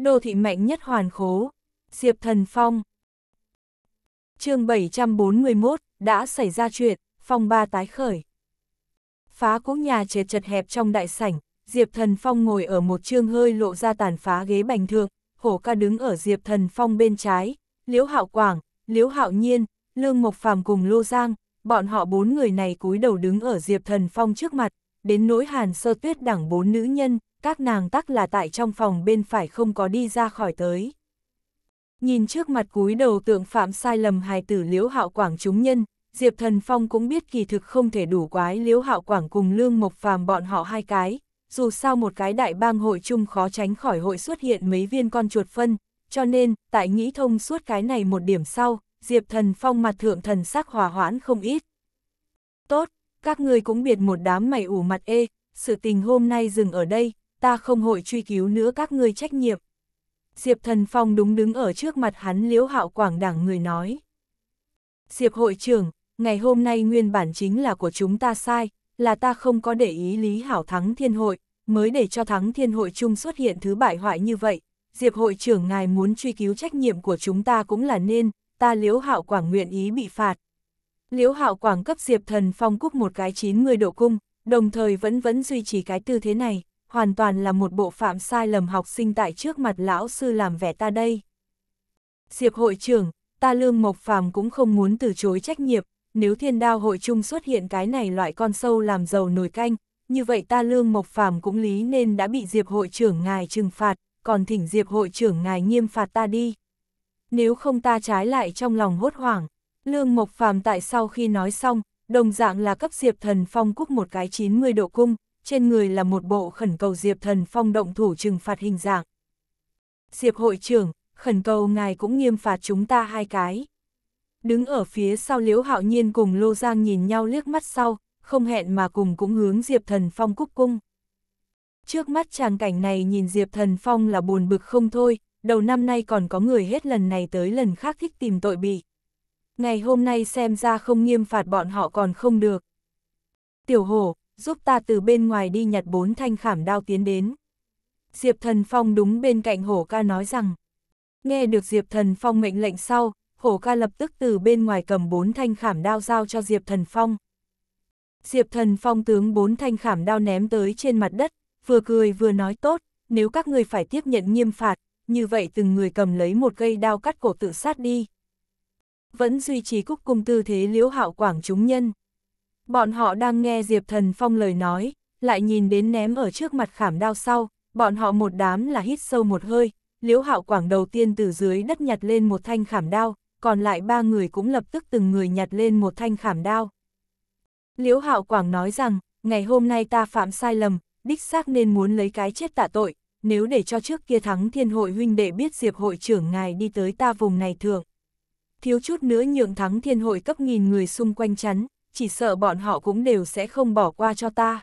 Đô thị mạnh nhất hoàn khố, Diệp Thần Phong. chương 741, đã xảy ra chuyện, phong ba tái khởi. Phá cỗ nhà chệt chật hẹp trong đại sảnh, Diệp Thần Phong ngồi ở một chương hơi lộ ra tàn phá ghế bành thượng, hổ ca đứng ở Diệp Thần Phong bên trái, Liễu Hạo Quảng, Liễu Hạo Nhiên, Lương Mộc Phàm cùng Lô Giang, bọn họ bốn người này cúi đầu đứng ở Diệp Thần Phong trước mặt, đến nỗi Hàn Sơ Tuyết đẳng bốn nữ nhân, các nàng tắc là tại trong phòng bên phải không có đi ra khỏi tới. Nhìn trước mặt cúi đầu tượng phạm sai lầm hài tử liễu hạo quảng chúng nhân, Diệp Thần Phong cũng biết kỳ thực không thể đủ quái liễu hạo quảng cùng lương mộc phàm bọn họ hai cái, dù sao một cái đại bang hội chung khó tránh khỏi hội xuất hiện mấy viên con chuột phân, cho nên, tại nghĩ thông suốt cái này một điểm sau, Diệp Thần Phong mặt thượng thần sắc hòa hoãn không ít. Tốt, các người cũng biệt một đám mày ủ mặt ê, sự tình hôm nay dừng ở đây, ta không hội truy cứu nữa các ngươi trách nhiệm. Diệp Thần Phong đúng đứng ở trước mặt hắn liễu hạo quảng đảng người nói. Diệp hội trưởng, ngày hôm nay nguyên bản chính là của chúng ta sai, là ta không có để ý lý hảo thắng thiên hội, mới để cho thắng thiên hội chung xuất hiện thứ bại hoại như vậy. Diệp hội trưởng ngài muốn truy cứu trách nhiệm của chúng ta cũng là nên, ta liễu hạo quảng nguyện ý bị phạt. Liễu hạo quảng cấp Diệp Thần Phong cúc một cái chín người độ cung, đồng thời vẫn vẫn duy trì cái tư thế này hoàn toàn là một bộ phạm sai lầm học sinh tại trước mặt lão sư làm vẻ ta đây. Diệp hội trưởng, ta Lương Mộc Phàm cũng không muốn từ chối trách nhiệm, nếu thiên đao hội chung xuất hiện cái này loại con sâu làm giàu nồi canh, như vậy ta Lương Mộc Phàm cũng lý nên đã bị Diệp hội trưởng ngài trừng phạt, còn thỉnh Diệp hội trưởng ngài nghiêm phạt ta đi. Nếu không ta trái lại trong lòng hốt hoảng, Lương Mộc Phàm tại sau khi nói xong, đồng dạng là cấp Diệp thần phong cúc một cái 90 độ cung, trên người là một bộ khẩn cầu Diệp Thần Phong động thủ trừng phạt hình dạng. Diệp hội trưởng, khẩn cầu ngài cũng nghiêm phạt chúng ta hai cái. Đứng ở phía sau Liễu Hạo Nhiên cùng Lô Giang nhìn nhau liếc mắt sau, không hẹn mà cùng cũng hướng Diệp Thần Phong cúc cung. Trước mắt chàng cảnh này nhìn Diệp Thần Phong là buồn bực không thôi, đầu năm nay còn có người hết lần này tới lần khác thích tìm tội bị. Ngày hôm nay xem ra không nghiêm phạt bọn họ còn không được. Tiểu hổ, giúp ta từ bên ngoài đi nhặt bốn thanh khảm đao tiến đến. Diệp Thần Phong đúng bên cạnh hổ ca nói rằng, nghe được Diệp Thần Phong mệnh lệnh sau, hổ ca lập tức từ bên ngoài cầm bốn thanh khảm đao giao cho Diệp Thần Phong. Diệp Thần Phong tướng bốn thanh khảm đao ném tới trên mặt đất, vừa cười vừa nói tốt, nếu các người phải tiếp nhận nghiêm phạt, như vậy từng người cầm lấy một cây đao cắt cổ tự sát đi. Vẫn duy trì cúc cung tư thế liễu hạo quảng chúng nhân. Bọn họ đang nghe Diệp Thần Phong lời nói, lại nhìn đến ném ở trước mặt khảm đao sau, bọn họ một đám là hít sâu một hơi, Liễu Hạo Quảng đầu tiên từ dưới đất nhặt lên một thanh khảm đao, còn lại ba người cũng lập tức từng người nhặt lên một thanh khảm đao. Liễu Hạo Quảng nói rằng, ngày hôm nay ta phạm sai lầm, đích xác nên muốn lấy cái chết tạ tội, nếu để cho trước kia thắng thiên hội huynh đệ biết diệp hội trưởng ngài đi tới ta vùng này thường. Thiếu chút nữa nhượng thắng thiên hội cấp nghìn người xung quanh chắn, chỉ sợ bọn họ cũng đều sẽ không bỏ qua cho ta.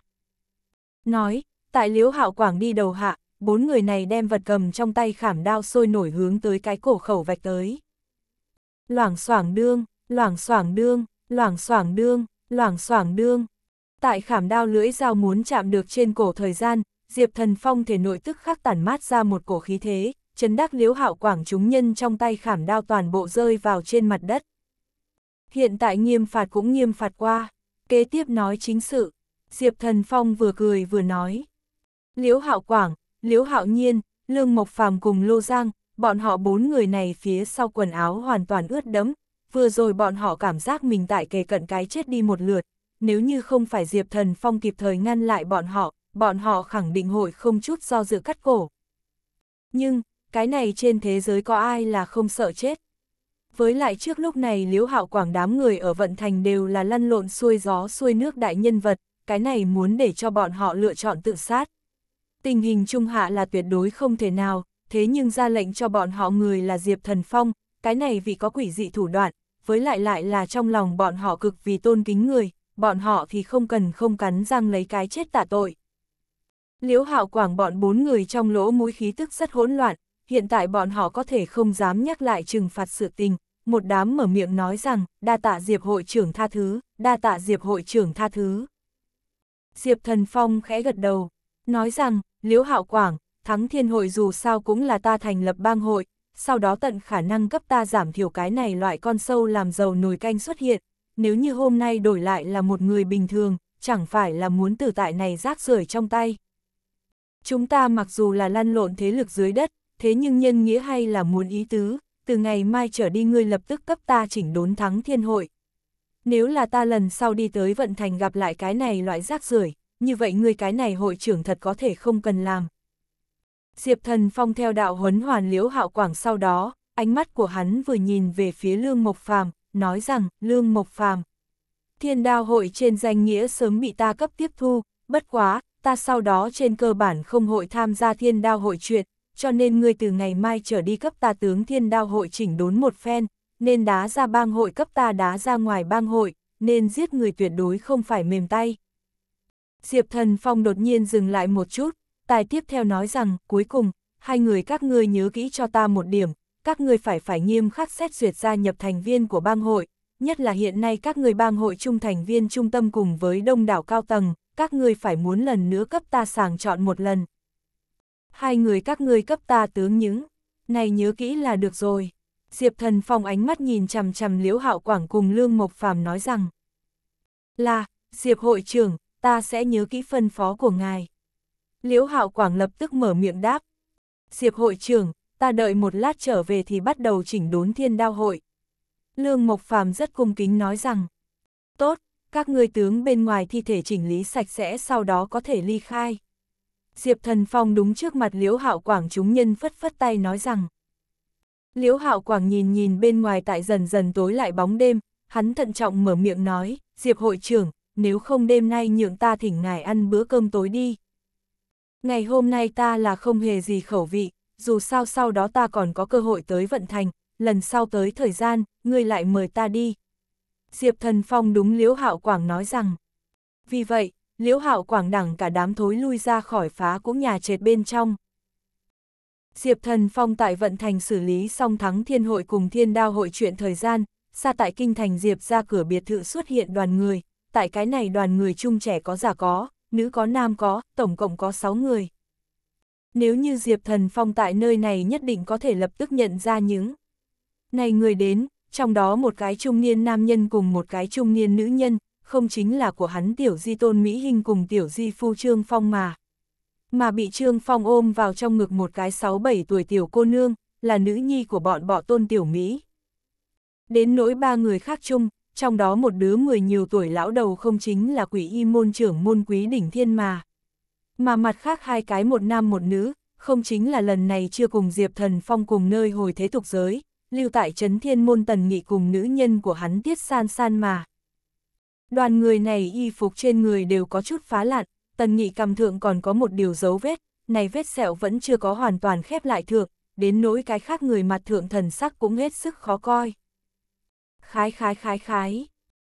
Nói, tại liễu hạo quảng đi đầu hạ, bốn người này đem vật cầm trong tay khảm đao sôi nổi hướng tới cái cổ khẩu vạch tới. Loảng xoảng đương, loảng xoảng đương, loảng xoảng đương, loảng xoảng đương. Tại khảm đao lưỡi dao muốn chạm được trên cổ thời gian, Diệp Thần Phong thể nội tức khắc tản mát ra một cổ khí thế, chấn đắc liếu hạo quảng chúng nhân trong tay khảm đao toàn bộ rơi vào trên mặt đất. Hiện tại nghiêm phạt cũng nghiêm phạt qua, kế tiếp nói chính sự. Diệp Thần Phong vừa cười vừa nói. Liễu Hạo Quảng, Liễu Hạo Nhiên, Lương Mộc Phàm cùng Lô Giang, bọn họ bốn người này phía sau quần áo hoàn toàn ướt đẫm, vừa rồi bọn họ cảm giác mình tại kề cận cái chết đi một lượt, nếu như không phải Diệp Thần Phong kịp thời ngăn lại bọn họ, bọn họ khẳng định hội không chút do dự cắt cổ. Nhưng, cái này trên thế giới có ai là không sợ chết? với lại trước lúc này Liễu Hạo Quảng đám người ở vận thành đều là lăn lộn xuôi gió xuôi nước đại nhân vật, cái này muốn để cho bọn họ lựa chọn tự sát. Tình hình Trung Hạ là tuyệt đối không thể nào, thế nhưng ra lệnh cho bọn họ người là Diệp Thần Phong, cái này vì có quỷ dị thủ đoạn, với lại lại là trong lòng bọn họ cực vì tôn kính người, bọn họ thì không cần không cắn răng lấy cái chết tả tội. Liễu Hạo Quảng bọn bốn người trong lỗ mũi khí tức rất hỗn loạn, hiện tại bọn họ có thể không dám nhắc lại trừng phạt sự tình, một đám mở miệng nói rằng, đa tạ Diệp hội trưởng tha thứ, đa tạ Diệp hội trưởng tha thứ. Diệp Thần Phong khẽ gật đầu, nói rằng, Liễu Hạo Quảng, Thắng Thiên Hội dù sao cũng là ta thành lập bang hội, sau đó tận khả năng cấp ta giảm thiểu cái này loại con sâu làm giàu nồi canh xuất hiện, nếu như hôm nay đổi lại là một người bình thường, chẳng phải là muốn tử tại này rác rưởi trong tay. Chúng ta mặc dù là lăn lộn thế lực dưới đất, thế nhưng nhân nghĩa hay là muốn ý tứ, từ ngày mai trở đi ngươi lập tức cấp ta chỉnh đốn thắng thiên hội. Nếu là ta lần sau đi tới vận thành gặp lại cái này loại rác rưởi như vậy ngươi cái này hội trưởng thật có thể không cần làm. Diệp thần phong theo đạo huấn hoàn liễu hạo quảng sau đó, ánh mắt của hắn vừa nhìn về phía Lương Mộc Phàm, nói rằng, Lương Mộc Phàm Thiên đao hội trên danh nghĩa sớm bị ta cấp tiếp thu, bất quá, ta sau đó trên cơ bản không hội tham gia thiên đao hội chuyện, cho nên ngươi từ ngày mai trở đi cấp ta tướng thiên đao hội chỉnh đốn một phen, nên đá ra bang hội cấp ta đá ra ngoài bang hội, nên giết người tuyệt đối không phải mềm tay. Diệp Thần Phong đột nhiên dừng lại một chút, tài tiếp theo nói rằng, cuối cùng, hai người các ngươi nhớ kỹ cho ta một điểm, các ngươi phải phải nghiêm khắc xét duyệt gia nhập thành viên của bang hội, nhất là hiện nay các ngươi bang hội trung thành viên trung tâm cùng với đông đảo cao tầng, các ngươi phải muốn lần nữa cấp ta sàng chọn một lần, hai người các ngươi cấp ta tướng những, này nhớ kỹ là được rồi. Diệp Thần Phong ánh mắt nhìn chằm chằm Liễu Hạo Quảng cùng Lương Mộc Phàm nói rằng, là, Diệp hội trưởng, ta sẽ nhớ kỹ phân phó của ngài. Liễu Hạo Quảng lập tức mở miệng đáp, Diệp hội trưởng, ta đợi một lát trở về thì bắt đầu chỉnh đốn thiên đao hội. Lương Mộc Phàm rất cung kính nói rằng, tốt, các ngươi tướng bên ngoài thi thể chỉnh lý sạch sẽ sau đó có thể ly khai. Diệp Thần Phong đúng trước mặt Liễu Hạo Quảng chúng nhân phất phất tay nói rằng. Liễu Hạo Quảng nhìn nhìn bên ngoài tại dần dần tối lại bóng đêm, hắn thận trọng mở miệng nói, Diệp hội trưởng, nếu không đêm nay nhượng ta thỉnh ngài ăn bữa cơm tối đi. Ngày hôm nay ta là không hề gì khẩu vị, dù sao sau đó ta còn có cơ hội tới vận thành, lần sau tới thời gian, ngươi lại mời ta đi. Diệp Thần Phong đúng Liễu Hạo Quảng nói rằng. Vì vậy, liễu hạo quảng đẳng cả đám thối lui ra khỏi phá cũng nhà trệt bên trong. Diệp thần phong tại vận thành xử lý xong thắng thiên hội cùng thiên đao hội chuyện thời gian, xa tại kinh thành Diệp ra cửa biệt thự xuất hiện đoàn người, tại cái này đoàn người chung trẻ có già có, nữ có nam có, tổng cộng có 6 người. Nếu như Diệp Thần Phong tại nơi này nhất định có thể lập tức nhận ra những này người đến, trong đó một cái trung niên nam nhân cùng một cái trung niên nữ nhân, không chính là của hắn tiểu di tôn Mỹ Hinh cùng tiểu di phu Trương Phong mà. Mà bị Trương Phong ôm vào trong ngực một cái 6-7 tuổi tiểu cô nương, là nữ nhi của bọn bọ tôn tiểu Mỹ. Đến nỗi ba người khác chung, trong đó một đứa 10 nhiều tuổi lão đầu không chính là quỷ y môn trưởng môn quý đỉnh thiên mà. Mà mặt khác hai cái một nam một nữ, không chính là lần này chưa cùng Diệp Thần Phong cùng nơi hồi thế tục giới, lưu tại trấn thiên môn tần nghị cùng nữ nhân của hắn tiết san san mà. Đoàn người này y phục trên người đều có chút phá lạn, tần nghị cầm thượng còn có một điều dấu vết, này vết sẹo vẫn chưa có hoàn toàn khép lại thượng, đến nỗi cái khác người mặt thượng thần sắc cũng hết sức khó coi. Khái khái khái khái,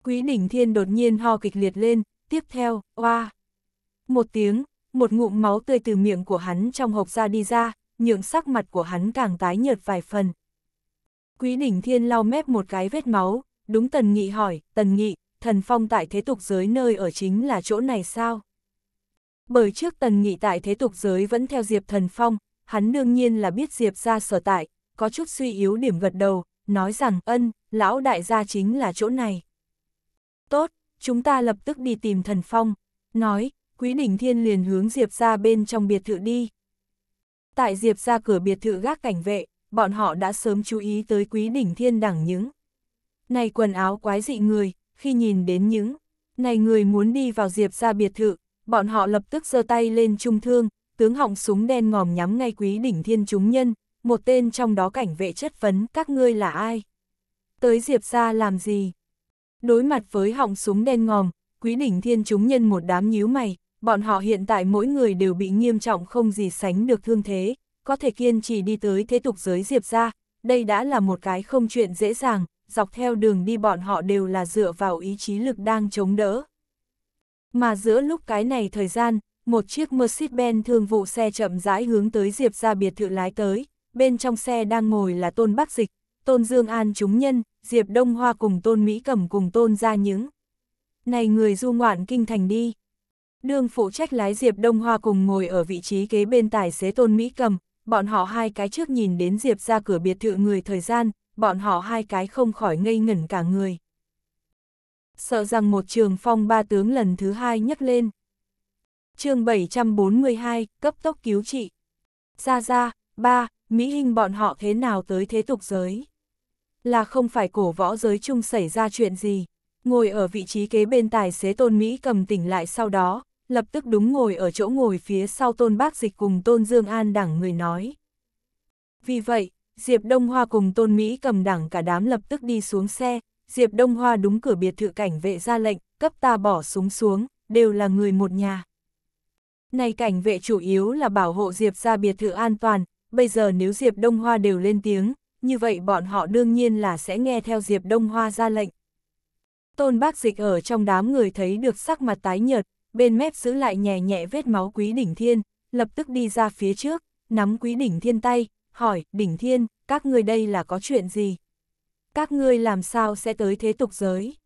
quý đỉnh thiên đột nhiên ho kịch liệt lên, tiếp theo, oa. Một tiếng, một ngụm máu tươi từ miệng của hắn trong hộp ra đi ra, nhượng sắc mặt của hắn càng tái nhợt vài phần. Quý đỉnh thiên lau mép một cái vết máu, đúng tần nghị hỏi, tần nghị, thần phong tại thế tục giới nơi ở chính là chỗ này sao? Bởi trước tần nghị tại thế tục giới vẫn theo Diệp thần phong, hắn đương nhiên là biết Diệp ra sở tại, có chút suy yếu điểm gật đầu, nói rằng ân, lão đại gia chính là chỗ này. Tốt, chúng ta lập tức đi tìm thần phong, nói, Quý Đỉnh Thiên liền hướng Diệp ra bên trong biệt thự đi. Tại Diệp ra cửa biệt thự gác cảnh vệ, bọn họ đã sớm chú ý tới Quý Đỉnh Thiên đẳng những. Này quần áo quái dị người, khi nhìn đến những này người muốn đi vào Diệp ra biệt thự, bọn họ lập tức giơ tay lên trung thương, tướng họng súng đen ngòm nhắm ngay quý đỉnh thiên chúng nhân, một tên trong đó cảnh vệ chất vấn các ngươi là ai? Tới Diệp ra làm gì? Đối mặt với họng súng đen ngòm, quý đỉnh thiên chúng nhân một đám nhíu mày, bọn họ hiện tại mỗi người đều bị nghiêm trọng không gì sánh được thương thế, có thể kiên trì đi tới thế tục giới Diệp ra, đây đã là một cái không chuyện dễ dàng, dọc theo đường đi bọn họ đều là dựa vào ý chí lực đang chống đỡ. Mà giữa lúc cái này thời gian, một chiếc Mercedes-Benz thương vụ xe chậm rãi hướng tới Diệp ra biệt thự lái tới, bên trong xe đang ngồi là Tôn Bắc Dịch, Tôn Dương An chúng nhân, Diệp Đông Hoa cùng Tôn Mỹ Cẩm cùng Tôn ra những. Này người du ngoạn kinh thành đi. đường phụ trách lái Diệp Đông Hoa cùng ngồi ở vị trí kế bên tài xế Tôn Mỹ Cầm, bọn họ hai cái trước nhìn đến Diệp ra cửa biệt thự người thời gian, bọn họ hai cái không khỏi ngây ngẩn cả người. Sợ rằng một trường phong ba tướng lần thứ hai nhấc lên. chương 742, cấp tốc cứu trị. Ra ra, ba, Mỹ Hinh bọn họ thế nào tới thế tục giới? Là không phải cổ võ giới chung xảy ra chuyện gì? Ngồi ở vị trí kế bên tài xế tôn Mỹ cầm tỉnh lại sau đó, lập tức đúng ngồi ở chỗ ngồi phía sau tôn bác dịch cùng tôn Dương An đẳng người nói. Vì vậy, Diệp Đông Hoa cùng Tôn Mỹ cầm đẳng cả đám lập tức đi xuống xe, Diệp Đông Hoa đúng cửa biệt thự cảnh vệ ra lệnh, cấp ta bỏ súng xuống, đều là người một nhà. Này cảnh vệ chủ yếu là bảo hộ Diệp ra biệt thự an toàn, bây giờ nếu Diệp Đông Hoa đều lên tiếng, như vậy bọn họ đương nhiên là sẽ nghe theo Diệp Đông Hoa ra lệnh. Tôn bác dịch ở trong đám người thấy được sắc mặt tái nhợt, bên mép giữ lại nhẹ nhẹ vết máu quý đỉnh thiên, lập tức đi ra phía trước, nắm quý đỉnh thiên tay, hỏi, đỉnh thiên, các ngươi đây là có chuyện gì? Các ngươi làm sao sẽ tới thế tục giới?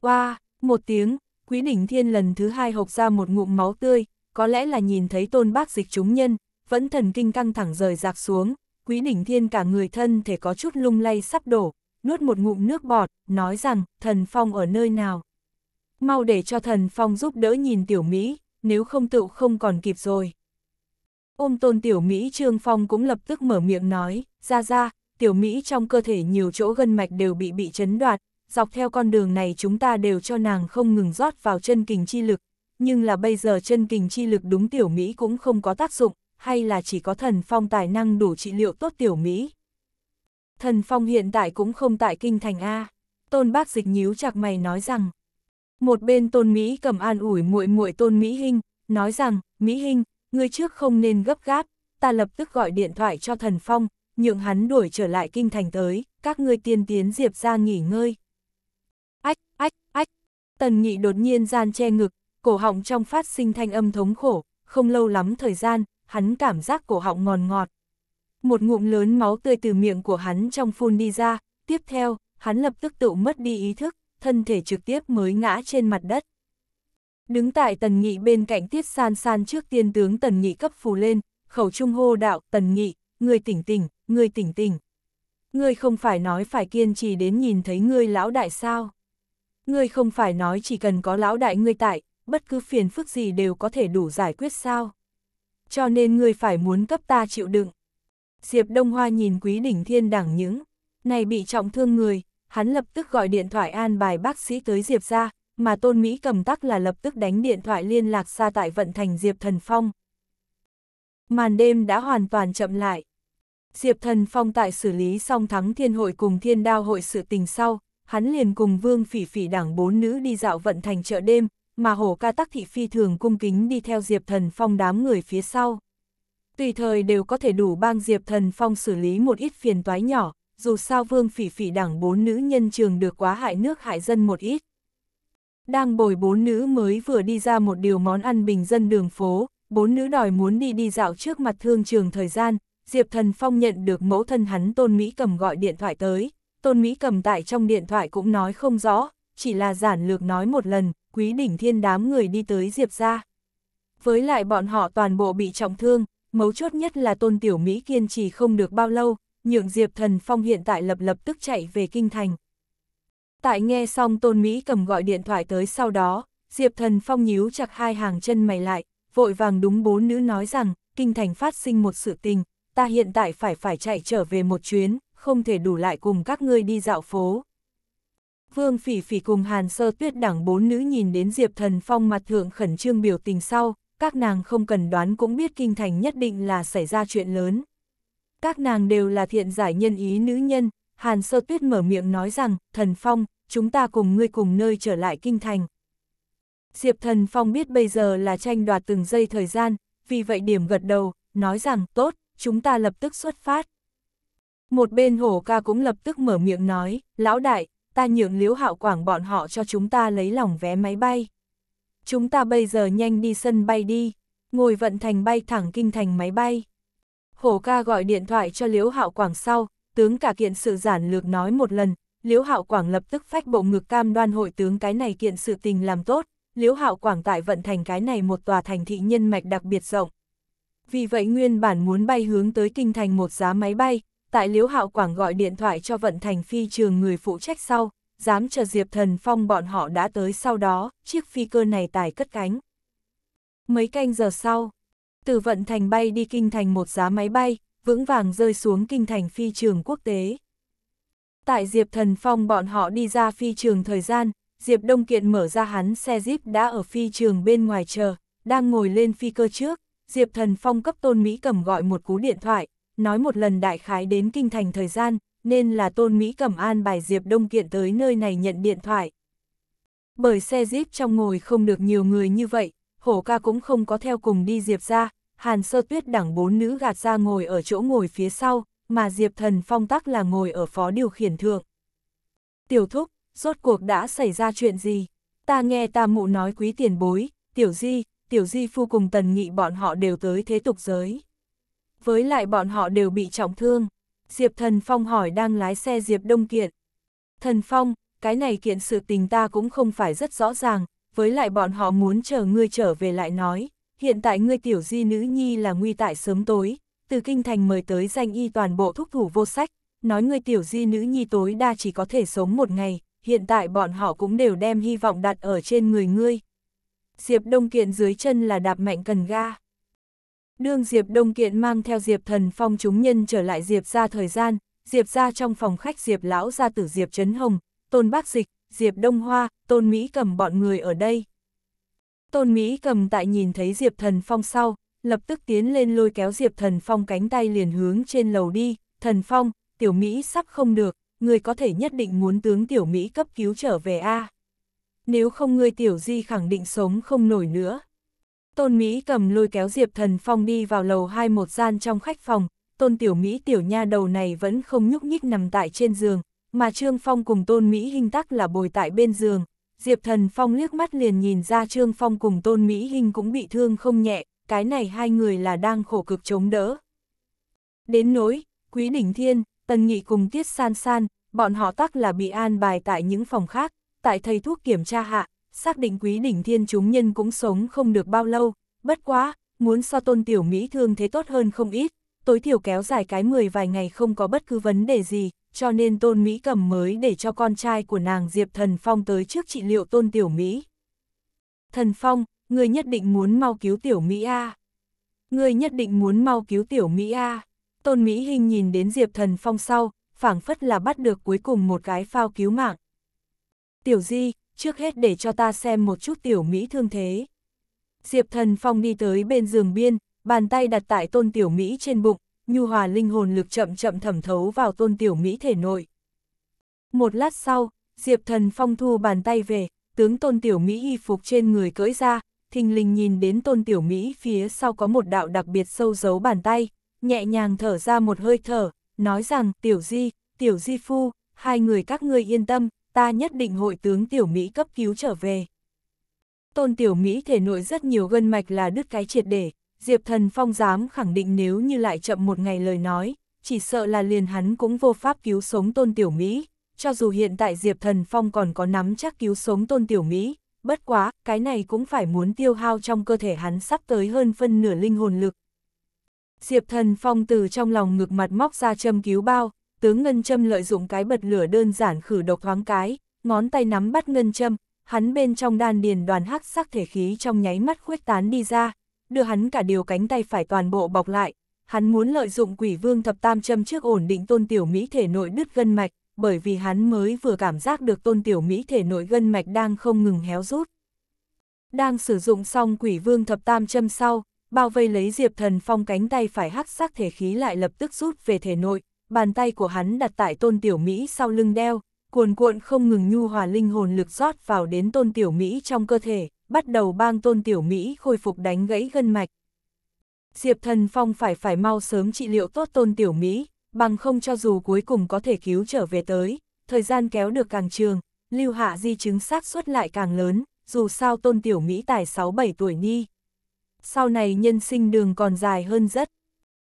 Qua, wow, một tiếng, quý đỉnh thiên lần thứ hai hộc ra một ngụm máu tươi, có lẽ là nhìn thấy tôn bác dịch chúng nhân, vẫn thần kinh căng thẳng rời rạc xuống, quý đỉnh thiên cả người thân thể có chút lung lay sắp đổ, nuốt một ngụm nước bọt, nói rằng, thần phong ở nơi nào? Mau để cho thần phong giúp đỡ nhìn tiểu Mỹ, nếu không tựu không còn kịp rồi. Ôm tôn tiểu Mỹ Trương Phong cũng lập tức mở miệng nói, ra ra, tiểu Mỹ trong cơ thể nhiều chỗ gân mạch đều bị bị chấn đoạt, dọc theo con đường này chúng ta đều cho nàng không ngừng rót vào chân kình chi lực, nhưng là bây giờ chân kình chi lực đúng tiểu Mỹ cũng không có tác dụng, hay là chỉ có thần phong tài năng đủ trị liệu tốt tiểu Mỹ. Thần phong hiện tại cũng không tại kinh thành A, tôn bác dịch nhíu chặt mày nói rằng, một bên tôn Mỹ cầm an ủi muội muội tôn Mỹ Hinh, nói rằng, Mỹ Hinh, người trước không nên gấp gáp, ta lập tức gọi điện thoại cho thần phong, nhượng hắn đuổi trở lại kinh thành tới, các ngươi tiên tiến diệp ra nghỉ ngơi. Ách, ách, ách, tần nhị đột nhiên gian che ngực, cổ họng trong phát sinh thanh âm thống khổ, không lâu lắm thời gian, hắn cảm giác cổ họng ngòn ngọt, ngọt. Một ngụm lớn máu tươi từ miệng của hắn trong phun đi ra, tiếp theo, hắn lập tức tự mất đi ý thức, thân thể trực tiếp mới ngã trên mặt đất. Đứng tại Tần Nghị bên cạnh Tiết San San trước tiên tướng Tần Nghị cấp phù lên, khẩu trung hô đạo Tần Nghị, người tỉnh tỉnh, người tỉnh tỉnh. Ngươi không phải nói phải kiên trì đến nhìn thấy ngươi lão đại sao? Ngươi không phải nói chỉ cần có lão đại ngươi tại, bất cứ phiền phức gì đều có thể đủ giải quyết sao? Cho nên ngươi phải muốn cấp ta chịu đựng. Diệp Đông Hoa nhìn quý đỉnh thiên đẳng những, này bị trọng thương người, hắn lập tức gọi điện thoại an bài bác sĩ tới Diệp ra, mà Tôn Mỹ cầm tắc là lập tức đánh điện thoại liên lạc xa tại vận thành Diệp Thần Phong. Màn đêm đã hoàn toàn chậm lại. Diệp Thần Phong tại xử lý xong thắng thiên hội cùng thiên đao hội sự tình sau, hắn liền cùng vương phỉ phỉ đảng bốn nữ đi dạo vận thành chợ đêm, mà hổ ca tắc thị phi thường cung kính đi theo Diệp Thần Phong đám người phía sau. Tùy thời đều có thể đủ bang Diệp Thần Phong xử lý một ít phiền toái nhỏ, dù sao vương phỉ phỉ đảng bốn nữ nhân trường được quá hại nước hại dân một ít. Đang bồi bốn nữ mới vừa đi ra một điều món ăn bình dân đường phố, bốn nữ đòi muốn đi đi dạo trước mặt thương trường thời gian, Diệp Thần Phong nhận được mẫu thân hắn Tôn Mỹ Cầm gọi điện thoại tới, Tôn Mỹ Cầm tại trong điện thoại cũng nói không rõ, chỉ là giản lược nói một lần, quý đỉnh thiên đám người đi tới Diệp ra. Với lại bọn họ toàn bộ bị trọng thương, mấu chốt nhất là Tôn Tiểu Mỹ kiên trì không được bao lâu, nhượng Diệp Thần Phong hiện tại lập lập tức chạy về Kinh Thành. Tại nghe xong Tôn Mỹ cầm gọi điện thoại tới sau đó, Diệp Thần Phong nhíu chặt hai hàng chân mày lại, vội vàng đúng bốn nữ nói rằng, kinh thành phát sinh một sự tình, ta hiện tại phải phải chạy trở về một chuyến, không thể đủ lại cùng các ngươi đi dạo phố. Vương Phỉ Phỉ cùng Hàn Sơ Tuyết đảng bốn nữ nhìn đến Diệp Thần Phong mặt thượng khẩn trương biểu tình sau, các nàng không cần đoán cũng biết kinh thành nhất định là xảy ra chuyện lớn. Các nàng đều là thiện giải nhân ý nữ nhân, Hàn Sơ Tuyết mở miệng nói rằng, Thần Phong, chúng ta cùng ngươi cùng nơi trở lại kinh thành. Diệp Thần Phong biết bây giờ là tranh đoạt từng giây thời gian, vì vậy điểm gật đầu, nói rằng tốt, chúng ta lập tức xuất phát. Một bên hổ ca cũng lập tức mở miệng nói, lão đại, ta nhượng liễu hạo quảng bọn họ cho chúng ta lấy lòng vé máy bay. Chúng ta bây giờ nhanh đi sân bay đi, ngồi vận thành bay thẳng kinh thành máy bay. Hổ ca gọi điện thoại cho liễu hạo quảng sau, tướng cả kiện sự giản lược nói một lần, Liễu Hạo Quảng lập tức phách bộ ngực cam đoan hội tướng cái này kiện sự tình làm tốt, Liễu Hạo Quảng tại vận thành cái này một tòa thành thị nhân mạch đặc biệt rộng. Vì vậy nguyên bản muốn bay hướng tới kinh thành một giá máy bay, tại Liễu Hạo Quảng gọi điện thoại cho vận thành phi trường người phụ trách sau, dám chờ Diệp Thần Phong bọn họ đã tới sau đó, chiếc phi cơ này tài cất cánh. Mấy canh giờ sau, từ vận thành bay đi kinh thành một giá máy bay, vững vàng rơi xuống kinh thành phi trường quốc tế. Tại Diệp Thần Phong bọn họ đi ra phi trường thời gian, Diệp Đông Kiện mở ra hắn xe Jeep đã ở phi trường bên ngoài chờ, đang ngồi lên phi cơ trước, Diệp Thần Phong cấp Tôn Mỹ Cẩm gọi một cú điện thoại, nói một lần đại khái đến kinh thành thời gian, nên là Tôn Mỹ Cẩm an bài Diệp Đông Kiện tới nơi này nhận điện thoại. Bởi xe Jeep trong ngồi không được nhiều người như vậy, hổ ca cũng không có theo cùng đi Diệp ra, Hàn Sơ Tuyết đẳng bốn nữ gạt ra ngồi ở chỗ ngồi phía sau, mà Diệp Thần Phong tắc là ngồi ở phó điều khiển thượng. Tiểu thúc, rốt cuộc đã xảy ra chuyện gì? Ta nghe ta mụ nói quý tiền bối, tiểu di, tiểu di phu cùng tần nghị bọn họ đều tới thế tục giới. Với lại bọn họ đều bị trọng thương. Diệp Thần Phong hỏi đang lái xe Diệp Đông Kiện. Thần Phong, cái này kiện sự tình ta cũng không phải rất rõ ràng, với lại bọn họ muốn chờ ngươi trở về lại nói, hiện tại ngươi tiểu di nữ nhi là nguy tại sớm tối, từ kinh thành mời tới danh y toàn bộ thúc thủ vô sách, nói người tiểu di nữ nhi tối đa chỉ có thể sống một ngày, hiện tại bọn họ cũng đều đem hy vọng đặt ở trên người ngươi. Diệp Đông Kiện dưới chân là đạp mạnh cần ga. Đương Diệp Đông Kiện mang theo Diệp Thần Phong chúng nhân trở lại Diệp ra thời gian, Diệp ra trong phòng khách Diệp Lão ra tử Diệp Trấn Hồng, Tôn Bác Dịch, Diệp Đông Hoa, Tôn Mỹ cầm bọn người ở đây. Tôn Mỹ cầm tại nhìn thấy Diệp Thần Phong sau, lập tức tiến lên lôi kéo Diệp Thần Phong cánh tay liền hướng trên lầu đi, Thần Phong, tiểu Mỹ sắp không được, người có thể nhất định muốn tướng tiểu Mỹ cấp cứu trở về A. Nếu không người tiểu di khẳng định sống không nổi nữa. Tôn Mỹ cầm lôi kéo Diệp Thần Phong đi vào lầu hai một gian trong khách phòng, tôn tiểu Mỹ tiểu nha đầu này vẫn không nhúc nhích nằm tại trên giường, mà Trương Phong cùng tôn Mỹ hình tắc là bồi tại bên giường. Diệp Thần Phong liếc mắt liền nhìn ra Trương Phong cùng Tôn Mỹ Hinh cũng bị thương không nhẹ, cái này hai người là đang khổ cực chống đỡ. Đến nỗi, Quý Đỉnh Thiên, Tần Nghị cùng Tiết San San, bọn họ tắc là bị an bài tại những phòng khác, tại thầy thuốc kiểm tra hạ, xác định Quý Đỉnh Thiên chúng nhân cũng sống không được bao lâu, bất quá, muốn so tôn tiểu Mỹ thương thế tốt hơn không ít, tối thiểu kéo dài cái 10 vài ngày không có bất cứ vấn đề gì, cho nên tôn Mỹ cầm mới để cho con trai của nàng Diệp Thần Phong tới trước trị liệu tôn tiểu Mỹ. Thần Phong, ngươi nhất định muốn mau cứu tiểu Mỹ A. Ngươi nhất định muốn mau cứu tiểu Mỹ A. Tôn Mỹ Hình nhìn đến Diệp Thần Phong sau, phảng phất là bắt được cuối cùng một cái phao cứu mạng. Tiểu Di, trước hết để cho ta xem một chút tiểu Mỹ thương thế. Diệp Thần Phong đi tới bên giường biên, bàn tay đặt tại tôn tiểu Mỹ trên bụng, nhu hòa linh hồn lực chậm chậm thẩm thấu vào tôn tiểu Mỹ thể nội. Một lát sau, Diệp Thần Phong thu bàn tay về, tướng tôn tiểu Mỹ y phục trên người cưỡi ra, thình lình nhìn đến tôn tiểu Mỹ phía sau có một đạo đặc biệt sâu giấu bàn tay, nhẹ nhàng thở ra một hơi thở, nói rằng tiểu di, tiểu di phu, hai người các ngươi yên tâm, ta nhất định hội tướng tiểu Mỹ cấp cứu trở về. Tôn tiểu Mỹ thể nội rất nhiều gân mạch là đứt cái triệt để, Diệp Thần Phong dám khẳng định nếu như lại chậm một ngày lời nói, chỉ sợ là liền hắn cũng vô pháp cứu sống tôn tiểu Mỹ, cho dù hiện tại Diệp Thần Phong còn có nắm chắc cứu sống tôn tiểu Mỹ, bất quá, cái này cũng phải muốn tiêu hao trong cơ thể hắn sắp tới hơn phân nửa linh hồn lực. Diệp thần phong từ trong lòng ngực mặt móc ra châm cứu bao, tướng ngân châm lợi dụng cái bật lửa đơn giản khử độc thoáng cái, ngón tay nắm bắt ngân châm, hắn bên trong đan điền đoàn hắc sắc thể khí trong nháy mắt khuếch tán đi ra, đưa hắn cả điều cánh tay phải toàn bộ bọc lại, hắn muốn lợi dụng quỷ vương thập tam châm trước ổn định tôn tiểu Mỹ thể nội đứt gân mạch, bởi vì hắn mới vừa cảm giác được tôn tiểu Mỹ thể nội gân mạch đang không ngừng héo rút. Đang sử dụng xong quỷ vương thập tam châm sau, bao vây lấy Diệp Thần Phong cánh tay phải hắc sắc thể khí lại lập tức rút về thể nội, bàn tay của hắn đặt tại tôn tiểu Mỹ sau lưng đeo, cuồn cuộn không ngừng nhu hòa linh hồn lực rót vào đến tôn tiểu Mỹ trong cơ thể, bắt đầu bang tôn tiểu Mỹ khôi phục đánh gãy gân mạch. Diệp Thần Phong phải phải mau sớm trị liệu tốt tôn tiểu Mỹ, bằng không cho dù cuối cùng có thể cứu trở về tới, thời gian kéo được càng trường, lưu hạ di chứng xác suất lại càng lớn, dù sao tôn tiểu Mỹ tài 6-7 tuổi ni. Sau này nhân sinh đường còn dài hơn rất.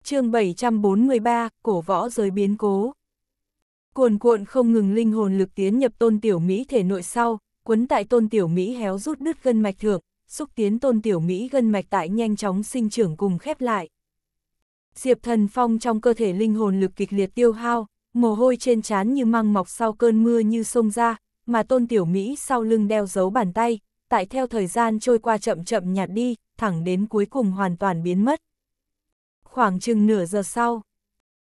chương 743, cổ võ giới biến cố. Cuồn cuộn không ngừng linh hồn lực tiến nhập tôn tiểu Mỹ thể nội sau, quấn tại tôn tiểu Mỹ héo rút đứt gân mạch thượng, xúc tiến tôn tiểu Mỹ gân mạch tại nhanh chóng sinh trưởng cùng khép lại. Diệp Thần Phong trong cơ thể linh hồn lực kịch liệt tiêu hao, mồ hôi trên trán như măng mọc sau cơn mưa như sông ra, mà Tôn Tiểu Mỹ sau lưng đeo giấu bàn tay, tại theo thời gian trôi qua chậm chậm nhạt đi, thẳng đến cuối cùng hoàn toàn biến mất. Khoảng chừng nửa giờ sau,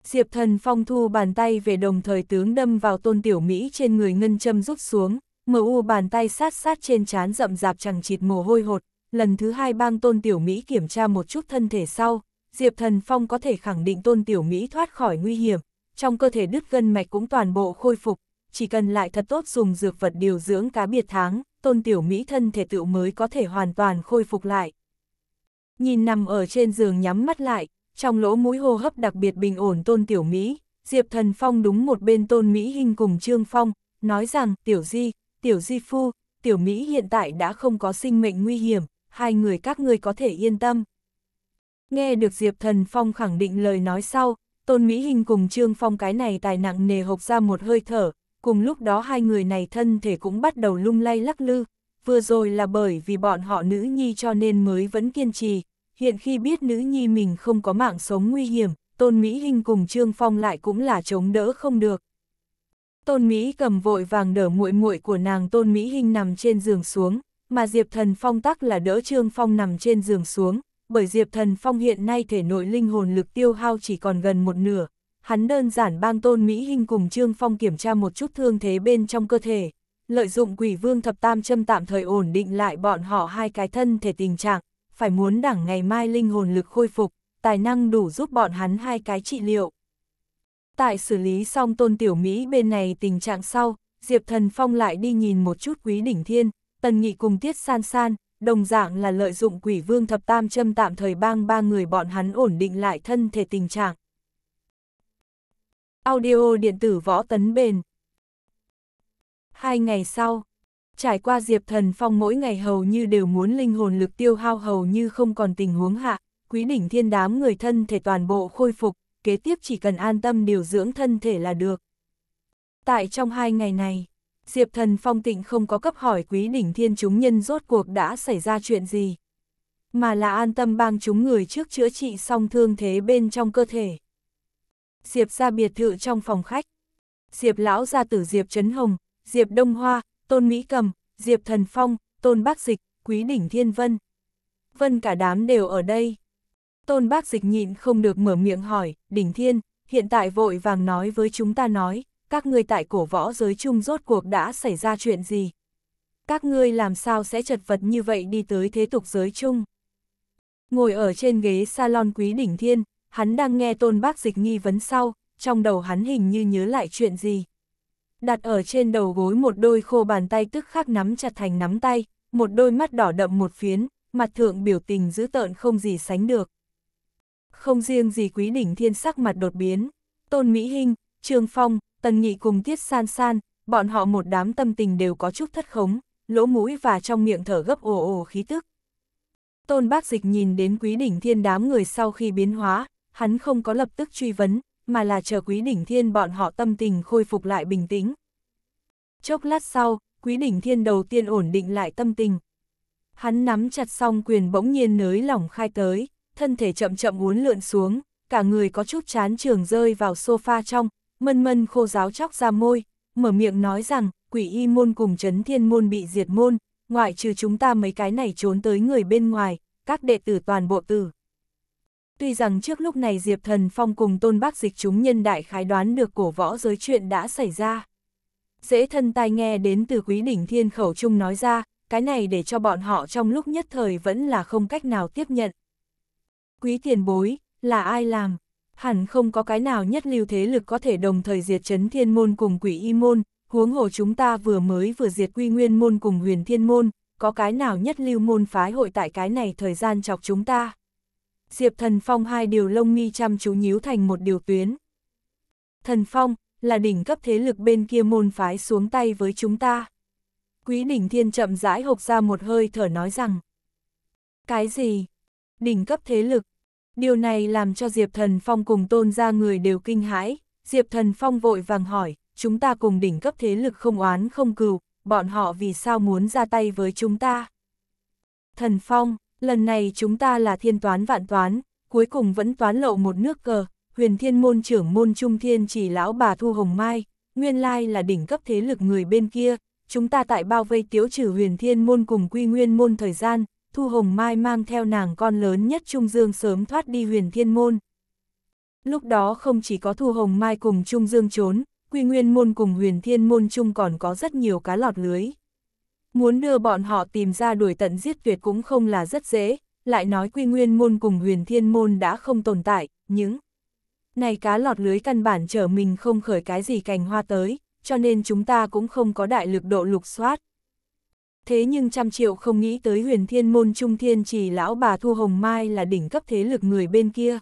Diệp Thần Phong thu bàn tay về đồng thời tướng đâm vào Tôn Tiểu Mỹ trên người ngân châm rút xuống, mờ u bàn tay sát sát trên trán rậm rạp chẳng chịt mồ hôi hột, lần thứ hai bang Tôn Tiểu Mỹ kiểm tra một chút thân thể sau, Diệp Thần Phong có thể khẳng định Tôn Tiểu Mỹ thoát khỏi nguy hiểm, trong cơ thể đứt gân mạch cũng toàn bộ khôi phục, chỉ cần lại thật tốt dùng dược vật điều dưỡng cá biệt tháng, Tôn Tiểu Mỹ thân thể tựu mới có thể hoàn toàn khôi phục lại. Nhìn nằm ở trên giường nhắm mắt lại, trong lỗ mũi hô hấp đặc biệt bình ổn Tôn Tiểu Mỹ, Diệp Thần Phong đúng một bên Tôn Mỹ Hinh cùng Trương Phong, nói rằng Tiểu Di, Tiểu Di Phu, Tiểu Mỹ hiện tại đã không có sinh mệnh nguy hiểm, hai người các ngươi có thể yên tâm. Nghe được Diệp Thần Phong khẳng định lời nói sau, Tôn Mỹ Hình cùng Trương Phong cái này tài nặng nề hộc ra một hơi thở, cùng lúc đó hai người này thân thể cũng bắt đầu lung lay lắc lư, vừa rồi là bởi vì bọn họ nữ nhi cho nên mới vẫn kiên trì, hiện khi biết nữ nhi mình không có mạng sống nguy hiểm, Tôn Mỹ hình cùng Trương Phong lại cũng là chống đỡ không được. Tôn Mỹ cầm vội vàng đỡ muội muội của nàng Tôn Mỹ hình nằm trên giường xuống, mà Diệp Thần Phong tắc là đỡ Trương Phong nằm trên giường xuống, bởi Diệp Thần Phong hiện nay thể nội linh hồn lực tiêu hao chỉ còn gần một nửa, hắn đơn giản bang tôn Mỹ Hinh cùng Trương Phong kiểm tra một chút thương thế bên trong cơ thể, lợi dụng quỷ vương thập tam châm tạm thời ổn định lại bọn họ hai cái thân thể tình trạng, phải muốn đẳng ngày mai linh hồn lực khôi phục, tài năng đủ giúp bọn hắn hai cái trị liệu. Tại xử lý xong tôn tiểu Mỹ bên này tình trạng sau, Diệp Thần Phong lại đi nhìn một chút quý đỉnh thiên, tần nghị cùng tiết san san, đồng dạng là lợi dụng quỷ vương thập tam châm tạm thời bang ba người bọn hắn ổn định lại thân thể tình trạng. Audio điện tử võ tấn bền Hai ngày sau, trải qua Diệp Thần Phong mỗi ngày hầu như đều muốn linh hồn lực tiêu hao hầu như không còn tình huống hạ, quý đỉnh thiên đám người thân thể toàn bộ khôi phục, kế tiếp chỉ cần an tâm điều dưỡng thân thể là được. Tại trong hai ngày này, Diệp Thần Phong Tịnh không có cấp hỏi quý đỉnh thiên chúng nhân rốt cuộc đã xảy ra chuyện gì, mà là an tâm bang chúng người trước chữa trị xong thương thế bên trong cơ thể. Diệp ra biệt thự trong phòng khách, Diệp Lão ra tử Diệp Trấn Hồng, Diệp Đông Hoa, Tôn Mỹ Cầm, Diệp Thần Phong, Tôn Bác Dịch, Quý Đỉnh Thiên Vân. Vân cả đám đều ở đây. Tôn Bác Dịch nhịn không được mở miệng hỏi, Đỉnh Thiên, hiện tại vội vàng nói với chúng ta nói, các ngươi tại cổ võ giới chung rốt cuộc đã xảy ra chuyện gì? Các ngươi làm sao sẽ chật vật như vậy đi tới thế tục giới chung? Ngồi ở trên ghế salon quý đỉnh thiên, hắn đang nghe tôn bác dịch nghi vấn sau, trong đầu hắn hình như nhớ lại chuyện gì. Đặt ở trên đầu gối một đôi khô bàn tay tức khắc nắm chặt thành nắm tay, một đôi mắt đỏ đậm một phiến, mặt thượng biểu tình dữ tợn không gì sánh được. Không riêng gì quý đỉnh thiên sắc mặt đột biến, tôn Mỹ Hinh, Trương Phong, Tần nhị cùng Tiết San San, bọn họ một đám tâm tình đều có chút thất khống, lỗ mũi và trong miệng thở gấp ồ ồ khí tức. Tôn Bác Dịch nhìn đến Quý Đỉnh Thiên đám người sau khi biến hóa, hắn không có lập tức truy vấn, mà là chờ Quý Đỉnh Thiên bọn họ tâm tình khôi phục lại bình tĩnh. Chốc lát sau, Quý Đỉnh Thiên đầu tiên ổn định lại tâm tình. Hắn nắm chặt song quyền bỗng nhiên nới lỏng khai tới, thân thể chậm chậm uốn lượn xuống, cả người có chút chán trường rơi vào sofa trong, Mân mân khô giáo chóc ra môi, mở miệng nói rằng, quỷ y môn cùng chấn thiên môn bị diệt môn, ngoại trừ chúng ta mấy cái này trốn tới người bên ngoài, các đệ tử toàn bộ tử. Tuy rằng trước lúc này Diệp Thần Phong cùng tôn bác dịch chúng nhân đại khái đoán được cổ võ giới chuyện đã xảy ra. Dễ thân tai nghe đến từ quý đỉnh thiên khẩu trung nói ra, cái này để cho bọn họ trong lúc nhất thời vẫn là không cách nào tiếp nhận. Quý tiền bối, là ai làm? hẳn không có cái nào nhất lưu thế lực có thể đồng thời diệt chấn thiên môn cùng quỷ y môn, huống hồ chúng ta vừa mới vừa diệt quy nguyên môn cùng huyền thiên môn, có cái nào nhất lưu môn phái hội tại cái này thời gian chọc chúng ta. Diệp Thần Phong hai điều lông mi chăm chú nhíu thành một điều tuyến. Thần Phong, là đỉnh cấp thế lực bên kia môn phái xuống tay với chúng ta. Quý đỉnh thiên chậm rãi hộc ra một hơi thở nói rằng. Cái gì? Đỉnh cấp thế lực, Điều này làm cho Diệp Thần Phong cùng tôn ra người đều kinh hãi, Diệp Thần Phong vội vàng hỏi, chúng ta cùng đỉnh cấp thế lực không oán không cừu, bọn họ vì sao muốn ra tay với chúng ta? Thần Phong, lần này chúng ta là thiên toán vạn toán, cuối cùng vẫn toán lộ một nước cờ, huyền thiên môn trưởng môn trung thiên chỉ lão bà Thu Hồng Mai, nguyên lai là đỉnh cấp thế lực người bên kia, chúng ta tại bao vây tiếu trừ huyền thiên môn cùng quy nguyên môn thời gian, Thu Hồng Mai mang theo nàng con lớn nhất Trung Dương sớm thoát đi huyền thiên môn. Lúc đó không chỉ có Thu Hồng Mai cùng Trung Dương trốn, quy nguyên môn cùng huyền thiên môn chung còn có rất nhiều cá lọt lưới. Muốn đưa bọn họ tìm ra đuổi tận giết tuyệt cũng không là rất dễ, lại nói quy nguyên môn cùng huyền thiên môn đã không tồn tại, những này cá lọt lưới căn bản trở mình không khởi cái gì cành hoa tới, cho nên chúng ta cũng không có đại lực độ lục soát thế nhưng trăm triệu không nghĩ tới huyền thiên môn trung thiên chỉ lão bà Thu Hồng Mai là đỉnh cấp thế lực người bên kia.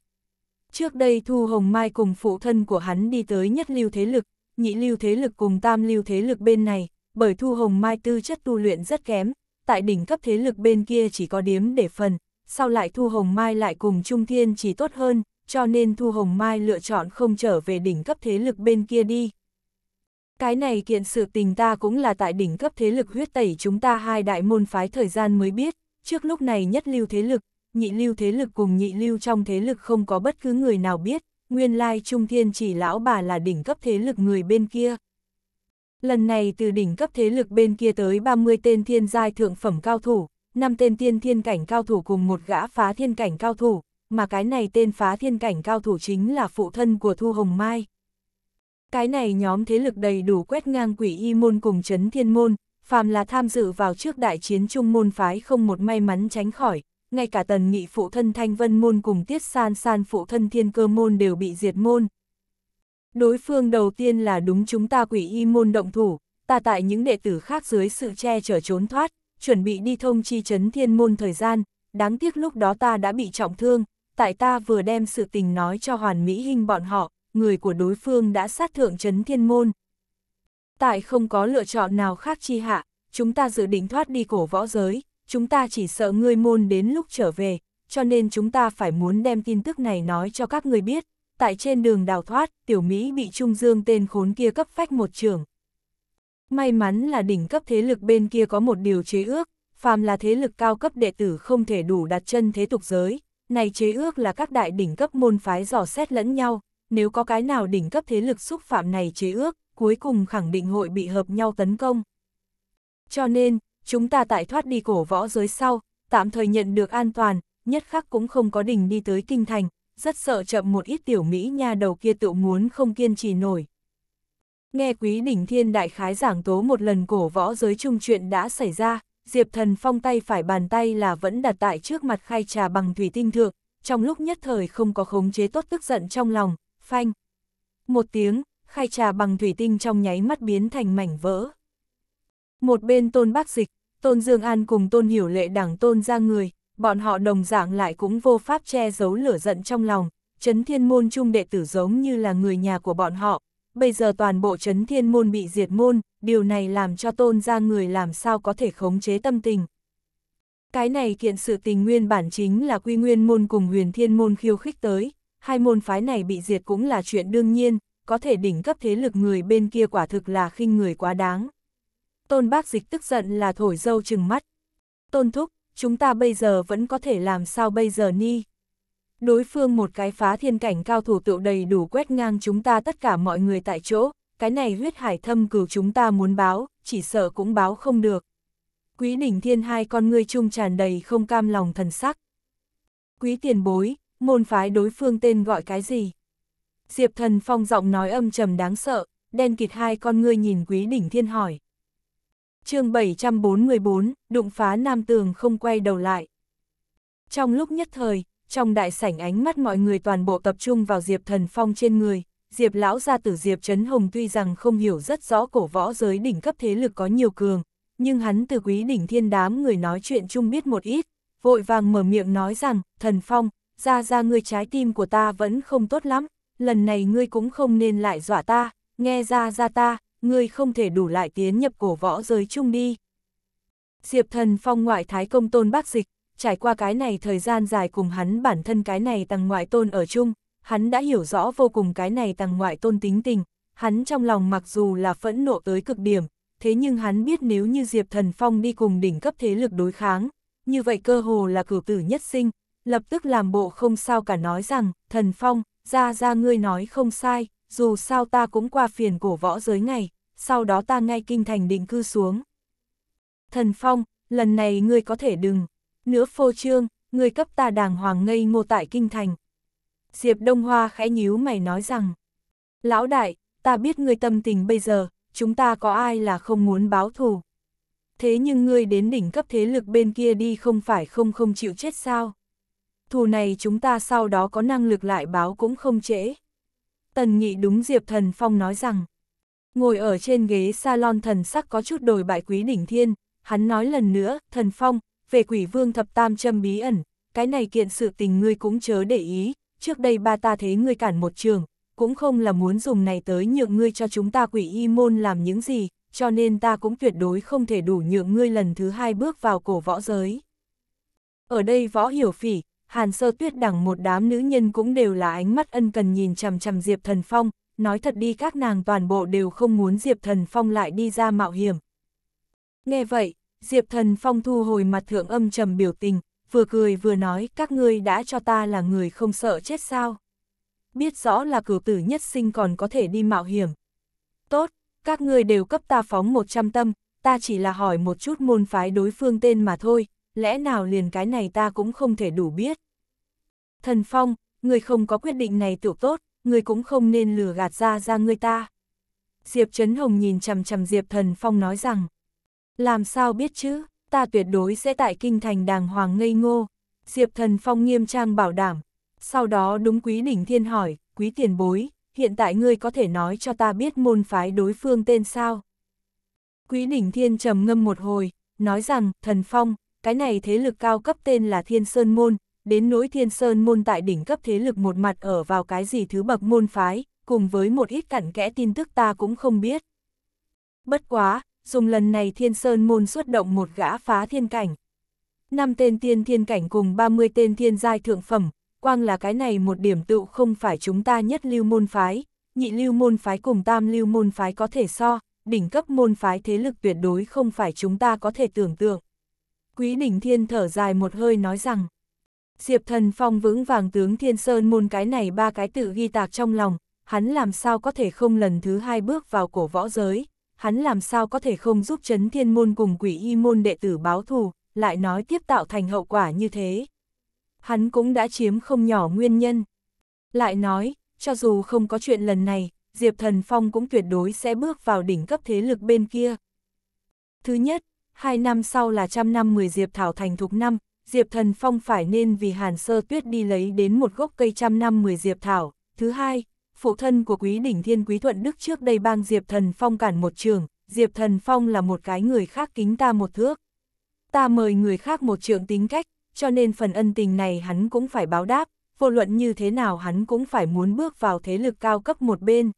Trước đây Thu Hồng Mai cùng phụ thân của hắn đi tới nhất lưu thế lực, nhị lưu thế lực cùng tam lưu thế lực bên này, bởi Thu Hồng Mai tư chất tu luyện rất kém, tại đỉnh cấp thế lực bên kia chỉ có điếm để phần, sau lại Thu Hồng Mai lại cùng Trung Thiên chỉ tốt hơn, cho nên Thu Hồng Mai lựa chọn không trở về đỉnh cấp thế lực bên kia đi. Cái này kiện sự tình ta cũng là tại đỉnh cấp thế lực huyết tẩy chúng ta hai đại môn phái thời gian mới biết, trước lúc này nhất lưu thế lực, nhị lưu thế lực cùng nhị lưu trong thế lực không có bất cứ người nào biết, nguyên lai trung thiên chỉ lão bà là đỉnh cấp thế lực người bên kia. Lần này từ đỉnh cấp thế lực bên kia tới 30 tên thiên giai thượng phẩm cao thủ, 5 tên tiên thiên cảnh cao thủ cùng một gã phá thiên cảnh cao thủ, mà cái này tên phá thiên cảnh cao thủ chính là phụ thân của Thu Hồng Mai. Cái này nhóm thế lực đầy đủ quét ngang quỷ y môn cùng chấn thiên môn, phàm là tham dự vào trước đại chiến chung môn phái không một may mắn tránh khỏi, ngay cả tần nghị phụ thân thanh vân môn cùng tiết san san phụ thân thiên cơ môn đều bị diệt môn. Đối phương đầu tiên là đúng chúng ta quỷ y môn động thủ, ta tại những đệ tử khác dưới sự che chở trốn thoát, chuẩn bị đi thông chi chấn thiên môn thời gian, đáng tiếc lúc đó ta đã bị trọng thương, tại ta vừa đem sự tình nói cho hoàn mỹ hình bọn họ, người của đối phương đã sát thượng trấn thiên môn. Tại không có lựa chọn nào khác chi hạ, chúng ta dự định thoát đi cổ võ giới, chúng ta chỉ sợ ngươi môn đến lúc trở về, cho nên chúng ta phải muốn đem tin tức này nói cho các người biết. Tại trên đường đào thoát, tiểu Mỹ bị Trung Dương tên khốn kia cấp phách một trường. May mắn là đỉnh cấp thế lực bên kia có một điều chế ước, phàm là thế lực cao cấp đệ tử không thể đủ đặt chân thế tục giới, này chế ước là các đại đỉnh cấp môn phái dò xét lẫn nhau, nếu có cái nào đỉnh cấp thế lực xúc phạm này chế ước, cuối cùng khẳng định hội bị hợp nhau tấn công. Cho nên, chúng ta tại thoát đi cổ võ giới sau, tạm thời nhận được an toàn, nhất khắc cũng không có đỉnh đi tới kinh thành, rất sợ chậm một ít tiểu Mỹ nha đầu kia tự muốn không kiên trì nổi. Nghe quý đỉnh thiên đại khái giảng tố một lần cổ võ giới trung chuyện đã xảy ra, Diệp thần phong tay phải bàn tay là vẫn đặt tại trước mặt khai trà bằng thủy tinh thượng, trong lúc nhất thời không có khống chế tốt tức giận trong lòng, phanh. Một tiếng, khay trà bằng thủy tinh trong nháy mắt biến thành mảnh vỡ. Một bên tôn bác dịch, tôn Dương An cùng tôn hiểu lệ đảng tôn ra người, bọn họ đồng dạng lại cũng vô pháp che giấu lửa giận trong lòng, chấn thiên môn trung đệ tử giống như là người nhà của bọn họ. Bây giờ toàn bộ chấn thiên môn bị diệt môn, điều này làm cho tôn ra người làm sao có thể khống chế tâm tình. Cái này kiện sự tình nguyên bản chính là quy nguyên môn cùng huyền thiên môn khiêu khích tới, hai môn phái này bị diệt cũng là chuyện đương nhiên, có thể đỉnh cấp thế lực người bên kia quả thực là khinh người quá đáng. Tôn bác dịch tức giận là thổi dâu chừng mắt. Tôn thúc, chúng ta bây giờ vẫn có thể làm sao bây giờ ni? Đối phương một cái phá thiên cảnh cao thủ tựu đầy đủ quét ngang chúng ta tất cả mọi người tại chỗ, cái này huyết hải thâm cửu chúng ta muốn báo, chỉ sợ cũng báo không được. Quý đỉnh thiên hai con ngươi chung tràn đầy không cam lòng thần sắc. Quý tiền bối, môn phái đối phương tên gọi cái gì? Diệp Thần Phong giọng nói âm trầm đáng sợ, đen kịt hai con ngươi nhìn Quý Đỉnh Thiên hỏi. chương 744, đụng phá nam tường không quay đầu lại. Trong lúc nhất thời, trong đại sảnh ánh mắt mọi người toàn bộ tập trung vào Diệp Thần Phong trên người, Diệp Lão gia tử Diệp Trấn Hồng tuy rằng không hiểu rất rõ cổ võ giới đỉnh cấp thế lực có nhiều cường, nhưng hắn từ Quý Đỉnh Thiên đám người nói chuyện chung biết một ít, vội vàng mở miệng nói rằng, Thần Phong, ra ra ngươi trái tim của ta vẫn không tốt lắm, lần này ngươi cũng không nên lại dọa ta, nghe ra ra ta, ngươi không thể đủ lại tiến nhập cổ võ giới chung đi. Diệp thần phong ngoại thái công tôn bác dịch, trải qua cái này thời gian dài cùng hắn bản thân cái này tăng ngoại tôn ở chung, hắn đã hiểu rõ vô cùng cái này tăng ngoại tôn tính tình, hắn trong lòng mặc dù là phẫn nộ tới cực điểm, thế nhưng hắn biết nếu như Diệp Thần Phong đi cùng đỉnh cấp thế lực đối kháng, như vậy cơ hồ là cử tử nhất sinh, lập tức làm bộ không sao cả nói rằng, thần phong, ra ra ngươi nói không sai, dù sao ta cũng qua phiền cổ võ giới ngày, sau đó ta ngay kinh thành định cư xuống. Thần phong, lần này ngươi có thể đừng, nữa phô trương, ngươi cấp ta đàng hoàng ngây ngô tại kinh thành. Diệp Đông Hoa khẽ nhíu mày nói rằng, lão đại, ta biết ngươi tâm tình bây giờ, chúng ta có ai là không muốn báo thù. Thế nhưng ngươi đến đỉnh cấp thế lực bên kia đi không phải không không chịu chết sao? thù này chúng ta sau đó có năng lực lại báo cũng không trễ. Tần nhị đúng Diệp Thần Phong nói rằng, ngồi ở trên ghế salon thần sắc có chút đổi bại quý đỉnh thiên, hắn nói lần nữa, Thần Phong, về quỷ vương thập tam châm bí ẩn, cái này kiện sự tình ngươi cũng chớ để ý, trước đây ba ta thấy ngươi cản một trường, cũng không là muốn dùng này tới nhượng ngươi cho chúng ta quỷ y môn làm những gì, cho nên ta cũng tuyệt đối không thể đủ nhượng ngươi lần thứ hai bước vào cổ võ giới. Ở đây võ hiểu phỉ, Hàn Sơ Tuyết đẳng một đám nữ nhân cũng đều là ánh mắt ân cần nhìn chằm chằm Diệp Thần Phong, nói thật đi các nàng toàn bộ đều không muốn Diệp Thần Phong lại đi ra mạo hiểm. Nghe vậy, Diệp Thần Phong thu hồi mặt thượng âm trầm biểu tình, vừa cười vừa nói các ngươi đã cho ta là người không sợ chết sao. Biết rõ là cử tử nhất sinh còn có thể đi mạo hiểm. Tốt, các ngươi đều cấp ta phóng 100 tâm, ta chỉ là hỏi một chút môn phái đối phương tên mà thôi, lẽ nào liền cái này ta cũng không thể đủ biết. Thần Phong, người không có quyết định này tiểu tốt, người cũng không nên lừa gạt ra ra người ta. Diệp Trấn Hồng nhìn chằm chằm Diệp Thần Phong nói rằng, làm sao biết chứ, ta tuyệt đối sẽ tại kinh thành đàng hoàng ngây ngô. Diệp Thần Phong nghiêm trang bảo đảm, sau đó đúng quý đỉnh thiên hỏi, quý tiền bối, hiện tại ngươi có thể nói cho ta biết môn phái đối phương tên sao? Quý đỉnh thiên trầm ngâm một hồi, nói rằng, Thần Phong, cái này thế lực cao cấp tên là Thiên Sơn Môn, đến nỗi Thiên Sơn Môn tại đỉnh cấp thế lực một mặt ở vào cái gì thứ bậc môn phái, cùng với một ít cặn kẽ tin tức ta cũng không biết. Bất quá, dùng lần này Thiên Sơn Môn xuất động một gã phá thiên cảnh. năm tên thiên thiên cảnh cùng 30 tên thiên giai thượng phẩm, quang là cái này một điểm tựu không phải chúng ta nhất lưu môn phái, nhị lưu môn phái cùng tam lưu môn phái có thể so, đỉnh cấp môn phái thế lực tuyệt đối không phải chúng ta có thể tưởng tượng. Quý đỉnh thiên thở dài một hơi nói rằng, Diệp thần phong vững vàng tướng thiên sơn môn cái này ba cái tự ghi tạc trong lòng, hắn làm sao có thể không lần thứ hai bước vào cổ võ giới, hắn làm sao có thể không giúp chấn thiên môn cùng quỷ y môn đệ tử báo thù, lại nói tiếp tạo thành hậu quả như thế. Hắn cũng đã chiếm không nhỏ nguyên nhân. Lại nói, cho dù không có chuyện lần này, Diệp Thần Phong cũng tuyệt đối sẽ bước vào đỉnh cấp thế lực bên kia. Thứ nhất, hai năm sau là trăm năm mười Diệp Thảo thành thục năm, Diệp Thần Phong phải nên vì Hàn Sơ Tuyết đi lấy đến một gốc cây trăm năm mười Diệp Thảo. Thứ hai, phụ thân của Quý Đỉnh Thiên Quý Thuận Đức trước đây bang Diệp Thần Phong cản một trường, Diệp Thần Phong là một cái người khác kính ta một thước. Ta mời người khác một trượng tính cách, cho nên phần ân tình này hắn cũng phải báo đáp, vô luận như thế nào hắn cũng phải muốn bước vào thế lực cao cấp một bên.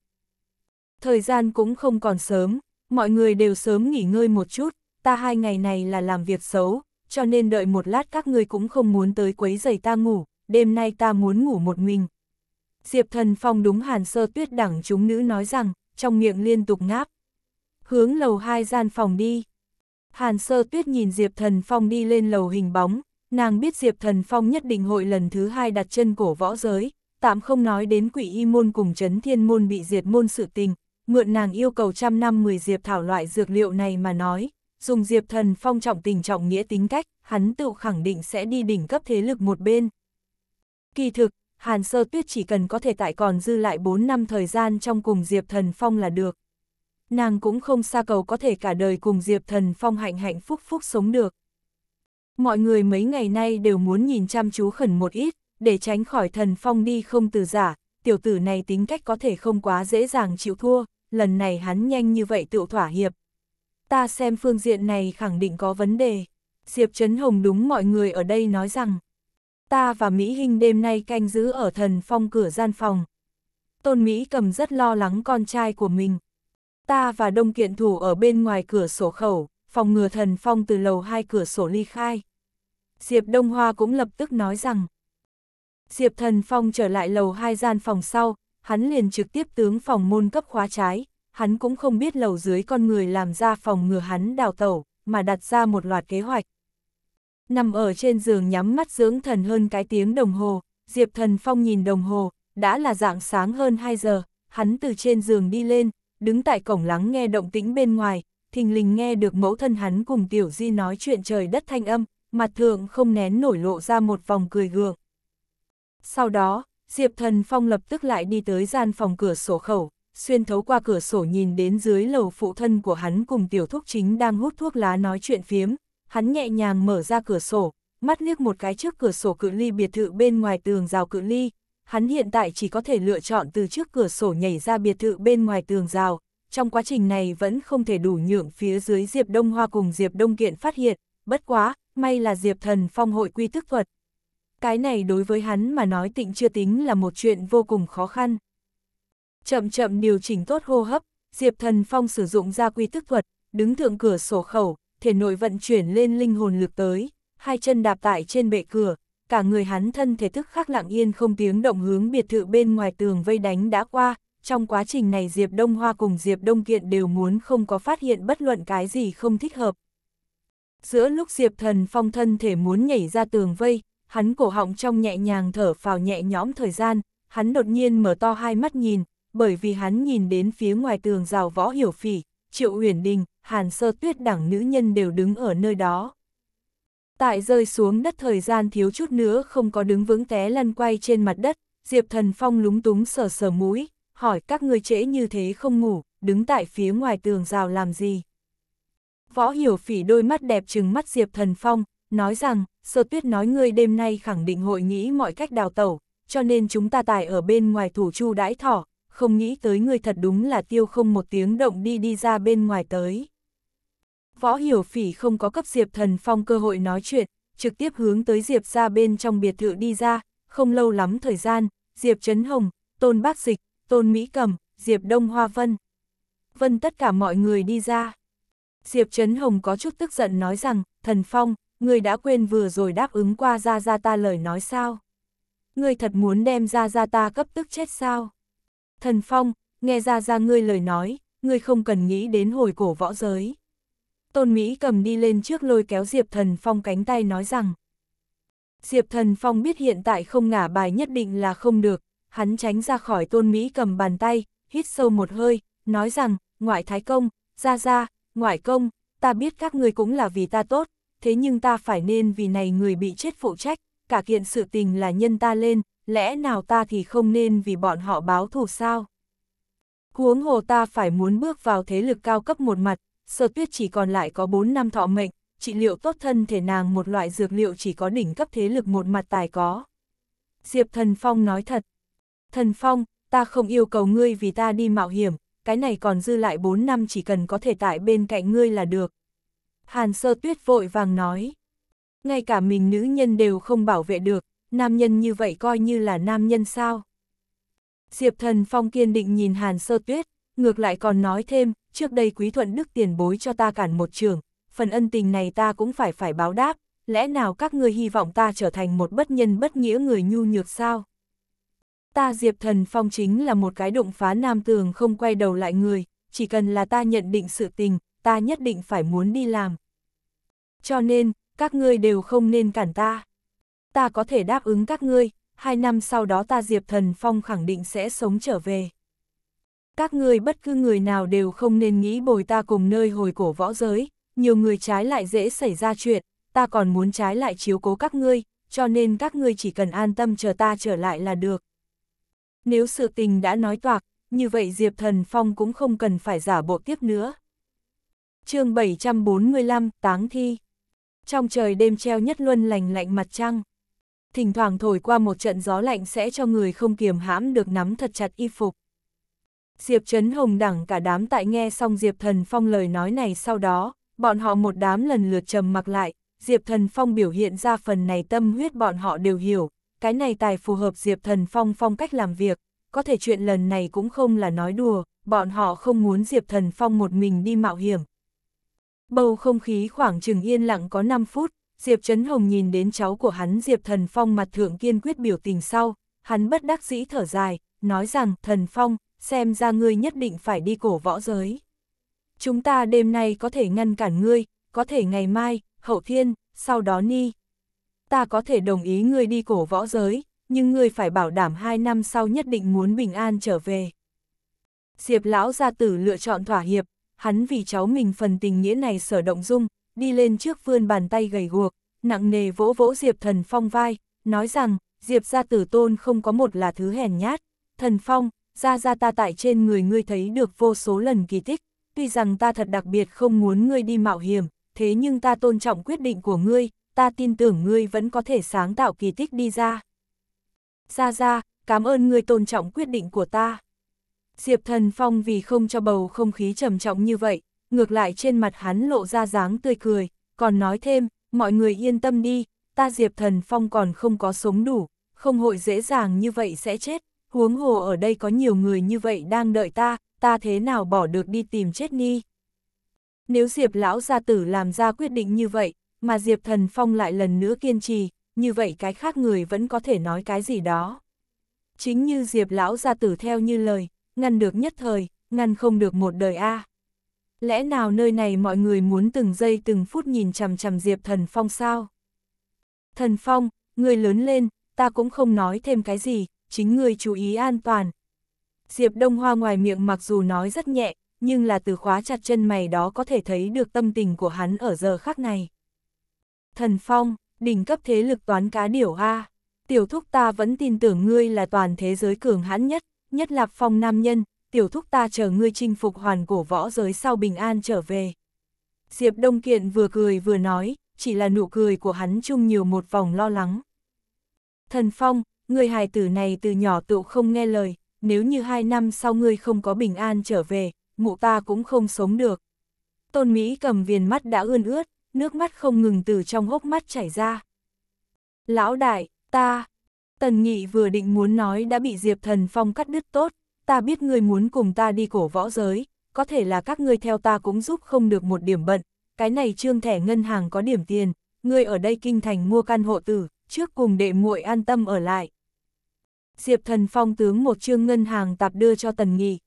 Thời gian cũng không còn sớm, mọi người đều sớm nghỉ ngơi một chút, ta hai ngày này là làm việc xấu, cho nên đợi một lát các ngươi cũng không muốn tới quấy giày ta ngủ, đêm nay ta muốn ngủ một mình. Diệp thần phong đúng hàn sơ tuyết đẳng chúng nữ nói rằng, trong miệng liên tục ngáp. Hướng lầu hai gian phòng đi. Hàn sơ tuyết nhìn Diệp thần phong đi lên lầu hình bóng, nàng biết Diệp thần phong nhất định hội lần thứ hai đặt chân cổ võ giới, tạm không nói đến quỷ y môn cùng chấn thiên môn bị diệt môn sự tình, mượn nàng yêu cầu trăm năm mười Diệp thảo loại dược liệu này mà nói, dùng Diệp Thần Phong trọng tình trọng nghĩa tính cách, hắn tự khẳng định sẽ đi đỉnh cấp thế lực một bên. Kỳ thực, Hàn Sơ Tuyết chỉ cần có thể tại còn dư lại 4 năm thời gian trong cùng Diệp Thần Phong là được. Nàng cũng không xa cầu có thể cả đời cùng Diệp Thần Phong hạnh hạnh phúc phúc sống được. Mọi người mấy ngày nay đều muốn nhìn chăm chú khẩn một ít, để tránh khỏi Thần Phong đi không từ giả, tiểu tử này tính cách có thể không quá dễ dàng chịu thua, lần này hắn nhanh như vậy tự thỏa hiệp, ta xem phương diện này khẳng định có vấn đề. Diệp Trấn Hồng đúng mọi người ở đây nói rằng, ta và Mỹ Hinh đêm nay canh giữ ở thần phong cửa gian phòng. Tôn Mỹ cầm rất lo lắng con trai của mình. Ta và đông kiện thủ ở bên ngoài cửa sổ khẩu, phòng ngừa thần phong từ lầu hai cửa sổ ly khai. Diệp Đông Hoa cũng lập tức nói rằng, Diệp Thần Phong trở lại lầu hai gian phòng sau, hắn liền trực tiếp tướng phòng môn cấp khóa trái, hắn cũng không biết lầu dưới con người làm ra phòng ngừa hắn đào tẩu, mà đặt ra một loạt kế hoạch. Nằm ở trên giường nhắm mắt dưỡng thần hơn cái tiếng đồng hồ, Diệp Thần Phong nhìn đồng hồ, đã là dạng sáng hơn 2 giờ, hắn từ trên giường đi lên, đứng tại cổng lắng nghe động tĩnh bên ngoài, thình lình nghe được mẫu thân hắn cùng Tiểu Di nói chuyện trời đất thanh âm, mặt thượng không nén nổi lộ ra một vòng cười gượng. Sau đó, Diệp Thần Phong lập tức lại đi tới gian phòng cửa sổ khẩu, xuyên thấu qua cửa sổ nhìn đến dưới lầu phụ thân của hắn cùng tiểu thúc chính đang hút thuốc lá nói chuyện phiếm, hắn nhẹ nhàng mở ra cửa sổ, mắt liếc một cái trước cửa sổ cự ly biệt thự bên ngoài tường rào cự ly, hắn hiện tại chỉ có thể lựa chọn từ trước cửa sổ nhảy ra biệt thự bên ngoài tường rào, trong quá trình này vẫn không thể đủ nhượng phía dưới Diệp Đông Hoa cùng Diệp Đông Kiện phát hiện, bất quá, may là Diệp Thần phong hội quy tức thuật. Cái này đối với hắn mà nói tịnh chưa tính là một chuyện vô cùng khó khăn chậm chậm điều chỉnh tốt hô hấp, Diệp Thần Phong sử dụng ra quy tức thuật, đứng thượng cửa sổ khẩu, thể nội vận chuyển lên linh hồn lực tới, hai chân đạp tại trên bệ cửa, cả người hắn thân thể thức khắc lặng yên không tiếng động hướng biệt thự bên ngoài tường vây đánh đã qua, trong quá trình này Diệp Đông Hoa cùng Diệp Đông Kiện đều muốn không có phát hiện bất luận cái gì không thích hợp. Giữa lúc Diệp Thần Phong thân thể muốn nhảy ra tường vây, hắn cổ họng trong nhẹ nhàng thở phào nhẹ nhõm thời gian, hắn đột nhiên mở to hai mắt nhìn, bởi vì hắn nhìn đến phía ngoài tường rào võ hiểu phỉ, triệu uyển đình, hàn sơ tuyết đẳng nữ nhân đều đứng ở nơi đó. Tại rơi xuống đất thời gian thiếu chút nữa không có đứng vững té lăn quay trên mặt đất, Diệp Thần Phong lúng túng sờ sờ mũi, hỏi các người trễ như thế không ngủ, đứng tại phía ngoài tường rào làm gì. Võ hiểu phỉ đôi mắt đẹp trừng mắt Diệp Thần Phong, nói rằng, sơ tuyết nói ngươi đêm nay khẳng định hội nghĩ mọi cách đào tẩu, cho nên chúng ta tài ở bên ngoài thủ chu đãi thỏ, không nghĩ tới người thật đúng là tiêu không một tiếng động đi đi ra bên ngoài tới. Võ Hiểu Phỉ không có cấp Diệp Thần Phong cơ hội nói chuyện, trực tiếp hướng tới Diệp ra bên trong biệt thự đi ra, không lâu lắm thời gian, Diệp Trấn Hồng, Tôn Bác Dịch, Tôn Mỹ Cầm, Diệp Đông Hoa Vân. Vân tất cả mọi người đi ra. Diệp Trấn Hồng có chút tức giận nói rằng, Thần Phong, người đã quên vừa rồi đáp ứng qua gia gia ta lời nói sao? Người thật muốn đem gia gia ta cấp tức chết sao? Thần Phong, nghe ra ra ngươi lời nói, ngươi không cần nghĩ đến hồi cổ võ giới. Tôn Mỹ cầm đi lên trước lôi kéo Diệp Thần Phong cánh tay nói rằng. Diệp Thần Phong biết hiện tại không ngả bài nhất định là không được, hắn tránh ra khỏi Tôn Mỹ cầm bàn tay, hít sâu một hơi, nói rằng, ngoại thái công, ra ra, ngoại công, ta biết các ngươi cũng là vì ta tốt, thế nhưng ta phải nên vì này người bị chết phụ trách, cả kiện sự tình là nhân ta lên, lẽ nào ta thì không nên vì bọn họ báo thù sao? Huống hồ ta phải muốn bước vào thế lực cao cấp một mặt, sơ tuyết chỉ còn lại có 4 năm thọ mệnh, trị liệu tốt thân thể nàng một loại dược liệu chỉ có đỉnh cấp thế lực một mặt tài có. Diệp Thần Phong nói thật. Thần Phong, ta không yêu cầu ngươi vì ta đi mạo hiểm, cái này còn dư lại 4 năm chỉ cần có thể tại bên cạnh ngươi là được. Hàn sơ tuyết vội vàng nói. Ngay cả mình nữ nhân đều không bảo vệ được, nam nhân như vậy coi như là nam nhân sao. Diệp Thần Phong kiên định nhìn Hàn Sơ Tuyết, ngược lại còn nói thêm, trước đây Quý Thuận Đức tiền bối cho ta cản một trường, phần ân tình này ta cũng phải phải báo đáp, lẽ nào các ngươi hy vọng ta trở thành một bất nhân bất nghĩa người nhu nhược sao? Ta Diệp Thần Phong chính là một cái động phá nam tường không quay đầu lại người, chỉ cần là ta nhận định sự tình, ta nhất định phải muốn đi làm. Cho nên, các ngươi đều không nên cản ta ta có thể đáp ứng các ngươi, hai năm sau đó ta Diệp Thần Phong khẳng định sẽ sống trở về. Các ngươi bất cứ người nào đều không nên nghĩ bồi ta cùng nơi hồi cổ võ giới, nhiều người trái lại dễ xảy ra chuyện, ta còn muốn trái lại chiếu cố các ngươi, cho nên các ngươi chỉ cần an tâm chờ ta trở lại là được. Nếu sự tình đã nói toạc, như vậy Diệp Thần Phong cũng không cần phải giả bộ tiếp nữa. chương 745, Táng Thi Trong trời đêm treo nhất luân lành lạnh mặt trăng thỉnh thoảng thổi qua một trận gió lạnh sẽ cho người không kiềm hãm được nắm thật chặt y phục. Diệp Trấn Hồng đẳng cả đám tại nghe xong Diệp Thần Phong lời nói này sau đó, bọn họ một đám lần lượt trầm mặc lại, Diệp Thần Phong biểu hiện ra phần này tâm huyết bọn họ đều hiểu, cái này tài phù hợp Diệp Thần Phong phong cách làm việc, có thể chuyện lần này cũng không là nói đùa, bọn họ không muốn Diệp Thần Phong một mình đi mạo hiểm. Bầu không khí khoảng chừng yên lặng có 5 phút, Diệp Trấn Hồng nhìn đến cháu của hắn Diệp Thần Phong mặt thượng kiên quyết biểu tình sau, hắn bất đắc dĩ thở dài, nói rằng Thần Phong, xem ra ngươi nhất định phải đi cổ võ giới. Chúng ta đêm nay có thể ngăn cản ngươi, có thể ngày mai, hậu thiên, sau đó ni. Ta có thể đồng ý ngươi đi cổ võ giới, nhưng ngươi phải bảo đảm hai năm sau nhất định muốn bình an trở về. Diệp lão gia tử lựa chọn thỏa hiệp, hắn vì cháu mình phần tình nghĩa này sở động dung, đi lên trước vươn bàn tay gầy guộc, nặng nề vỗ vỗ Diệp Thần Phong vai, nói rằng, Diệp gia tử tôn không có một là thứ hèn nhát. Thần Phong, gia gia ta tại trên người ngươi thấy được vô số lần kỳ tích, tuy rằng ta thật đặc biệt không muốn ngươi đi mạo hiểm, thế nhưng ta tôn trọng quyết định của ngươi, ta tin tưởng ngươi vẫn có thể sáng tạo kỳ tích đi ra. gia gia cảm ơn ngươi tôn trọng quyết định của ta. Diệp Thần Phong vì không cho bầu không khí trầm trọng như vậy, ngược lại trên mặt hắn lộ ra dáng tươi cười, còn nói thêm, mọi người yên tâm đi, ta Diệp Thần Phong còn không có sống đủ, không hội dễ dàng như vậy sẽ chết, huống hồ ở đây có nhiều người như vậy đang đợi ta, ta thế nào bỏ được đi tìm chết ni. Nếu Diệp lão gia tử làm ra quyết định như vậy, mà Diệp Thần Phong lại lần nữa kiên trì, như vậy cái khác người vẫn có thể nói cái gì đó. Chính như Diệp lão gia tử theo như lời, ngăn được nhất thời, ngăn không được một đời a. À. Lẽ nào nơi này mọi người muốn từng giây từng phút nhìn chằm chằm Diệp Thần Phong sao? Thần Phong, người lớn lên, ta cũng không nói thêm cái gì, chính người chú ý an toàn. Diệp Đông Hoa ngoài miệng mặc dù nói rất nhẹ, nhưng là từ khóa chặt chân mày đó có thể thấy được tâm tình của hắn ở giờ khắc này. Thần Phong, đỉnh cấp thế lực toán cá điểu A, tiểu thúc ta vẫn tin tưởng ngươi là toàn thế giới cường hãn nhất, nhất là phong nam nhân, tiểu thúc ta chờ ngươi chinh phục hoàn cổ võ giới sau bình an trở về. Diệp Đông Kiện vừa cười vừa nói, chỉ là nụ cười của hắn chung nhiều một vòng lo lắng. Thần Phong, người hài tử này từ nhỏ tựu không nghe lời, nếu như hai năm sau ngươi không có bình an trở về, mụ ta cũng không sống được. Tôn Mỹ cầm viền mắt đã ươn ướt, nước mắt không ngừng từ trong hốc mắt chảy ra. Lão đại, ta, Tần Nghị vừa định muốn nói đã bị Diệp Thần Phong cắt đứt tốt, ta biết ngươi muốn cùng ta đi cổ võ giới, có thể là các ngươi theo ta cũng giúp không được một điểm bận, cái này trương thẻ ngân hàng có điểm tiền, ngươi ở đây kinh thành mua căn hộ tử, trước cùng đệ muội an tâm ở lại. Diệp thần phong tướng một trương ngân hàng tạp đưa cho tần nghị.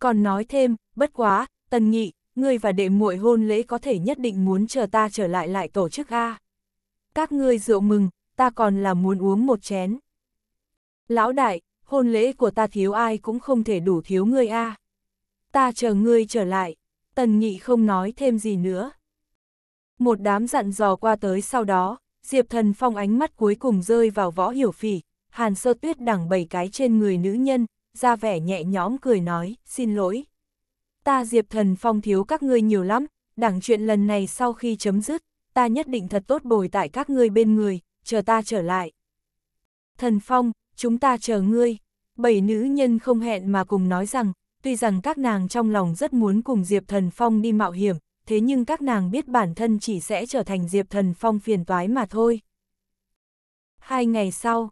Còn nói thêm, bất quá, tần nghị, ngươi và đệ muội hôn lễ có thể nhất định muốn chờ ta trở lại lại tổ chức A. Các ngươi rượu mừng, ta còn là muốn uống một chén. Lão đại, hôn lễ của ta thiếu ai cũng không thể đủ thiếu ngươi a. À. Ta chờ ngươi trở lại, tần nhị không nói thêm gì nữa. Một đám dặn dò qua tới sau đó, Diệp Thần Phong ánh mắt cuối cùng rơi vào võ hiểu phỉ, hàn sơ tuyết đẳng bảy cái trên người nữ nhân, ra vẻ nhẹ nhõm cười nói, xin lỗi. Ta Diệp Thần Phong thiếu các ngươi nhiều lắm, đẳng chuyện lần này sau khi chấm dứt, ta nhất định thật tốt bồi tại các ngươi bên người, chờ ta trở lại. Thần Phong, chúng ta chờ ngươi. Bảy nữ nhân không hẹn mà cùng nói rằng, tuy rằng các nàng trong lòng rất muốn cùng Diệp Thần Phong đi mạo hiểm, thế nhưng các nàng biết bản thân chỉ sẽ trở thành Diệp Thần Phong phiền toái mà thôi. Hai ngày sau,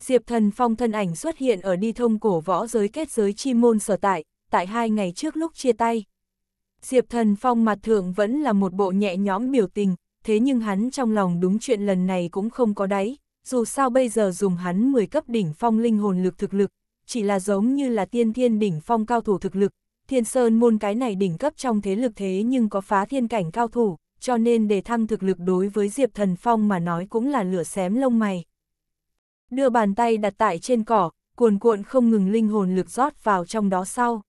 Diệp Thần Phong thân ảnh xuất hiện ở đi thông cổ võ giới kết giới chi môn sở tại, tại hai ngày trước lúc chia tay. Diệp Thần Phong mặt thượng vẫn là một bộ nhẹ nhõm biểu tình, thế nhưng hắn trong lòng đúng chuyện lần này cũng không có đáy dù sao bây giờ dùng hắn 10 cấp đỉnh phong linh hồn lực thực lực, chỉ là giống như là tiên thiên đỉnh phong cao thủ thực lực, thiên sơn môn cái này đỉnh cấp trong thế lực thế nhưng có phá thiên cảnh cao thủ, cho nên để thăng thực lực đối với Diệp Thần Phong mà nói cũng là lửa xém lông mày. Đưa bàn tay đặt tại trên cỏ, cuồn cuộn không ngừng linh hồn lực rót vào trong đó sau.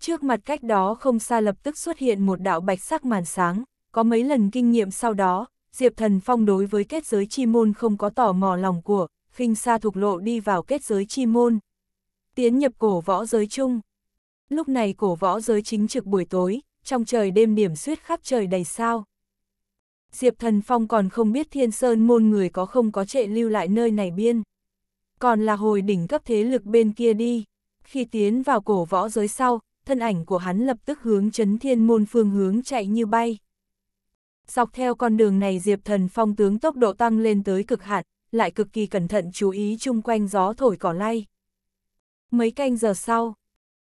Trước mặt cách đó không xa lập tức xuất hiện một đạo bạch sắc màn sáng, có mấy lần kinh nghiệm sau đó, Diệp Thần Phong đối với kết giới chi môn không có tỏ mò lòng của, khinh xa thuộc lộ đi vào kết giới chi môn. Tiến nhập cổ võ giới chung. Lúc này cổ võ giới chính trực buổi tối, trong trời đêm điểm suyết khắp trời đầy sao. Diệp Thần Phong còn không biết thiên sơn môn người có không có trệ lưu lại nơi này biên. Còn là hồi đỉnh cấp thế lực bên kia đi. Khi tiến vào cổ võ giới sau, thân ảnh của hắn lập tức hướng chấn thiên môn phương hướng chạy như bay. Dọc theo con đường này Diệp Thần Phong tướng tốc độ tăng lên tới cực hạn, lại cực kỳ cẩn thận chú ý chung quanh gió thổi cỏ lay. Mấy canh giờ sau,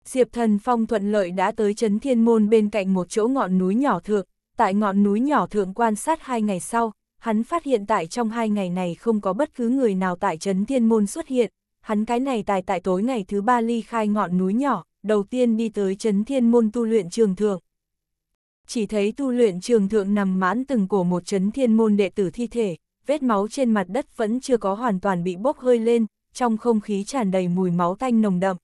Diệp Thần Phong thuận lợi đã tới Trấn Thiên Môn bên cạnh một chỗ ngọn núi nhỏ thượng, tại ngọn núi nhỏ thượng quan sát hai ngày sau, hắn phát hiện tại trong hai ngày này không có bất cứ người nào tại Trấn Thiên Môn xuất hiện, hắn cái này tài tại tối ngày thứ ba ly khai ngọn núi nhỏ, đầu tiên đi tới Trấn Thiên Môn tu luyện trường thượng chỉ thấy tu luyện trường thượng nằm mãn từng cổ một chấn thiên môn đệ tử thi thể, vết máu trên mặt đất vẫn chưa có hoàn toàn bị bốc hơi lên, trong không khí tràn đầy mùi máu tanh nồng đậm.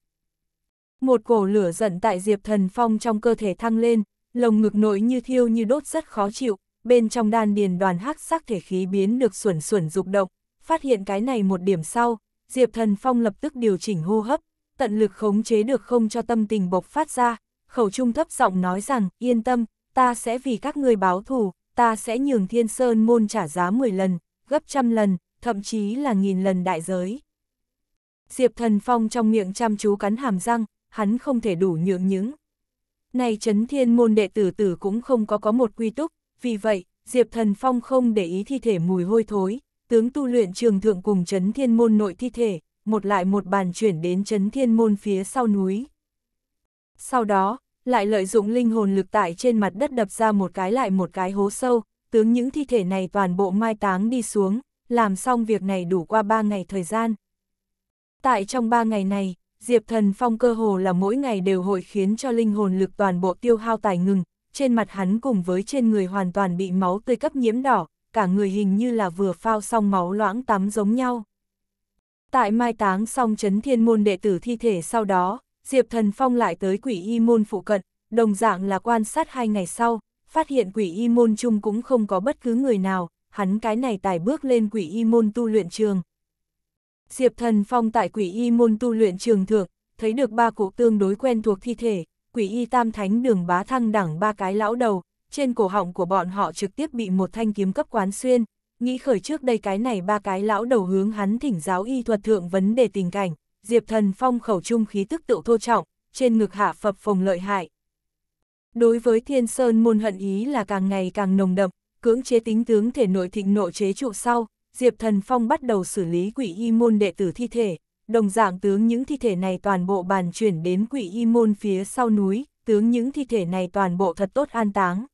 Một cổ lửa giận tại Diệp Thần Phong trong cơ thể thăng lên, lồng ngực nổi như thiêu như đốt rất khó chịu, bên trong đan điền đoàn hắc sắc thể khí biến được xuẩn xuẩn dục động, phát hiện cái này một điểm sau, Diệp Thần Phong lập tức điều chỉnh hô hấp, tận lực khống chế được không cho tâm tình bộc phát ra, khẩu trung thấp giọng nói rằng, yên tâm, ta sẽ vì các ngươi báo thù, ta sẽ nhường thiên sơn môn trả giá 10 lần, gấp trăm lần, thậm chí là nghìn lần đại giới. Diệp Thần Phong trong miệng chăm chú cắn hàm răng, hắn không thể đủ nhượng những. Này chấn thiên môn đệ tử tử cũng không có có một quy túc, vì vậy, Diệp Thần Phong không để ý thi thể mùi hôi thối, tướng tu luyện trường thượng cùng chấn thiên môn nội thi thể, một lại một bàn chuyển đến chấn thiên môn phía sau núi. Sau đó, lại lợi dụng linh hồn lực tại trên mặt đất đập ra một cái lại một cái hố sâu, tướng những thi thể này toàn bộ mai táng đi xuống, làm xong việc này đủ qua ba ngày thời gian. Tại trong ba ngày này, Diệp Thần Phong cơ hồ là mỗi ngày đều hội khiến cho linh hồn lực toàn bộ tiêu hao tài ngừng, trên mặt hắn cùng với trên người hoàn toàn bị máu tươi cấp nhiễm đỏ, cả người hình như là vừa phao xong máu loãng tắm giống nhau. Tại mai táng xong chấn thiên môn đệ tử thi thể sau đó, Diệp Thần Phong lại tới quỷ y môn phụ cận, đồng dạng là quan sát hai ngày sau, phát hiện quỷ y môn chung cũng không có bất cứ người nào, hắn cái này tài bước lên quỷ y môn tu luyện trường. Diệp Thần Phong tại quỷ y môn tu luyện trường thượng, thấy được ba cụ tương đối quen thuộc thi thể, quỷ y tam thánh đường bá thăng đẳng ba cái lão đầu, trên cổ họng của bọn họ trực tiếp bị một thanh kiếm cấp quán xuyên, nghĩ khởi trước đây cái này ba cái lão đầu hướng hắn thỉnh giáo y thuật thượng vấn đề tình cảnh, Diệp Thần Phong khẩu trung khí tức tựu thô trọng, trên ngực hạ phập phồng lợi hại. Đối với Thiên Sơn môn hận ý là càng ngày càng nồng đậm, cưỡng chế tính tướng thể nội thịnh nộ chế trụ sau, Diệp Thần Phong bắt đầu xử lý quỷ y môn đệ tử thi thể, đồng dạng tướng những thi thể này toàn bộ bàn chuyển đến quỷ y môn phía sau núi, tướng những thi thể này toàn bộ thật tốt an táng.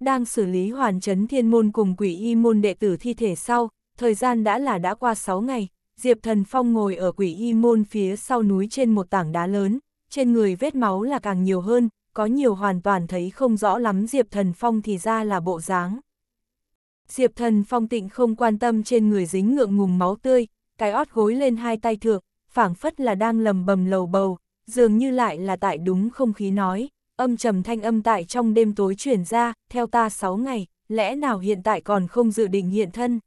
Đang xử lý hoàn chấn thiên môn cùng quỷ y môn đệ tử thi thể sau, thời gian đã là đã qua 6 ngày, Diệp Thần Phong ngồi ở quỷ y môn phía sau núi trên một tảng đá lớn, trên người vết máu là càng nhiều hơn, có nhiều hoàn toàn thấy không rõ lắm Diệp Thần Phong thì ra là bộ dáng. Diệp Thần Phong tịnh không quan tâm trên người dính ngượng ngùng máu tươi, cái ót gối lên hai tay thượng, phảng phất là đang lầm bầm lầu bầu, dường như lại là tại đúng không khí nói, âm trầm thanh âm tại trong đêm tối chuyển ra, theo ta 6 ngày, lẽ nào hiện tại còn không dự định hiện thân.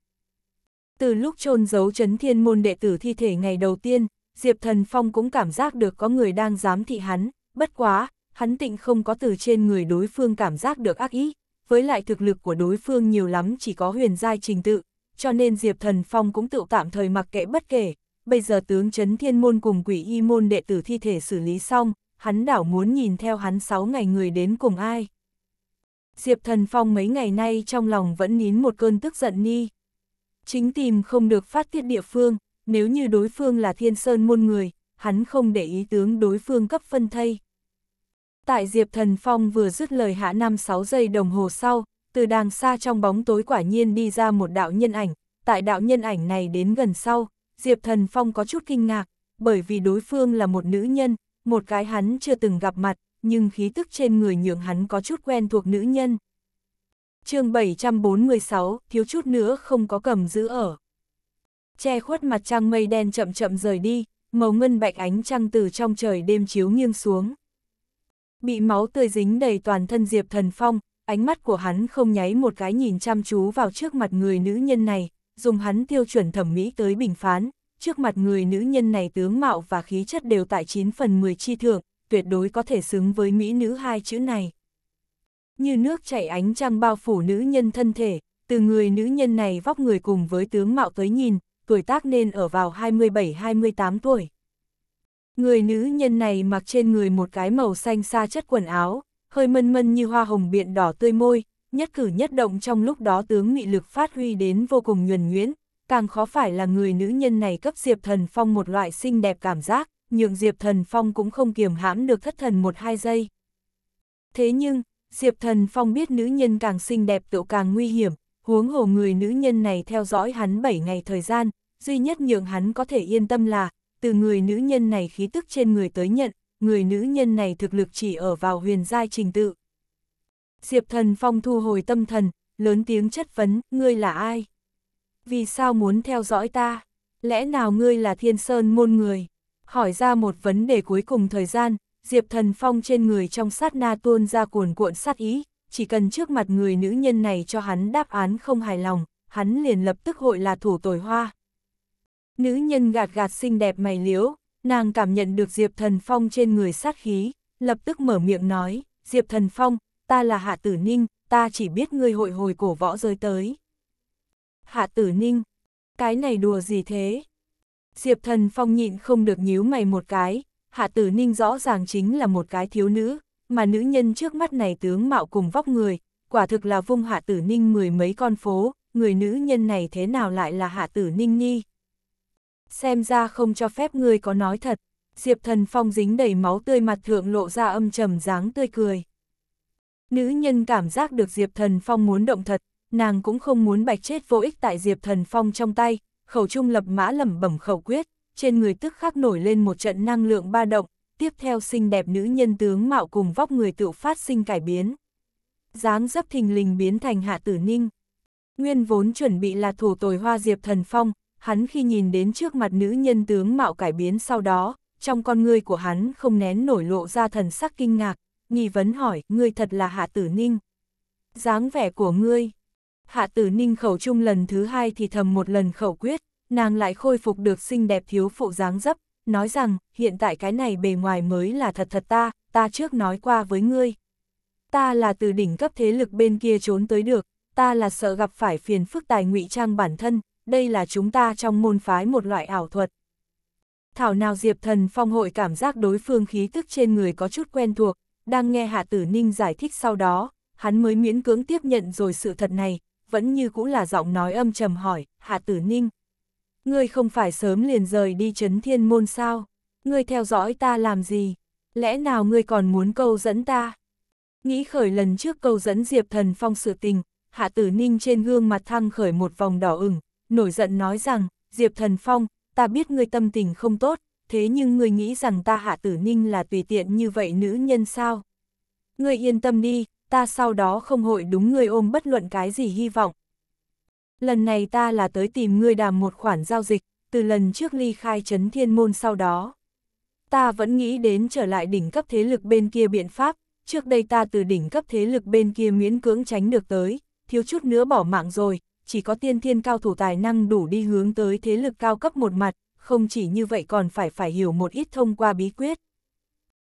Từ lúc chôn giấu chấn thiên môn đệ tử thi thể ngày đầu tiên, Diệp Thần Phong cũng cảm giác được có người đang giám thị hắn, bất quá, hắn tịnh không có từ trên người đối phương cảm giác được ác ý, với lại thực lực của đối phương nhiều lắm chỉ có huyền giai trình tự, cho nên Diệp Thần Phong cũng tự tạm thời mặc kệ bất kể, bây giờ tướng chấn thiên môn cùng quỷ y môn đệ tử thi thể xử lý xong, hắn đảo muốn nhìn theo hắn 6 ngày người đến cùng ai. Diệp Thần Phong mấy ngày nay trong lòng vẫn nín một cơn tức giận ni, chính tìm không được phát tiết địa phương, nếu như đối phương là thiên sơn môn người, hắn không để ý tướng đối phương cấp phân thây. Tại Diệp Thần Phong vừa dứt lời hạ năm 6 giây đồng hồ sau, từ đàng xa trong bóng tối quả nhiên đi ra một đạo nhân ảnh, tại đạo nhân ảnh này đến gần sau, Diệp Thần Phong có chút kinh ngạc, bởi vì đối phương là một nữ nhân, một cái hắn chưa từng gặp mặt, nhưng khí tức trên người nhượng hắn có chút quen thuộc nữ nhân chương 746, thiếu chút nữa không có cầm giữ ở. Che khuất mặt trăng mây đen chậm chậm rời đi, màu ngân bạch ánh trăng từ trong trời đêm chiếu nghiêng xuống. Bị máu tươi dính đầy toàn thân Diệp Thần Phong, ánh mắt của hắn không nháy một cái nhìn chăm chú vào trước mặt người nữ nhân này, dùng hắn tiêu chuẩn thẩm mỹ tới bình phán, trước mặt người nữ nhân này tướng mạo và khí chất đều tại 9 phần 10 chi thượng, tuyệt đối có thể xứng với mỹ nữ hai chữ này. Như nước chảy ánh trăng bao phủ nữ nhân thân thể, từ người nữ nhân này vóc người cùng với tướng mạo tới nhìn, tuổi tác nên ở vào 27-28 tuổi. Người nữ nhân này mặc trên người một cái màu xanh xa chất quần áo, hơi mân mân như hoa hồng biện đỏ tươi môi, nhất cử nhất động trong lúc đó tướng nghị lực phát huy đến vô cùng nhuần nhuyễn, càng khó phải là người nữ nhân này cấp Diệp Thần Phong một loại xinh đẹp cảm giác, nhượng Diệp Thần Phong cũng không kiềm hãm được thất thần một hai giây. Thế nhưng, Diệp Thần Phong biết nữ nhân càng xinh đẹp tựu càng nguy hiểm, huống hồ người nữ nhân này theo dõi hắn 7 ngày thời gian, duy nhất nhượng hắn có thể yên tâm là, từ người nữ nhân này khí tức trên người tới nhận, người nữ nhân này thực lực chỉ ở vào huyền giai trình tự. Diệp Thần Phong thu hồi tâm thần, lớn tiếng chất vấn, ngươi là ai? Vì sao muốn theo dõi ta? Lẽ nào ngươi là thiên sơn môn người? Hỏi ra một vấn đề cuối cùng thời gian, Diệp Thần Phong trên người trong sát na tuôn ra cuồn cuộn sát ý, chỉ cần trước mặt người nữ nhân này cho hắn đáp án không hài lòng, hắn liền lập tức hội là thủ tồi hoa. Nữ nhân gạt gạt xinh đẹp mày liếu, nàng cảm nhận được Diệp Thần Phong trên người sát khí, lập tức mở miệng nói, Diệp Thần Phong, ta là Hạ Tử Ninh, ta chỉ biết ngươi hội hồi cổ võ giới tới. Hạ Tử Ninh, cái này đùa gì thế? Diệp Thần Phong nhịn không được nhíu mày một cái, Hạ Tử Ninh rõ ràng chính là một cái thiếu nữ, mà nữ nhân trước mắt này tướng mạo cùng vóc người, quả thực là vung Hạ Tử Ninh mười mấy con phố, người nữ nhân này thế nào lại là Hạ Tử Ninh nhi? Xem ra không cho phép ngươi có nói thật, Diệp Thần Phong dính đầy máu tươi mặt thượng lộ ra âm trầm dáng tươi cười. Nữ nhân cảm giác được Diệp Thần Phong muốn động thật, nàng cũng không muốn bạch chết vô ích tại Diệp Thần Phong trong tay, khẩu trung lập mã lẩm bẩm khẩu quyết, trên người tức khắc nổi lên một trận năng lượng ba động, tiếp theo xinh đẹp nữ nhân tướng mạo cùng vóc người tự phát sinh cải biến. dáng dấp thình lình biến thành hạ tử ninh. Nguyên vốn chuẩn bị là thủ tồi hoa diệp thần phong, hắn khi nhìn đến trước mặt nữ nhân tướng mạo cải biến sau đó, trong con người của hắn không nén nổi lộ ra thần sắc kinh ngạc, nghi vấn hỏi, ngươi thật là hạ tử ninh. dáng vẻ của ngươi. Hạ tử ninh khẩu trung lần thứ hai thì thầm một lần khẩu quyết, nàng lại khôi phục được xinh đẹp thiếu phụ dáng dấp, nói rằng, hiện tại cái này bề ngoài mới là thật thật ta, ta trước nói qua với ngươi. Ta là từ đỉnh cấp thế lực bên kia trốn tới được, ta là sợ gặp phải phiền phức tài ngụy trang bản thân, đây là chúng ta trong môn phái một loại ảo thuật. Thảo nào Diệp Thần Phong hội cảm giác đối phương khí tức trên người có chút quen thuộc, đang nghe Hạ Tử Ninh giải thích sau đó, hắn mới miễn cưỡng tiếp nhận rồi sự thật này, vẫn như cũ là giọng nói âm trầm hỏi, Hạ Tử Ninh, Ngươi không phải sớm liền rời đi chấn thiên môn sao? Ngươi theo dõi ta làm gì? Lẽ nào ngươi còn muốn câu dẫn ta? Nghĩ khởi lần trước câu dẫn Diệp Thần Phong sự tình, Hạ Tử Ninh trên gương mặt thăng khởi một vòng đỏ ửng, nổi giận nói rằng, Diệp Thần Phong, ta biết ngươi tâm tình không tốt, thế nhưng ngươi nghĩ rằng ta Hạ Tử Ninh là tùy tiện như vậy nữ nhân sao? Ngươi yên tâm đi, ta sau đó không hội đúng ngươi ôm bất luận cái gì hy vọng, Lần này ta là tới tìm ngươi đàm một khoản giao dịch, từ lần trước ly khai trấn thiên môn sau đó. Ta vẫn nghĩ đến trở lại đỉnh cấp thế lực bên kia biện pháp, trước đây ta từ đỉnh cấp thế lực bên kia miễn cưỡng tránh được tới, thiếu chút nữa bỏ mạng rồi, chỉ có tiên thiên cao thủ tài năng đủ đi hướng tới thế lực cao cấp một mặt, không chỉ như vậy còn phải phải hiểu một ít thông qua bí quyết.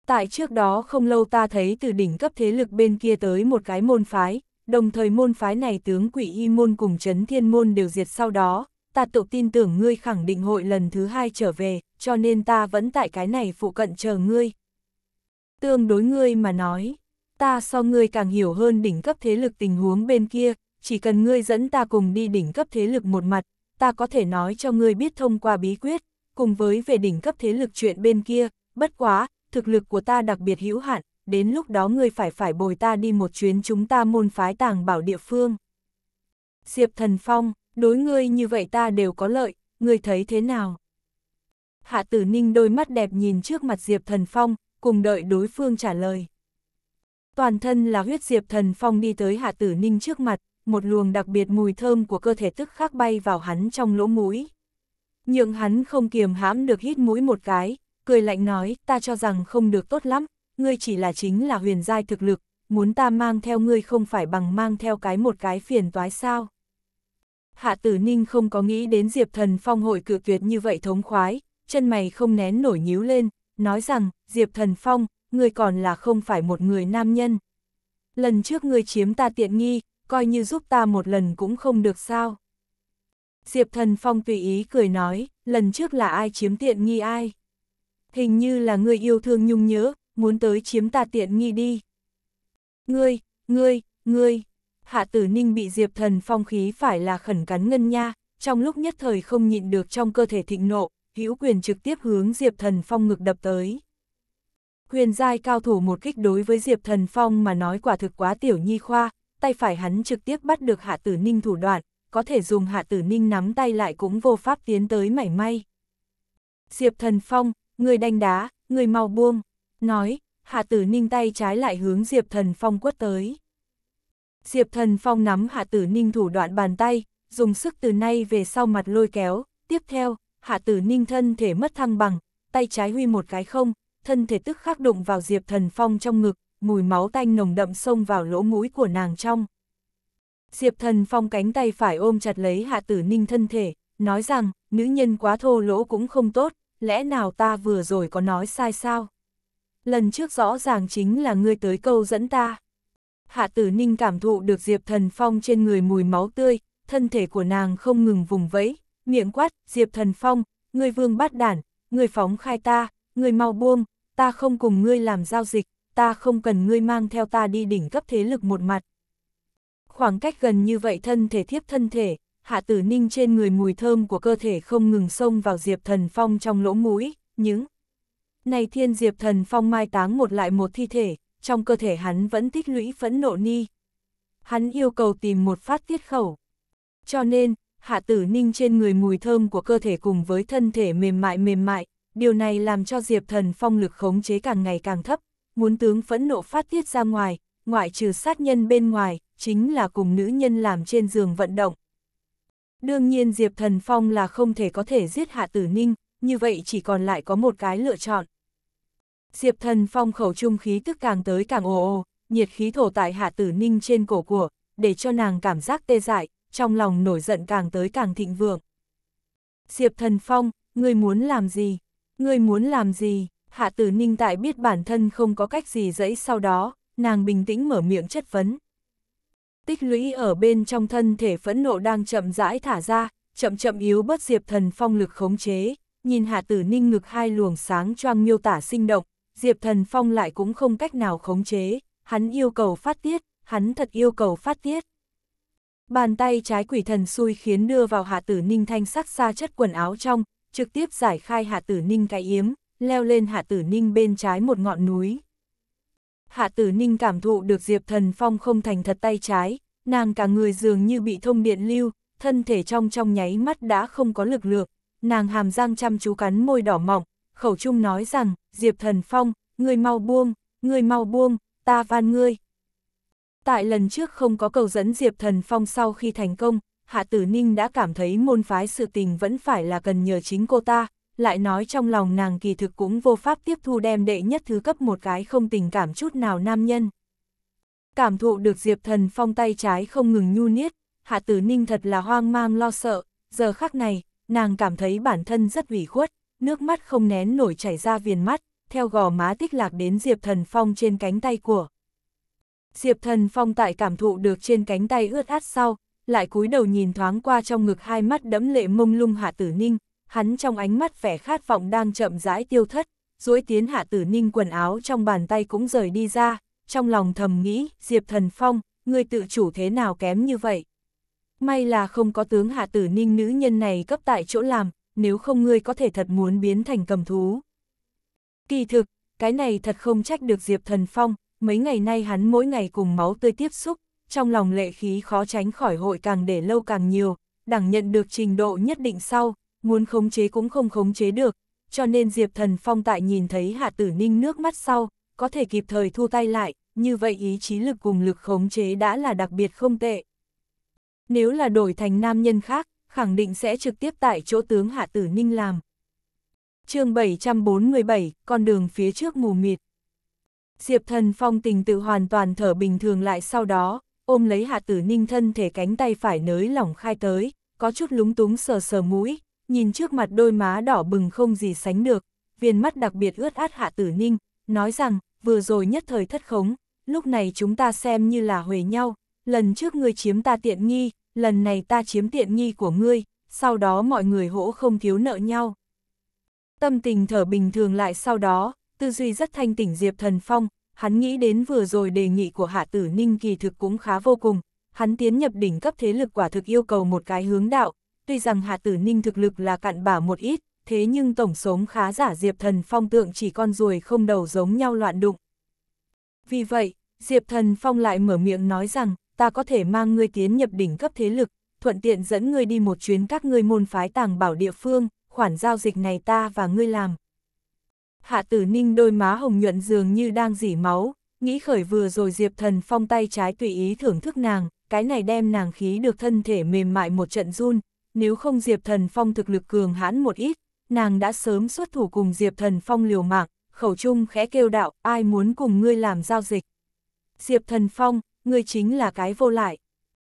Tại trước đó không lâu ta thấy từ đỉnh cấp thế lực bên kia tới một cái môn phái, đồng thời môn phái này tướng quỷ y môn cùng chấn thiên môn đều diệt sau đó, ta tự tin tưởng ngươi khẳng định hội lần thứ hai trở về, cho nên ta vẫn tại cái này phụ cận chờ ngươi. Tương đối ngươi mà nói, ta so ngươi càng hiểu hơn đỉnh cấp thế lực tình huống bên kia, chỉ cần ngươi dẫn ta cùng đi đỉnh cấp thế lực một mặt, ta có thể nói cho ngươi biết thông qua bí quyết, cùng với về đỉnh cấp thế lực chuyện bên kia, bất quá, thực lực của ta đặc biệt hữu hạn, đến lúc đó ngươi phải phải bồi ta đi một chuyến chúng ta môn phái tàng bảo địa phương. Diệp Thần Phong, đối ngươi như vậy ta đều có lợi, ngươi thấy thế nào? Hạ tử ninh đôi mắt đẹp nhìn trước mặt Diệp Thần Phong, cùng đợi đối phương trả lời. Toàn thân là huyết Diệp Thần Phong đi tới Hạ tử ninh trước mặt, một luồng đặc biệt mùi thơm của cơ thể tức khắc bay vào hắn trong lỗ mũi. nhượng hắn không kiềm hãm được hít mũi một cái, cười lạnh nói, ta cho rằng không được tốt lắm, ngươi chỉ là chính là huyền giai thực lực, muốn ta mang theo ngươi không phải bằng mang theo cái một cái phiền toái sao. Hạ tử ninh không có nghĩ đến Diệp Thần Phong hội cự tuyệt như vậy thống khoái, chân mày không nén nổi nhíu lên, nói rằng, Diệp Thần Phong, ngươi còn là không phải một người nam nhân. Lần trước ngươi chiếm ta tiện nghi, coi như giúp ta một lần cũng không được sao. Diệp Thần Phong tùy ý cười nói, lần trước là ai chiếm tiện nghi ai. Hình như là ngươi yêu thương nhung nhớ, muốn tới chiếm ta tiện nghi đi. Ngươi, ngươi, ngươi, hạ tử ninh bị diệp thần phong khí phải là khẩn cắn ngân nha, trong lúc nhất thời không nhịn được trong cơ thể thịnh nộ, hữu quyền trực tiếp hướng diệp thần phong ngực đập tới. quyền giai cao thủ một kích đối với diệp thần phong mà nói quả thực quá tiểu nhi khoa, tay phải hắn trực tiếp bắt được hạ tử ninh thủ đoạn, có thể dùng hạ tử ninh nắm tay lại cũng vô pháp tiến tới mảy may. Diệp thần phong, người đánh đá, người mau buông nói, Hạ Tử Ninh tay trái lại hướng Diệp Thần Phong quất tới. Diệp Thần Phong nắm Hạ Tử Ninh thủ đoạn bàn tay, dùng sức từ nay về sau mặt lôi kéo, tiếp theo, Hạ Tử Ninh thân thể mất thăng bằng, tay trái huy một cái không, thân thể tức khắc đụng vào Diệp Thần Phong trong ngực, mùi máu tanh nồng đậm xông vào lỗ mũi của nàng trong. Diệp Thần Phong cánh tay phải ôm chặt lấy Hạ Tử Ninh thân thể, nói rằng, nữ nhân quá thô lỗ cũng không tốt, lẽ nào ta vừa rồi có nói sai sao? lần trước rõ ràng chính là ngươi tới câu dẫn ta. Hạ tử ninh cảm thụ được Diệp Thần Phong trên người mùi máu tươi, thân thể của nàng không ngừng vùng vẫy, miệng quát, Diệp Thần Phong, người vương bát đản, người phóng khai ta, người mau buông, ta không cùng ngươi làm giao dịch, ta không cần ngươi mang theo ta đi đỉnh cấp thế lực một mặt. Khoảng cách gần như vậy thân thể thiếp thân thể, hạ tử ninh trên người mùi thơm của cơ thể không ngừng xông vào Diệp Thần Phong trong lỗ mũi, những này thiên diệp thần phong mai táng một lại một thi thể, trong cơ thể hắn vẫn tích lũy phẫn nộ ni. Hắn yêu cầu tìm một phát tiết khẩu. Cho nên, hạ tử ninh trên người mùi thơm của cơ thể cùng với thân thể mềm mại mềm mại, điều này làm cho diệp thần phong lực khống chế càng ngày càng thấp, muốn tướng phẫn nộ phát tiết ra ngoài, ngoại trừ sát nhân bên ngoài, chính là cùng nữ nhân làm trên giường vận động. Đương nhiên Diệp Thần Phong là không thể có thể giết Hạ Tử Ninh, như vậy chỉ còn lại có một cái lựa chọn. Diệp thần phong khẩu trung khí tức càng tới càng ồ ồ, nhiệt khí thổ tại hạ tử ninh trên cổ của, để cho nàng cảm giác tê dại, trong lòng nổi giận càng tới càng thịnh vượng. Diệp thần phong, ngươi muốn làm gì? Ngươi muốn làm gì? Hạ tử ninh tại biết bản thân không có cách gì dẫy sau đó, nàng bình tĩnh mở miệng chất vấn. Tích lũy ở bên trong thân thể phẫn nộ đang chậm rãi thả ra, chậm chậm yếu bớt diệp thần phong lực khống chế, nhìn Hạ Tử Ninh ngực hai luồng sáng choang miêu tả sinh động, Diệp Thần Phong lại cũng không cách nào khống chế, hắn yêu cầu phát tiết, hắn thật yêu cầu phát tiết. Bàn tay trái quỷ thần xui khiến đưa vào Hạ Tử Ninh thanh sắc xa chất quần áo trong, trực tiếp giải khai Hạ Tử Ninh cái yếm, leo lên Hạ Tử Ninh bên trái một ngọn núi. Hạ Tử Ninh cảm thụ được Diệp Thần Phong không thành thật tay trái, nàng cả người dường như bị thông điện lưu, thân thể trong trong nháy mắt đã không có lực lượng, nàng hàm răng chăm chú cắn môi đỏ mỏng, khẩu trung nói rằng, Diệp Thần Phong, ngươi mau buông, ngươi mau buông, ta van ngươi. Tại lần trước không có cầu dẫn Diệp Thần Phong sau khi thành công, Hạ Tử Ninh đã cảm thấy môn phái sự tình vẫn phải là cần nhờ chính cô ta, lại nói trong lòng nàng kỳ thực cũng vô pháp tiếp thu đem đệ nhất thứ cấp một cái không tình cảm chút nào nam nhân. Cảm thụ được Diệp Thần Phong tay trái không ngừng nhu niết, Hạ Tử Ninh thật là hoang mang lo sợ, giờ khắc này, nàng cảm thấy bản thân rất ủy khuất, nước mắt không nén nổi chảy ra viền mắt, theo gò má tích lạc đến Diệp Thần Phong trên cánh tay của. Diệp Thần Phong tại cảm thụ được trên cánh tay ướt át sau, lại cúi đầu nhìn thoáng qua trong ngực hai mắt đẫm lệ mông lung Hạ Tử Ninh, hắn trong ánh mắt vẻ khát vọng đang chậm rãi tiêu thất, duỗi tiến Hạ Tử Ninh quần áo trong bàn tay cũng rời đi ra, trong lòng thầm nghĩ, Diệp Thần Phong, người tự chủ thế nào kém như vậy may là không có tướng hạ tử ninh nữ nhân này cấp tại chỗ làm, nếu không ngươi có thể thật muốn biến thành cầm thú. Kỳ thực, cái này thật không trách được Diệp Thần Phong, mấy ngày nay hắn mỗi ngày cùng máu tươi tiếp xúc, trong lòng lệ khí khó tránh khỏi hội càng để lâu càng nhiều, đẳng nhận được trình độ nhất định sau, muốn khống chế cũng không khống chế được, cho nên Diệp Thần Phong tại nhìn thấy Hạ Tử Ninh nước mắt sau, có thể kịp thời thu tay lại, như vậy ý chí lực cùng lực khống chế đã là đặc biệt không tệ. Nếu là đổi thành nam nhân khác, khẳng định sẽ trực tiếp tại chỗ tướng Hạ Tử Ninh làm. chương 747, con đường phía trước mù mịt. Diệp thần phong tình tự hoàn toàn thở bình thường lại sau đó, ôm lấy Hạ Tử Ninh thân thể cánh tay phải nới lỏng khai tới, có chút lúng túng sờ sờ mũi, nhìn trước mặt đôi má đỏ bừng không gì sánh được, viên mắt đặc biệt ướt át Hạ Tử Ninh, nói rằng, vừa rồi nhất thời thất khống, lúc này chúng ta xem như là huề nhau, lần trước ngươi chiếm ta tiện nghi, lần này ta chiếm tiện nghi của ngươi, sau đó mọi người hỗ không thiếu nợ nhau. Tâm tình thở bình thường lại sau đó, tư duy rất thanh tỉnh Diệp Thần Phong, hắn nghĩ đến vừa rồi đề nghị của Hạ Tử Ninh kỳ thực cũng khá vô cùng, hắn tiến nhập đỉnh cấp thế lực quả thực yêu cầu một cái hướng đạo, tuy rằng Hạ Tử Ninh thực lực là cạn bả một ít, thế nhưng tổng sống khá giả Diệp Thần Phong tượng chỉ con ruồi không đầu giống nhau loạn đụng. Vì vậy, Diệp Thần Phong lại mở miệng nói rằng, ta có thể mang ngươi tiến nhập đỉnh cấp thế lực, thuận tiện dẫn ngươi đi một chuyến các ngươi môn phái tàng bảo địa phương, khoản giao dịch này ta và ngươi làm. Hạ tử ninh đôi má hồng nhuận dường như đang dỉ máu, nghĩ khởi vừa rồi Diệp Thần Phong tay trái tùy ý thưởng thức nàng, cái này đem nàng khí được thân thể mềm mại một trận run, nếu không Diệp Thần Phong thực lực cường hãn một ít, nàng đã sớm xuất thủ cùng Diệp Thần Phong liều mạng, khẩu trung khẽ kêu đạo, ai muốn cùng ngươi làm giao dịch. Diệp Thần Phong, ngươi chính là cái vô lại.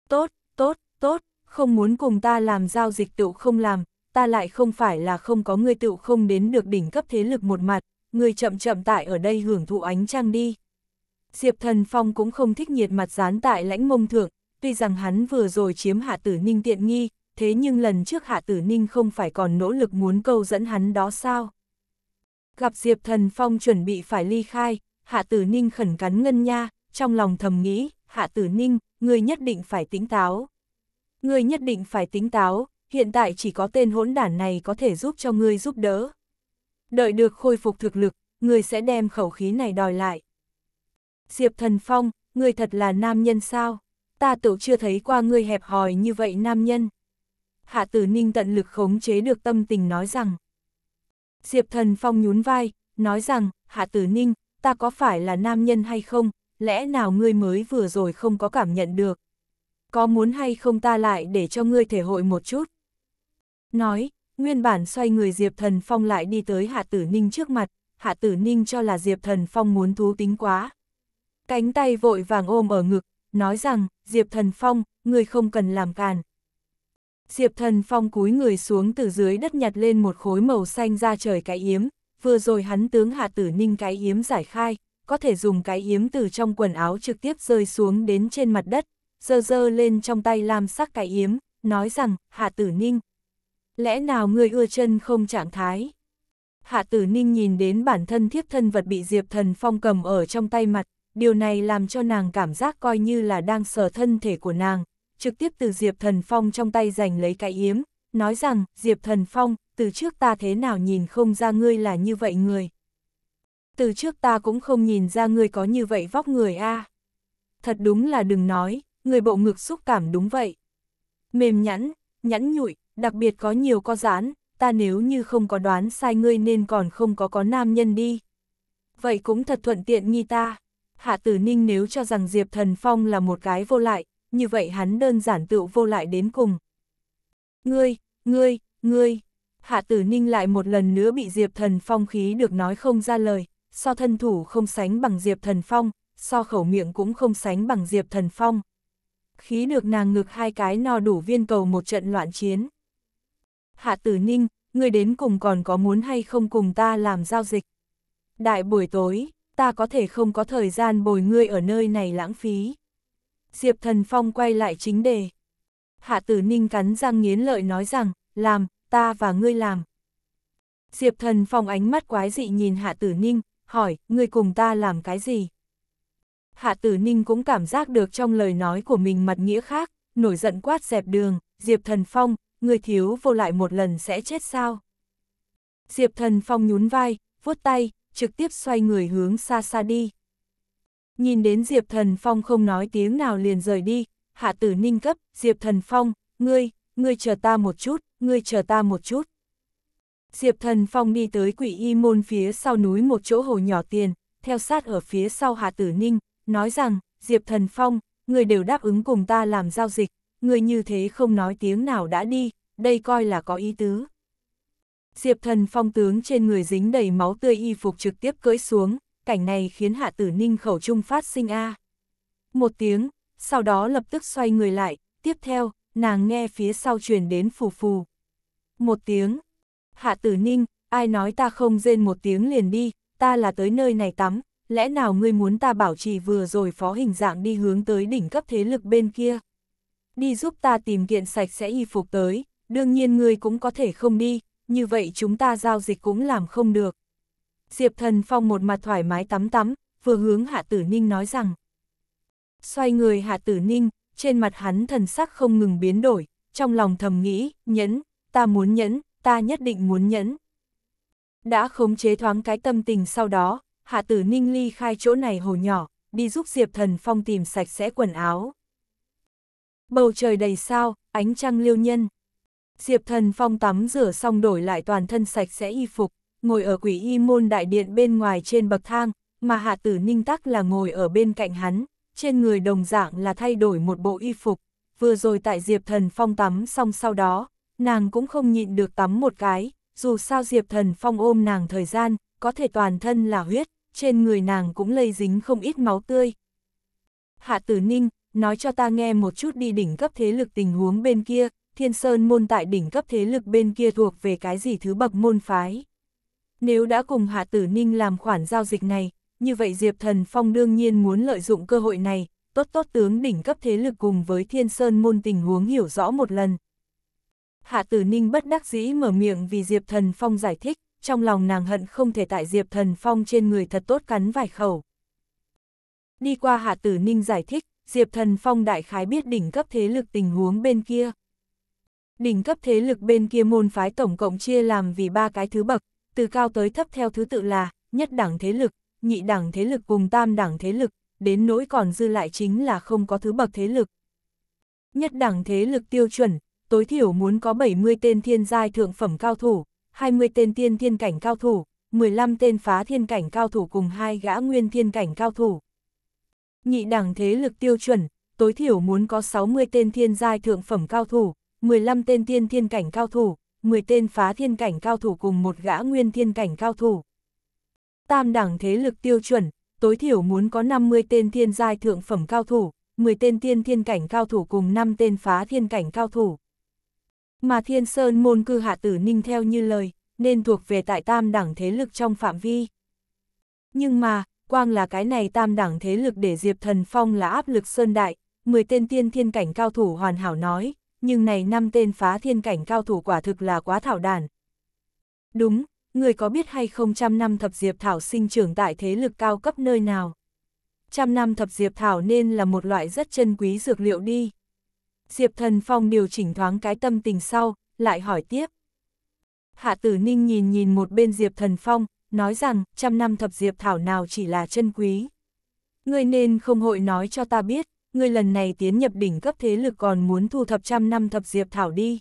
Tốt, tốt, tốt, không muốn cùng ta làm giao dịch tựu không làm, ta lại không phải là không có ngươi tựu không đến được đỉnh cấp thế lực một mặt, ngươi chậm chậm tại ở đây hưởng thụ ánh trăng đi. Diệp Thần Phong cũng không thích nhiệt mặt dán tại lãnh mông thượng, tuy rằng hắn vừa rồi chiếm hạ tử ninh tiện nghi, thế nhưng lần trước hạ tử ninh không phải còn nỗ lực muốn câu dẫn hắn đó sao. Gặp Diệp Thần Phong chuẩn bị phải ly khai, hạ tử ninh khẩn cắn ngân nha, trong lòng thầm nghĩ, Hạ Tử Ninh, ngươi nhất định phải tính táo. Ngươi nhất định phải tính táo, hiện tại chỉ có tên hỗn đản này có thể giúp cho ngươi giúp đỡ. Đợi được khôi phục thực lực, ngươi sẽ đem khẩu khí này đòi lại. Diệp Thần Phong, ngươi thật là nam nhân sao? Ta tự chưa thấy qua ngươi hẹp hòi như vậy nam nhân. Hạ Tử Ninh tận lực khống chế được tâm tình nói rằng. Diệp Thần Phong nhún vai, nói rằng, Hạ Tử Ninh, ta có phải là nam nhân hay không, lẽ nào ngươi mới vừa rồi không có cảm nhận được? Có muốn hay không ta lại để cho ngươi thể hội một chút? Nói, nguyên bản xoay người Diệp Thần Phong lại đi tới Hạ Tử Ninh trước mặt, Hạ Tử Ninh cho là Diệp Thần Phong muốn thú tính quá. Cánh tay vội vàng ôm ở ngực, nói rằng, Diệp Thần Phong, ngươi không cần làm càn. Diệp Thần Phong cúi người xuống từ dưới đất nhặt lên một khối màu xanh ra trời cái yếm, vừa rồi hắn tướng Hạ Tử Ninh cái yếm giải khai, có thể dùng cái yếm từ trong quần áo trực tiếp rơi xuống đến trên mặt đất, dơ dơ lên trong tay lam sắc cái yếm, nói rằng, Hạ Tử Ninh. Lẽ nào người ưa chân không trạng thái? Hạ Tử Ninh nhìn đến bản thân thiếp thân vật bị Diệp Thần Phong cầm ở trong tay mặt, điều này làm cho nàng cảm giác coi như là đang sờ thân thể của nàng, trực tiếp từ Diệp Thần Phong trong tay giành lấy cái yếm, nói rằng, Diệp Thần Phong, từ trước ta thế nào nhìn không ra ngươi là như vậy người. Từ trước ta cũng không nhìn ra ngươi có như vậy vóc người a. À. Thật đúng là đừng nói, người bộ ngực xúc cảm đúng vậy. Mềm nhẵn, nhẵn nhụi, đặc biệt có nhiều co giãn, ta nếu như không có đoán sai ngươi nên còn không có có nam nhân đi. Vậy cũng thật thuận tiện nghi ta. Hạ tử ninh nếu cho rằng Diệp Thần Phong là một cái vô lại, như vậy hắn đơn giản tựu vô lại đến cùng. Ngươi, ngươi, ngươi, hạ tử ninh lại một lần nữa bị Diệp Thần Phong khí được nói không ra lời, so thân thủ không sánh bằng Diệp Thần Phong, so khẩu miệng cũng không sánh bằng Diệp Thần Phong. Khí được nàng ngực hai cái no đủ viên cầu một trận loạn chiến. Hạ tử ninh, người đến cùng còn có muốn hay không cùng ta làm giao dịch. Đại buổi tối, ta có thể không có thời gian bồi ngươi ở nơi này lãng phí. Diệp Thần Phong quay lại chính đề. Hạ tử ninh cắn răng nghiến lợi nói rằng, làm, ta và ngươi làm. Diệp Thần Phong ánh mắt quái dị nhìn Hạ Tử Ninh, hỏi, người cùng ta làm cái gì? Hạ tử ninh cũng cảm giác được trong lời nói của mình mặt nghĩa khác, nổi giận quát dẹp đường, Diệp Thần Phong, người thiếu vô lại một lần sẽ chết sao? Diệp Thần Phong nhún vai, vuốt tay, trực tiếp xoay người hướng xa xa đi. Nhìn đến Diệp Thần Phong không nói tiếng nào liền rời đi, hạ tử ninh cấp, Diệp Thần Phong, ngươi, ngươi chờ ta một chút, ngươi chờ ta một chút. Diệp Thần Phong đi tới quỷ y môn phía sau núi một chỗ hồ nhỏ tiền, theo sát ở phía sau Hạ Tử Ninh, nói rằng, Diệp Thần Phong, người đều đáp ứng cùng ta làm giao dịch, người như thế không nói tiếng nào đã đi, đây coi là có ý tứ. Diệp Thần Phong tướng trên người dính đầy máu tươi y phục trực tiếp cưỡi xuống, cảnh này khiến Hạ Tử Ninh khẩu trung phát sinh A. Một tiếng, sau đó lập tức xoay người lại, tiếp theo, nàng nghe phía sau truyền đến phù phù. Một tiếng, Hạ Tử Ninh, ai nói ta không rên một tiếng liền đi, ta là tới nơi này tắm, lẽ nào ngươi muốn ta bảo trì vừa rồi phó hình dạng đi hướng tới đỉnh cấp thế lực bên kia? Đi giúp ta tìm kiện sạch sẽ y phục tới, đương nhiên ngươi cũng có thể không đi, như vậy chúng ta giao dịch cũng làm không được. Diệp Thần Phong một mặt thoải mái tắm tắm, vừa hướng Hạ Tử Ninh nói rằng. Xoay người Hạ Tử Ninh, trên mặt hắn thần sắc không ngừng biến đổi, trong lòng thầm nghĩ, nhẫn, ta muốn nhẫn, ta nhất định muốn nhẫn. Đã khống chế thoáng cái tâm tình sau đó, Hạ Tử Ninh ly khai chỗ này hồ nhỏ, đi giúp Diệp Thần Phong tìm sạch sẽ quần áo. Bầu trời đầy sao, ánh trăng liêu nhân. Diệp Thần Phong tắm rửa xong đổi lại toàn thân sạch sẽ y phục, ngồi ở quỷ y môn đại điện bên ngoài trên bậc thang, mà Hạ Tử Ninh tắc là ngồi ở bên cạnh hắn, trên người đồng dạng là thay đổi một bộ y phục. Vừa rồi tại Diệp Thần Phong tắm xong sau đó, nàng cũng không nhịn được tắm một cái, dù sao Diệp Thần Phong ôm nàng thời gian, có thể toàn thân là huyết, trên người nàng cũng lây dính không ít máu tươi. Hạ Tử Ninh, nói cho ta nghe một chút đi đỉnh cấp thế lực tình huống bên kia, Thiên Sơn môn tại đỉnh cấp thế lực bên kia thuộc về cái gì thứ bậc môn phái. Nếu đã cùng Hạ Tử Ninh làm khoản giao dịch này, như vậy Diệp Thần Phong đương nhiên muốn lợi dụng cơ hội này, tốt tốt tướng đỉnh cấp thế lực cùng với Thiên Sơn môn tình huống hiểu rõ một lần, Hạ tử ninh bất đắc dĩ mở miệng vì Diệp Thần Phong giải thích, trong lòng nàng hận không thể tại Diệp Thần Phong trên người thật tốt cắn vài khẩu. Đi qua Hạ tử ninh giải thích, Diệp Thần Phong đại khái biết đỉnh cấp thế lực tình huống bên kia. Đỉnh cấp thế lực bên kia môn phái tổng cộng chia làm vì ba cái thứ bậc, từ cao tới thấp theo thứ tự là nhất đẳng thế lực, nhị đẳng thế lực cùng tam đẳng thế lực, đến nỗi còn dư lại chính là không có thứ bậc thế lực. Nhất đẳng thế lực tiêu chuẩn, tối thiểu muốn có 70 tên thiên giai thượng phẩm cao thủ, 20 tên tiên thiên cảnh cao thủ, 15 tên phá thiên cảnh cao thủ cùng hai gã nguyên thiên cảnh cao thủ. Nhị đẳng thế lực tiêu chuẩn, tối thiểu muốn có 60 tên thiên giai thượng phẩm cao thủ, 15 tên tiên thiên cảnh cao thủ, 10 tên phá thiên cảnh cao thủ cùng một gã nguyên thiên cảnh cao thủ. Tam đẳng thế lực tiêu chuẩn, tối thiểu muốn có 50 tên thiên giai thượng phẩm cao thủ, 10 tên tiên thiên cảnh cao thủ cùng 5 tên phá thiên cảnh cao thủ. Mà Thiên Sơn môn cư hạ tử ninh theo như lời, nên thuộc về tại tam đẳng thế lực trong phạm vi. Nhưng mà, quang là cái này tam đẳng thế lực để Diệp Thần Phong là áp lực sơn đại, 10 tên tiên thiên cảnh cao thủ hoàn hảo nói, nhưng này năm tên phá thiên cảnh cao thủ quả thực là quá thảo đàn. Đúng, người có biết hay không trăm năm thập Diệp Thảo sinh trưởng tại thế lực cao cấp nơi nào? Trăm năm thập Diệp Thảo nên là một loại rất chân quý dược liệu đi. Diệp Thần Phong điều chỉnh thoáng cái tâm tình sau, lại hỏi tiếp. Hạ tử ninh nhìn nhìn một bên Diệp Thần Phong, nói rằng trăm năm thập Diệp Thảo nào chỉ là chân quý. Ngươi nên không hội nói cho ta biết, ngươi lần này tiến nhập đỉnh cấp thế lực còn muốn thu thập trăm năm thập Diệp Thảo đi.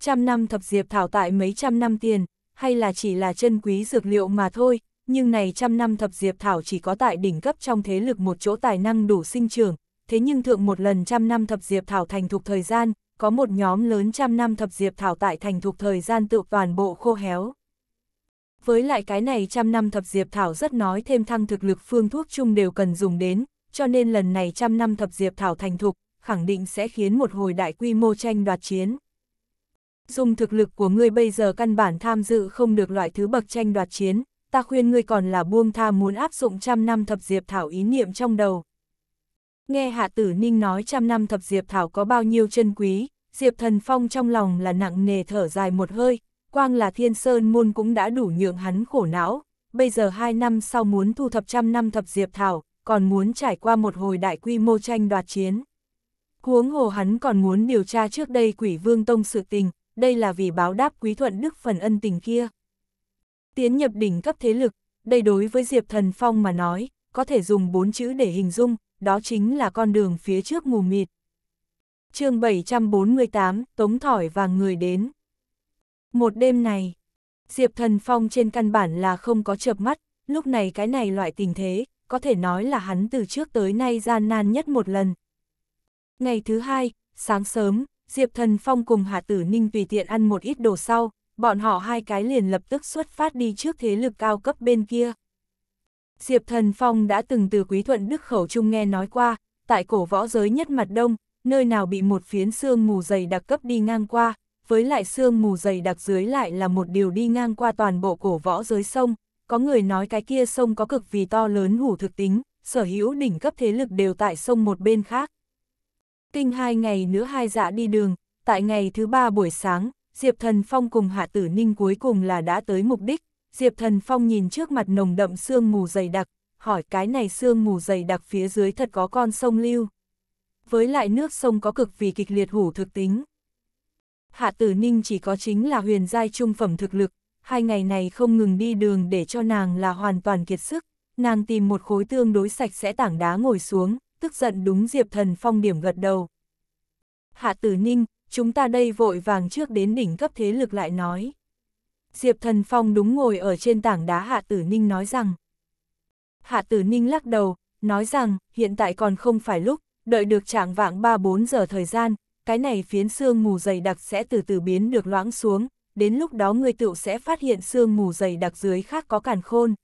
Trăm năm thập Diệp Thảo tại mấy trăm năm tiền, hay là chỉ là chân quý dược liệu mà thôi, nhưng này trăm năm thập Diệp Thảo chỉ có tại đỉnh cấp trong thế lực một chỗ tài năng đủ sinh trưởng, thế nhưng thượng một lần trăm năm thập diệp thảo thành thục thời gian, có một nhóm lớn trăm năm thập diệp thảo tại thành thục thời gian tự toàn bộ khô héo. Với lại cái này trăm năm thập diệp thảo rất nói thêm thăng thực lực phương thuốc chung đều cần dùng đến, cho nên lần này trăm năm thập diệp thảo thành thục, khẳng định sẽ khiến một hồi đại quy mô tranh đoạt chiến. Dùng thực lực của ngươi bây giờ căn bản tham dự không được loại thứ bậc tranh đoạt chiến, ta khuyên ngươi còn là buông tha muốn áp dụng trăm năm thập diệp thảo ý niệm trong đầu, Nghe Hạ Tử Ninh nói trăm năm thập Diệp Thảo có bao nhiêu chân quý, Diệp Thần Phong trong lòng là nặng nề thở dài một hơi, quang là thiên sơn môn cũng đã đủ nhượng hắn khổ não, bây giờ hai năm sau muốn thu thập trăm năm thập Diệp Thảo, còn muốn trải qua một hồi đại quy mô tranh đoạt chiến. Huống hồ hắn còn muốn điều tra trước đây quỷ vương tông sự tình, đây là vì báo đáp quý thuận đức phần ân tình kia. Tiến nhập đỉnh cấp thế lực, đây đối với Diệp Thần Phong mà nói, có thể dùng bốn chữ để hình dung, đó chính là con đường phía trước mù mịt. chương 748, Tống Thỏi và người đến. Một đêm này, Diệp Thần Phong trên căn bản là không có chợp mắt, lúc này cái này loại tình thế, có thể nói là hắn từ trước tới nay gian nan nhất một lần. Ngày thứ hai, sáng sớm, Diệp Thần Phong cùng Hạ Tử Ninh tùy tiện ăn một ít đồ sau, bọn họ hai cái liền lập tức xuất phát đi trước thế lực cao cấp bên kia. Diệp Thần Phong đã từng từ Quý Thuận Đức Khẩu Trung nghe nói qua, tại cổ võ giới nhất mặt đông, nơi nào bị một phiến sương mù dày đặc cấp đi ngang qua, với lại sương mù dày đặc dưới lại là một điều đi ngang qua toàn bộ cổ võ giới sông, có người nói cái kia sông có cực vì to lớn hủ thực tính, sở hữu đỉnh cấp thế lực đều tại sông một bên khác. Kinh hai ngày nữa hai dạ đi đường, tại ngày thứ ba buổi sáng, Diệp Thần Phong cùng Hạ Tử Ninh cuối cùng là đã tới mục đích, Diệp Thần Phong nhìn trước mặt nồng đậm sương mù dày đặc, hỏi cái này sương mù dày đặc phía dưới thật có con sông lưu. Với lại nước sông có cực vì kịch liệt hủ thực tính. Hạ tử ninh chỉ có chính là huyền giai trung phẩm thực lực, hai ngày này không ngừng đi đường để cho nàng là hoàn toàn kiệt sức, nàng tìm một khối tương đối sạch sẽ tảng đá ngồi xuống, tức giận đúng Diệp Thần Phong điểm gật đầu. Hạ tử ninh, chúng ta đây vội vàng trước đến đỉnh cấp thế lực lại nói. Diệp Thần Phong đúng ngồi ở trên tảng đá Hạ Tử Ninh nói rằng. Hạ Tử Ninh lắc đầu, nói rằng hiện tại còn không phải lúc, đợi được trạng vạng 3-4 giờ thời gian, cái này phiến sương mù dày đặc sẽ từ từ biến được loãng xuống, đến lúc đó người tựu sẽ phát hiện sương mù dày đặc dưới khác có càn khôn.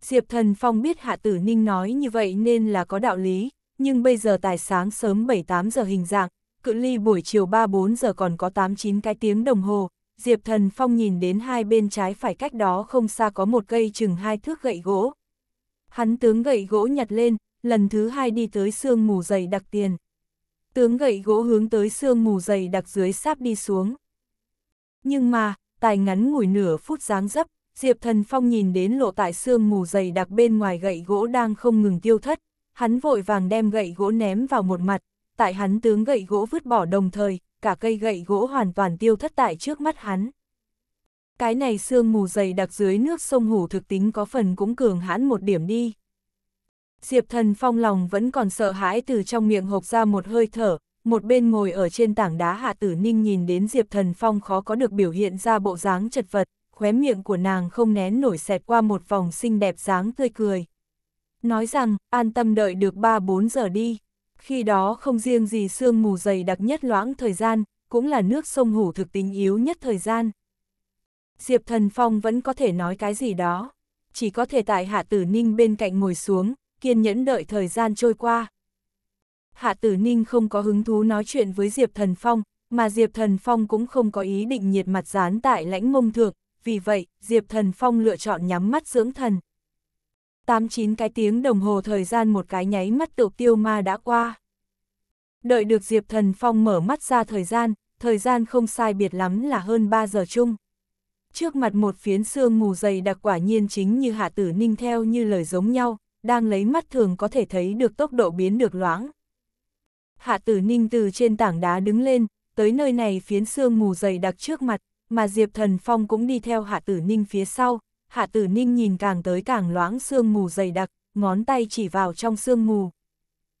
Diệp Thần Phong biết Hạ Tử Ninh nói như vậy nên là có đạo lý, nhưng bây giờ tài sáng sớm 7-8 giờ hình dạng, cự ly buổi chiều 3-4 giờ còn có 8-9 cái tiếng đồng hồ, Diệp Thần Phong nhìn đến hai bên trái phải cách đó không xa có một cây chừng hai thước gậy gỗ. Hắn tướng gậy gỗ nhặt lên, lần thứ hai đi tới sương mù dày đặc tiền. Tướng gậy gỗ hướng tới sương mù dày đặc dưới sáp đi xuống. Nhưng mà, tài ngắn ngủi nửa phút dáng dấp, Diệp Thần Phong nhìn đến lộ tại sương mù dày đặc bên ngoài gậy gỗ đang không ngừng tiêu thất, hắn vội vàng đem gậy gỗ ném vào một mặt, tại hắn tướng gậy gỗ vứt bỏ đồng thời, cả cây gậy gỗ hoàn toàn tiêu thất tại trước mắt hắn. Cái này sương mù dày đặc dưới nước sông Hủ thực tính có phần cũng cường hãn một điểm đi. Diệp thần phong lòng vẫn còn sợ hãi từ trong miệng hộc ra một hơi thở, một bên ngồi ở trên tảng đá hạ tử ninh nhìn đến Diệp thần phong khó có được biểu hiện ra bộ dáng chật vật, khóe miệng của nàng không nén nổi xẹt qua một vòng xinh đẹp dáng tươi cười. Nói rằng, an tâm đợi được 3-4 giờ đi. Khi đó không riêng gì sương mù dày đặc nhất loãng thời gian, cũng là nước sông hủ thực tính yếu nhất thời gian. Diệp Thần Phong vẫn có thể nói cái gì đó, chỉ có thể tại Hạ Tử Ninh bên cạnh ngồi xuống, kiên nhẫn đợi thời gian trôi qua. Hạ Tử Ninh không có hứng thú nói chuyện với Diệp Thần Phong, mà Diệp Thần Phong cũng không có ý định nhiệt mặt dán tại lãnh mông thượng, vì vậy, Diệp Thần Phong lựa chọn nhắm mắt dưỡng thần tám chín cái tiếng đồng hồ thời gian một cái nháy mắt tự tiêu ma đã qua. Đợi được Diệp Thần Phong mở mắt ra thời gian, thời gian không sai biệt lắm là hơn 3 giờ chung. Trước mặt một phiến sương mù dày đặc quả nhiên chính như hạ tử ninh theo như lời giống nhau, đang lấy mắt thường có thể thấy được tốc độ biến được loãng. Hạ tử ninh từ trên tảng đá đứng lên, tới nơi này phiến sương mù dày đặc trước mặt, mà Diệp Thần Phong cũng đi theo hạ tử ninh phía sau, Hạ Tử Ninh nhìn càng tới càng loãng sương mù dày đặc, ngón tay chỉ vào trong sương mù.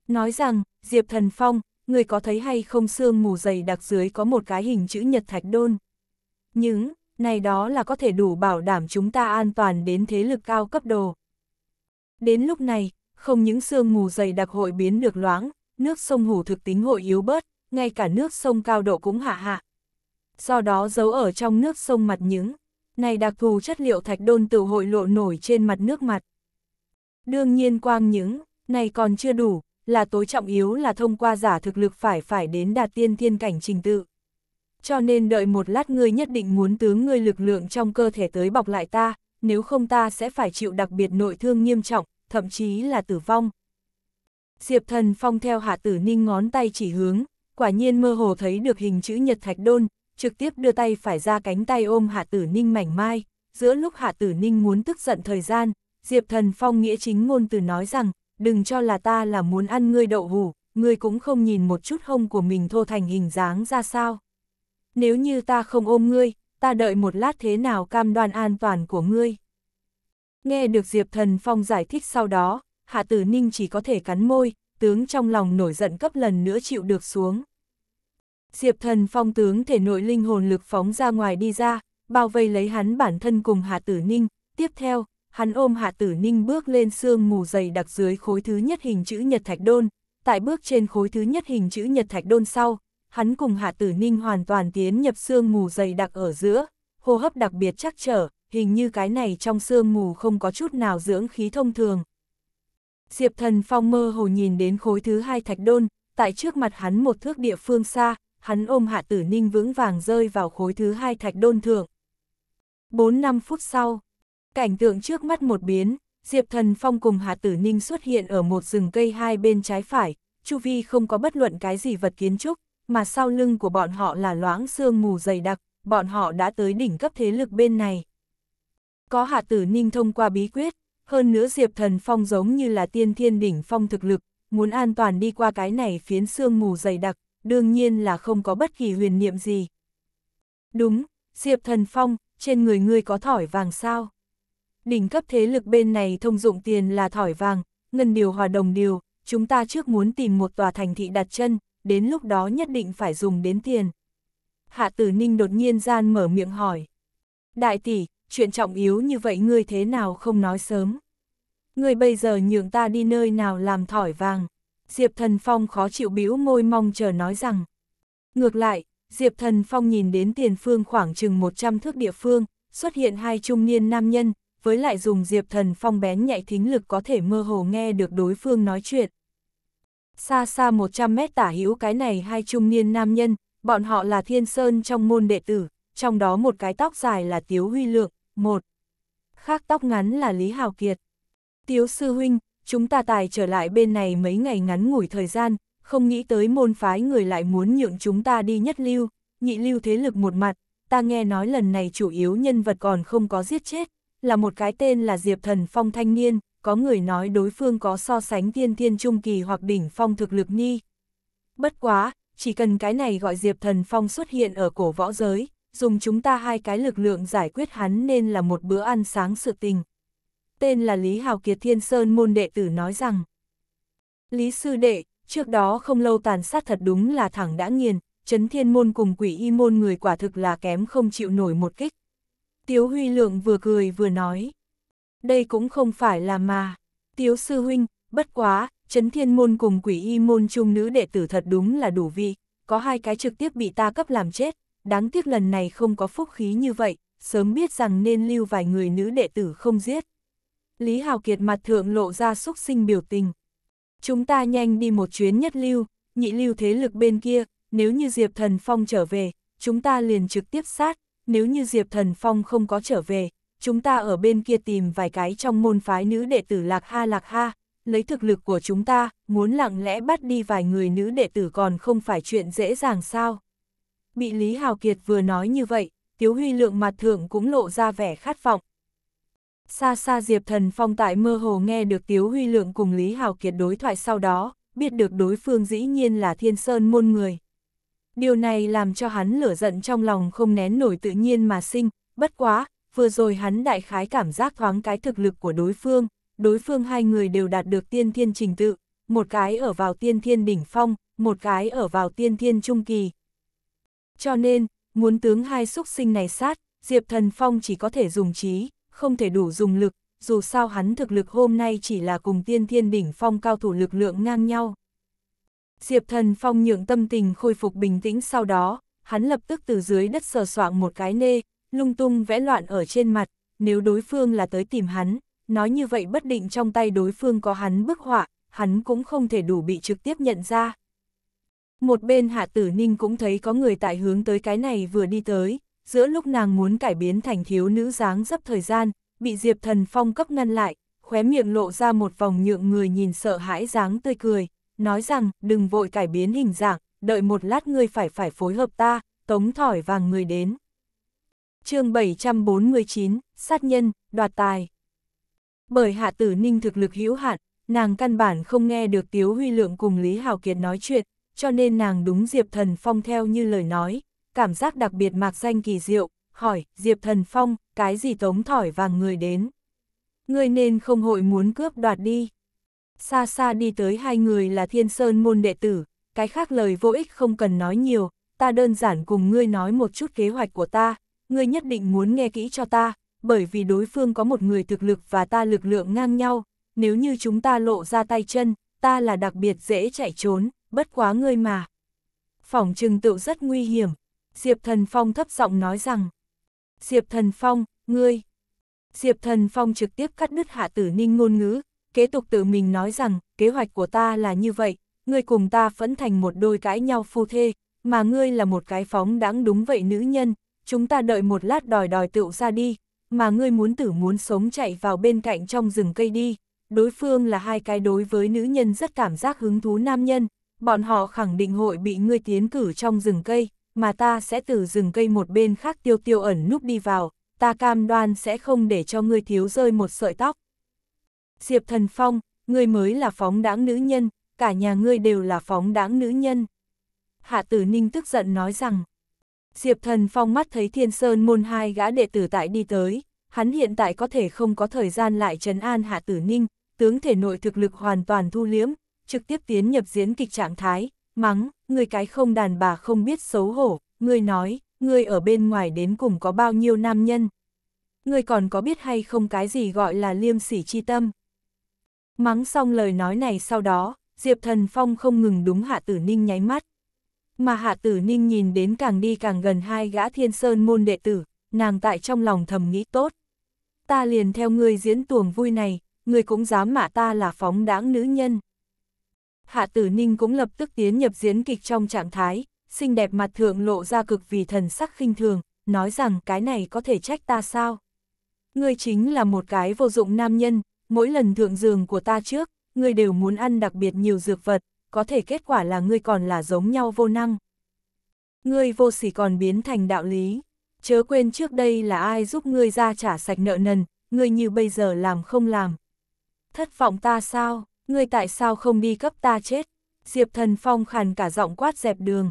Nói rằng, Diệp Thần Phong, người có thấy hay không sương mù dày đặc dưới có một cái hình chữ nhật thạch đôn. Những, này đó là có thể đủ bảo đảm chúng ta an toàn đến thế lực cao cấp đồ. Đến lúc này, không những sương mù dày đặc hội biến được loãng, nước sông hủ thực tính hội yếu bớt, ngay cả nước sông cao độ cũng hạ hạ. Do đó giấu ở trong nước sông mặt những này đặc thù chất liệu thạch đôn tự hội lộ nổi trên mặt nước mặt. Đương nhiên quang những, này còn chưa đủ, là tối trọng yếu là thông qua giả thực lực phải phải đến đạt tiên thiên cảnh trình tự. Cho nên đợi một lát ngươi nhất định muốn tướng ngươi lực lượng trong cơ thể tới bọc lại ta, nếu không ta sẽ phải chịu đặc biệt nội thương nghiêm trọng, thậm chí là tử vong. Diệp thần phong theo hạ tử ninh ngón tay chỉ hướng, quả nhiên mơ hồ thấy được hình chữ nhật thạch đôn, trực tiếp đưa tay phải ra cánh tay ôm Hạ Tử Ninh mảnh mai. Giữa lúc Hạ Tử Ninh muốn tức giận thời gian, Diệp Thần Phong nghĩa chính ngôn từ nói rằng, đừng cho là ta là muốn ăn ngươi đậu hủ ngươi cũng không nhìn một chút hông của mình thô thành hình dáng ra sao. Nếu như ta không ôm ngươi, ta đợi một lát thế nào cam đoan an toàn của ngươi. Nghe được Diệp Thần Phong giải thích sau đó, Hạ Tử Ninh chỉ có thể cắn môi, tướng trong lòng nổi giận cấp lần nữa chịu được xuống. Diệp thần phong tướng thể nội linh hồn lực phóng ra ngoài đi ra, bao vây lấy hắn bản thân cùng Hạ Tử Ninh. Tiếp theo, hắn ôm Hạ Tử Ninh bước lên sương mù dày đặc dưới khối thứ nhất hình chữ nhật thạch đôn. Tại bước trên khối thứ nhất hình chữ nhật thạch đôn sau, hắn cùng Hạ Tử Ninh hoàn toàn tiến nhập sương mù dày đặc ở giữa, hô hấp đặc biệt chắc trở, hình như cái này trong sương mù không có chút nào dưỡng khí thông thường. Diệp thần phong mơ hồ nhìn đến khối thứ hai thạch đôn, tại trước mặt hắn một thước địa phương xa, hắn ôm hạ tử ninh vững vàng rơi vào khối thứ hai thạch đôn thượng. 4-5 phút sau, cảnh tượng trước mắt một biến, Diệp Thần Phong cùng Hạ Tử Ninh xuất hiện ở một rừng cây hai bên trái phải, chu vi không có bất luận cái gì vật kiến trúc, mà sau lưng của bọn họ là loãng sương mù dày đặc, bọn họ đã tới đỉnh cấp thế lực bên này. Có Hạ Tử Ninh thông qua bí quyết, hơn nữa Diệp Thần Phong giống như là tiên thiên đỉnh phong thực lực, muốn an toàn đi qua cái này phiến sương mù dày đặc, đương nhiên là không có bất kỳ huyền niệm gì. Đúng, Diệp Thần Phong, trên người ngươi có thỏi vàng sao? Đỉnh cấp thế lực bên này thông dụng tiền là thỏi vàng, ngân điều hòa đồng điều, chúng ta trước muốn tìm một tòa thành thị đặt chân, đến lúc đó nhất định phải dùng đến tiền. Hạ tử ninh đột nhiên gian mở miệng hỏi. Đại tỷ, chuyện trọng yếu như vậy ngươi thế nào không nói sớm? Ngươi bây giờ nhường ta đi nơi nào làm thỏi vàng? Diệp Thần Phong khó chịu bĩu môi mong chờ nói rằng. Ngược lại, Diệp Thần Phong nhìn đến tiền phương khoảng chừng 100 thước địa phương, xuất hiện hai trung niên nam nhân, với lại dùng Diệp Thần Phong bén nhạy thính lực có thể mơ hồ nghe được đối phương nói chuyện. Xa xa 100 mét tả hữu cái này hai trung niên nam nhân, bọn họ là thiên sơn trong môn đệ tử, trong đó một cái tóc dài là Tiếu Huy Lượng, một khác tóc ngắn là Lý Hào Kiệt. Tiếu Sư Huynh, chúng ta tài trở lại bên này mấy ngày ngắn ngủi thời gian, không nghĩ tới môn phái người lại muốn nhượng chúng ta đi nhất lưu, nhị lưu thế lực một mặt, ta nghe nói lần này chủ yếu nhân vật còn không có giết chết, là một cái tên là Diệp Thần Phong thanh niên, có người nói đối phương có so sánh tiên thiên trung kỳ hoặc đỉnh phong thực lực ni. Bất quá, chỉ cần cái này gọi Diệp Thần Phong xuất hiện ở cổ võ giới, dùng chúng ta hai cái lực lượng giải quyết hắn nên là một bữa ăn sáng sự tình tên là Lý Hào Kiệt Thiên Sơn môn đệ tử nói rằng. Lý Sư Đệ, trước đó không lâu tàn sát thật đúng là thẳng đã nghiền, chấn thiên môn cùng quỷ y môn người quả thực là kém không chịu nổi một kích. Tiếu Huy Lượng vừa cười vừa nói. Đây cũng không phải là mà. Tiếu Sư Huynh, bất quá, chấn thiên môn cùng quỷ y môn trung nữ đệ tử thật đúng là đủ vị, có hai cái trực tiếp bị ta cấp làm chết, đáng tiếc lần này không có phúc khí như vậy, sớm biết rằng nên lưu vài người nữ đệ tử không giết. Lý Hào Kiệt mặt thượng lộ ra xúc sinh biểu tình. Chúng ta nhanh đi một chuyến nhất lưu, nhị lưu thế lực bên kia, nếu như Diệp Thần Phong trở về, chúng ta liền trực tiếp sát, nếu như Diệp Thần Phong không có trở về, chúng ta ở bên kia tìm vài cái trong môn phái nữ đệ tử Lạc Ha Lạc Ha, lấy thực lực của chúng ta, muốn lặng lẽ bắt đi vài người nữ đệ tử còn không phải chuyện dễ dàng sao. Bị Lý Hào Kiệt vừa nói như vậy, Tiếu Huy Lượng mặt thượng cũng lộ ra vẻ khát vọng, Xa xa Diệp Thần Phong tại mơ hồ nghe được Tiếu Huy Lượng cùng Lý Hào Kiệt đối thoại sau đó, biết được đối phương dĩ nhiên là Thiên Sơn môn người. Điều này làm cho hắn lửa giận trong lòng không nén nổi tự nhiên mà sinh, bất quá, vừa rồi hắn đại khái cảm giác thoáng cái thực lực của đối phương, đối phương hai người đều đạt được tiên thiên trình tự, một cái ở vào tiên thiên đỉnh phong, một cái ở vào tiên thiên trung kỳ. Cho nên, muốn tướng hai xúc sinh này sát, Diệp Thần Phong chỉ có thể dùng trí, không thể đủ dùng lực, dù sao hắn thực lực hôm nay chỉ là cùng tiên thiên đỉnh phong cao thủ lực lượng ngang nhau. Diệp thần phong nhượng tâm tình khôi phục bình tĩnh sau đó, hắn lập tức từ dưới đất sờ soạng một cái nê, lung tung vẽ loạn ở trên mặt, nếu đối phương là tới tìm hắn, nói như vậy bất định trong tay đối phương có hắn bức họa, hắn cũng không thể đủ bị trực tiếp nhận ra. Một bên hạ tử ninh cũng thấy có người tại hướng tới cái này vừa đi tới, giữa lúc nàng muốn cải biến thành thiếu nữ dáng dấp thời gian, bị Diệp Thần Phong cấp ngăn lại, khóe miệng lộ ra một vòng nhượng người nhìn sợ hãi dáng tươi cười, nói rằng đừng vội cải biến hình dạng, đợi một lát ngươi phải phải phối hợp ta, tống thỏi vàng người đến. chương 749, sát nhân, đoạt tài. Bởi hạ tử ninh thực lực hữu hạn, nàng căn bản không nghe được Tiếu Huy Lượng cùng Lý Hào Kiệt nói chuyện, cho nên nàng đúng Diệp Thần Phong theo như lời nói, cảm giác đặc biệt mạc danh kỳ diệu, hỏi, Diệp Thần Phong, cái gì tống thỏi vàng người đến? Người nên không hội muốn cướp đoạt đi. Xa xa đi tới hai người là thiên sơn môn đệ tử, cái khác lời vô ích không cần nói nhiều, ta đơn giản cùng ngươi nói một chút kế hoạch của ta, ngươi nhất định muốn nghe kỹ cho ta, bởi vì đối phương có một người thực lực và ta lực lượng ngang nhau, nếu như chúng ta lộ ra tay chân, ta là đặc biệt dễ chạy trốn, bất quá ngươi mà. Phỏng trừng tựu rất nguy hiểm, Diệp Thần Phong thấp giọng nói rằng, Diệp Thần Phong, ngươi. Diệp Thần Phong trực tiếp cắt đứt Hạ Tử Ninh ngôn ngữ, kế tục tự mình nói rằng, kế hoạch của ta là như vậy, ngươi cùng ta vẫn thành một đôi cãi nhau phu thê, mà ngươi là một cái phóng đáng đúng vậy nữ nhân, chúng ta đợi một lát đòi đòi tựu ra đi, mà ngươi muốn tử muốn sống chạy vào bên cạnh trong rừng cây đi. Đối phương là hai cái đối với nữ nhân rất cảm giác hứng thú nam nhân, bọn họ khẳng định hội bị ngươi tiến cử trong rừng cây, mà ta sẽ từ rừng cây một bên khác tiêu tiêu ẩn núp đi vào, ta cam đoan sẽ không để cho ngươi thiếu rơi một sợi tóc. Diệp Thần Phong, ngươi mới là phóng đáng nữ nhân, cả nhà ngươi đều là phóng đáng nữ nhân. Hạ Tử Ninh tức giận nói rằng, Diệp Thần Phong mắt thấy Thiên Sơn môn hai gã đệ tử tại đi tới, hắn hiện tại có thể không có thời gian lại trấn an Hạ Tử Ninh, tướng thể nội thực lực hoàn toàn thu liếm, trực tiếp tiến nhập diễn kịch trạng thái, mắng, người cái không đàn bà không biết xấu hổ, người nói, người ở bên ngoài đến cùng có bao nhiêu nam nhân. Người còn có biết hay không cái gì gọi là liêm sỉ chi tâm. Mắng xong lời nói này sau đó, Diệp Thần Phong không ngừng đúng Hạ Tử Ninh nháy mắt. Mà Hạ Tử Ninh nhìn đến càng đi càng gần hai gã thiên sơn môn đệ tử, nàng tại trong lòng thầm nghĩ tốt. Ta liền theo ngươi diễn tuồng vui này, người cũng dám mạ ta là phóng đáng nữ nhân. Hạ Tử Ninh cũng lập tức tiến nhập diễn kịch trong trạng thái, xinh đẹp mặt thượng lộ ra cực vì thần sắc khinh thường, nói rằng cái này có thể trách ta sao? Ngươi chính là một cái vô dụng nam nhân, mỗi lần thượng giường của ta trước, ngươi đều muốn ăn đặc biệt nhiều dược vật, có thể kết quả là ngươi còn là giống nhau vô năng. Ngươi vô sỉ còn biến thành đạo lý, chớ quên trước đây là ai giúp ngươi ra trả sạch nợ nần, ngươi như bây giờ làm không làm. Thất vọng ta sao? người tại sao không đi cấp ta chết? Diệp Thần Phong khàn cả giọng quát dẹp đường.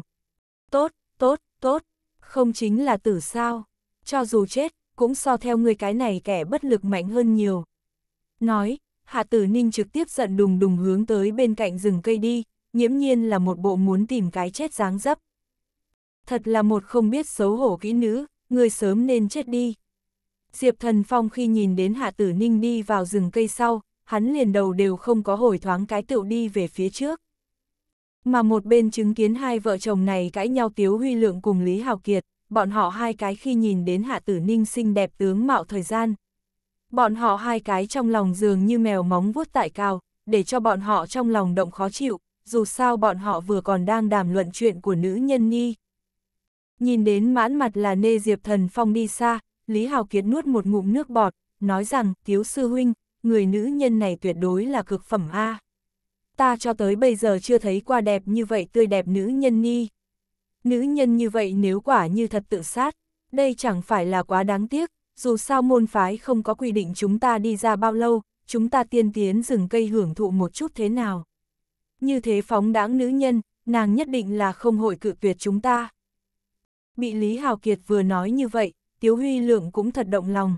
Tốt, tốt, tốt, không chính là tử sao? Cho dù chết, cũng so theo người cái này kẻ bất lực mạnh hơn nhiều. Nói, Hạ Tử Ninh trực tiếp giận đùng đùng hướng tới bên cạnh rừng cây đi, nhiễm nhiên là một bộ muốn tìm cái chết dáng dấp. Thật là một không biết xấu hổ kỹ nữ, người sớm nên chết đi. Diệp Thần Phong khi nhìn đến Hạ Tử Ninh đi vào rừng cây sau, hắn liền đầu đều không có hồi thoáng cái tựu đi về phía trước. Mà một bên chứng kiến hai vợ chồng này cãi nhau Tiếu Huy Lượng cùng Lý Hào Kiệt, bọn họ hai cái khi nhìn đến Hạ Tử Ninh xinh đẹp tướng mạo thời gian. Bọn họ hai cái trong lòng dường như mèo móng vuốt tại cao, để cho bọn họ trong lòng động khó chịu, dù sao bọn họ vừa còn đang đàm luận chuyện của nữ nhân ni, Nhìn đến mãn mặt là nê diệp thần phong đi xa, Lý Hào Kiệt nuốt một ngụm nước bọt, nói rằng, thiếu sư huynh, người nữ nhân này tuyệt đối là cực phẩm A. Ta cho tới bây giờ chưa thấy qua đẹp như vậy tươi đẹp nữ nhân ni. Nữ nhân như vậy nếu quả như thật tự sát, đây chẳng phải là quá đáng tiếc, dù sao môn phái không có quy định chúng ta đi ra bao lâu, chúng ta tiên tiến rừng cây hưởng thụ một chút thế nào. Như thế phóng đáng nữ nhân, nàng nhất định là không hội cự tuyệt chúng ta. Bị Lý Hào Kiệt vừa nói như vậy, Tiếu Huy Lượng cũng thật động lòng.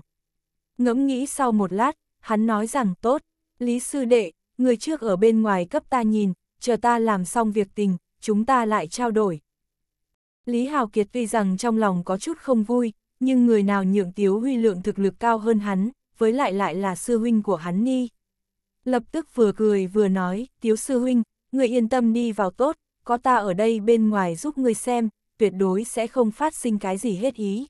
Ngẫm nghĩ sau một lát, Hắn nói rằng tốt, Lý Sư Đệ, người trước ở bên ngoài cấp ta nhìn, chờ ta làm xong việc tình, chúng ta lại trao đổi. Lý Hào Kiệt tuy rằng trong lòng có chút không vui, nhưng người nào nhượng Tiếu Huy lượng thực lực cao hơn hắn, với lại lại là sư huynh của hắn ni. Lập tức vừa cười vừa nói, Tiếu Sư Huynh, người yên tâm đi vào tốt, có ta ở đây bên ngoài giúp người xem, tuyệt đối sẽ không phát sinh cái gì hết ý.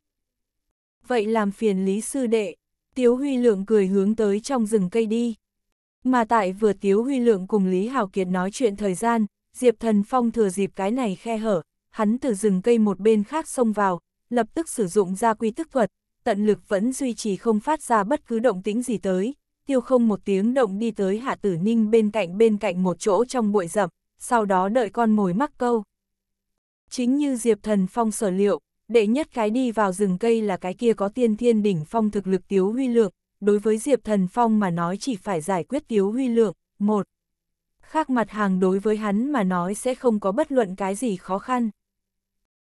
Vậy làm phiền Lý Sư Đệ. Tiếu Huy Lượng cười hướng tới trong rừng cây đi. Mà tại vừa Tiếu Huy Lượng cùng Lý Hảo Kiệt nói chuyện thời gian, Diệp Thần Phong thừa dịp cái này khe hở, hắn từ rừng cây một bên khác xông vào, lập tức sử dụng ra quy tức thuật, tận lực vẫn duy trì không phát ra bất cứ động tĩnh gì tới, tiêu không một tiếng động đi tới Hạ Tử Ninh bên cạnh bên cạnh một chỗ trong bụi rậm, sau đó đợi con mồi mắc câu. Chính như Diệp Thần Phong sở liệu, đệ nhất cái đi vào rừng cây là cái kia có tiên thiên đỉnh phong thực lực Tiếu Huy lượng đối với Diệp Thần Phong mà nói chỉ phải giải quyết Tiếu Huy lượng một. Khác mặt hàng đối với hắn mà nói sẽ không có bất luận cái gì khó khăn.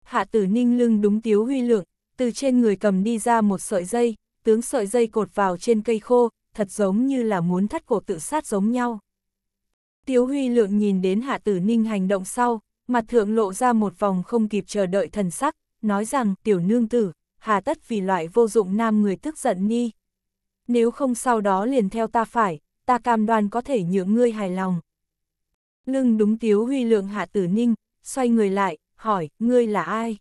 Hạ tử ninh lưng đúng Tiếu Huy lượng từ trên người cầm đi ra một sợi dây, tướng sợi dây cột vào trên cây khô, thật giống như là muốn thắt cổ tự sát giống nhau. Tiếu Huy Lượng nhìn đến Hạ Tử Ninh hành động sau, mặt thượng lộ ra một vòng không kịp chờ đợi thần sắc, nói rằng tiểu nương tử, hà tất vì loại vô dụng nam người tức giận ni. Nếu không sau đó liền theo ta phải, ta cam đoan có thể nhượng ngươi hài lòng. Lưng đúng tiếu huy lượng hạ tử ninh, xoay người lại, hỏi, ngươi là ai?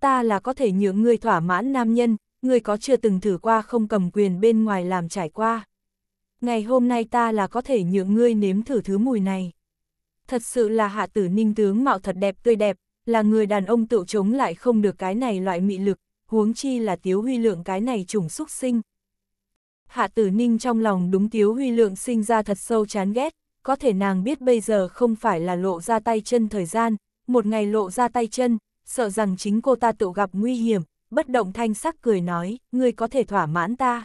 Ta là có thể nhượng ngươi thỏa mãn nam nhân, ngươi có chưa từng thử qua không cầm quyền bên ngoài làm trải qua. Ngày hôm nay ta là có thể nhượng ngươi nếm thử thứ mùi này. Thật sự là hạ tử ninh tướng mạo thật đẹp tươi đẹp, là người đàn ông tự chống lại không được cái này loại mị lực, huống chi là Tiếu Huy Lượng cái này trùng xúc sinh. Hạ Tử Ninh trong lòng đúng Tiếu Huy Lượng sinh ra thật sâu chán ghét, có thể nàng biết bây giờ không phải là lộ ra tay chân thời gian, một ngày lộ ra tay chân, sợ rằng chính cô ta tự gặp nguy hiểm, bất động thanh sắc cười nói, ngươi có thể thỏa mãn ta.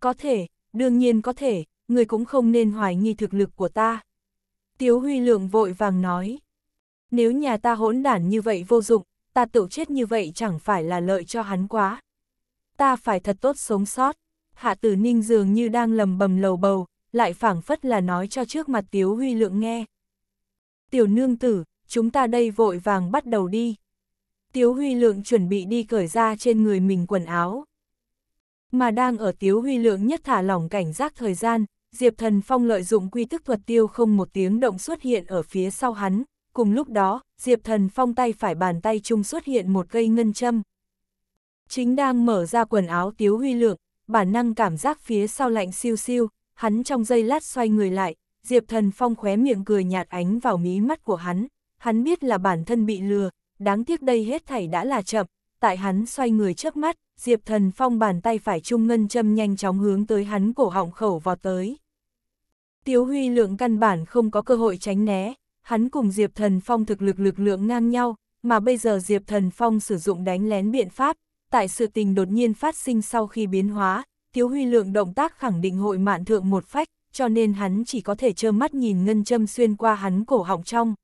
Có thể, đương nhiên có thể, ngươi cũng không nên hoài nghi thực lực của ta. Tiếu Huy Lượng vội vàng nói, nếu nhà ta hỗn đản như vậy vô dụng, ta tự chết như vậy chẳng phải là lợi cho hắn quá. Ta phải thật tốt sống sót. Hạ tử ninh dường như đang lầm bầm lầu bầu, lại phảng phất là nói cho trước mặt Tiếu Huy Lượng nghe. Tiểu nương tử, chúng ta đây vội vàng bắt đầu đi. Tiếu Huy Lượng chuẩn bị đi cởi ra trên người mình quần áo. Mà đang ở Tiếu Huy Lượng nhất thả lỏng cảnh giác thời gian, Diệp Thần Phong lợi dụng quy tức thuật tiêu không một tiếng động xuất hiện ở phía sau hắn, Cùng lúc đó, Diệp Thần Phong tay phải bàn tay chung xuất hiện một cây ngân châm. Chính đang mở ra quần áo Tiếu Huy Lượng, bản năng cảm giác phía sau lạnh siêu siêu, hắn trong giây lát xoay người lại, Diệp Thần Phong khóe miệng cười nhạt ánh vào mí mắt của hắn, hắn biết là bản thân bị lừa, đáng tiếc đây hết thảy đã là chậm, tại hắn xoay người trước mắt, Diệp Thần Phong bàn tay phải trung ngân châm nhanh chóng hướng tới hắn cổ họng khẩu vọt tới. Tiếu Huy Lượng căn bản không có cơ hội tránh né, hắn cùng Diệp Thần Phong thực lực lực lượng ngang nhau, mà bây giờ Diệp Thần Phong sử dụng đánh lén biện pháp, tại sự tình đột nhiên phát sinh sau khi biến hóa, thiếu Huy Lượng động tác khẳng định hội mạn thượng một phách, cho nên hắn chỉ có thể trơ mắt nhìn ngân châm xuyên qua hắn cổ họng trong.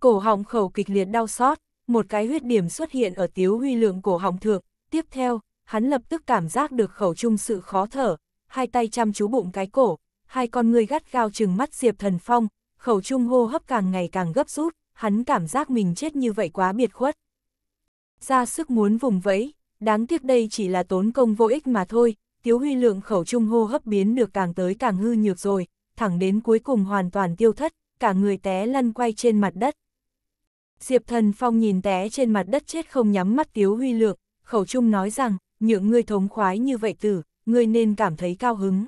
Cổ họng khẩu kịch liệt đau xót, một cái huyết điểm xuất hiện ở thiếu Huy Lượng cổ họng thượng, tiếp theo, hắn lập tức cảm giác được khẩu trung sự khó thở, hai tay chăm chú bụng cái cổ, hai con người gắt gao chừng mắt Diệp Thần Phong, khẩu trung hô hấp càng ngày càng gấp rút, hắn cảm giác mình chết như vậy quá biệt khuất. Ra sức muốn vùng vẫy, đáng tiếc đây chỉ là tốn công vô ích mà thôi, tiếu huy lượng khẩu trung hô hấp biến được càng tới càng hư nhược rồi, thẳng đến cuối cùng hoàn toàn tiêu thất, cả người té lăn quay trên mặt đất. Diệp thần phong nhìn té trên mặt đất chết không nhắm mắt tiếu huy lượng, khẩu trung nói rằng, những người thống khoái như vậy tử, người nên cảm thấy cao hứng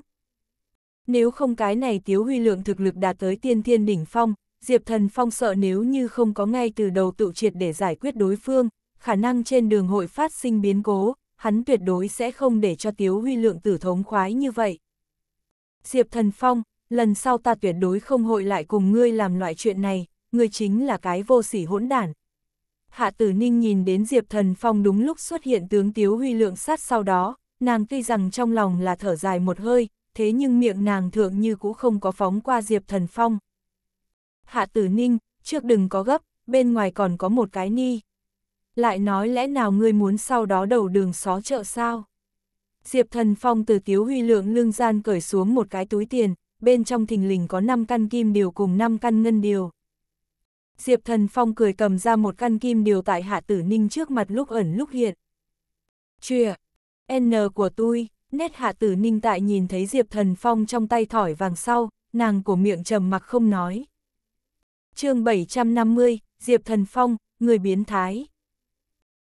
nếu không cái này Tiếu Huy Lượng thực lực đạt tới tiên thiên đỉnh phong, Diệp Thần Phong sợ nếu như không có ngay từ đầu tự triệt để giải quyết đối phương, khả năng trên đường hội phát sinh biến cố, hắn tuyệt đối sẽ không để cho Tiếu Huy Lượng tử thống khoái như vậy. Diệp Thần Phong, lần sau ta tuyệt đối không hội lại cùng ngươi làm loại chuyện này, ngươi chính là cái vô sỉ hỗn đản. Hạ Tử Ninh nhìn đến Diệp Thần Phong đúng lúc xuất hiện tướng Tiếu Huy Lượng sát sau đó, nàng tuy rằng trong lòng là thở dài một hơi, thế nhưng miệng nàng thượng như cũng không có phóng qua Diệp Thần Phong. Hạ tử ninh, trước đừng có gấp, bên ngoài còn có một cái ni. Lại nói lẽ nào ngươi muốn sau đó đầu đường xó chợ sao? Diệp Thần Phong từ Tiếu Huy Lượng lưng gian cởi xuống một cái túi tiền, bên trong thình lình có 5 căn kim điều cùng 5 căn ngân điều. Diệp Thần Phong cười cầm ra một căn kim điều tại Hạ Tử Ninh trước mặt lúc ẩn lúc hiện. Chìa, N của tôi. Nét hạ tử ninh tại nhìn thấy Diệp Thần Phong trong tay thỏi vàng sau, nàng của miệng trầm mặc không nói. chương 750, Diệp Thần Phong, người biến thái.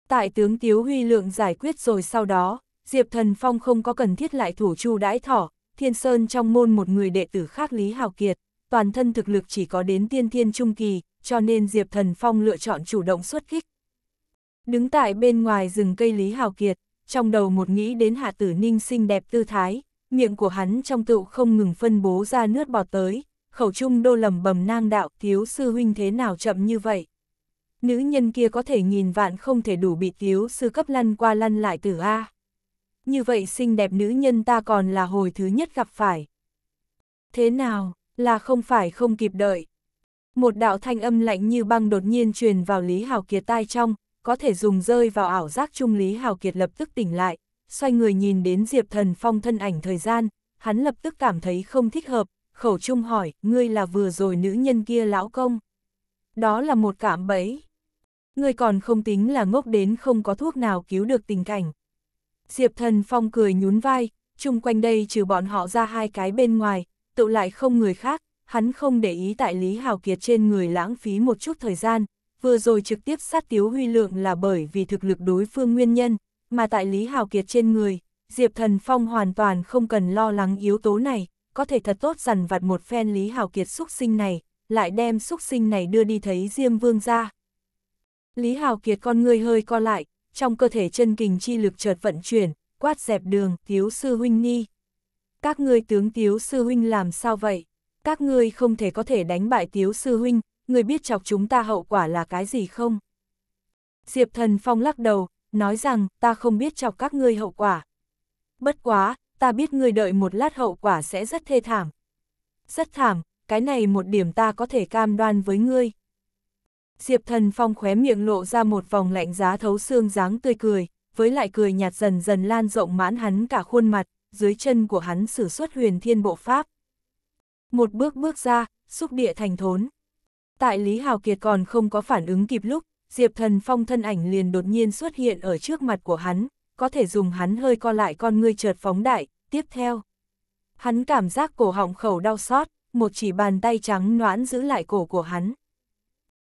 Tại tướng Tiếu Huy Lượng giải quyết rồi sau đó, Diệp Thần Phong không có cần thiết lại thủ chu đãi thỏ, thiên sơn trong môn một người đệ tử khác Lý Hào Kiệt, toàn thân thực lực chỉ có đến tiên thiên trung kỳ, cho nên Diệp Thần Phong lựa chọn chủ động xuất kích. Đứng tại bên ngoài rừng cây Lý Hào Kiệt, trong đầu một nghĩ đến Hạ Tử Ninh xinh đẹp tư thái, miệng của hắn trong tựu không ngừng phân bố ra nước bọt tới, khẩu trung đô lầm bầm nang đạo thiếu sư huynh thế nào chậm như vậy. Nữ nhân kia có thể nghìn vạn không thể đủ bị thiếu sư cấp lăn qua lăn lại tử A. Như vậy xinh đẹp nữ nhân ta còn là hồi thứ nhất gặp phải. Thế nào, là không phải không kịp đợi. Một đạo thanh âm lạnh như băng đột nhiên truyền vào Lý Hảo Kiệt tai trong, có thể dùng rơi vào ảo giác trung Lý Hào Kiệt lập tức tỉnh lại, xoay người nhìn đến Diệp Thần Phong thân ảnh thời gian, hắn lập tức cảm thấy không thích hợp, khẩu trung hỏi, ngươi là vừa rồi nữ nhân kia lão công. Đó là một cảm bẫy. Ngươi còn không tính là ngốc đến không có thuốc nào cứu được tình cảnh. Diệp Thần Phong cười nhún vai, chung quanh đây trừ bọn họ ra hai cái bên ngoài, tự lại không người khác, hắn không để ý tại Lý Hào Kiệt trên người lãng phí một chút thời gian, vừa rồi trực tiếp sát Tiếu Huy Lượng là bởi vì thực lực đối phương nguyên nhân, mà tại Lý Hào Kiệt trên người, Diệp Thần Phong hoàn toàn không cần lo lắng yếu tố này, có thể thật tốt dằn vặt một phen Lý Hào Kiệt xúc sinh này, lại đem xúc sinh này đưa đi thấy Diêm Vương ra. Lý Hào Kiệt con người hơi co lại, trong cơ thể chân kình chi lực chợt vận chuyển, quát dẹp đường, Tiếu Sư Huynh Nhi. Các ngươi tướng Tiếu Sư Huynh làm sao vậy? Các ngươi không thể có thể đánh bại Tiếu Sư Huynh, người biết chọc chúng ta hậu quả là cái gì không? Diệp Thần Phong lắc đầu, nói rằng ta không biết chọc các ngươi hậu quả. Bất quá, ta biết người đợi một lát hậu quả sẽ rất thê thảm. Rất thảm, cái này một điểm ta có thể cam đoan với ngươi. Diệp Thần Phong khóe miệng lộ ra một vòng lạnh giá thấu xương dáng tươi cười, với lại cười nhạt dần dần lan rộng mãn hắn cả khuôn mặt, dưới chân của hắn sử xuất huyền thiên bộ pháp. Một bước bước ra, xúc địa thành thốn. Tại Lý Hào Kiệt còn không có phản ứng kịp lúc, Diệp Thần Phong thân ảnh liền đột nhiên xuất hiện ở trước mặt của hắn, có thể dùng hắn hơi co lại con ngươi chợt phóng đại, tiếp theo. Hắn cảm giác cổ họng khẩu đau xót, một chỉ bàn tay trắng noãn giữ lại cổ của hắn.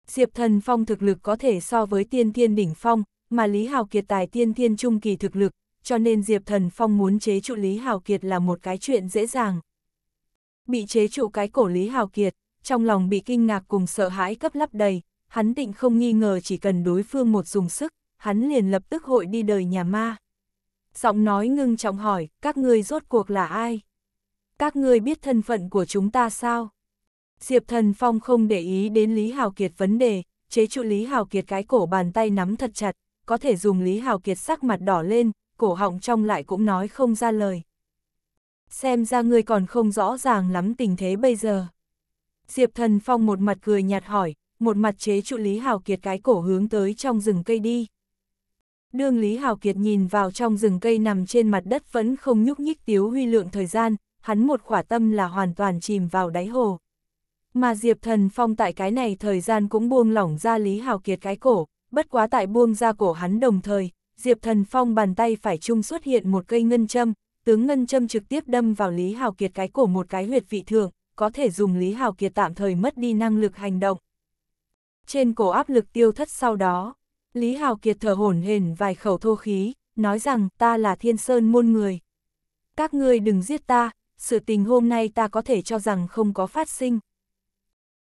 Diệp Thần Phong thực lực có thể so với tiên thiên đỉnh phong, mà Lý Hào Kiệt tài tiên thiên trung kỳ thực lực, cho nên Diệp Thần Phong muốn chế trụ Lý Hào Kiệt là một cái chuyện dễ dàng. Bị chế trụ cái cổ Lý Hào Kiệt, trong lòng bị kinh ngạc cùng sợ hãi cấp lắp đầy, hắn định không nghi ngờ chỉ cần đối phương một dùng sức, hắn liền lập tức hội đi đời nhà ma. Giọng nói ngưng trọng hỏi, các ngươi rốt cuộc là ai? Các ngươi biết thân phận của chúng ta sao? Diệp Thần Phong không để ý đến Lý Hào Kiệt vấn đề, chế trụ Lý Hào Kiệt cái cổ bàn tay nắm thật chặt, có thể dùng Lý Hào Kiệt sắc mặt đỏ lên, cổ họng trong lại cũng nói không ra lời. Xem ra ngươi còn không rõ ràng lắm tình thế bây giờ. Diệp Thần Phong một mặt cười nhạt hỏi, một mặt chế trụ Lý Hào Kiệt cái cổ hướng tới trong rừng cây đi. Đương Lý Hào Kiệt nhìn vào trong rừng cây nằm trên mặt đất vẫn không nhúc nhích tiếu huy lượng thời gian, hắn một khỏa tâm là hoàn toàn chìm vào đáy hồ. Mà Diệp Thần Phong tại cái này thời gian cũng buông lỏng ra Lý Hào Kiệt cái cổ, bất quá tại buông ra cổ hắn đồng thời, Diệp Thần Phong bàn tay phải chung xuất hiện một cây ngân châm, tướng ngân châm trực tiếp đâm vào Lý Hào Kiệt cái cổ một cái huyệt vị thường có thể dùng Lý Hào Kiệt tạm thời mất đi năng lực hành động. Trên cổ áp lực tiêu thất sau đó, Lý Hào Kiệt thở hổn hển vài khẩu thô khí, nói rằng ta là thiên sơn môn người. Các ngươi đừng giết ta, sự tình hôm nay ta có thể cho rằng không có phát sinh.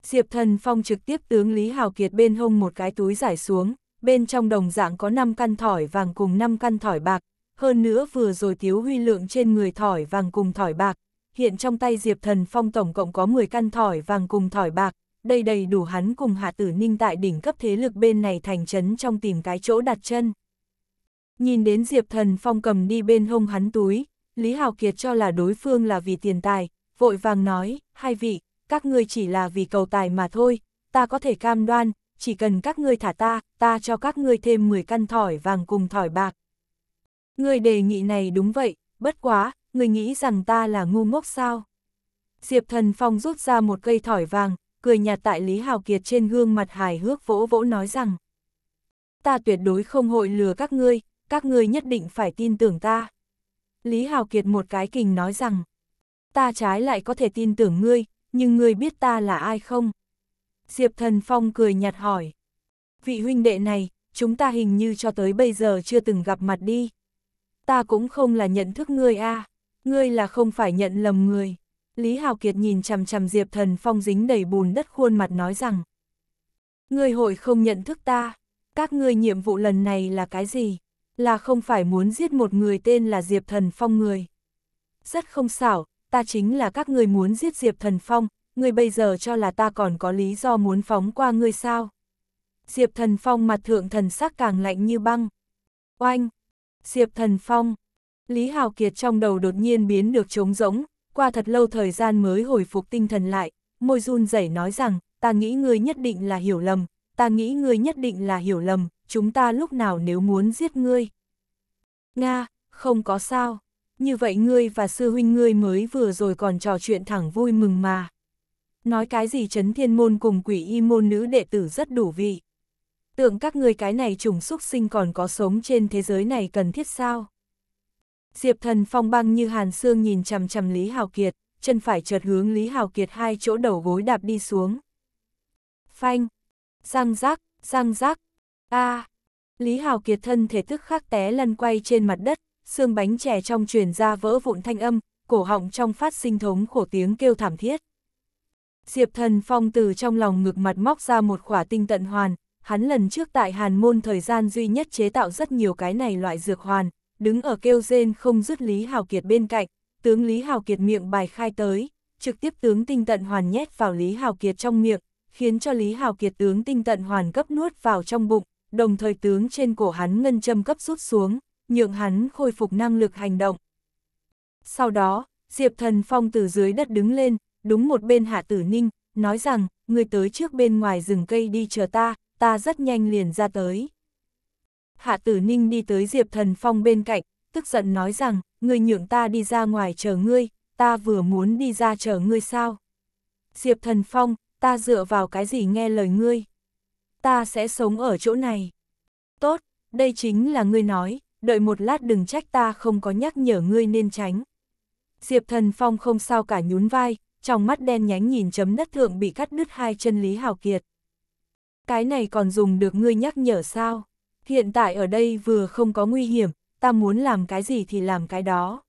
Diệp Thần Phong trực tiếp tướng Lý Hào Kiệt bên hông một cái túi giải xuống, bên trong đồng dạng có 5 căn thỏi vàng cùng 5 căn thỏi bạc, hơn nữa vừa rồi thiếu Huy Lượng trên người thỏi vàng cùng thỏi bạc, hiện trong tay Diệp Thần Phong tổng cộng có 10 căn thỏi vàng cùng thỏi bạc, đây đầy đủ hắn cùng Hạ Tử Ninh tại đỉnh cấp thế lực bên này thành trấn trong tìm cái chỗ đặt chân. Nhìn đến Diệp Thần Phong cầm đi bên hông hắn túi, Lý Hào Kiệt cho là đối phương là vì tiền tài, vội vàng nói, hai vị, các ngươi chỉ là vì cầu tài mà thôi, ta có thể cam đoan, chỉ cần các ngươi thả ta, ta cho các ngươi thêm 10 căn thỏi vàng cùng thỏi bạc. Người đề nghị này đúng vậy, bất quá, người nghĩ rằng ta là ngu ngốc sao? Diệp Thần Phong rút ra một cây thỏi vàng, cười nhạt tại Lý Hào Kiệt trên gương mặt hài hước vỗ vỗ nói rằng Ta tuyệt đối không hội lừa các ngươi, các ngươi nhất định phải tin tưởng ta. Lý Hào Kiệt một cái kình nói rằng Ta trái lại có thể tin tưởng ngươi, nhưng ngươi biết ta là ai không? Diệp Thần Phong cười nhạt hỏi Vị huynh đệ này, chúng ta hình như cho tới bây giờ chưa từng gặp mặt đi. Ta cũng không là nhận thức ngươi a. À. Ngươi là không phải nhận lầm người. Lý Hào Kiệt nhìn chằm chằm Diệp Thần Phong dính đầy bùn đất khuôn mặt nói rằng. Ngươi hội không nhận thức ta, các ngươi nhiệm vụ lần này là cái gì? Là không phải muốn giết một người tên là Diệp Thần Phong người. Rất không xảo, ta chính là các ngươi muốn giết Diệp Thần Phong, ngươi bây giờ cho là ta còn có lý do muốn phóng qua ngươi sao? Diệp Thần Phong mặt thượng thần sắc càng lạnh như băng. Oanh! Diệp Thần Phong, Lý Hào Kiệt trong đầu đột nhiên biến được trống rỗng, qua thật lâu thời gian mới hồi phục tinh thần lại, môi run rẩy nói rằng, ta nghĩ ngươi nhất định là hiểu lầm, ta nghĩ ngươi nhất định là hiểu lầm, chúng ta lúc nào nếu muốn giết ngươi. Nga, không có sao, như vậy ngươi và sư huynh ngươi mới vừa rồi còn trò chuyện thẳng vui mừng mà. Nói cái gì chấn thiên môn cùng quỷ y môn nữ đệ tử rất đủ vị. Tưởng các ngươi cái này trùng xúc sinh còn có sống trên thế giới này cần thiết sao? Diệp thần phong băng như hàn xương nhìn chằm chằm Lý Hào Kiệt, chân phải chợt hướng Lý Hào Kiệt hai chỗ đầu gối đạp đi xuống. Phanh, răng rác, răng rác, a Lý Hào Kiệt thân thể tức khắc té lăn quay trên mặt đất, xương bánh chè trong truyền ra vỡ vụn thanh âm, cổ họng trong phát sinh thống khổ tiếng kêu thảm thiết. Diệp thần phong từ trong lòng ngực mặt móc ra một khỏa tinh tận hoàn, hắn lần trước tại Hàn Môn thời gian duy nhất chế tạo rất nhiều cái này loại dược hoàn, đứng ở kêu rên không dứt Lý Hào Kiệt bên cạnh, tướng Lý Hào Kiệt miệng bài khai tới, trực tiếp tướng tinh tận hoàn nhét vào Lý Hào Kiệt trong miệng, khiến cho Lý Hào Kiệt tướng tinh tận hoàn cấp nuốt vào trong bụng, đồng thời tướng trên cổ hắn ngân châm cấp rút xuống, nhượng hắn khôi phục năng lực hành động. Sau đó, Diệp Thần Phong từ dưới đất đứng lên, đúng một bên Hạ Tử Ninh, nói rằng, người tới trước bên ngoài rừng cây đi chờ ta, ta rất nhanh liền ra tới. Hạ tử ninh đi tới Diệp Thần Phong bên cạnh, tức giận nói rằng, Ngươi nhượng ta đi ra ngoài chờ ngươi, ta vừa muốn đi ra chờ ngươi sao. Diệp Thần Phong, ta dựa vào cái gì nghe lời ngươi. Ta sẽ sống ở chỗ này. Tốt, đây chính là ngươi nói, đợi một lát đừng trách ta không có nhắc nhở ngươi nên tránh. Diệp Thần Phong không sao cả nhún vai, trong mắt đen nhánh nhìn chấm đất thượng bị cắt đứt hai chân Lý Hào Kiệt. Cái này còn dùng được ngươi nhắc nhở sao? hiện tại ở đây vừa không có nguy hiểm, ta muốn làm cái gì thì làm cái đó.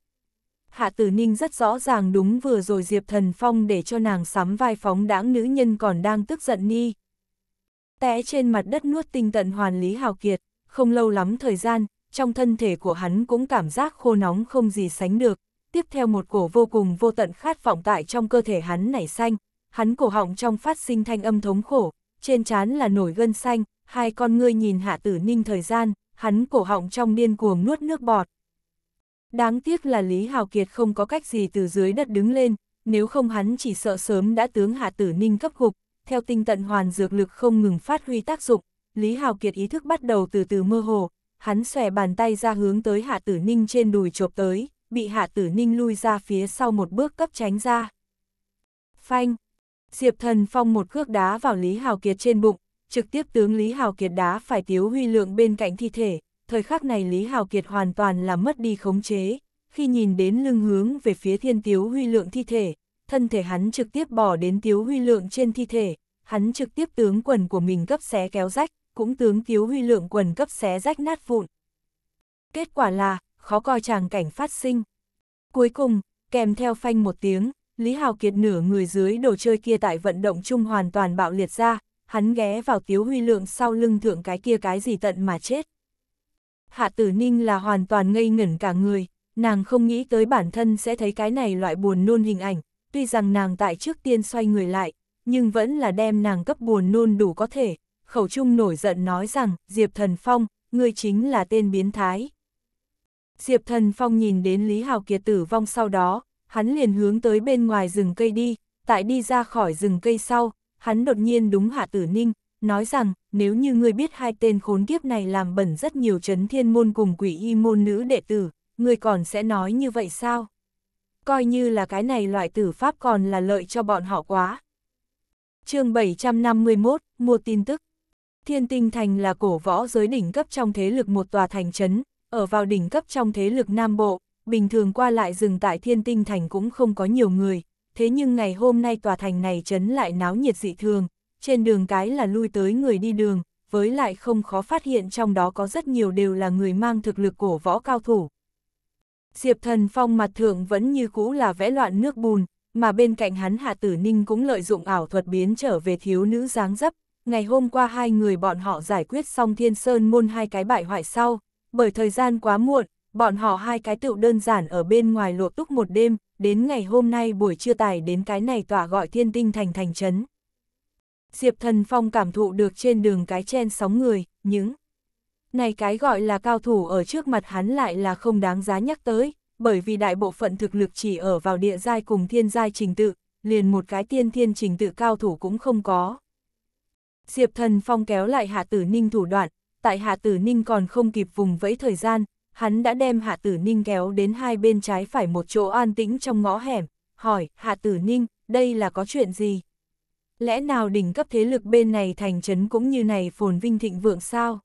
Hạ tử ninh rất rõ ràng đúng vừa rồi Diệp Thần Phong để cho nàng sắm vai phóng đáng nữ nhân còn đang tức giận ni. Té trên mặt đất nuốt tinh tận hoàn lý hào kiệt, không lâu lắm thời gian, trong thân thể của hắn cũng cảm giác khô nóng không gì sánh được. Tiếp theo một cổ vô cùng vô tận khát vọng tại trong cơ thể hắn nảy xanh, hắn cổ họng trong phát sinh thanh âm thống khổ, trên trán là nổi gân xanh, hai con ngươi nhìn Hạ Tử Ninh thời gian, hắn cổ họng trong điên cuồng nuốt nước bọt. Đáng tiếc là Lý Hào Kiệt không có cách gì từ dưới đất đứng lên, nếu không hắn chỉ sợ sớm đã tướng Hạ Tử Ninh cấp gục, theo tinh tận hoàn dược lực không ngừng phát huy tác dụng, Lý Hào Kiệt ý thức bắt đầu từ từ mơ hồ, hắn xòe bàn tay ra hướng tới Hạ Tử Ninh trên đùi chộp tới, bị Hạ Tử Ninh lui ra phía sau một bước cấp tránh ra. Phanh! Diệp Thần Phong một cước đá vào Lý Hào Kiệt trên bụng, trực tiếp tướng Lý Hào Kiệt đá phải Tiếu Huy Lượng bên cạnh thi thể, thời khắc này Lý Hào Kiệt hoàn toàn là mất đi khống chế, khi nhìn đến lưng hướng về phía thiên Tiếu Huy Lượng thi thể, thân thể hắn trực tiếp bỏ đến Tiếu Huy Lượng trên thi thể, hắn trực tiếp tướng quần của mình cấp xé kéo rách, cũng tướng Tiếu Huy Lượng quần cấp xé rách nát vụn. Kết quả là, khó coi tràng cảnh phát sinh. Cuối cùng, kèm theo phanh một tiếng, Lý Hào Kiệt nửa người dưới đồ chơi kia tại vận động chung hoàn toàn bạo liệt ra, hắn ghé vào Tiếu Huy Lượng sau lưng thượng cái kia cái gì tận mà chết. Hạ tử ninh là hoàn toàn ngây ngẩn cả người, nàng không nghĩ tới bản thân sẽ thấy cái này loại buồn nôn hình ảnh, tuy rằng nàng tại trước tiên xoay người lại, nhưng vẫn là đem nàng cấp buồn nôn đủ có thể. Khẩu Trung nổi giận nói rằng, Diệp Thần Phong, ngươi chính là tên biến thái. Diệp Thần Phong nhìn đến Lý Hào Kiệt tử vong sau đó, hắn liền hướng tới bên ngoài rừng cây đi, tại đi ra khỏi rừng cây sau, hắn đột nhiên đúng Hạ Tử Ninh, nói rằng, nếu như ngươi biết hai tên khốn kiếp này làm bẩn rất nhiều chấn thiên môn cùng quỷ y môn nữ đệ tử, ngươi còn sẽ nói như vậy sao? Coi như là cái này loại tử pháp còn là lợi cho bọn họ quá. chương 751, mua tin tức. Thiên Tinh Thành là cổ võ giới đỉnh cấp trong thế lực một tòa thành trấn, ở vào đỉnh cấp trong thế lực Nam Bộ, bình thường qua lại rừng tại Thiên Tinh Thành cũng không có nhiều người, thế nhưng ngày hôm nay tòa thành này chấn lại náo nhiệt dị thường, trên đường cái là lui tới người đi đường, với lại không khó phát hiện trong đó có rất nhiều đều là người mang thực lực cổ võ cao thủ. Diệp Thần Phong mặt thượng vẫn như cũ là vẽ loạn nước bùn, mà bên cạnh hắn Hạ Tử Ninh cũng lợi dụng ảo thuật biến trở về thiếu nữ dáng dấp. Ngày hôm qua hai người bọn họ giải quyết xong thiên sơn môn hai cái bại hoại sau, bởi thời gian quá muộn, bọn họ hai cái tựu đơn giản ở bên ngoài luộc túc một đêm, đến ngày hôm nay buổi trưa tài đến cái này tỏa gọi thiên tinh thành thành trấn. Diệp Thần Phong cảm thụ được trên đường cái chen sóng người, những này cái gọi là cao thủ ở trước mặt hắn lại là không đáng giá nhắc tới, bởi vì đại bộ phận thực lực chỉ ở vào địa giai cùng thiên giai trình tự, liền một cái tiên thiên trình tự cao thủ cũng không có. Diệp Thần Phong kéo lại Hạ Tử Ninh thủ đoạn, tại Hạ Tử Ninh còn không kịp vùng vẫy thời gian, hắn đã đem Hạ Tử Ninh kéo đến hai bên trái phải một chỗ an tĩnh trong ngõ hẻm, hỏi, Hạ Tử Ninh, đây là có chuyện gì? Lẽ nào đỉnh cấp thế lực bên này thành trấn cũng như này phồn vinh thịnh vượng sao?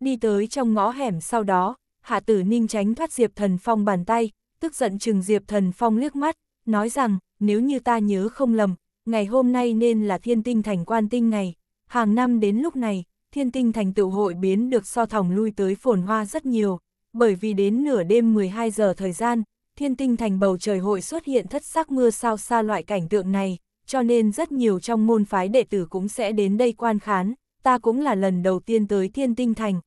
Đi tới trong ngõ hẻm sau đó, Hạ Tử Ninh tránh thoát Diệp Thần Phong bàn tay, tức giận chừng Diệp Thần Phong liếc mắt, nói rằng, nếu như ta nhớ không lầm, ngày hôm nay nên là thiên tinh thành quan tinh ngày, hàng năm đến lúc này, thiên tinh thành tựu hội biến được so thỏng lui tới phồn hoa rất nhiều, bởi vì đến nửa đêm 12 giờ thời gian, thiên tinh thành bầu trời hội xuất hiện thất sắc mưa sao xa loại cảnh tượng này, cho nên rất nhiều trong môn phái đệ tử cũng sẽ đến đây quan khán, ta cũng là lần đầu tiên tới thiên tinh thành.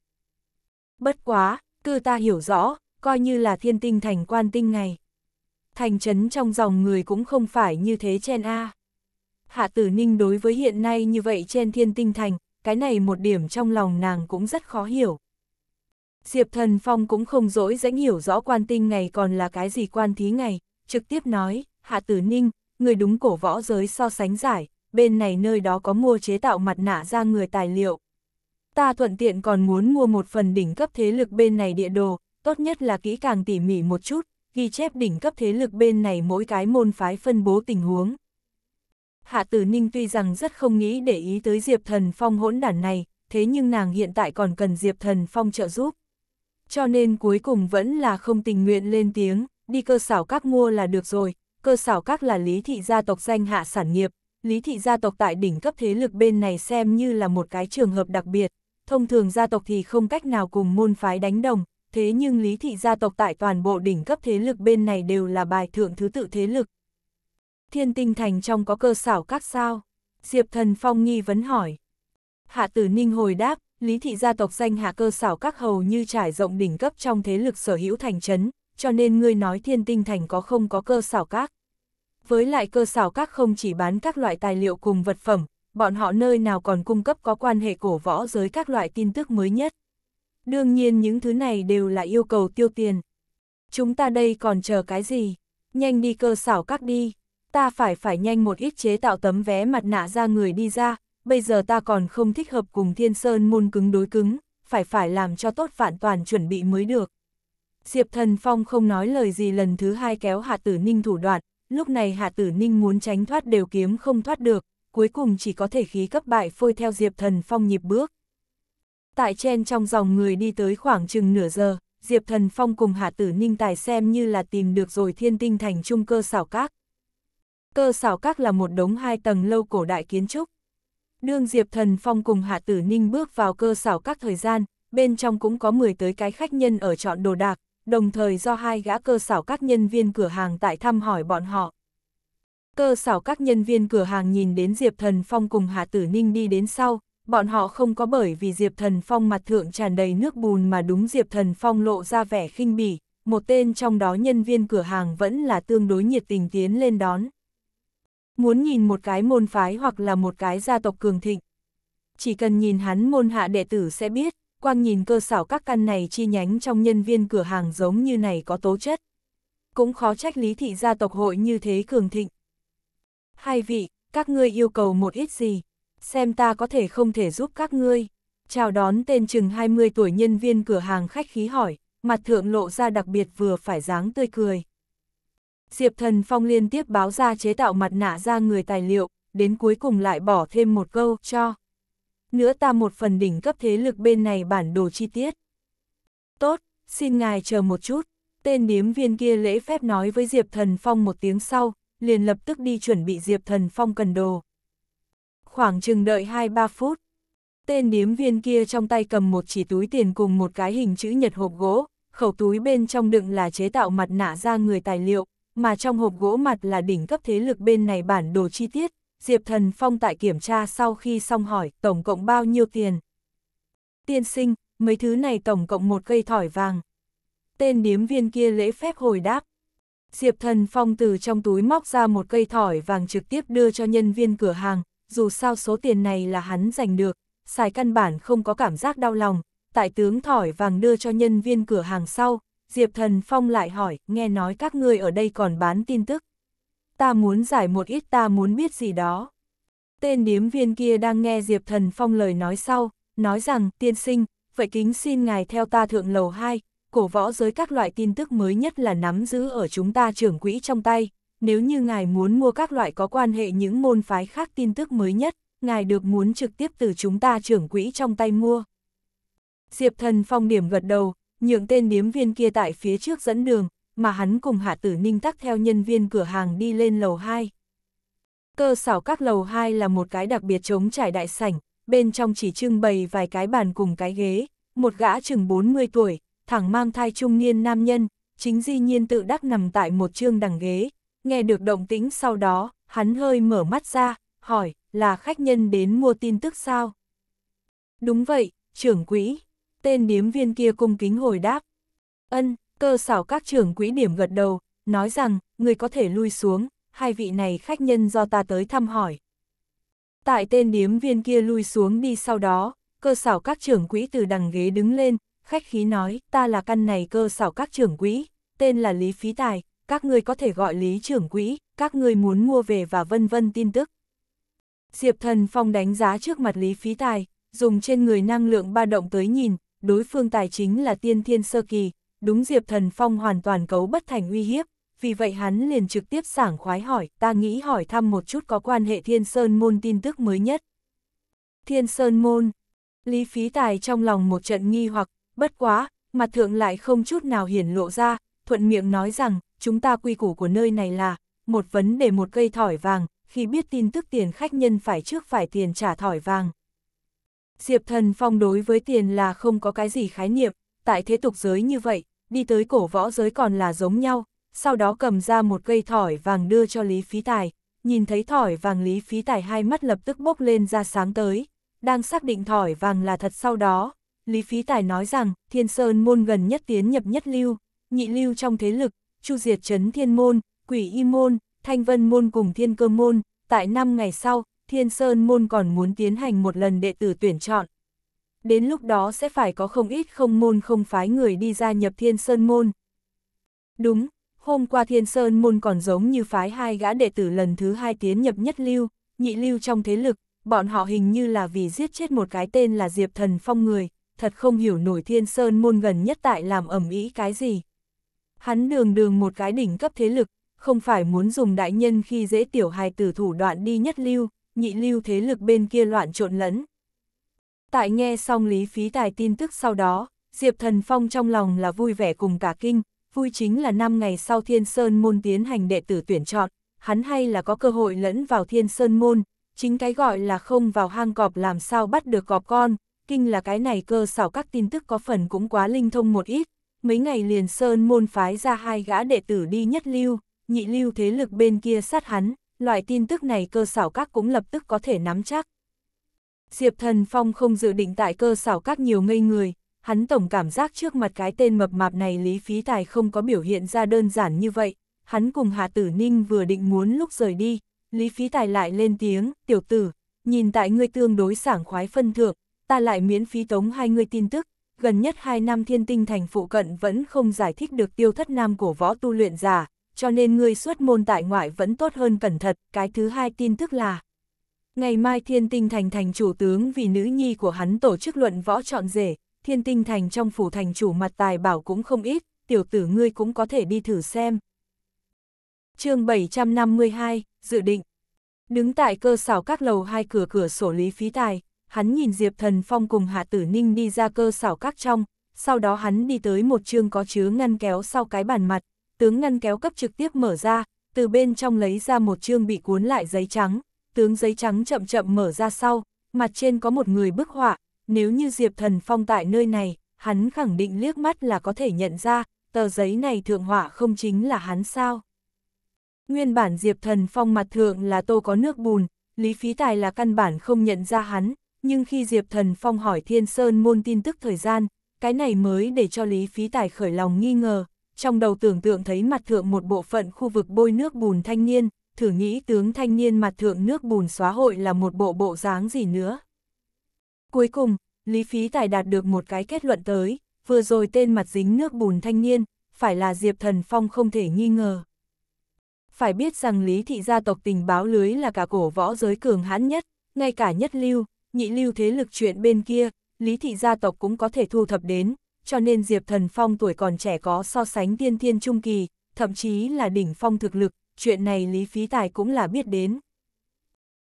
Bất quá, cư ta hiểu rõ, coi như là thiên tinh thành quan tinh ngày. Thành trấn trong dòng người cũng không phải như thế chen A. Hạ tử ninh đối với hiện nay như vậy trên thiên tinh thành, cái này một điểm trong lòng nàng cũng rất khó hiểu. Diệp Thần Phong cũng không dỗi dễ hiểu rõ quan tinh ngày còn là cái gì quan thí ngày, trực tiếp nói, Hạ Tử Ninh, người đúng cổ võ giới so sánh giải, bên này nơi đó có mua chế tạo mặt nạ ra người tài liệu. Ta thuận tiện còn muốn mua một phần đỉnh cấp thế lực bên này địa đồ, tốt nhất là kỹ càng tỉ mỉ một chút, ghi chép đỉnh cấp thế lực bên này mỗi cái môn phái phân bố tình huống. Hạ Tử Ninh tuy rằng rất không nghĩ để ý tới Diệp Thần Phong hỗn đản này, thế nhưng nàng hiện tại còn cần Diệp Thần Phong trợ giúp. Cho nên cuối cùng vẫn là không tình nguyện lên tiếng, đi cơ xảo các mua là được rồi, cơ xảo các là lý thị gia tộc danh hạ sản nghiệp, lý thị gia tộc tại đỉnh cấp thế lực bên này xem như là một cái trường hợp đặc biệt, thông thường gia tộc thì không cách nào cùng môn phái đánh đồng, thế nhưng lý thị gia tộc tại toàn bộ đỉnh cấp thế lực bên này đều là bài thượng thứ tự thế lực, Thiên tinh thành trong có cơ xảo các sao? Diệp thần phong nghi vấn hỏi. Hạ tử ninh hồi đáp, lý thị gia tộc danh hạ cơ xảo các hầu như trải rộng đỉnh cấp trong thế lực sở hữu thành chấn, cho nên ngươi nói thiên tinh thành có không có cơ xảo các. Với lại cơ xảo các không chỉ bán các loại tài liệu cùng vật phẩm, bọn họ nơi nào còn cung cấp có quan hệ cổ võ giới các loại tin tức mới nhất. Đương nhiên những thứ này đều là yêu cầu tiêu tiền. Chúng ta đây còn chờ cái gì? Nhanh đi cơ xảo các đi ta phải phải nhanh một ít chế tạo tấm vé mặt nạ ra người đi ra, bây giờ ta còn không thích hợp cùng thiên sơn môn cứng đối cứng, phải phải làm cho tốt vạn toàn chuẩn bị mới được. Diệp thần phong không nói lời gì lần thứ hai kéo hạ tử ninh thủ đoạn, lúc này hạ tử ninh muốn tránh thoát đều kiếm không thoát được, cuối cùng chỉ có thể khí cấp bại phôi theo diệp thần phong nhịp bước. Tại trên trong dòng người đi tới khoảng chừng nửa giờ, Diệp Thần Phong cùng Hạ Tử Ninh Tài xem như là tìm được rồi thiên tinh thành trung cơ xảo các, Cơ xảo các là một đống hai tầng lâu cổ đại kiến trúc. Đương Diệp Thần Phong cùng Hạ Tử Ninh bước vào cơ xảo các thời gian, bên trong cũng có 10 tới cái khách nhân ở chọn đồ đạc, đồng thời do hai gã cơ xảo các nhân viên cửa hàng tại thăm hỏi bọn họ. Cơ xảo các nhân viên cửa hàng nhìn đến Diệp Thần Phong cùng Hạ Tử Ninh đi đến sau, bọn họ không có bởi vì Diệp Thần Phong mặt thượng tràn đầy nước bùn mà đúng Diệp Thần Phong lộ ra vẻ khinh bỉ, một tên trong đó nhân viên cửa hàng vẫn là tương đối nhiệt tình tiến lên đón. Muốn nhìn một cái môn phái hoặc là một cái gia tộc cường thịnh. Chỉ cần nhìn hắn môn hạ đệ tử sẽ biết, quang nhìn cơ xảo các căn này chi nhánh trong nhân viên cửa hàng giống như này có tố chất. Cũng khó trách lý thị gia tộc hội như thế cường thịnh. Hai vị, các ngươi yêu cầu một ít gì, xem ta có thể không thể giúp các ngươi. Chào đón tên chừng 20 tuổi nhân viên cửa hàng khách khí hỏi, mặt thượng lộ ra đặc biệt vừa phải dáng tươi cười. Diệp Thần Phong liên tiếp báo ra chế tạo mặt nạ ra người tài liệu, đến cuối cùng lại bỏ thêm một câu cho. Nữa ta một phần đỉnh cấp thế lực bên này bản đồ chi tiết. Tốt, xin ngài chờ một chút. Tên điếm viên kia lễ phép nói với Diệp Thần Phong một tiếng sau, liền lập tức đi chuẩn bị Diệp Thần Phong cần đồ. Khoảng chừng đợi 2-3 phút, tên điếm viên kia trong tay cầm một chỉ túi tiền cùng một cái hình chữ nhật hộp gỗ, khẩu túi bên trong đựng là chế tạo mặt nạ ra người tài liệu, mà trong hộp gỗ mặt là đỉnh cấp thế lực bên này bản đồ chi tiết, Diệp Thần Phong tại kiểm tra sau khi xong hỏi tổng cộng bao nhiêu tiền. Tiên sinh, mấy thứ này tổng cộng một cây thỏi vàng. Tên điếm viên kia lễ phép hồi đáp. Diệp Thần Phong từ trong túi móc ra một cây thỏi vàng trực tiếp đưa cho nhân viên cửa hàng, dù sao số tiền này là hắn giành được, xài căn bản không có cảm giác đau lòng, tại tướng thỏi vàng đưa cho nhân viên cửa hàng sau, Diệp Thần Phong lại hỏi, nghe nói các ngươi ở đây còn bán tin tức. Ta muốn giải một ít ta muốn biết gì đó. Tên điếm viên kia đang nghe Diệp Thần Phong lời nói sau, nói rằng, tiên sinh, vậy kính xin ngài theo ta thượng lầu 2, cổ võ giới các loại tin tức mới nhất là nắm giữ ở chúng ta trưởng quỹ trong tay. Nếu như ngài muốn mua các loại có quan hệ những môn phái khác tin tức mới nhất, ngài được muốn trực tiếp từ chúng ta trưởng quỹ trong tay mua. Diệp Thần Phong điểm gật đầu, nhượng tên điếm viên kia tại phía trước dẫn đường, mà hắn cùng Hạ Tử Ninh tắc theo nhân viên cửa hàng đi lên lầu 2. Cơ sở các lầu 2 là một cái đặc biệt trống trải đại sảnh, bên trong chỉ trưng bày vài cái bàn cùng cái ghế, một gã chừng 40 tuổi, thẳng mang thai trung niên nam nhân, chính di nhiên tự đắc nằm tại một trương đằng ghế, nghe được động tĩnh sau đó, hắn hơi mở mắt ra, hỏi, là khách nhân đến mua tin tức sao? Đúng vậy, trưởng quỹ tên điếm viên kia cung kính hồi đáp. Ân, cơ xảo các trưởng quỹ điểm gật đầu, nói rằng, người có thể lui xuống, hai vị này khách nhân do ta tới thăm hỏi. Tại tên điếm viên kia lui xuống đi sau đó, cơ xảo các trưởng quỹ từ đằng ghế đứng lên, khách khí nói, ta là căn này cơ xảo các trưởng quỹ, tên là Lý Phí Tài, các ngươi có thể gọi Lý trưởng quỹ, các ngươi muốn mua về và vân vân tin tức. Diệp Thần Phong đánh giá trước mặt Lý Phí Tài, dùng trên người năng lượng ba động tới nhìn, đối phương tài chính là tiên thiên sơ kỳ, đúng Diệp Thần Phong hoàn toàn cấu bất thành uy hiếp, vì vậy hắn liền trực tiếp sảng khoái hỏi, ta nghĩ hỏi thăm một chút có quan hệ Thiên Sơn Môn tin tức mới nhất. Thiên Sơn Môn, Lý Phí Tài trong lòng một trận nghi hoặc, bất quá, mặt thượng lại không chút nào hiển lộ ra, thuận miệng nói rằng, chúng ta quy củ của nơi này là, một vấn đề một cây thỏi vàng, khi biết tin tức tiền khách nhân phải trước phải tiền trả thỏi vàng. Diệp Thần Phong đối với tiền là không có cái gì khái niệm, tại thế tục giới như vậy, đi tới cổ võ giới còn là giống nhau, sau đó cầm ra một cây thỏi vàng đưa cho Lý Phí Tài, nhìn thấy thỏi vàng Lý Phí Tài hai mắt lập tức bốc lên ra sáng tới, đang xác định thỏi vàng là thật sau đó. Lý Phí Tài nói rằng, thiên sơn môn gần nhất tiến nhập nhất lưu, nhị lưu trong thế lực, chu diệt trấn thiên môn, quỷ y môn, thanh vân môn cùng thiên cơ môn, tại năm ngày sau, Thiên Sơn Môn còn muốn tiến hành một lần đệ tử tuyển chọn. Đến lúc đó sẽ phải có không ít không môn không phái người đi gia nhập Thiên Sơn Môn. Đúng, hôm qua Thiên Sơn Môn còn giống như phái hai gã đệ tử lần thứ hai tiến nhập nhất lưu, nhị lưu trong thế lực, bọn họ hình như là vì giết chết một cái tên là Diệp Thần Phong người, thật không hiểu nổi Thiên Sơn Môn gần nhất tại làm ẩm ý cái gì. Hắn đường đường một cái đỉnh cấp thế lực, không phải muốn dùng đại nhân khi dễ tiểu hài tử thủ đoạn đi nhất lưu, nhị lưu thế lực bên kia loạn trộn lẫn. Tại nghe xong Lý Phí Tài tin tức sau đó, Diệp Thần Phong trong lòng là vui vẻ cùng cả kinh, vui chính là năm ngày sau Thiên Sơn Môn tiến hành đệ tử tuyển chọn, hắn hay là có cơ hội lẫn vào Thiên Sơn Môn, chính cái gọi là không vào hang cọp làm sao bắt được cọp con, kinh là cái này cơ xảo các tin tức có phần cũng quá linh thông một ít, mấy ngày liền Sơn Môn phái ra hai gã đệ tử đi nhất lưu, nhị lưu thế lực bên kia sát hắn loại tin tức này cơ xảo các cũng lập tức có thể nắm chắc. Diệp Thần Phong không dự định tại cơ xảo các nhiều ngây người, hắn tổng cảm giác trước mặt cái tên mập mạp này Lý Phí Tài không có biểu hiện ra đơn giản như vậy, hắn cùng Hà Tử Ninh vừa định muốn lúc rời đi, Lý Phí Tài lại lên tiếng, tiểu tử, nhìn tại ngươi tương đối sảng khoái phân thượng, ta lại miễn phí tống hai người tin tức, gần nhất hai năm thiên tinh thành phụ cận vẫn không giải thích được tiêu thất nam của võ tu luyện giả, cho nên ngươi xuất môn tại ngoại vẫn tốt hơn cẩn thận, cái thứ hai tin tức là. Ngày mai Thiên Tinh Thành thành chủ tướng vì nữ nhi của hắn tổ chức luận võ chọn rể, Thiên Tinh Thành trong phủ thành chủ mặt tài bảo cũng không ít, tiểu tử ngươi cũng có thể đi thử xem. chương 752, Dự định Đứng tại cơ xảo các lầu hai cửa cửa sổ lý phí tài, hắn nhìn Diệp Thần Phong cùng Hạ Tử Ninh đi ra cơ xảo các trong, sau đó hắn đi tới một chương có chứa ngăn kéo sau cái bàn mặt, tướng ngăn kéo cấp trực tiếp mở ra, từ bên trong lấy ra một chương bị cuốn lại giấy trắng, tướng giấy trắng chậm chậm mở ra sau, mặt trên có một người bức họa, nếu như Diệp Thần Phong tại nơi này, hắn khẳng định liếc mắt là có thể nhận ra, tờ giấy này thượng họa không chính là hắn sao. Nguyên bản Diệp Thần Phong mặt thượng là tô có nước bùn, Lý Phí Tài là căn bản không nhận ra hắn, nhưng khi Diệp Thần Phong hỏi Thiên Sơn môn tin tức thời gian, cái này mới để cho Lý Phí Tài khởi lòng nghi ngờ, trong đầu tưởng tượng thấy mặt thượng một bộ phận khu vực bôi nước bùn thanh niên, thử nghĩ tướng thanh niên mặt thượng nước bùn xóa hội là một bộ bộ dáng gì nữa. Cuối cùng, Lý Phí Tài đạt được một cái kết luận tới, vừa rồi tên mặt dính nước bùn thanh niên, phải là Diệp Thần Phong không thể nghi ngờ. Phải biết rằng Lý Thị gia tộc tình báo lưới là cả cổ võ giới cường hãn nhất, ngay cả nhất lưu, nhị lưu thế lực chuyện bên kia, Lý Thị gia tộc cũng có thể thu thập đến, cho nên Diệp Thần Phong tuổi còn trẻ có so sánh tiên thiên trung kỳ, thậm chí là đỉnh phong thực lực, chuyện này Lý Phí Tài cũng là biết đến.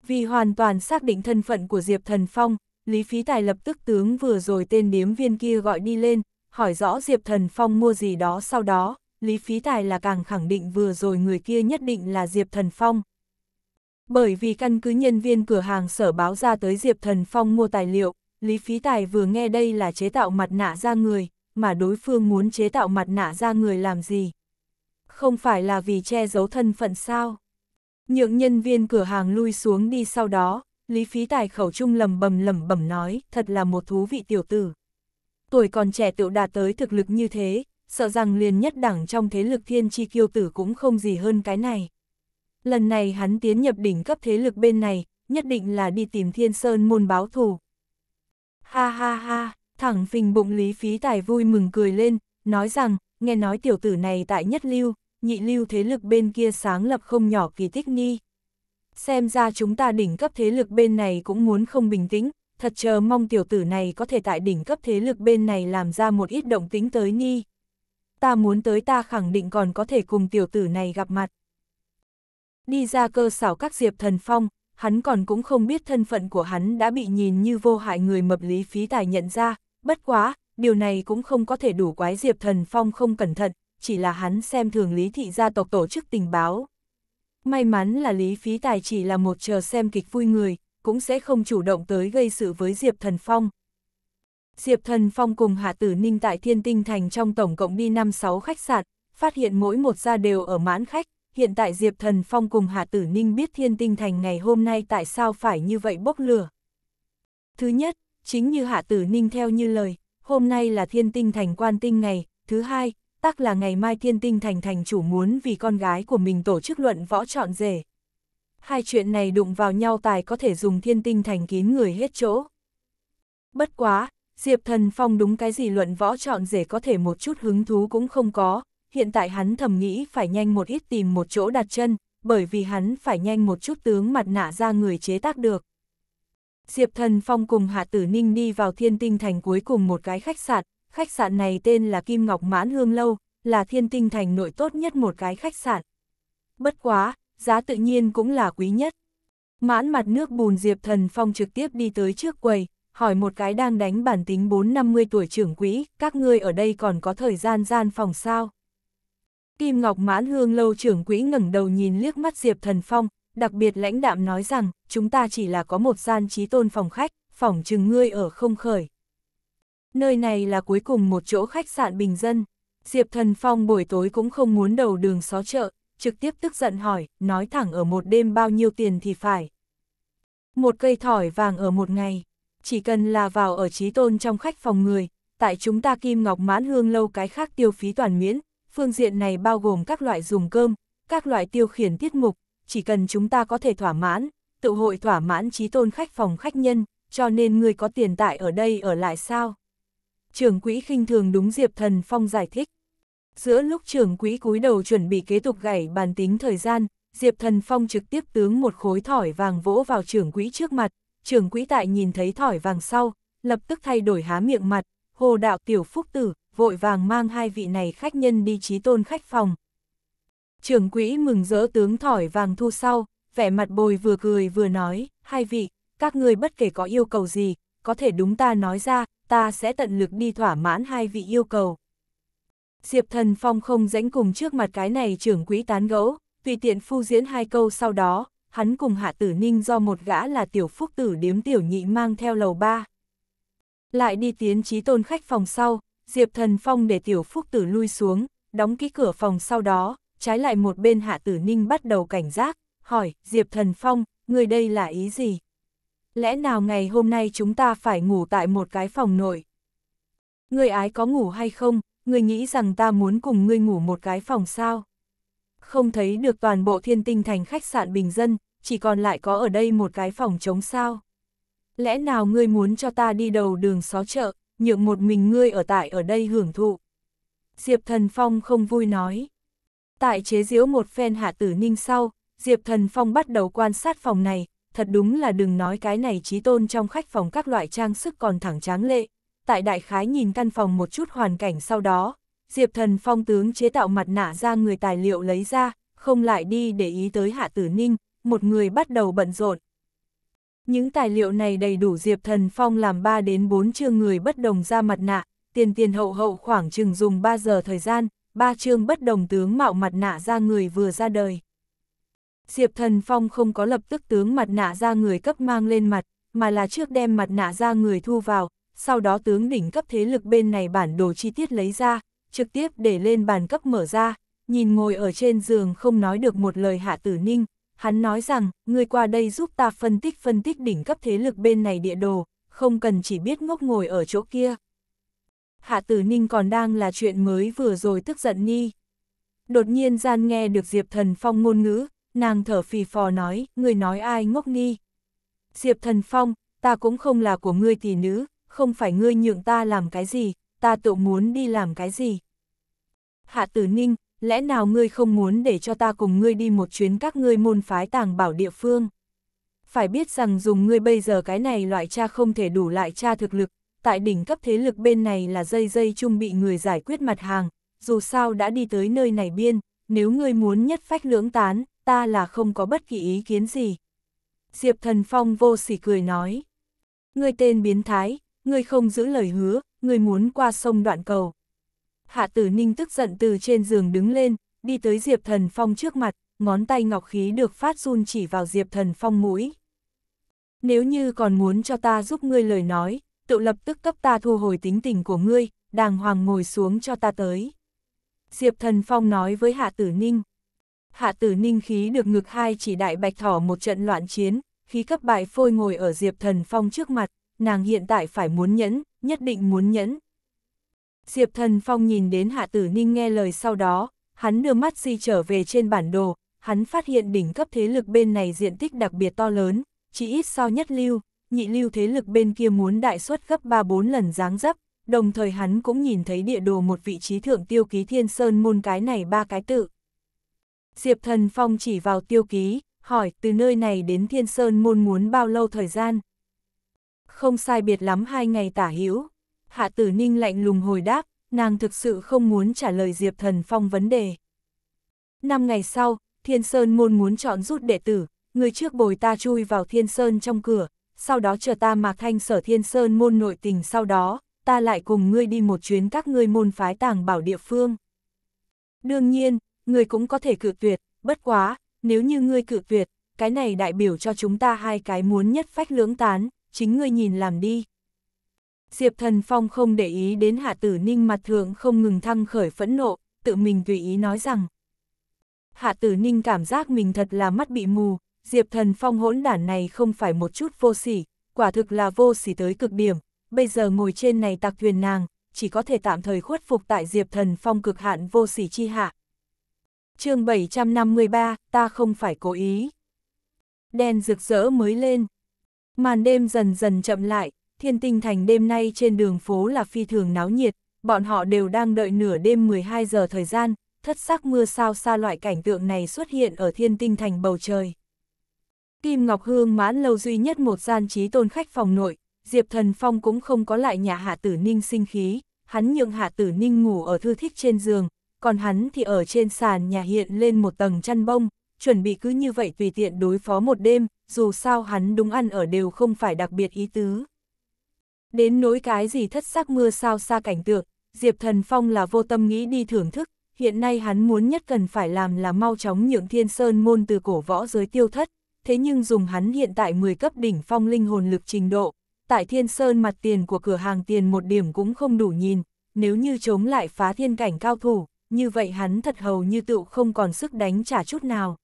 Vì hoàn toàn xác định thân phận của Diệp Thần Phong, Lý Phí Tài lập tức tướng vừa rồi tên điếm viên kia gọi đi lên, hỏi rõ Diệp Thần Phong mua gì đó sau đó, Lý Phí Tài là càng khẳng định vừa rồi người kia nhất định là Diệp Thần Phong. Bởi vì căn cứ nhân viên cửa hàng sở báo ra tới Diệp Thần Phong mua tài liệu, Lý Phí Tài vừa nghe đây là chế tạo mặt nạ ra người, mà đối phương muốn chế tạo mặt nạ ra người làm gì? Không phải là vì che giấu thân phận sao? Nhượng nhân viên cửa hàng lui xuống đi sau đó, Lý Phí Tài khẩu trung lầm bầm lầm bầm nói, thật là một thú vị tiểu tử. Tuổi còn trẻ tựu đạt tới thực lực như thế, sợ rằng liền nhất đẳng trong thế lực thiên chi kiêu tử cũng không gì hơn cái này. Lần này hắn tiến nhập đỉnh cấp thế lực bên này, nhất định là đi tìm thiên sơn môn báo thù. Ha ha ha, thẳng phình bụng Lý Phí Tài vui mừng cười lên, nói rằng, nghe nói tiểu tử này tại nhất lưu, nhị lưu thế lực bên kia sáng lập không nhỏ kỳ tích ni. Xem ra chúng ta đỉnh cấp thế lực bên này cũng muốn không bình tĩnh, thật chờ mong tiểu tử này có thể tại đỉnh cấp thế lực bên này làm ra một ít động tính tới ni. Ta muốn tới ta khẳng định còn có thể cùng tiểu tử này gặp mặt. Đi ra cơ sảo các diệp thần phong, hắn còn cũng không biết thân phận của hắn đã bị nhìn như vô hại người mập lý phí tài nhận ra, bất quá, điều này cũng không có thể đủ quái Diệp Thần Phong không cẩn thận, chỉ là hắn xem thường lý thị gia tộc tổ chức tình báo. May mắn là lý phí tài chỉ là một chờ xem kịch vui người, cũng sẽ không chủ động tới gây sự với Diệp Thần Phong. Diệp Thần Phong cùng Hạ Tử Ninh tại Thiên Tinh Thành trong tổng cộng đi 5-6 khách sạn, phát hiện mỗi một gia đều ở mãn khách, hiện tại Diệp Thần Phong cùng Hà Tử Ninh biết thiên tinh thành ngày hôm nay tại sao phải như vậy bốc lửa. Thứ nhất, chính như Hà Tử Ninh theo như lời, hôm nay là thiên tinh thành quan tinh ngày, thứ hai, tắc là ngày mai thiên tinh thành thành chủ muốn vì con gái của mình tổ chức luận võ trọn rể. Hai chuyện này đụng vào nhau tài có thể dùng thiên tinh thành kín người hết chỗ. Bất quá, Diệp Thần Phong đúng cái gì luận võ trọn rể có thể một chút hứng thú cũng không có, hiện tại hắn thầm nghĩ phải nhanh một ít tìm một chỗ đặt chân, bởi vì hắn phải nhanh một chút tướng mặt nạ ra người chế tác được. Diệp Thần Phong cùng Hạ Tử Ninh đi vào thiên tinh thành cuối cùng một cái khách sạn, khách sạn này tên là Kim Ngọc Mãn Hương Lâu, là thiên tinh thành nội tốt nhất một cái khách sạn. Bất quá, giá tự nhiên cũng là quý nhất. Mãn mặt nước bùn Diệp Thần Phong trực tiếp đi tới trước quầy, hỏi một cái đang đánh bản tính 4-50 tuổi trưởng quỹ, các ngươi ở đây còn có thời gian gian phòng sao? Kim Ngọc Mãn Hương lâu trưởng quỹ ngẩng đầu nhìn liếc mắt Diệp Thần Phong, đặc biệt lãnh đạm nói rằng, chúng ta chỉ là có một gian trí tôn phòng khách, phòng chừng ngươi ở không khởi. Nơi này là cuối cùng một chỗ khách sạn bình dân. Diệp Thần Phong buổi tối cũng không muốn đầu đường xó chợ, trực tiếp tức giận hỏi, nói thẳng ở một đêm bao nhiêu tiền thì phải. Một cây thỏi vàng ở một ngày, chỉ cần là vào ở trí tôn trong khách phòng người, tại chúng ta Kim Ngọc Mãn Hương lâu cái khác tiêu phí toàn miễn, phương diện này bao gồm các loại dùng cơm, các loại tiêu khiển tiết mục, chỉ cần chúng ta có thể thỏa mãn, tự hội thỏa mãn trí tôn khách phòng khách nhân, cho nên người có tiền tại ở đây ở lại sao? Trưởng quỹ khinh thường đúng Diệp Thần Phong giải thích. Giữa lúc trưởng quỹ cúi đầu chuẩn bị kế tục gảy bàn tính thời gian, Diệp Thần Phong trực tiếp tướng một khối thỏi vàng vỗ vào trưởng quỹ trước mặt, trưởng quỹ tại nhìn thấy thỏi vàng sau, lập tức thay đổi há miệng mặt, hồ đạo tiểu phúc tử, vội vàng mang hai vị này khách nhân đi trí tôn khách phòng. Trưởng quỹ mừng rỡ tướng thỏi vàng thu sau, vẻ mặt bồi vừa cười vừa nói, hai vị, các người bất kể có yêu cầu gì, có thể đúng ta nói ra, ta sẽ tận lực đi thỏa mãn hai vị yêu cầu. Diệp thần phong không dãnh cùng trước mặt cái này trưởng quỹ tán gẫu, tùy tiện phu diễn hai câu sau đó, hắn cùng hạ tử ninh do một gã là tiểu phúc tử điếm tiểu nhị mang theo lầu ba. Lại đi tiến trí tôn khách phòng sau, Diệp Thần Phong để Tiểu Phúc Tử lui xuống, đóng kỹ cửa phòng sau đó, trái lại một bên Hạ Tử Ninh bắt đầu cảnh giác, hỏi, Diệp Thần Phong, người đây là ý gì? Lẽ nào ngày hôm nay chúng ta phải ngủ tại một cái phòng nội? Người ái có ngủ hay không, người nghĩ rằng ta muốn cùng ngươi ngủ một cái phòng sao? Không thấy được toàn bộ thiên tinh thành khách sạn bình dân, chỉ còn lại có ở đây một cái phòng trống sao? Lẽ nào ngươi muốn cho ta đi đầu đường xó chợ, nhượng một mình ngươi ở tại ở đây hưởng thụ. Diệp Thần Phong không vui nói. Tại chế giễu một phen hạ tử ninh sau, Diệp Thần Phong bắt đầu quan sát phòng này, thật đúng là đừng nói cái này trí tôn trong khách phòng các loại trang sức còn thẳng tráng lệ. Tại đại khái nhìn căn phòng một chút hoàn cảnh sau đó, Diệp Thần Phong tướng chế tạo mặt nạ ra người tài liệu lấy ra, không lại đi để ý tới Hạ Tử Ninh, một người bắt đầu bận rộn, những tài liệu này đầy đủ Diệp Thần Phong làm 3 đến 4 chương người bất đồng ra mặt nạ, tiền tiền hậu hậu khoảng chừng dùng 3 giờ thời gian, ba chương bất đồng tướng mạo mặt nạ ra người vừa ra đời. Diệp Thần Phong không có lập tức tướng mặt nạ ra người cấp mang lên mặt, mà là trước đem mặt nạ ra người thu vào, sau đó tướng đỉnh cấp thế lực bên này bản đồ chi tiết lấy ra, trực tiếp để lên bàn cấp mở ra, nhìn ngồi ở trên giường không nói được một lời hạ tử ninh, hắn nói rằng, người qua đây giúp ta phân tích phân tích đỉnh cấp thế lực bên này địa đồ, không cần chỉ biết ngốc ngồi ở chỗ kia. Hạ tử ninh còn đang là chuyện mới vừa rồi tức giận nhi Đột nhiên gian nghe được Diệp Thần Phong ngôn ngữ, nàng thở phì phò nói, người nói ai ngốc nhi Diệp Thần Phong, ta cũng không là của ngươi tỷ nữ, không phải ngươi nhượng ta làm cái gì, ta tự muốn đi làm cái gì. Hạ tử ninh, lẽ nào ngươi không muốn để cho ta cùng ngươi đi một chuyến các ngươi môn phái tàng bảo địa phương? Phải biết rằng dùng ngươi bây giờ cái này loại cha không thể đủ lại cha thực lực, tại đỉnh cấp thế lực bên này là dây dây chung bị người giải quyết mặt hàng, dù sao đã đi tới nơi này biên, nếu ngươi muốn nhất phách lưỡng tán, ta là không có bất kỳ ý kiến gì. Diệp Thần Phong vô sỉ cười nói, ngươi tên biến thái, ngươi không giữ lời hứa, ngươi muốn qua sông đoạn cầu, Hạ tử ninh tức giận từ trên giường đứng lên, đi tới Diệp Thần Phong trước mặt, ngón tay ngọc khí được phát run chỉ vào Diệp Thần Phong mũi. Nếu như còn muốn cho ta giúp ngươi lời nói, tự lập tức cấp ta thu hồi tính tình của ngươi, đàng hoàng ngồi xuống cho ta tới. Diệp Thần Phong nói với Hạ Tử Ninh. Hạ Tử Ninh khí được ngực hai chỉ đại bạch thỏ một trận loạn chiến, khí cấp bại phôi ngồi ở Diệp Thần Phong trước mặt, nàng hiện tại phải muốn nhẫn, nhất định muốn nhẫn. Diệp Thần Phong nhìn đến Hạ Tử Ninh nghe lời sau đó, hắn đưa mắt di trở về trên bản đồ, hắn phát hiện đỉnh cấp thế lực bên này diện tích đặc biệt to lớn, chỉ ít so nhất lưu, nhị lưu thế lực bên kia muốn đại suất gấp 3-4 lần dáng dấp, đồng thời hắn cũng nhìn thấy địa đồ một vị trí thượng tiêu ký thiên sơn môn cái này ba cái tự. Diệp Thần Phong chỉ vào tiêu ký, hỏi từ nơi này đến thiên sơn môn muốn bao lâu thời gian? Không sai biệt lắm hai ngày tả hữu Hạ tử ninh lạnh lùng hồi đáp, nàng thực sự không muốn trả lời Diệp Thần Phong vấn đề. Năm ngày sau, Thiên Sơn môn muốn chọn rút đệ tử, người trước bồi ta chui vào Thiên Sơn trong cửa, sau đó chờ ta Mạc Thanh sở Thiên Sơn môn nội tình sau đó, ta lại cùng ngươi đi một chuyến các ngươi môn phái tàng bảo địa phương. Đương nhiên, ngươi cũng có thể cự tuyệt, bất quá, nếu như ngươi cự tuyệt, cái này đại biểu cho chúng ta hai cái muốn nhất phách lưỡng tán, chính ngươi nhìn làm đi. Diệp Thần Phong không để ý đến Hạ Tử Ninh mặt thượng không ngừng thăng khởi phẫn nộ, tự mình tùy ý nói rằng. Hạ Tử Ninh cảm giác mình thật là mắt bị mù, Diệp Thần Phong hỗn đản này không phải một chút vô sỉ, quả thực là vô sỉ tới cực điểm, bây giờ ngồi trên này tạc thuyền nàng, chỉ có thể tạm thời khuất phục tại Diệp Thần Phong cực hạn vô sỉ chi hạ. chương 753, ta không phải cố ý. Đèn rực rỡ mới lên. Màn đêm dần dần chậm lại, thiên tinh thành đêm nay trên đường phố là phi thường náo nhiệt, bọn họ đều đang đợi nửa đêm 12 giờ thời gian, thất sắc mưa sao xa loại cảnh tượng này xuất hiện ở thiên tinh thành bầu trời. Kim Ngọc Hương mãn lâu duy nhất một gian trí tôn khách phòng nội, Diệp Thần Phong cũng không có lại nhà Hạ Tử Ninh sinh khí, hắn nhượng Hạ Tử Ninh ngủ ở thư thích trên giường, còn hắn thì ở trên sàn nhà hiện lên một tầng chăn bông, chuẩn bị cứ như vậy tùy tiện đối phó một đêm, dù sao hắn đúng ăn ở đều không phải đặc biệt ý tứ. Đến nỗi cái gì thất sắc mưa sao xa cảnh tượng, Diệp Thần Phong là vô tâm nghĩ đi thưởng thức, hiện nay hắn muốn nhất cần phải làm là mau chóng nhượng thiên sơn môn từ cổ võ giới tiêu thất, thế nhưng dùng hắn hiện tại 10 cấp đỉnh phong linh hồn lực trình độ, tại thiên sơn mặt tiền của cửa hàng tiền một điểm cũng không đủ nhìn, nếu như chống lại phá thiên cảnh cao thủ, như vậy hắn thật hầu như tựu không còn sức đánh trả chút nào.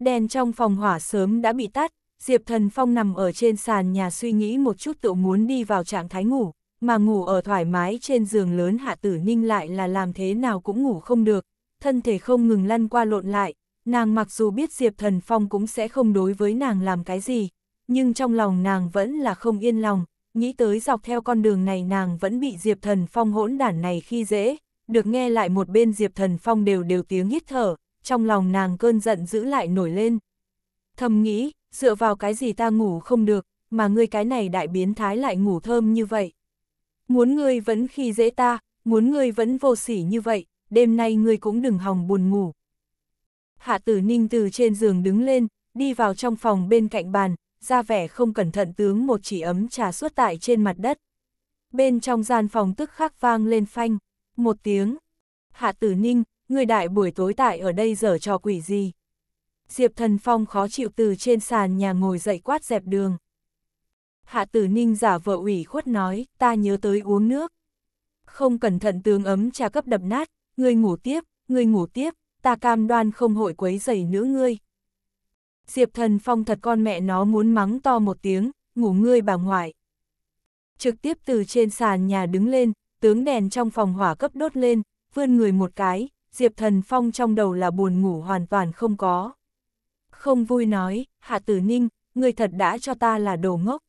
Đèn trong phòng hỏa sớm đã bị tắt, Diệp Thần Phong nằm ở trên sàn nhà suy nghĩ một chút tự muốn đi vào trạng thái ngủ, mà ngủ ở thoải mái trên giường lớn Hạ Tử Ninh lại là làm thế nào cũng ngủ không được, thân thể không ngừng lăn qua lộn lại, nàng mặc dù biết Diệp Thần Phong cũng sẽ không đối với nàng làm cái gì, nhưng trong lòng nàng vẫn là không yên lòng, nghĩ tới dọc theo con đường này nàng vẫn bị Diệp Thần Phong hỗn đản này khi dễ, được nghe lại một bên Diệp Thần Phong đều đều tiếng hít thở, trong lòng nàng cơn giận giữ lại nổi lên. Thầm nghĩ, dựa vào cái gì ta ngủ không được, mà ngươi cái này đại biến thái lại ngủ thơm như vậy. Muốn ngươi vẫn khi dễ ta, muốn ngươi vẫn vô sỉ như vậy, đêm nay ngươi cũng đừng hòng buồn ngủ. Hạ tử ninh từ trên giường đứng lên, đi vào trong phòng bên cạnh bàn, ra vẻ không cẩn thận tướng một chỉ ấm trà suốt tại trên mặt đất. Bên trong gian phòng tức khắc vang lên phanh, một tiếng. Hạ tử ninh, người đại buổi tối tại ở đây dở trò quỷ gì? Diệp Thần Phong khó chịu từ trên sàn nhà ngồi dậy quát dẹp đường. Hạ tử ninh giả vợ ủy khuất nói, ta nhớ tới uống nước. Không cẩn thận tướng ấm trà cấp đập nát, ngươi ngủ tiếp, ngươi ngủ tiếp, ta cam đoan không hội quấy dày nữa ngươi. Diệp thần phong thật con mẹ nó muốn mắng to một tiếng, ngủ ngươi bà ngoại. Trực tiếp từ trên sàn nhà đứng lên, tướng đèn trong phòng hỏa cấp đốt lên, vươn người một cái, diệp thần phong trong đầu là buồn ngủ hoàn toàn không có không vui nói, Hạ Tử Ninh, ngươi thật đã cho ta là đồ ngốc.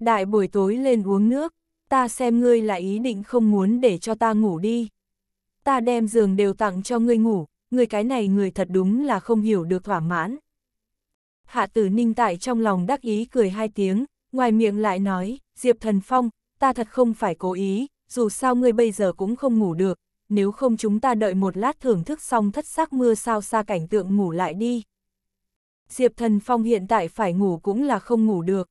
Đại buổi tối lên uống nước, ta xem ngươi là ý định không muốn để cho ta ngủ đi. Ta đem giường đều tặng cho ngươi ngủ, ngươi cái này người thật đúng là không hiểu được thỏa mãn. Hạ Tử Ninh tại trong lòng đắc ý cười hai tiếng, ngoài miệng lại nói, Diệp Thần Phong, ta thật không phải cố ý, dù sao ngươi bây giờ cũng không ngủ được, nếu không chúng ta đợi một lát thưởng thức xong thất sắc mưa sao xa cảnh tượng ngủ lại đi. Diệp Thần Phong hiện tại phải ngủ cũng là không ngủ được.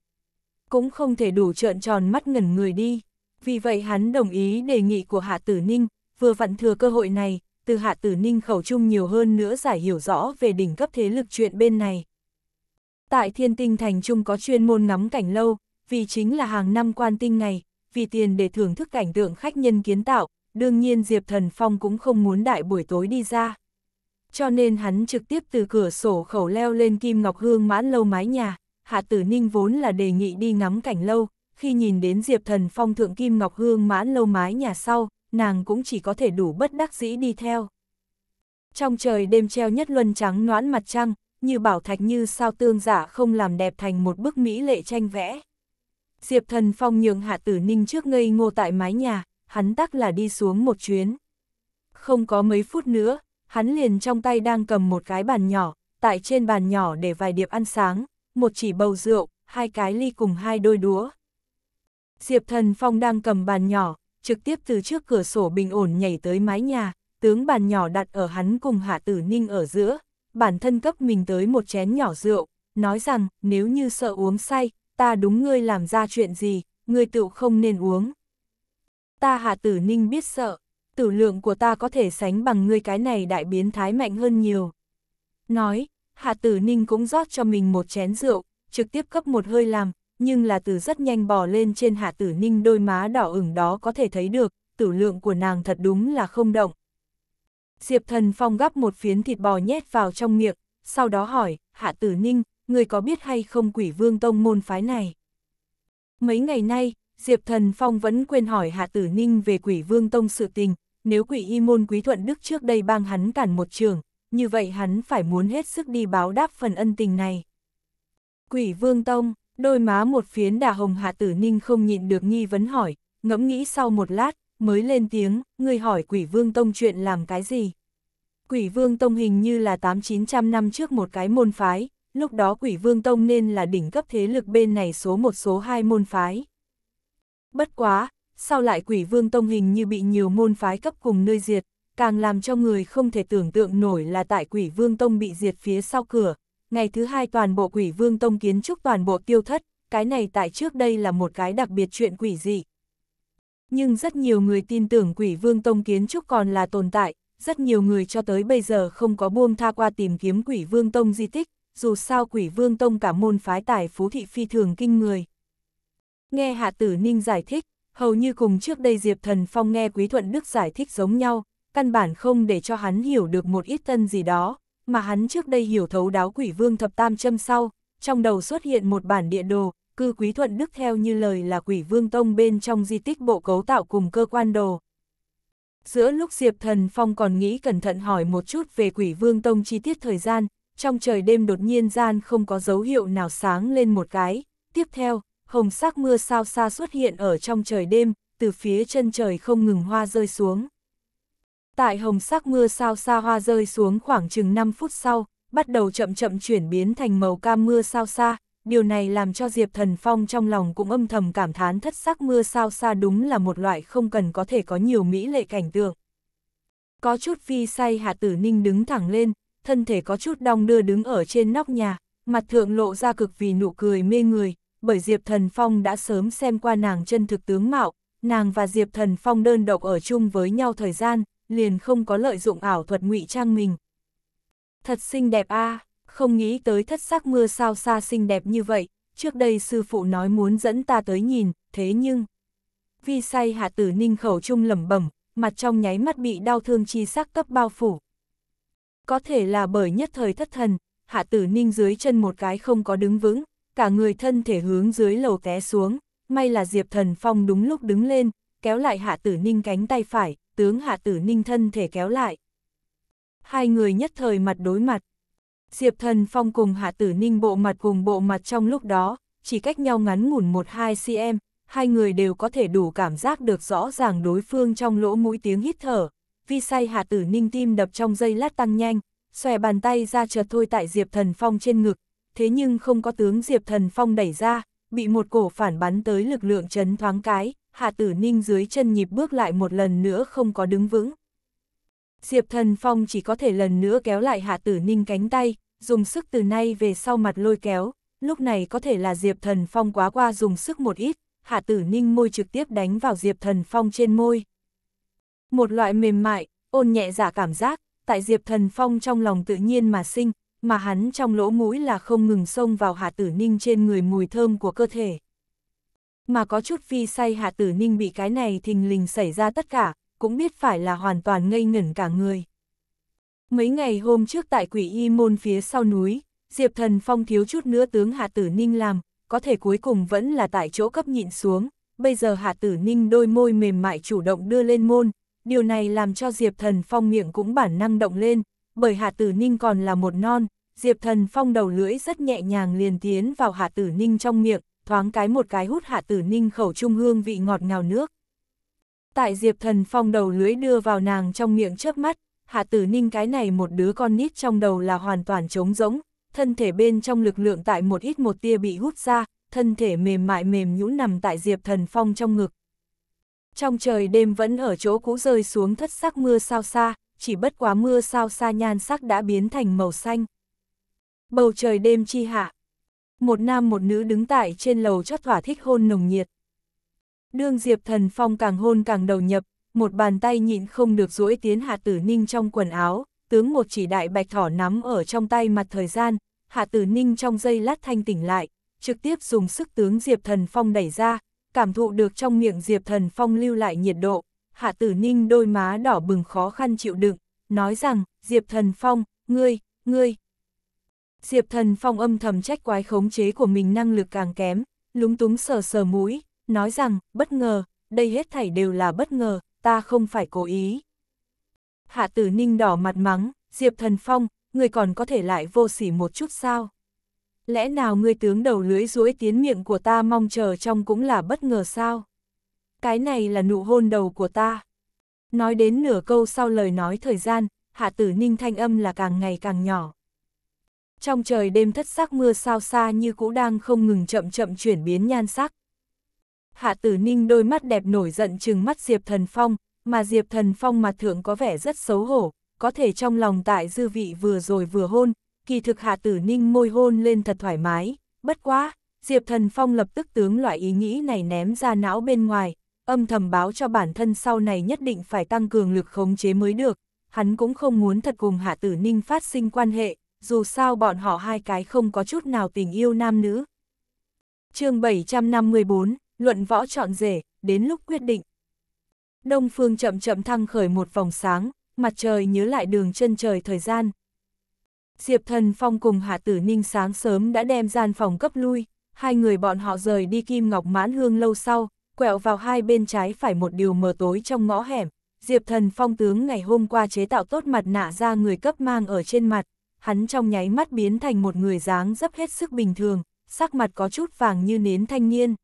Cũng không thể đủ trợn tròn mắt ngẩn người đi. Vì vậy hắn đồng ý đề nghị của Hạ Tử Ninh, vừa vặn thừa cơ hội này, từ Hạ Tử Ninh khẩu trung nhiều hơn nữa giải hiểu rõ về đỉnh cấp thế lực chuyện bên này. Tại Thiên Tinh Thành Trung có chuyên môn ngắm cảnh lâu, vì chính là hàng năm quan tinh này, vì tiền để thưởng thức cảnh tượng khách nhân kiến tạo, đương nhiên Diệp Thần Phong cũng không muốn đại buổi tối đi ra cho nên hắn trực tiếp từ cửa sổ khẩu leo lên Kim Ngọc Hương mãn lâu mái nhà, Hạ Tử Ninh vốn là đề nghị đi ngắm cảnh lâu, khi nhìn đến Diệp Thần Phong thượng Kim Ngọc Hương mãn lâu mái nhà sau, nàng cũng chỉ có thể đủ bất đắc dĩ đi theo. Trong trời đêm treo nhất luân trắng noãn mặt trăng, như bảo thạch như sao tương giả dạ không làm đẹp thành một bức mỹ lệ tranh vẽ. Diệp Thần Phong nhường Hạ Tử Ninh trước ngây ngô tại mái nhà, hắn tắc là đi xuống một chuyến. Không có mấy phút nữa, hắn liền trong tay đang cầm một cái bàn nhỏ, tại trên bàn nhỏ để vài điệp ăn sáng, một chỉ bầu rượu, hai cái ly cùng hai đôi đũa. Diệp Thần Phong đang cầm bàn nhỏ, trực tiếp từ trước cửa sổ bình ổn nhảy tới mái nhà, tướng bàn nhỏ đặt ở hắn cùng Hạ Tử Ninh ở giữa, bản thân cấp mình tới một chén nhỏ rượu, nói rằng nếu như sợ uống say, ta đúng ngươi làm ra chuyện gì, ngươi tự không nên uống. Ta Hạ Tử Ninh biết sợ, tử lượng của ta có thể sánh bằng ngươi cái này đại biến thái mạnh hơn nhiều. Nói, Hạ Tử Ninh cũng rót cho mình một chén rượu, trực tiếp cấp một hơi làm, nhưng là từ rất nhanh bò lên trên Hạ Tử Ninh đôi má đỏ ửng đó có thể thấy được, tử lượng của nàng thật đúng là không động. Diệp Thần Phong gắp một phiến thịt bò nhét vào trong miệng, sau đó hỏi, Hạ Tử Ninh, ngươi có biết hay không quỷ vương tông môn phái này? Mấy ngày nay, Diệp Thần Phong vẫn quên hỏi Hạ Tử Ninh về quỷ vương tông sự tình, nếu quỷ y môn quý thuận đức trước đây bang hắn cản một trường, như vậy hắn phải muốn hết sức đi báo đáp phần ân tình này. Quỷ vương tông, đôi má một phiến đà hồng hạ tử ninh không nhịn được nghi vấn hỏi, ngẫm nghĩ sau một lát, mới lên tiếng, người hỏi quỷ vương tông chuyện làm cái gì. Quỷ vương tông hình như là 8-900 năm trước một cái môn phái, lúc đó quỷ vương tông nên là đỉnh cấp thế lực bên này số một số hai môn phái. Bất quá, sau lại quỷ vương tông hình như bị nhiều môn phái cấp cùng nơi diệt, càng làm cho người không thể tưởng tượng nổi là tại quỷ vương tông bị diệt phía sau cửa. Ngày thứ hai toàn bộ quỷ vương tông kiến trúc toàn bộ tiêu thất, cái này tại trước đây là một cái đặc biệt chuyện quỷ dị. Nhưng rất nhiều người tin tưởng quỷ vương tông kiến trúc còn là tồn tại, rất nhiều người cho tới bây giờ không có buông tha qua tìm kiếm quỷ vương tông di tích, dù sao quỷ vương tông cả môn phái tài phú thị phi thường kinh người. Nghe Hạ Tử Ninh giải thích, Hầu như cùng trước đây Diệp Thần Phong nghe Quý Thuận Đức giải thích giống nhau, căn bản không để cho hắn hiểu được một ít tân gì đó, mà hắn trước đây hiểu thấu đáo quỷ vương thập tam châm sau, trong đầu xuất hiện một bản địa đồ, cư Quý Thuận Đức theo như lời là quỷ vương tông bên trong di tích bộ cấu tạo cùng cơ quan đồ. Giữa lúc Diệp Thần Phong còn nghĩ cẩn thận hỏi một chút về quỷ vương tông chi tiết thời gian, trong trời đêm đột nhiên gian không có dấu hiệu nào sáng lên một cái, tiếp theo, hồng sắc mưa sao xa xuất hiện ở trong trời đêm, từ phía chân trời không ngừng hoa rơi xuống. Tại hồng sắc mưa sao xa hoa rơi xuống khoảng chừng 5 phút sau, bắt đầu chậm chậm chuyển biến thành màu cam mưa sao xa, điều này làm cho Diệp Thần Phong trong lòng cũng âm thầm cảm thán thất sắc mưa sao xa đúng là một loại không cần có thể có nhiều mỹ lệ cảnh tượng. Có chút phi say Hạ Tử Ninh đứng thẳng lên, thân thể có chút đong đưa đứng ở trên nóc nhà, mặt thượng lộ ra cực vì nụ cười mê người, bởi Diệp Thần Phong đã sớm xem qua nàng chân thực tướng mạo, nàng và Diệp Thần Phong đơn độc ở chung với nhau thời gian, liền không có lợi dụng ảo thuật ngụy trang mình. Thật xinh đẹp a à, không nghĩ tới thất sắc mưa sao xa xinh đẹp như vậy, trước đây sư phụ nói muốn dẫn ta tới nhìn, thế nhưng... Vi say hạ tử ninh khẩu trung lẩm bẩm, mặt trong nháy mắt bị đau thương chi sắc cấp bao phủ. Có thể là bởi nhất thời thất thần, hạ tử ninh dưới chân một cái không có đứng vững, cả người thân thể hướng dưới lầu té xuống, may là Diệp Thần Phong đúng lúc đứng lên, kéo lại Hạ Tử Ninh cánh tay phải, tướng Hạ Tử Ninh thân thể kéo lại. Hai người nhất thời mặt đối mặt. Diệp Thần Phong cùng Hạ Tử Ninh bộ mặt cùng bộ mặt trong lúc đó, chỉ cách nhau ngắn ngủn 1-2 cm, hai người đều có thể đủ cảm giác được rõ ràng đối phương trong lỗ mũi tiếng hít thở. Vi say Hạ Tử Ninh tim đập trong dây lát tăng nhanh, xòe bàn tay ra chợt thôi tại Diệp Thần Phong trên ngực, thế nhưng không có tướng Diệp Thần Phong đẩy ra, bị một cổ phản bắn tới lực lượng chấn thoáng cái, Hạ Tử Ninh dưới chân nhịp bước lại một lần nữa không có đứng vững. Diệp Thần Phong chỉ có thể lần nữa kéo lại Hạ Tử Ninh cánh tay, dùng sức từ nay về sau mặt lôi kéo, lúc này có thể là Diệp Thần Phong quá qua dùng sức một ít, Hạ Tử Ninh môi trực tiếp đánh vào Diệp Thần Phong trên môi. Một loại mềm mại, ôn nhẹ giả dạ cảm giác, tại Diệp Thần Phong trong lòng tự nhiên mà sinh, mà hắn trong lỗ mũi là không ngừng xông vào Hạ Tử Ninh trên người mùi thơm của cơ thể. Mà có chút phi say Hạ Tử Ninh bị cái này thình lình xảy ra tất cả, cũng biết phải là hoàn toàn ngây ngẩn cả người. Mấy ngày hôm trước tại quỷ y môn phía sau núi, Diệp Thần Phong thiếu chút nữa tướng Hạ Tử Ninh làm, có thể cuối cùng vẫn là tại chỗ cấp nhịn xuống, bây giờ Hạ Tử Ninh đôi môi mềm mại chủ động đưa lên môn, điều này làm cho Diệp Thần Phong miệng cũng bản năng động lên, bởi Hạ Tử Ninh còn là một non, Diệp Thần Phong đầu lưỡi rất nhẹ nhàng liền tiến vào Hạ Tử Ninh trong miệng, thoáng cái một cái hút Hạ Tử Ninh khẩu trung hương vị ngọt ngào nước. Tại Diệp Thần Phong đầu lưỡi đưa vào nàng trong miệng chớp mắt, Hạ Tử Ninh cái này một đứa con nít trong đầu là hoàn toàn trống rỗng, thân thể bên trong lực lượng tại một ít một tia bị hút ra, thân thể mềm mại mềm nhũn nằm tại Diệp Thần Phong trong ngực. Trong trời đêm vẫn ở chỗ cũ rơi xuống thất sắc mưa sao xa, chỉ bất quá mưa sao xa nhan sắc đã biến thành màu xanh. Bầu trời đêm chi hạ. Một nam một nữ đứng tại trên lầu chót thỏa thích hôn nồng nhiệt. Đương Diệp Thần Phong càng hôn càng đầu nhập, một bàn tay nhịn không được duỗi tiến Hạ Tử Ninh trong quần áo, tướng một chỉ đại bạch thỏ nắm ở trong tay mặt thời gian, Hạ Tử Ninh trong giây lát thanh tỉnh lại, trực tiếp dùng sức tướng Diệp Thần Phong đẩy ra, cảm thụ được trong miệng Diệp Thần Phong lưu lại nhiệt độ, Hạ Tử Ninh đôi má đỏ bừng khó khăn chịu đựng, nói rằng, Diệp Thần Phong, ngươi, ngươi. Diệp Thần Phong âm thầm trách quái khống chế của mình năng lực càng kém, lúng túng sờ sờ mũi, nói rằng, bất ngờ, đây hết thảy đều là bất ngờ, ta không phải cố ý. Hạ Tử Ninh đỏ mặt mắng, Diệp Thần Phong, ngươi còn có thể lại vô sỉ một chút sao? Lẽ nào ngươi tướng đầu lưỡi rũi tiến miệng của ta mong chờ trong cũng là bất ngờ sao? cái này là nụ hôn đầu của ta. Nói đến nửa câu sau lời nói thời gian, hạ tử ninh thanh âm là càng ngày càng nhỏ. Trong trời đêm thất sắc mưa sao xa như cũ đang không ngừng chậm chậm chuyển biến nhan sắc. Hạ tử ninh đôi mắt đẹp nổi giận chừng mắt Diệp Thần Phong, mà Diệp Thần Phong mặt thượng có vẻ rất xấu hổ, có thể trong lòng tại dư vị vừa rồi vừa hôn, kỳ thực Hạ tử ninh môi hôn lên thật thoải mái, bất quá, Diệp Thần Phong lập tức tướng loại ý nghĩ này ném ra não bên ngoài, âm thầm báo cho bản thân sau này nhất định phải tăng cường lực khống chế mới được, hắn cũng không muốn thật cùng Hạ Tử Ninh phát sinh quan hệ, dù sao bọn họ hai cái không có chút nào tình yêu nam nữ. chương 754, luận võ chọn rể, đến lúc quyết định. Đông phương chậm chậm thăng khởi một vòng sáng, mặt trời nhớ lại đường chân trời thời gian. Diệp thần phong cùng Hạ Tử Ninh sáng sớm đã đem gian phòng cấp lui, hai người bọn họ rời đi Kim Ngọc Mãn Hương lâu sau, quẹo vào hai bên trái phải một điều mờ tối trong ngõ hẻm, Diệp Thần Phong tướng ngày hôm qua chế tạo tốt mặt nạ ra người cấp mang ở trên mặt, hắn trong nháy mắt biến thành một người dáng dấp hết sức bình thường, sắc mặt có chút vàng như nến thanh niên.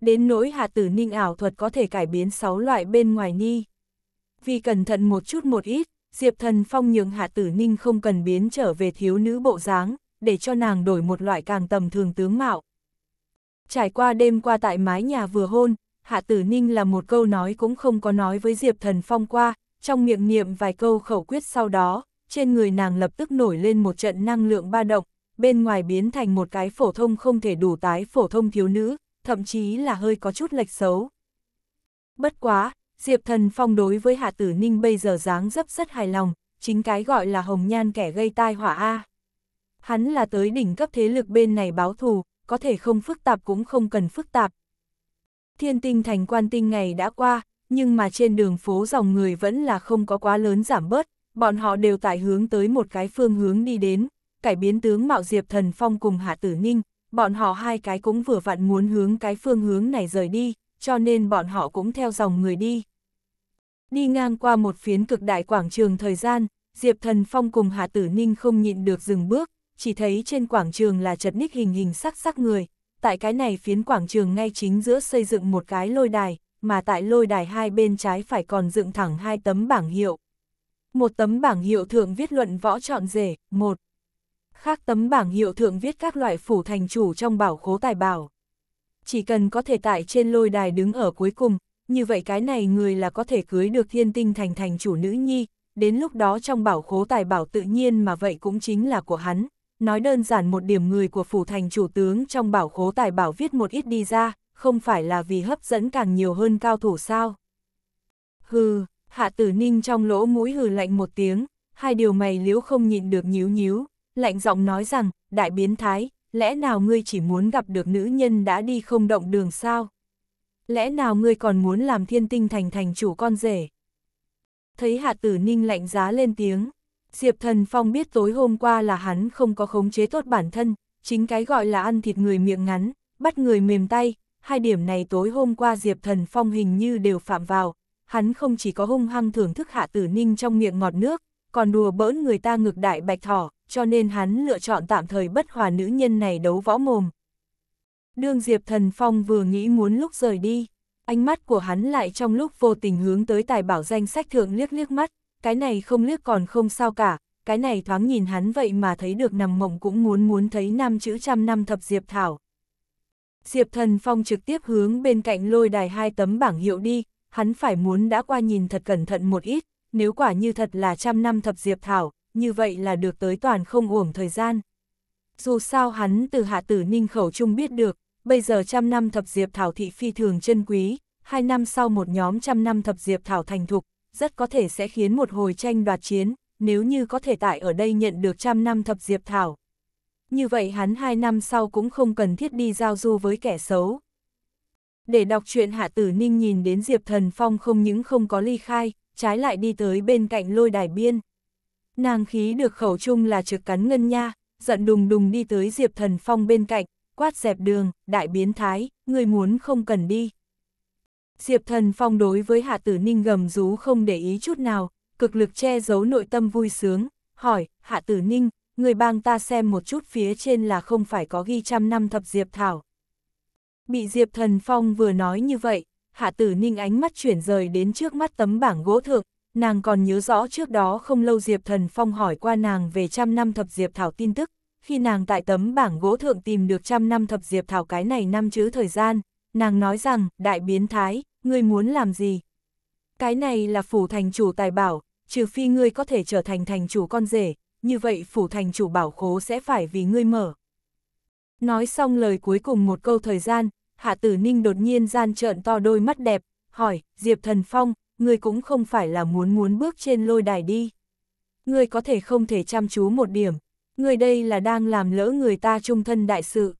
Đến nỗi hạ tử ninh ảo thuật có thể cải biến sáu loại bên ngoài ni. Vì cẩn thận một chút một ít, Diệp Thần Phong nhường hạ tử ninh không cần biến trở về thiếu nữ bộ dáng, để cho nàng đổi một loại càng tầm thường tướng mạo. Trải qua đêm qua tại mái nhà vừa hôn, Hạ Tử Ninh là một câu nói cũng không có nói với Diệp Thần Phong qua, trong miệng niệm vài câu khẩu quyết sau đó, trên người nàng lập tức nổi lên một trận năng lượng ba động, bên ngoài biến thành một cái phổ thông không thể đủ tái phổ thông thiếu nữ, thậm chí là hơi có chút lệch xấu. Bất quá, Diệp Thần Phong đối với Hạ Tử Ninh bây giờ dáng dấp rất hài lòng, chính cái gọi là hồng nhan kẻ gây tai họa A. Hắn là tới đỉnh cấp thế lực bên này báo thù, có thể không phức tạp cũng không cần phức tạp. Thiên tinh thành quan tinh ngày đã qua, nhưng mà trên đường phố dòng người vẫn là không có quá lớn giảm bớt, bọn họ đều tại hướng tới một cái phương hướng đi đến, cải biến tướng mạo Diệp Thần Phong cùng Hạ Tử Ninh, bọn họ hai cái cũng vừa vặn muốn hướng cái phương hướng này rời đi, cho nên bọn họ cũng theo dòng người đi. Đi ngang qua một phiến cực đại quảng trường thời gian, Diệp Thần Phong cùng Hạ Tử Ninh không nhịn được dừng bước, chỉ thấy trên quảng trường là chật ních hình hình sắc sắc người, tại cái này phiến quảng trường ngay chính giữa xây dựng một cái lôi đài, mà tại lôi đài hai bên trái phải còn dựng thẳng hai tấm bảng hiệu. Một tấm bảng hiệu thượng viết luận võ chọn rể, một. Khác tấm bảng hiệu thượng viết các loại phủ thành chủ trong bảo khố tài bảo. Chỉ cần có thể tại trên lôi đài đứng ở cuối cùng, như vậy cái này người là có thể cưới được thiên tinh thành thành chủ nữ nhi, đến lúc đó trong bảo khố tài bảo tự nhiên mà vậy cũng chính là của hắn nói đơn giản một điểm người của phủ thành chủ tướng trong bảo khố tài bảo viết một ít đi ra, không phải là vì hấp dẫn càng nhiều hơn cao thủ sao. Hừ, hạ tử ninh trong lỗ mũi hừ lạnh một tiếng, hai điều mày liếu không nhịn được nhíu nhíu, lạnh giọng nói rằng, đại biến thái, lẽ nào ngươi chỉ muốn gặp được nữ nhân đã đi không động đường sao? Lẽ nào ngươi còn muốn làm thiên tinh thành thành chủ con rể? Thấy hạ tử ninh lạnh giá lên tiếng. Diệp Thần Phong biết tối hôm qua là hắn không có khống chế tốt bản thân, chính cái gọi là ăn thịt người miệng ngắn, bắt người mềm tay, hai điểm này tối hôm qua Diệp Thần Phong hình như đều phạm vào, hắn không chỉ có hung hăng thưởng thức hạ tử ninh trong miệng ngọt nước, còn đùa bỡn người ta ngược đại bạch thỏ, cho nên hắn lựa chọn tạm thời bất hòa nữ nhân này đấu võ mồm. Đương Diệp Thần Phong vừa nghĩ muốn lúc rời đi, ánh mắt của hắn lại trong lúc vô tình hướng tới tài bảo danh sách thượng liếc liếc mắt, cái này không liếc còn không sao cả, cái này thoáng nhìn hắn vậy mà thấy được nằm mộng cũng muốn muốn thấy năm chữ trăm năm thập Diệp Thảo. Diệp Thần Phong trực tiếp hướng bên cạnh lôi đài hai tấm bảng hiệu đi, hắn phải muốn đã qua nhìn thật cẩn thận một ít, nếu quả như thật là trăm năm thập Diệp Thảo, như vậy là được tới toàn không uổng thời gian. Dù sao hắn từ hạ tử ninh khẩu trung biết được, bây giờ trăm năm thập Diệp Thảo thị phi thường chân quý, hai năm sau một nhóm trăm năm thập Diệp Thảo thành thục, rất có thể sẽ khiến một hồi tranh đoạt chiến, nếu như có thể tại ở đây nhận được trăm năm thập diệp thảo. Như vậy hắn hai năm sau cũng không cần thiết đi giao du với kẻ xấu. Để đọc truyện Hạ Tử Ninh nhìn đến Diệp Thần Phong không những không có ly khai, trái lại đi tới bên cạnh lôi đài biên. Nàng khí được khẩu chung là trực cắn ngân nha, giận đùng đùng đi tới Diệp Thần Phong bên cạnh, quát dẹp đường, đại biến thái, người muốn không cần đi. Diệp Thần Phong đối với Hạ Tử Ninh gầm rú không để ý chút nào, cực lực che giấu nội tâm vui sướng, hỏi, Hạ Tử Ninh, người bang ta xem một chút phía trên là không phải có ghi trăm năm thập Diệp Thảo. Bị Diệp Thần Phong vừa nói như vậy, Hạ Tử Ninh ánh mắt chuyển rời đến trước mắt tấm bảng gỗ thượng, nàng còn nhớ rõ trước đó không lâu Diệp Thần Phong hỏi qua nàng về trăm năm thập Diệp Thảo tin tức, khi nàng tại tấm bảng gỗ thượng tìm được trăm năm thập Diệp Thảo cái này năm chữ thời gian, nàng nói rằng, đại biến thái, ngươi muốn làm gì? Cái này là phủ thành chủ tài bảo, trừ phi ngươi có thể trở thành thành chủ con rể, như vậy phủ thành chủ bảo khố sẽ phải vì ngươi mở. Nói xong lời cuối cùng một câu thời gian, Hạ Tử Ninh đột nhiên gian trợn to đôi mắt đẹp, hỏi, Diệp Thần Phong, ngươi cũng không phải là muốn muốn bước trên lôi đài đi. Ngươi có thể không thể chăm chú một điểm, ngươi đây là đang làm lỡ người ta trung thân đại sự.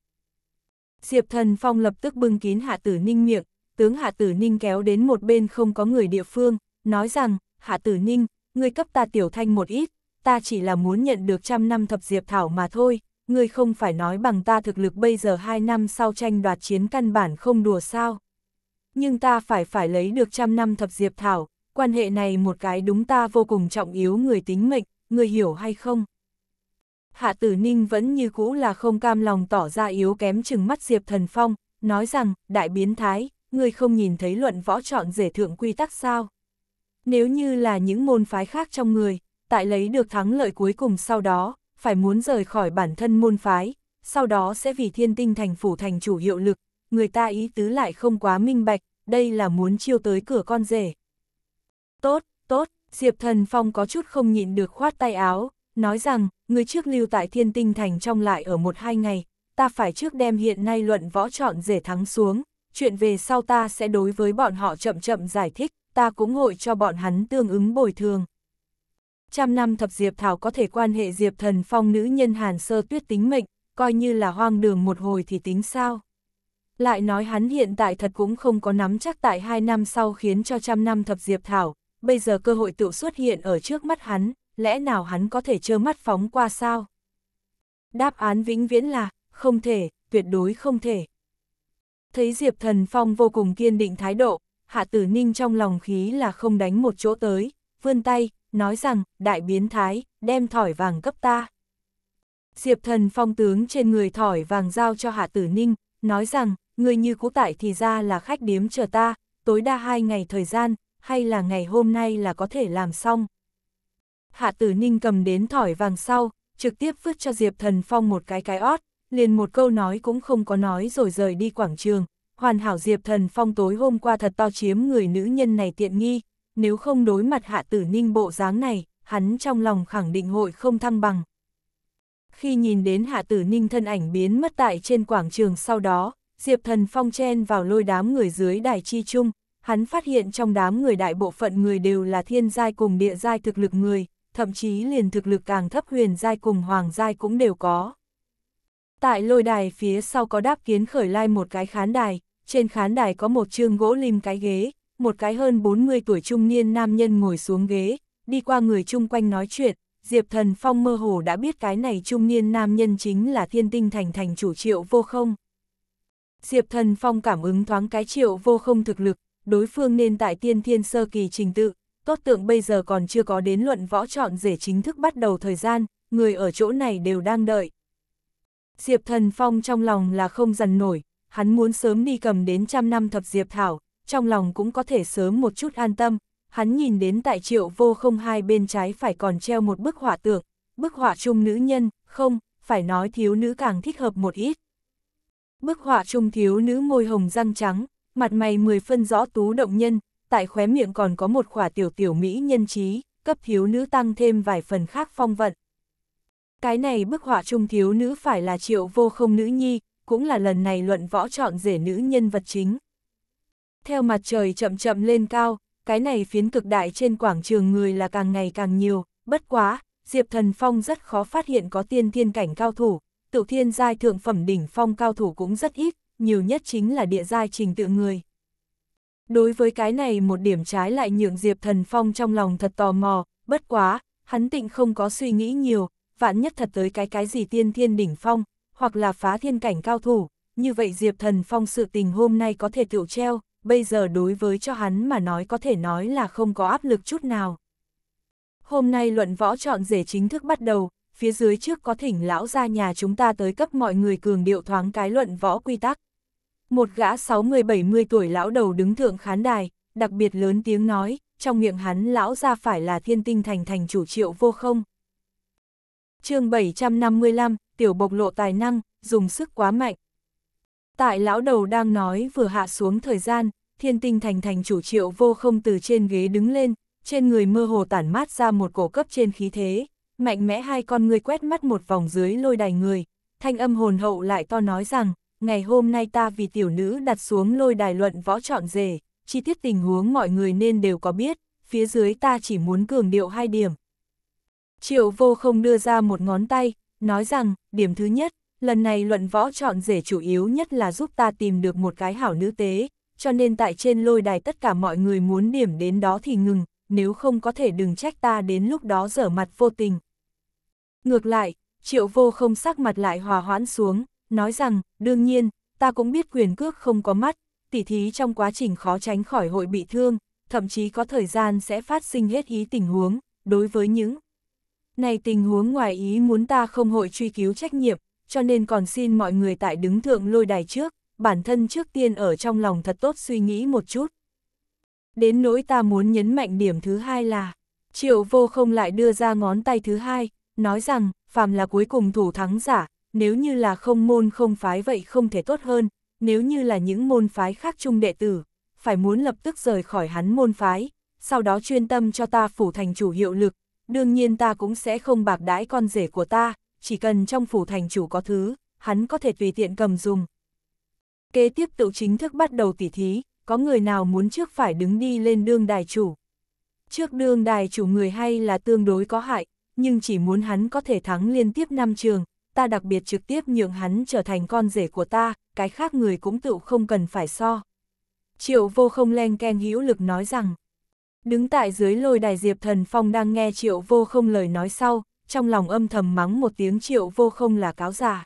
Diệp Thần Phong lập tức bưng kín Hạ Tử Ninh miệng, tướng Hạ Tử Ninh kéo đến một bên không có người địa phương, nói rằng, Hạ Tử Ninh, ngươi cấp ta tiểu thanh một ít, ta chỉ là muốn nhận được trăm năm thập Diệp Thảo mà thôi, ngươi không phải nói bằng ta thực lực bây giờ hai năm sau tranh đoạt chiến căn bản không đùa sao. Nhưng ta phải phải lấy được trăm năm thập Diệp Thảo, quan hệ này một cái đúng ta vô cùng trọng yếu người tính mệnh, ngươi hiểu hay không? Hạ Tử Ninh vẫn như cũ là không cam lòng tỏ ra yếu kém chừng mắt Diệp Thần Phong, nói rằng, đại biến thái, người không nhìn thấy luận võ chọn rể thượng quy tắc sao. Nếu như là những môn phái khác trong người, tại lấy được thắng lợi cuối cùng sau đó, phải muốn rời khỏi bản thân môn phái, sau đó sẽ vì thiên tinh thành phủ thành chủ hiệu lực, người ta ý tứ lại không quá minh bạch, đây là muốn chiêu tới cửa con rể. Tốt, tốt, Diệp Thần Phong có chút không nhịn được khoát tay áo, nói rằng, người trước lưu tại thiên tinh thành trong lại ở một hai ngày, ta phải trước đem hiện nay luận võ chọn rể thắng xuống, chuyện về sau ta sẽ đối với bọn họ chậm chậm giải thích, ta cũng hội cho bọn hắn tương ứng bồi thường. Trăm năm thập Diệp Thảo có thể quan hệ Diệp Thần Phong nữ nhân Hàn Sơ Tuyết tính mệnh, coi như là hoang đường một hồi thì tính sao. Lại nói hắn hiện tại thật cũng không có nắm chắc tại hai năm sau khiến cho trăm năm thập Diệp Thảo, bây giờ cơ hội tự xuất hiện ở trước mắt hắn, lẽ nào hắn có thể trơ mắt phóng qua sao? Đáp án vĩnh viễn là, không thể, tuyệt đối không thể. Thấy Diệp Thần Phong vô cùng kiên định thái độ, Hạ Tử Ninh trong lòng khí là không đánh một chỗ tới, vươn tay, nói rằng, đại biến thái, đem thỏi vàng cấp ta. Diệp Thần Phong tướng trên người thỏi vàng giao cho Hạ Tử Ninh, nói rằng, người như cũ tại thì ra là khách điếm chờ ta, tối đa hai ngày thời gian, hay là ngày hôm nay là có thể làm xong. Hạ Tử Ninh cầm đến thỏi vàng sau, trực tiếp vứt cho Diệp Thần Phong một cái cái ót, liền một câu nói cũng không có nói rồi rời đi quảng trường. Hoàn hảo Diệp Thần Phong tối hôm qua thật to chiếm người nữ nhân này tiện nghi, nếu không đối mặt Hạ Tử Ninh bộ dáng này, hắn trong lòng khẳng định hội không thăng bằng. Khi nhìn đến Hạ Tử Ninh thân ảnh biến mất tại trên quảng trường sau đó, Diệp Thần Phong chen vào lôi đám người dưới đài chi chung, hắn phát hiện trong đám người đại bộ phận người đều là thiên giai cùng địa giai thực lực người, thậm chí liền thực lực càng thấp huyền giai cùng hoàng giai cũng đều có. Tại lôi đài phía sau có đáp kiến khởi lai một cái khán đài, trên khán đài có một chương gỗ lim cái ghế, một cái hơn 40 tuổi trung niên nam nhân ngồi xuống ghế, đi qua người chung quanh nói chuyện, Diệp Thần Phong mơ hồ đã biết cái này trung niên nam nhân chính là thiên tinh thành thành chủ triệu vô không. Diệp Thần Phong cảm ứng thoáng cái triệu vô không thực lực, đối phương nên tại tiên thiên sơ kỳ trình tự, tốt tượng bây giờ còn chưa có đến luận võ chọn rể chính thức bắt đầu thời gian, người ở chỗ này đều đang đợi. Diệp Thần Phong trong lòng là không dằn nổi, hắn muốn sớm đi cầm đến trăm năm thập Diệp Thảo, trong lòng cũng có thể sớm một chút an tâm, hắn nhìn đến tại triệu vô không hai bên trái phải còn treo một bức họa tượng, bức họa chung nữ nhân, không, phải nói thiếu nữ càng thích hợp một ít. Bức họa chung thiếu nữ môi hồng răng trắng, mặt mày mười phân rõ tú động nhân, tại khóe miệng còn có một khỏa tiểu tiểu mỹ nhân trí, cấp thiếu nữ tăng thêm vài phần khác phong vận. Cái này bức họa trung thiếu nữ phải là triệu vô không nữ nhi, cũng là lần này luận võ chọn rể nữ nhân vật chính. Theo mặt trời chậm chậm lên cao, cái này phiến cực đại trên quảng trường người là càng ngày càng nhiều, bất quá, Diệp Thần Phong rất khó phát hiện có tiên thiên cảnh cao thủ, tự thiên giai thượng phẩm đỉnh phong cao thủ cũng rất ít, nhiều nhất chính là địa giai trình tự người. Đối với cái này một điểm trái lại nhượng Diệp Thần Phong trong lòng thật tò mò, bất quá, hắn tịnh không có suy nghĩ nhiều, vạn nhất thật tới cái cái gì tiên thiên đỉnh phong, hoặc là phá thiên cảnh cao thủ, như vậy Diệp Thần Phong sự tình hôm nay có thể tựu treo, bây giờ đối với cho hắn mà nói có thể nói là không có áp lực chút nào. Hôm nay luận võ chọn rể chính thức bắt đầu, phía dưới trước có thỉnh lão ra nhà chúng ta tới cấp mọi người cường điệu thoáng cái luận võ quy tắc. Một gã 60-70 tuổi lão đầu đứng thượng khán đài, đặc biệt lớn tiếng nói, trong miệng hắn lão ra phải là thiên tinh thành thành chủ triệu vô không. chương 755, tiểu bộc lộ tài năng, dùng sức quá mạnh. Tại lão đầu đang nói vừa hạ xuống thời gian, thiên tinh thành thành chủ triệu vô không từ trên ghế đứng lên, trên người mơ hồ tản mát ra một cổ cấp trên khí thế, mạnh mẽ hai con người quét mắt một vòng dưới lôi đài người, thanh âm hồn hậu lại to nói rằng, ngày hôm nay ta vì tiểu nữ đặt xuống lôi đài luận võ trọn rể, chi tiết tình huống mọi người nên đều có biết, phía dưới ta chỉ muốn cường điệu hai điểm. Triệu vô không đưa ra một ngón tay, nói rằng, điểm thứ nhất, lần này luận võ chọn rể chủ yếu nhất là giúp ta tìm được một cái hảo nữ tế, cho nên tại trên lôi đài tất cả mọi người muốn điểm đến đó thì ngừng, nếu không có thể đừng trách ta đến lúc đó dở mặt vô tình. Ngược lại, triệu vô không sắc mặt lại hòa hoãn xuống, nói rằng, đương nhiên, ta cũng biết quyền cước không có mắt, tỉ thí trong quá trình khó tránh khỏi hội bị thương, thậm chí có thời gian sẽ phát sinh hết ý tình huống, đối với những này tình huống ngoài ý muốn ta không hội truy cứu trách nhiệm, cho nên còn xin mọi người tại đứng thượng lôi đài trước, bản thân trước tiên ở trong lòng thật tốt suy nghĩ một chút. Đến nỗi ta muốn nhấn mạnh điểm thứ hai là, triệu vô không lại đưa ra ngón tay thứ hai, nói rằng, phàm là cuối cùng thủ thắng giả, nếu như là không môn không phái vậy không thể tốt hơn, nếu như là những môn phái khác chung đệ tử, phải muốn lập tức rời khỏi hắn môn phái, sau đó chuyên tâm cho ta phủ thành chủ hiệu lực, đương nhiên ta cũng sẽ không bạc đãi con rể của ta, chỉ cần trong phủ thành chủ có thứ, hắn có thể tùy tiện cầm dùng. Kế tiếp tự chính thức bắt đầu tỉ thí, có người nào muốn trước phải đứng đi lên đương đài chủ. Trước đương đài chủ người hay là tương đối có hại, nhưng chỉ muốn hắn có thể thắng liên tiếp năm trường, ta đặc biệt trực tiếp nhường hắn trở thành con rể của ta, cái khác người cũng tự không cần phải so. Triệu vô không len ken hữu lực nói rằng, đứng tại dưới lôi đài Diệp Thần Phong đang nghe triệu vô không lời nói sau, trong lòng âm thầm mắng một tiếng triệu vô không là cáo giả.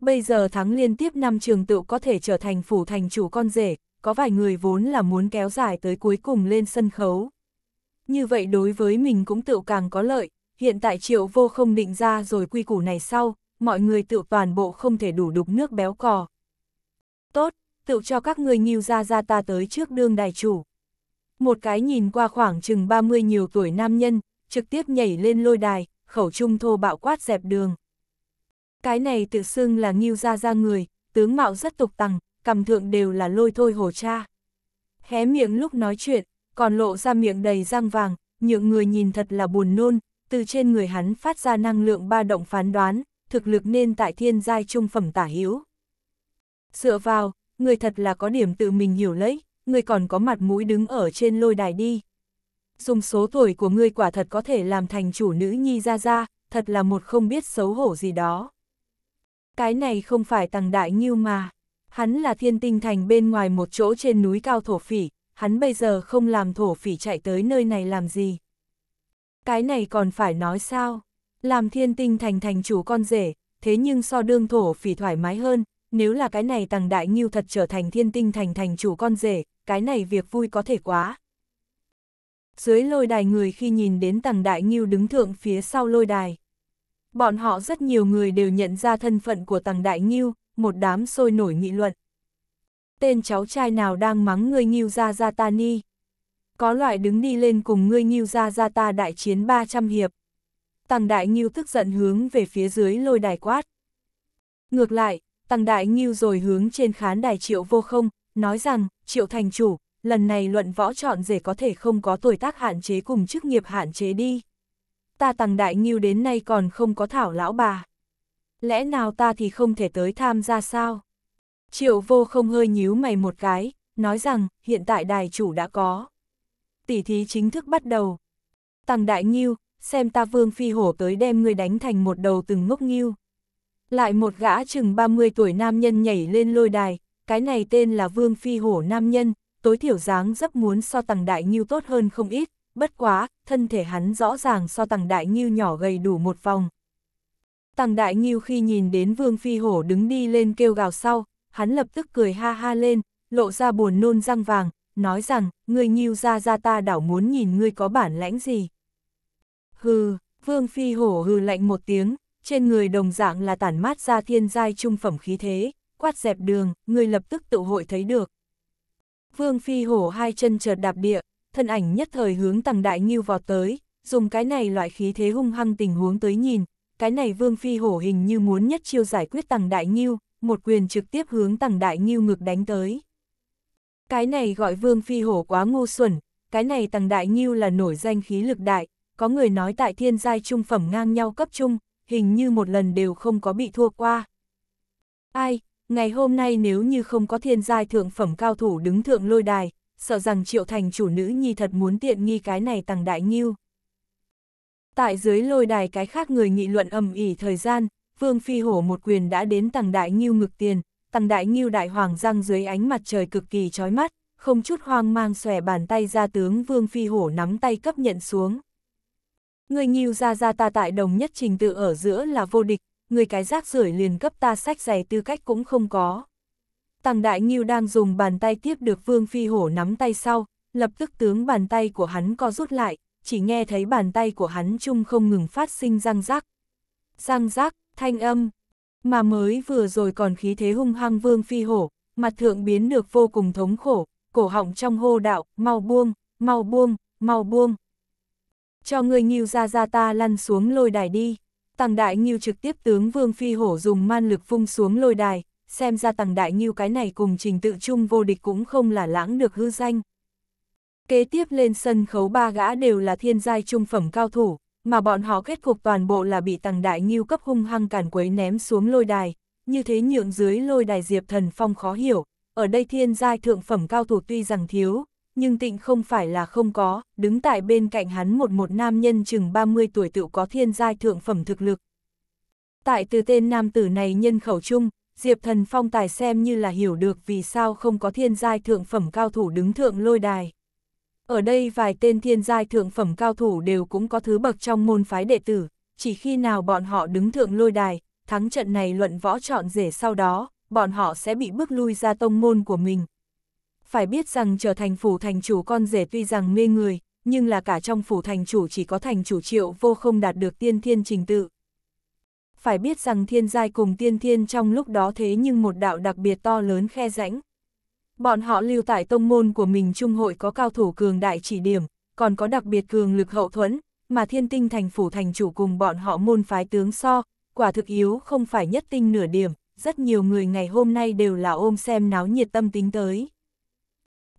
Bây giờ thắng liên tiếp năm trường tựu có thể trở thành phủ thành chủ con rể, có vài người vốn là muốn kéo dài tới cuối cùng lên sân khấu. Như vậy đối với mình cũng tự càng có lợi, hiện tại triệu vô không định ra rồi quy củ này sau, mọi người tự toàn bộ không thể đủ đục nước béo cò. Tốt, tự cho các ngươi nghiêu ra ra ta tới trước đương đài chủ. Một cái nhìn qua khoảng chừng 30 nhiều tuổi nam nhân, trực tiếp nhảy lên lôi đài, khẩu trung thô bạo quát dẹp đường. Cái này tự xưng là nghiêu ra ra người, tướng mạo rất tục tằng, cầm thượng đều là lôi thôi hồ cha. Hé miệng lúc nói chuyện, còn lộ ra miệng đầy răng vàng, những người nhìn thật là buồn nôn, từ trên người hắn phát ra năng lượng ba động phán đoán, thực lực nên tại thiên giai trung phẩm tả hiếu. Dựa vào, người thật là có điểm tự mình hiểu lấy, người còn có mặt mũi đứng ở trên lôi đài đi. Dùng số tuổi của ngươi quả thật có thể làm thành chủ nữ nhi ra ra, thật là một không biết xấu hổ gì đó. Cái này không phải tàng đại nghiêu mà. Hắn là thiên tinh thành bên ngoài một chỗ trên núi cao thổ phỉ, hắn bây giờ không làm thổ phỉ chạy tới nơi này làm gì. Cái này còn phải nói sao? Làm thiên tinh thành thành chủ con rể, thế nhưng so đương thổ phỉ thoải mái hơn, nếu là cái này tàng đại nghiêu thật trở thành thiên tinh thành thành chủ con rể, cái này việc vui có thể quá. Dưới lôi đài người khi nhìn đến tàng đại nghiêu đứng thượng phía sau lôi đài. Bọn họ rất nhiều người đều nhận ra thân phận của tàng đại nghiêu, một đám sôi nổi nghị luận. Tên cháu trai nào đang mắng người nghiêu ra ra ta ni. Có loại đứng đi lên cùng ngươi nghiêu ra ra ta đại chiến 300 hiệp. Tằng Đại Nghiêu tức giận hướng về phía dưới lôi đài quát. Ngược lại, Tằng Đại Nghiêu rồi hướng trên khán đài Triệu Vô Không, nói rằng, Triệu Thành Chủ, lần này luận võ chọn rể có thể không có tuổi tác hạn chế cùng chức nghiệp hạn chế đi. Ta Tằng Đại Nghiêu đến nay còn không có thảo lão bà. Lẽ nào ta thì không thể tới tham gia sao? Triệu Vô Không hơi nhíu mày một cái, nói rằng, hiện tại đài chủ đã có. Tỷ thí chính thức bắt đầu. Tằng Đại Nghiêu, xem ta vương phi hổ tới đem ngươi đánh thành một đầu từng ngốc nghiêu. Lại một gã chừng 30 tuổi nam nhân nhảy lên lôi đài, cái này tên là vương phi hổ nam nhân, tối thiểu dáng rất muốn so tầng đại nghiêu tốt hơn không ít, bất quá, thân thể hắn rõ ràng so tầng đại nghiêu nhỏ gầy đủ một vòng. tầng đại nghiêu khi nhìn đến vương phi hổ đứng đi lên kêu gào sau, hắn lập tức cười ha ha lên, lộ ra buồn nôn răng vàng, nói rằng, ngươi nghiêu ra ra ta đảo muốn nhìn ngươi có bản lãnh gì. Hừ, Vương Phi hổ hừ lạnh một tiếng, trên người đồng dạng là tản mát ra thiên giai trung phẩm khí thế, quát dẹp đường, người lập tức tự hội thấy được. Vương Phi hổ hai chân chợt đạp địa, thân ảnh nhất thời hướng tầng đại nghiêu vọt tới, dùng cái này loại khí thế hung hăng tình huống tới nhìn, cái này Vương Phi hổ hình như muốn nhất chiêu giải quyết tầng đại nghiêu, một quyền trực tiếp hướng tầng đại nghiêu ngực đánh tới. Cái này gọi Vương Phi hổ quá ngu xuẩn, cái này tầng đại nghiêu là nổi danh khí lực đại, có người nói tại thiên giai trung phẩm ngang nhau cấp trung, hình như một lần đều không có bị thua qua. Ai, ngày hôm nay nếu như không có thiên giai thượng phẩm cao thủ đứng thượng lôi đài, sợ rằng triệu thành chủ nữ nhi thật muốn tiện nghi cái này tàng đại nghiêu. Tại dưới lôi đài cái khác người nghị luận ầm ỉ thời gian, Vương Phi Hổ một quyền đã đến tàng đại nghiêu ngực tiền, tàng đại nghiêu đại hoàng răng dưới ánh mặt trời cực kỳ chói mắt, không chút hoang mang xòe bàn tay ra tướng Vương Phi Hổ nắm tay cấp nhận xuống. Người nhiều ra ra ta tại đồng nhất trình tự ở giữa là vô địch, người cái rác rưởi liền cấp ta sách giày tư cách cũng không có. Tàng đại nghiêu đang dùng bàn tay tiếp được vương phi hổ nắm tay sau, lập tức tướng bàn tay của hắn co rút lại, chỉ nghe thấy bàn tay của hắn chung không ngừng phát sinh răng rác. Răng rác, thanh âm, mà mới vừa rồi còn khí thế hung hăng vương phi hổ, mặt thượng biến được vô cùng thống khổ, cổ họng trong hô đạo, mau buông, mau buông, mau buông. Cho người nghiêu ra ra ta lăn xuống lôi đài đi. Tàng đại nghiêu trực tiếp tướng Vương Phi Hổ dùng man lực phung xuống lôi đài, xem ra tàng đại nghiêu cái này cùng trình tự chung vô địch cũng không là lãng được hư danh. Kế tiếp lên sân khấu ba gã đều là thiên giai trung phẩm cao thủ, mà bọn họ kết cục toàn bộ là bị tàng đại nghiêu cấp hung hăng cản quấy ném xuống lôi đài, như thế nhượng dưới lôi đài diệp thần phong khó hiểu, ở đây thiên giai thượng phẩm cao thủ tuy rằng thiếu, nhưng tịnh không phải là không có, đứng tại bên cạnh hắn một một nam nhân chừng 30 tuổi tự có thiên giai thượng phẩm thực lực. Tại từ tên nam tử này nhân khẩu chung, Diệp Thần Phong tài xem như là hiểu được vì sao không có thiên giai thượng phẩm cao thủ đứng thượng lôi đài. Ở đây vài tên thiên giai thượng phẩm cao thủ đều cũng có thứ bậc trong môn phái đệ tử, chỉ khi nào bọn họ đứng thượng lôi đài, thắng trận này luận võ chọn rể sau đó, bọn họ sẽ bị bước lui ra tông môn của mình, phải biết rằng trở thành phủ thành chủ con rể tuy rằng mê người, nhưng là cả trong phủ thành chủ chỉ có thành chủ triệu vô không đạt được tiên thiên trình tự. Phải biết rằng thiên giai cùng tiên thiên trong lúc đó thế nhưng một đạo đặc biệt to lớn khe rãnh. Bọn họ lưu tại tông môn của mình trung hội có cao thủ cường đại chỉ điểm, còn có đặc biệt cường lực hậu thuẫn, mà thiên tinh thành phủ thành chủ cùng bọn họ môn phái tướng so, quả thực yếu không phải nhất tinh nửa điểm, rất nhiều người ngày hôm nay đều là ôm xem náo nhiệt tâm tính tới.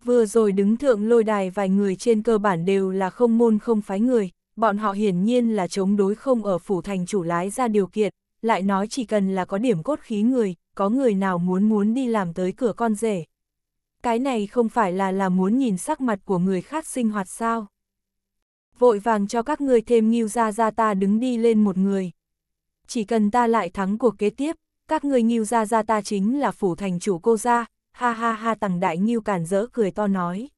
Vừa rồi đứng thượng lôi đài vài người trên cơ bản đều là không môn không phái người, bọn họ hiển nhiên là chống đối không ở phủ thành chủ lái ra điều kiện, lại nói chỉ cần là có điểm cốt khí người, có người nào muốn muốn đi làm tới cửa con rể. Cái này không phải là là muốn nhìn sắc mặt của người khác sinh hoạt sao. Vội vàng cho các ngươi thêm nghiêu ra ra ta đứng đi lên một người. Chỉ cần ta lại thắng cuộc kế tiếp, các ngươi nghiêu ra ra ta chính là phủ thành chủ cô gia, ha ha ha tằng đại nghiêu cản rỡ cười to nói.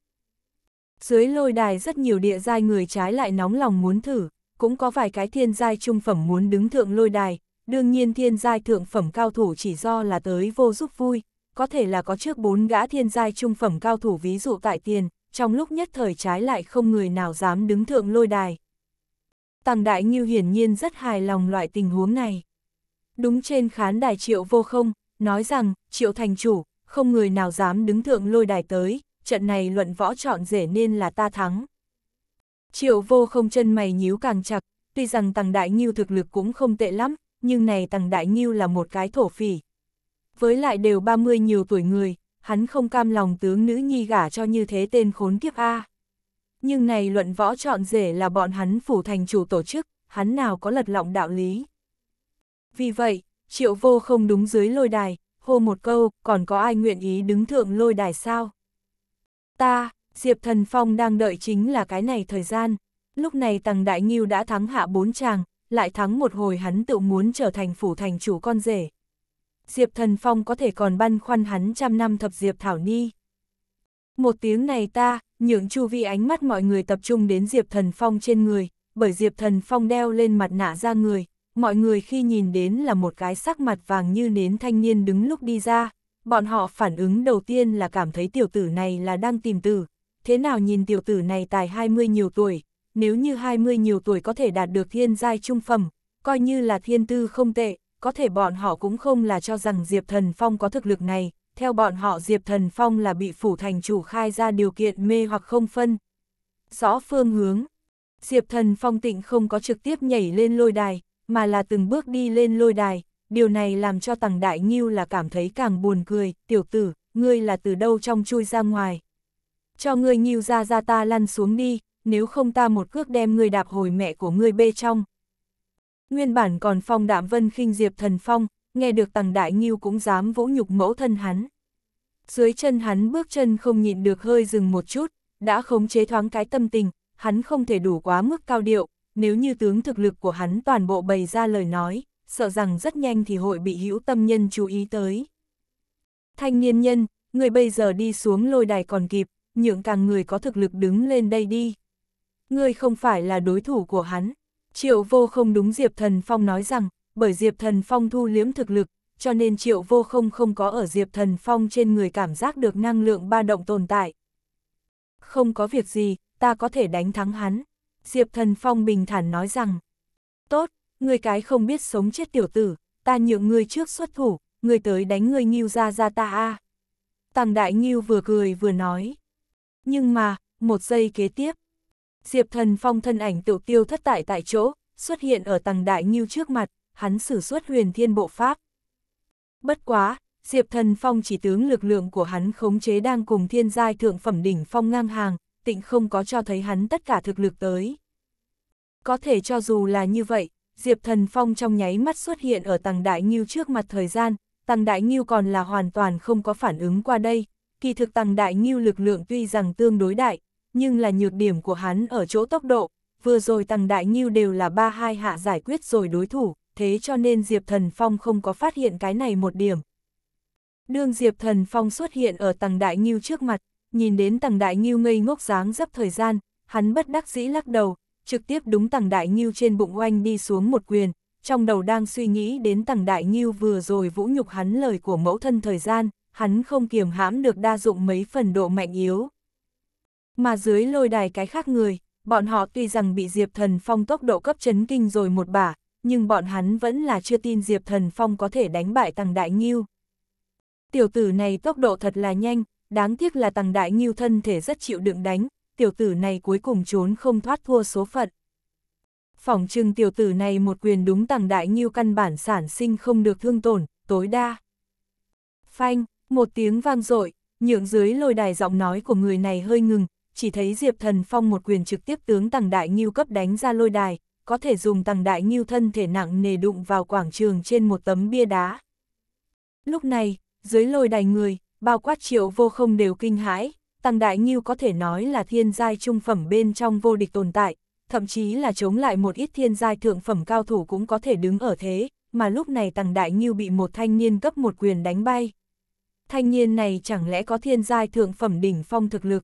Dưới lôi đài rất nhiều địa giai người trái lại nóng lòng muốn thử, cũng có vài cái thiên giai trung phẩm muốn đứng thượng lôi đài, đương nhiên thiên giai thượng phẩm cao thủ chỉ do là tới vô giúp vui, có thể là có trước bốn gã thiên giai trung phẩm cao thủ ví dụ tại tiền, trong lúc nhất thời trái lại không người nào dám đứng thượng lôi đài. Tàng Đại Nghiêu hiển nhiên rất hài lòng loại tình huống này. Đúng trên khán đài triệu vô không, nói rằng, triệu thành chủ, không người nào dám đứng thượng lôi đài tới, trận này luận võ chọn rể nên là ta thắng. Triệu vô không chân mày nhíu càng chặt, tuy rằng Tằng Đại Nghiêu thực lực cũng không tệ lắm, nhưng này Tằng Đại Nghiêu là một cái thổ phỉ. Với lại đều 30 nhiều tuổi người, hắn không cam lòng tướng nữ nhi gả cho như thế tên khốn kiếp A. Nhưng này luận võ chọn rể là bọn hắn phủ thành chủ tổ chức, hắn nào có lật lọng đạo lý. Vì vậy, triệu vô không đúng dưới lôi đài, hô một câu, còn có ai nguyện ý đứng thượng lôi đài sao? Ta, Diệp Thần Phong đang đợi chính là cái này thời gian. Lúc này Tằng Đại Nghiêu đã thắng hạ bốn chàng, lại thắng một hồi hắn tự muốn trở thành phủ thành chủ con rể. Diệp Thần Phong có thể còn băn khoăn hắn trăm năm thập Diệp Thảo Ni. Một tiếng này ta, những chu vi ánh mắt mọi người tập trung đến Diệp Thần Phong trên người, bởi Diệp Thần Phong đeo lên mặt nạ ra người, mọi người khi nhìn đến là một cái sắc mặt vàng như nến thanh niên đứng lúc đi ra, bọn họ phản ứng đầu tiên là cảm thấy tiểu tử này là đang tìm tử, thế nào nhìn tiểu tử này tài 20 nhiều tuổi, nếu như 20 nhiều tuổi có thể đạt được thiên giai trung phẩm, coi như là thiên tư không tệ, có thể bọn họ cũng không là cho rằng Diệp Thần Phong có thực lực này, theo bọn họ Diệp Thần Phong là bị phủ thành chủ khai ra điều kiện mê hoặc không phân. Rõ phương hướng, Diệp Thần Phong tịnh không có trực tiếp nhảy lên lôi đài, mà là từng bước đi lên lôi đài, điều này làm cho Tằng Đại Nghiêu là cảm thấy càng buồn cười, tiểu tử, ngươi là từ đâu trong chui ra ngoài. Cho ngươi Nghiêu ra ra ta lăn xuống đi, nếu không ta một cước đem ngươi đạp hồi mẹ của ngươi bê trong. Nguyên bản còn phong đạm vân khinh diệp thần phong, nghe được Tằng Đại Nghiêu cũng dám vỗ nhục mẫu thân hắn. Dưới chân hắn bước chân không nhịn được hơi dừng một chút, đã khống chế thoáng cái tâm tình, hắn không thể đủ quá mức cao điệu, nếu như tướng thực lực của hắn toàn bộ bày ra lời nói, sợ rằng rất nhanh thì hội bị hữu tâm nhân chú ý tới. Thanh niên nhân, người bây giờ đi xuống lôi đài còn kịp, nhượng càng người có thực lực đứng lên đây đi. Người không phải là đối thủ của hắn. Triệu vô không đúng Diệp Thần Phong nói rằng, bởi Diệp Thần Phong thu liếm thực lực, cho nên triệu vô không không có ở Diệp Thần Phong trên người cảm giác được năng lượng ba động tồn tại. Không có việc gì, ta có thể đánh thắng hắn. Diệp Thần Phong bình thản nói rằng, tốt, ngươi cái không biết sống chết tiểu tử, ta nhượng ngươi trước xuất thủ, người tới đánh ngươi nghiêu ra ra ta a. À. Tàng Đại Nghiêu vừa cười vừa nói. Nhưng mà, một giây kế tiếp, Diệp Thần Phong thân ảnh tự tiêu thất tại tại chỗ, xuất hiện ở Tàng Đại Nghiêu trước mặt, hắn sử xuất huyền thiên bộ pháp. Bất quá, Diệp Thần Phong chỉ tướng lực lượng của hắn khống chế đang cùng thiên giai thượng phẩm đỉnh phong ngang hàng, tịnh không có cho thấy hắn tất cả thực lực tới. Có thể cho dù là như vậy, Diệp Thần Phong trong nháy mắt xuất hiện ở Tăng Đại Nghiêu trước mặt thời gian, Tăng Đại Nghiêu còn là hoàn toàn không có phản ứng qua đây, kỳ thực Tăng Đại Nghiêu lực lượng tuy rằng tương đối đại, nhưng là nhược điểm của hắn ở chỗ tốc độ, vừa rồi Tăng Đại Nghiêu đều là ba hai hạ giải quyết rồi đối thủ, thế cho nên Diệp Thần Phong không có phát hiện cái này một điểm. Đương Diệp Thần Phong xuất hiện ở Tăng Đại Nghiêu trước mặt, nhìn đến tàng đại nghiêu ngây ngốc dáng dấp thời gian, hắn bất đắc dĩ lắc đầu, trực tiếp đúng tàng đại nghiêu trên bụng oanh đi xuống một quyền, trong đầu đang suy nghĩ đến tàng đại nghiêu vừa rồi vũ nhục hắn lời của mẫu thân thời gian, hắn không kiềm hãm được đa dụng mấy phần độ mạnh yếu. Mà dưới lôi đài cái khác người, bọn họ tuy rằng bị Diệp Thần Phong tốc độ cấp chấn kinh rồi một bả, nhưng bọn hắn vẫn là chưa tin Diệp Thần Phong có thể đánh bại tàng đại nghiêu. Tiểu tử này tốc độ thật là nhanh, đáng tiếc là tàng đại nghiêu thân thể rất chịu đựng đánh, tiểu tử này cuối cùng trốn không thoát thua số phận. Phỏng chừng tiểu tử này một quyền đúng tàng đại nghiêu căn bản sản sinh không được thương tổn, tối đa. Phanh, một tiếng vang dội nhượng dưới lôi đài giọng nói của người này hơi ngừng, chỉ thấy Diệp Thần Phong một quyền trực tiếp tướng tàng đại nghiêu cấp đánh ra lôi đài, có thể dùng tàng đại nghiêu thân thể nặng nề đụng vào quảng trường trên một tấm bia đá. Lúc này, dưới lôi đài người, bao quát triệu vô không đều kinh hãi, Tăng Đại Nghiêu có thể nói là thiên giai trung phẩm bên trong vô địch tồn tại, thậm chí là chống lại một ít thiên giai thượng phẩm cao thủ cũng có thể đứng ở thế, mà lúc này Tăng Đại Nghiêu bị một thanh niên cấp một quyền đánh bay. Thanh niên này chẳng lẽ có thiên giai thượng phẩm đỉnh phong thực lực?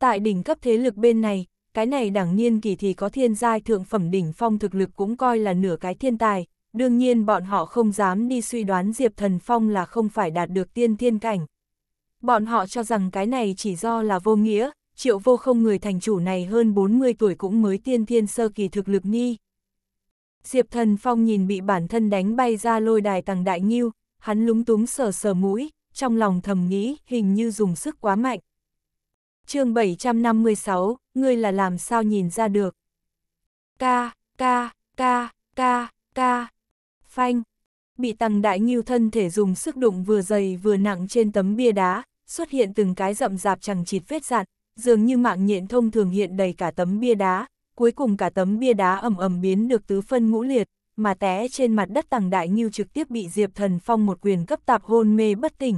Tại đỉnh cấp thế lực bên này, cái này đẳng niên kỳ thì có thiên giai thượng phẩm đỉnh phong thực lực cũng coi là nửa cái thiên tài, Đương nhiên bọn họ không dám đi suy đoán Diệp Thần Phong là không phải đạt được tiên thiên cảnh. Bọn họ cho rằng cái này chỉ do là vô nghĩa, triệu vô không người thành chủ này hơn 40 tuổi cũng mới tiên thiên sơ kỳ thực lực nghi. Diệp Thần Phong nhìn bị bản thân đánh bay ra lôi đài tầng đại nghiêu, hắn lúng túng sờ sờ mũi, trong lòng thầm nghĩ hình như dùng sức quá mạnh. chương 756, ngươi là làm sao nhìn ra được? Ca, ca, ca, ca, ca phanh. Bị tăng đại nghiêu thân thể dùng sức đụng vừa dày vừa nặng trên tấm bia đá, xuất hiện từng cái rậm rạp chẳng chịt vết dạn, dường như mạng nhện thông thường hiện đầy cả tấm bia đá, cuối cùng cả tấm bia đá ẩm ẩm biến được tứ phân ngũ liệt, mà té trên mặt đất tàng đại nghiêu trực tiếp bị Diệp Thần Phong một quyền cấp tạp hôn mê bất tỉnh.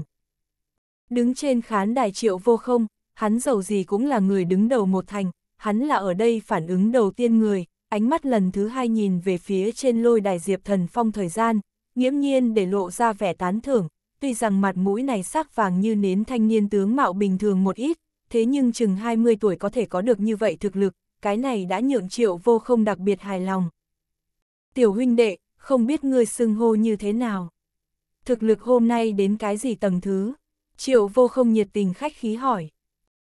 Đứng trên khán đài triệu vô không, hắn giàu gì cũng là người đứng đầu một thành, hắn là ở đây phản ứng đầu tiên người, ánh mắt lần thứ hai nhìn về phía trên lôi đài Diệp Thần Phong thời gian, nghiễm nhiên để lộ ra vẻ tán thưởng, tuy rằng mặt mũi này sắc vàng như nến thanh niên tướng mạo bình thường một ít, thế nhưng chừng 20 tuổi có thể có được như vậy thực lực, cái này đã nhượng triệu vô không đặc biệt hài lòng. Tiểu huynh đệ, không biết ngươi xưng hô như thế nào? Thực lực hôm nay đến cái gì tầng thứ? Triệu vô không nhiệt tình khách khí hỏi.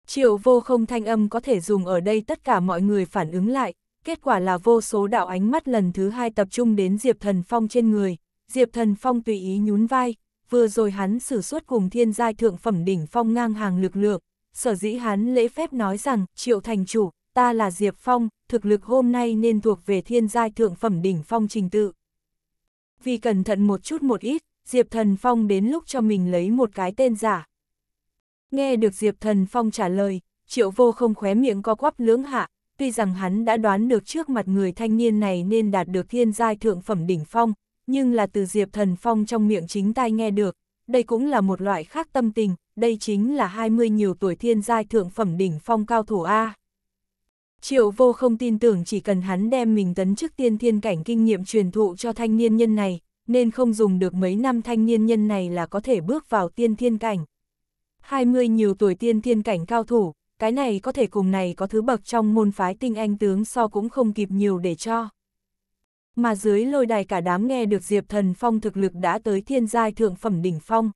Triệu vô không thanh âm có thể dùng ở đây tất cả mọi người phản ứng lại, kết quả là vô số đạo ánh mắt lần thứ hai tập trung đến Diệp Thần Phong trên người, Diệp Thần Phong tùy ý nhún vai, vừa rồi hắn sử xuất cùng thiên giai thượng phẩm đỉnh phong ngang hàng lực lượng, sở dĩ hắn lễ phép nói rằng, triệu thành chủ, ta là Diệp Phong, thực lực hôm nay nên thuộc về thiên giai thượng phẩm đỉnh phong trình tự. Vì cẩn thận một chút một ít, Diệp Thần Phong đến lúc cho mình lấy một cái tên giả. Nghe được Diệp Thần Phong trả lời, triệu vô không khóe miệng co quắp lưỡng hạ, tuy rằng hắn đã đoán được trước mặt người thanh niên này nên đạt được thiên giai thượng phẩm đỉnh phong, nhưng là từ Diệp Thần Phong trong miệng chính tai nghe được, đây cũng là một loại khác tâm tình, đây chính là 20 nhiều tuổi thiên giai thượng phẩm đỉnh phong cao thủ A. Triệu vô không tin tưởng chỉ cần hắn đem mình tấn chức tiên thiên cảnh kinh nghiệm truyền thụ cho thanh niên nhân này, nên không dùng được mấy năm thanh niên nhân này là có thể bước vào tiên thiên cảnh. 20 nhiều tuổi tiên thiên cảnh cao thủ, cái này có thể cùng này có thứ bậc trong môn phái tinh anh tướng so cũng không kịp nhiều để cho. Mà dưới lôi đài cả đám nghe được Diệp Thần Phong thực lực đã tới thiên giai thượng phẩm đỉnh phong.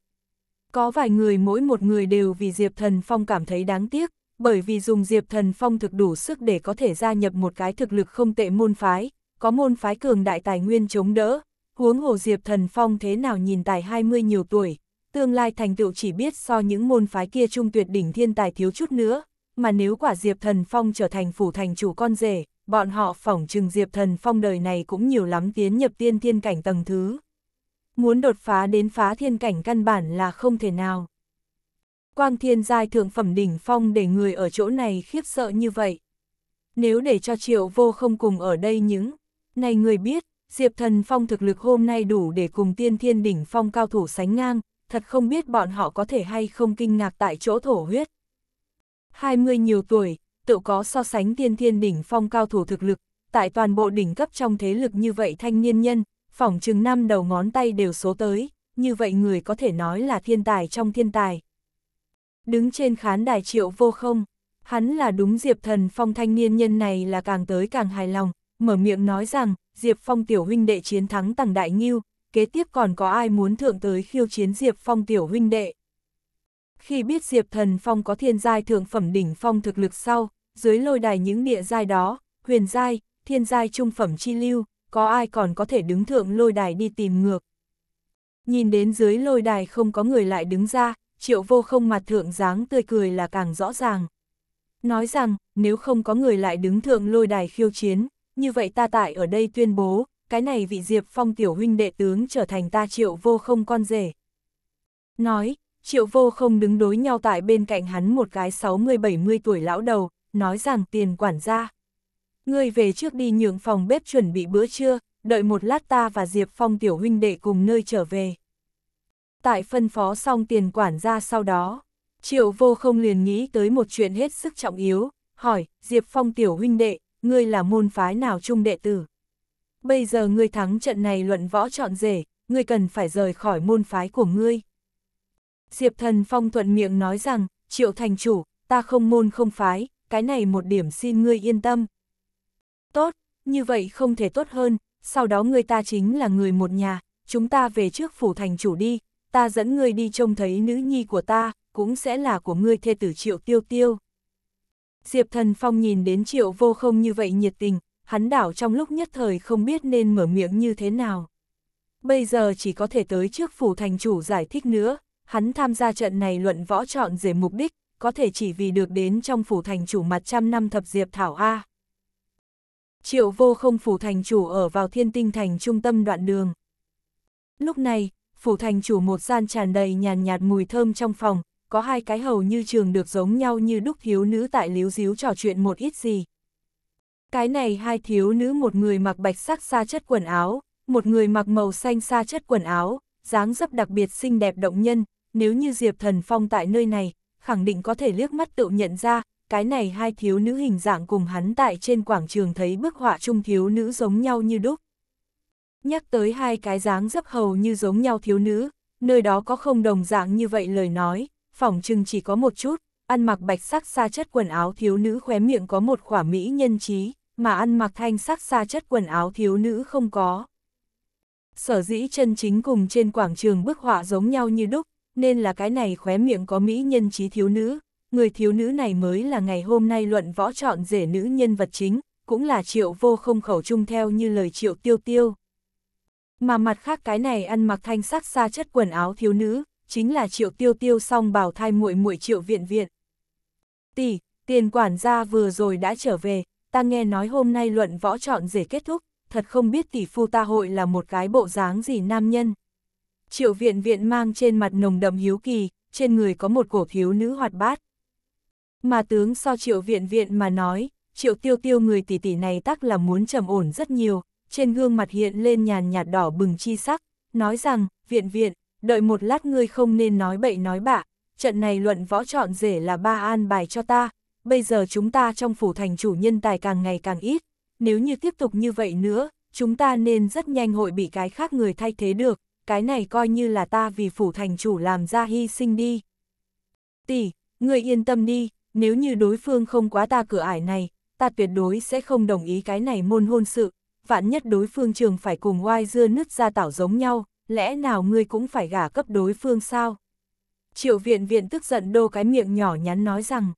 Có vài người mỗi một người đều vì Diệp Thần Phong cảm thấy đáng tiếc, bởi vì dùng Diệp Thần Phong thực đủ sức để có thể gia nhập một cái thực lực không tệ môn phái, có môn phái cường đại tài nguyên chống đỡ, huống hồ Diệp Thần Phong thế nào nhìn tài 20 nhiều tuổi, tương lai thành tựu chỉ biết so những môn phái kia trung tuyệt đỉnh thiên tài thiếu chút nữa, mà nếu quả Diệp Thần Phong trở thành phủ thành chủ con rể, bọn họ phỏng trừng Diệp Thần Phong đời này cũng nhiều lắm tiến nhập tiên thiên cảnh tầng thứ. Muốn đột phá đến phá thiên cảnh căn bản là không thể nào. Quang thiên giai thượng phẩm đỉnh phong để người ở chỗ này khiếp sợ như vậy. Nếu để cho triệu vô không cùng ở đây những, này người biết, Diệp Thần Phong thực lực hôm nay đủ để cùng tiên thiên đỉnh phong cao thủ sánh ngang, thật không biết bọn họ có thể hay không kinh ngạc tại chỗ thổ huyết. 20 nhiều tuổi, tự có so sánh tiên thiên đỉnh phong cao thủ thực lực, tại toàn bộ đỉnh cấp trong thế lực như vậy thanh niên nhân, phỏng chừng năm đầu ngón tay đều số tới, như vậy người có thể nói là thiên tài trong thiên tài. Đứng trên khán đài triệu vô không, hắn là đúng Diệp Thần Phong thanh niên nhân này là càng tới càng hài lòng, mở miệng nói rằng, Diệp Phong tiểu huynh đệ chiến thắng tàng đại nghiêu, kế tiếp còn có ai muốn thượng tới khiêu chiến Diệp Phong tiểu huynh đệ khi biết Diệp Thần Phong có thiên giai thượng phẩm đỉnh phong thực lực sau, dưới lôi đài những địa giai đó, huyền giai, thiên giai trung phẩm chi lưu, có ai còn có thể đứng thượng lôi đài đi tìm ngược. Nhìn đến dưới lôi đài không có người lại đứng ra, triệu vô không mặt thượng dáng tươi cười là càng rõ ràng. Nói rằng, nếu không có người lại đứng thượng lôi đài khiêu chiến, như vậy ta tại ở đây tuyên bố, cái này vị Diệp Phong tiểu huynh đệ tướng trở thành ta triệu vô không con rể. Nói, Triệu vô không đứng đối nhau tại bên cạnh hắn một cái 60-70 tuổi lão đầu, nói rằng tiền quản gia. Ngươi về trước đi nhường phòng bếp chuẩn bị bữa trưa, đợi một lát ta và Diệp Phong tiểu huynh đệ cùng nơi trở về. Tại phân phó xong tiền quản gia sau đó, triệu vô không liền nghĩ tới một chuyện hết sức trọng yếu, hỏi, Diệp Phong tiểu huynh đệ, ngươi là môn phái nào trung đệ tử? Bây giờ ngươi thắng trận này luận võ trọn rể, ngươi cần phải rời khỏi môn phái của ngươi. Diệp Thần Phong thuận miệng nói rằng, triệu thành chủ, ta không môn không phái, cái này một điểm xin ngươi yên tâm. Tốt, như vậy không thể tốt hơn, sau đó ngươi ta chính là người một nhà, chúng ta về trước phủ thành chủ đi, ta dẫn ngươi đi trông thấy nữ nhi của ta, cũng sẽ là của ngươi thê tử triệu tiêu tiêu. Diệp Thần Phong nhìn đến triệu vô không như vậy nhiệt tình, hắn đảo trong lúc nhất thời không biết nên mở miệng như thế nào. Bây giờ chỉ có thể tới trước phủ thành chủ giải thích nữa, hắn tham gia trận này luận võ chọn rể mục đích, có thể chỉ vì được đến trong phủ thành chủ mặt trăm năm thập diệp thảo A. Triệu vô không phủ thành chủ ở vào thiên tinh thành trung tâm đoạn đường. Lúc này, phủ thành chủ một gian tràn đầy nhàn nhạt mùi thơm trong phòng, có hai cái hầu như trường được giống nhau như đúc thiếu nữ tại líu díu trò chuyện một ít gì. Cái này hai thiếu nữ một người mặc bạch sắc xa chất quần áo, một người mặc màu xanh xa chất quần áo, dáng dấp đặc biệt xinh đẹp động nhân, nếu như Diệp Thần Phong tại nơi này, khẳng định có thể liếc mắt tự nhận ra, cái này hai thiếu nữ hình dạng cùng hắn tại trên quảng trường thấy bức họa chung thiếu nữ giống nhau như đúc. Nhắc tới hai cái dáng dấp hầu như giống nhau thiếu nữ, nơi đó có không đồng dạng như vậy lời nói, phỏng chừng chỉ có một chút, ăn mặc bạch sắc xa chất quần áo thiếu nữ khóe miệng có một khỏa mỹ nhân trí, mà ăn mặc thanh sắc xa chất quần áo thiếu nữ không có. Sở dĩ chân chính cùng trên quảng trường bức họa giống nhau như đúc, nên là cái này khóe miệng có mỹ nhân trí thiếu nữ, người thiếu nữ này mới là ngày hôm nay luận võ chọn rể nữ nhân vật chính, cũng là triệu vô không khẩu chung theo như lời triệu tiêu tiêu. Mà mặt khác cái này ăn mặc thanh sắc xa chất quần áo thiếu nữ, chính là triệu tiêu tiêu song bào thai muội muội triệu viện viện. Tỷ, tiền quản gia vừa rồi đã trở về, ta nghe nói hôm nay luận võ chọn rể kết thúc, thật không biết tỷ phu ta hội là một cái bộ dáng gì nam nhân. Triệu viện viện mang trên mặt nồng đậm hiếu kỳ, trên người có một cổ thiếu nữ hoạt bát. Mà tướng so triệu viện viện mà nói, triệu tiêu tiêu người tỷ tỷ này tắc là muốn trầm ổn rất nhiều, trên gương mặt hiện lên nhàn nhạt đỏ bừng chi sắc, nói rằng, viện viện, đợi một lát ngươi không nên nói bậy nói bạ, trận này luận võ chọn rể là ba an bài cho ta, bây giờ chúng ta trong phủ thành chủ nhân tài càng ngày càng ít, nếu như tiếp tục như vậy nữa, chúng ta nên rất nhanh hội bị cái khác người thay thế được, cái này coi như là ta vì phủ thành chủ làm ra hy sinh đi. Tỷ, ngươi yên tâm đi, nếu như đối phương không quá ta cửa ải này, ta tuyệt đối sẽ không đồng ý cái này môn hôn sự, vạn nhất đối phương trường phải cùng oai dưa nứt ra tảo giống nhau, lẽ nào ngươi cũng phải gả cấp đối phương sao? Triệu viện viện tức giận đô cái miệng nhỏ nhắn nói rằng.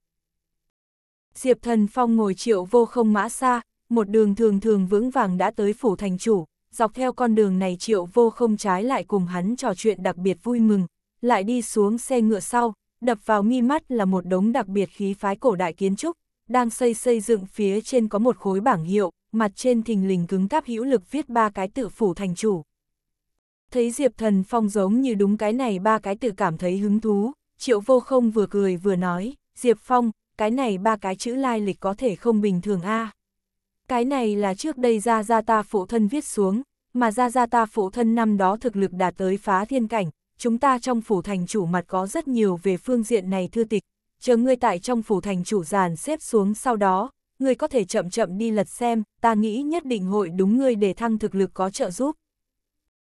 Diệp thần phong ngồi triệu vô không mã xa, một đường thường thường vững vàng đã tới phủ thành chủ, dọc theo con đường này triệu vô không trái lại cùng hắn trò chuyện đặc biệt vui mừng, lại đi xuống xe ngựa sau, đập vào mi mắt là một đống đặc biệt khí phái cổ đại kiến trúc, đang xây xây dựng phía trên có một khối bảng hiệu, mặt trên thình lình cứng cáp hữu lực viết ba cái tự phủ thành chủ. Thấy Diệp Thần Phong giống như đúng cái này ba cái tự cảm thấy hứng thú, triệu vô không vừa cười vừa nói, Diệp Phong, cái này ba cái chữ lai lịch có thể không bình thường a à. Cái này là trước đây Gia Gia ta phụ thân viết xuống, mà Gia Gia ta phụ thân năm đó thực lực đạt tới phá thiên cảnh, chúng ta trong phủ thành chủ mặt có rất nhiều về phương diện này thư tịch, chờ ngươi tại trong phủ thành chủ giàn xếp xuống sau đó, ngươi có thể chậm chậm đi lật xem, ta nghĩ nhất định hội đúng ngươi để thăng thực lực có trợ giúp.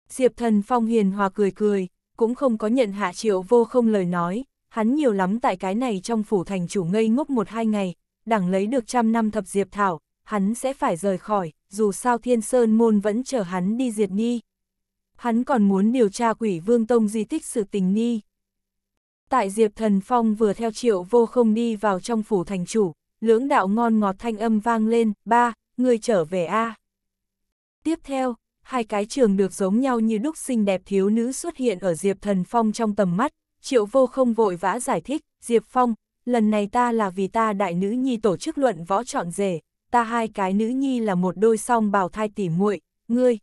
Diệp thần phong hiền hòa cười cười, cũng không có nhận hạ triệu vô không lời nói, hắn nhiều lắm tại cái này trong phủ thành chủ ngây ngốc một hai ngày, đẳng lấy được trăm năm thập diệp thảo, hắn sẽ phải rời khỏi, dù sao thiên sơn môn vẫn chờ hắn đi diệt Ni. Hắn còn muốn điều tra quỷ vương tông di tích sự tình Ni. Tại Diệp Thần Phong vừa theo triệu vô không đi vào trong phủ thành chủ, lưỡng đạo ngon ngọt thanh âm vang lên, ba, người trở về A. Tiếp theo, hai cái trường được giống nhau như đúc xinh đẹp thiếu nữ xuất hiện ở Diệp Thần Phong trong tầm mắt, triệu vô không vội vã giải thích, Diệp Phong, lần này ta là vì ta đại nữ nhi tổ chức luận võ trọn rể, ta hai cái nữ nhi là một đôi song bào thai tỉ muội, ngươi.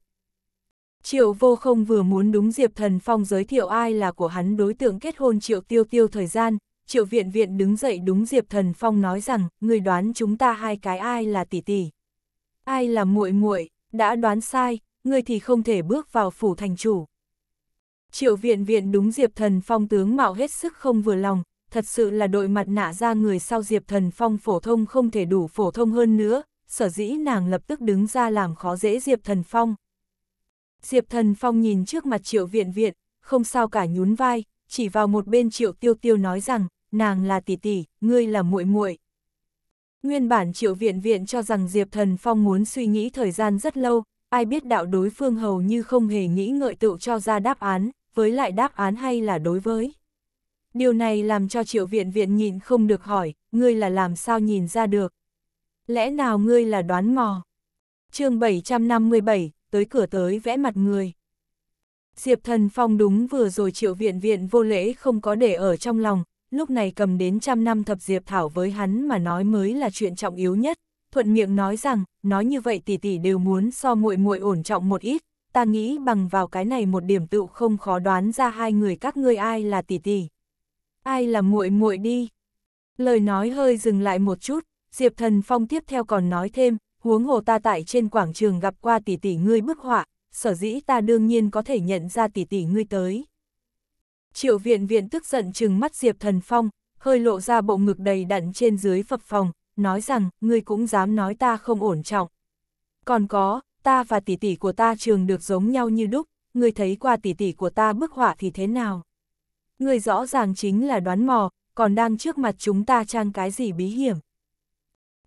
Triệu vô không vừa muốn đúng Diệp Thần Phong giới thiệu ai là của hắn đối tượng kết hôn Triệu Tiêu Tiêu thời gian, Triệu Viện Viện đứng dậy đúng Diệp Thần Phong nói rằng, người đoán chúng ta hai cái ai là tỷ tỷ. Ai là muội muội, đã đoán sai, người thì không thể bước vào phủ thành chủ. Triệu Viện Viện đúng Diệp Thần Phong tướng mạo hết sức không vừa lòng, thật sự là đội mặt nạ ra người sau Diệp Thần Phong phổ thông không thể đủ phổ thông hơn nữa, sở dĩ nàng lập tức đứng ra làm khó dễ Diệp Thần Phong. Diệp Thần Phong nhìn trước mặt Triệu Viện Viện, không sao cả nhún vai, chỉ vào một bên Triệu Tiêu Tiêu nói rằng, nàng là tỷ tỷ, ngươi là muội muội. Nguyên bản Triệu Viện Viện cho rằng Diệp Thần Phong muốn suy nghĩ thời gian rất lâu, ai biết đạo đối phương hầu như không hề nghĩ ngợi tự cho ra đáp án, với lại đáp án hay là đối với. Điều này làm cho triệu viện viện nhìn không được hỏi, ngươi là làm sao nhìn ra được? Lẽ nào ngươi là đoán mò? chương 757, tới cửa tới vẽ mặt người. Diệp thần phong đúng vừa rồi triệu viện viện vô lễ không có để ở trong lòng, lúc này cầm đến trăm năm thập diệp thảo với hắn mà nói mới là chuyện trọng yếu nhất. Thuận miệng nói rằng, nói như vậy tỷ tỷ đều muốn so muội muội ổn trọng một ít, ta nghĩ bằng vào cái này một điểm tựu không khó đoán ra hai người các ngươi ai là tỷ tỷ. Ai là muội muội đi? Lời nói hơi dừng lại một chút, Diệp Thần Phong tiếp theo còn nói thêm, huống hồ ta tại trên quảng trường gặp qua tỷ tỷ ngươi bức họa, sở dĩ ta đương nhiên có thể nhận ra tỷ tỷ ngươi tới. Triệu viện viện tức giận chừng mắt Diệp Thần Phong, hơi lộ ra bộ ngực đầy đặn trên dưới phập phòng, nói rằng, ngươi cũng dám nói ta không ổn trọng. Còn có, ta và tỷ tỷ của ta trường được giống nhau như đúc, ngươi thấy qua tỷ tỷ của ta bức họa thì thế nào? người rõ ràng chính là đoán mò, còn đang trước mặt chúng ta trang cái gì bí hiểm.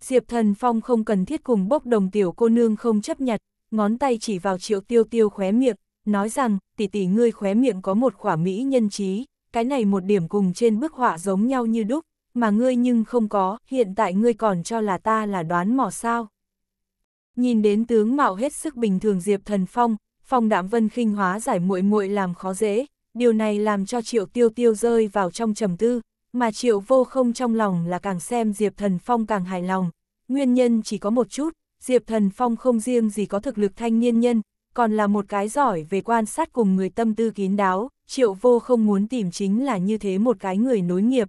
Diệp Thần Phong không cần thiết cùng bốc đồng tiểu cô nương không chấp nhặt, ngón tay chỉ vào triệu tiêu tiêu khóe miệng, nói rằng, tỷ tỷ ngươi khóe miệng có một khỏa mỹ nhân trí, cái này một điểm cùng trên bức họa giống nhau như đúc, mà ngươi nhưng không có, hiện tại ngươi còn cho là ta là đoán mò sao. Nhìn đến tướng mạo hết sức bình thường Diệp Thần Phong, Phong Đạm Vân khinh hóa giải muội muội làm khó dễ, điều này làm cho triệu tiêu tiêu rơi vào trong trầm tư, mà triệu vô không trong lòng là càng xem Diệp Thần Phong càng hài lòng. Nguyên nhân chỉ có một chút, Diệp Thần Phong không riêng gì có thực lực thanh niên nhân, còn là một cái giỏi về quan sát cùng người tâm tư kín đáo, triệu vô không muốn tìm chính là như thế một cái người nối nghiệp.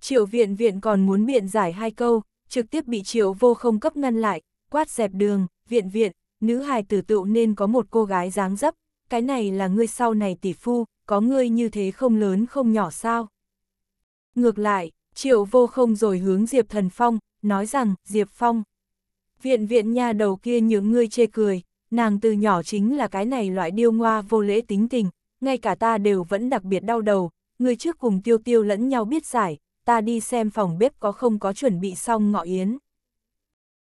Triệu viện viện còn muốn biện giải hai câu, trực tiếp bị triệu vô không cấp ngăn lại, quát dẹp đường, viện viện, nữ hài tử tựu nên có một cô gái dáng dấp, cái này là ngươi sau này tỷ phu, có ngươi như thế không lớn không nhỏ sao. Ngược lại, triệu vô không rồi hướng Diệp Thần Phong, nói rằng, Diệp Phong, viện viện nha đầu kia những ngươi chê cười, nàng từ nhỏ chính là cái này loại điêu ngoa vô lễ tính tình, ngay cả ta đều vẫn đặc biệt đau đầu, ngươi trước cùng tiêu tiêu lẫn nhau biết giải, ta đi xem phòng bếp có không có chuẩn bị xong ngọ yến.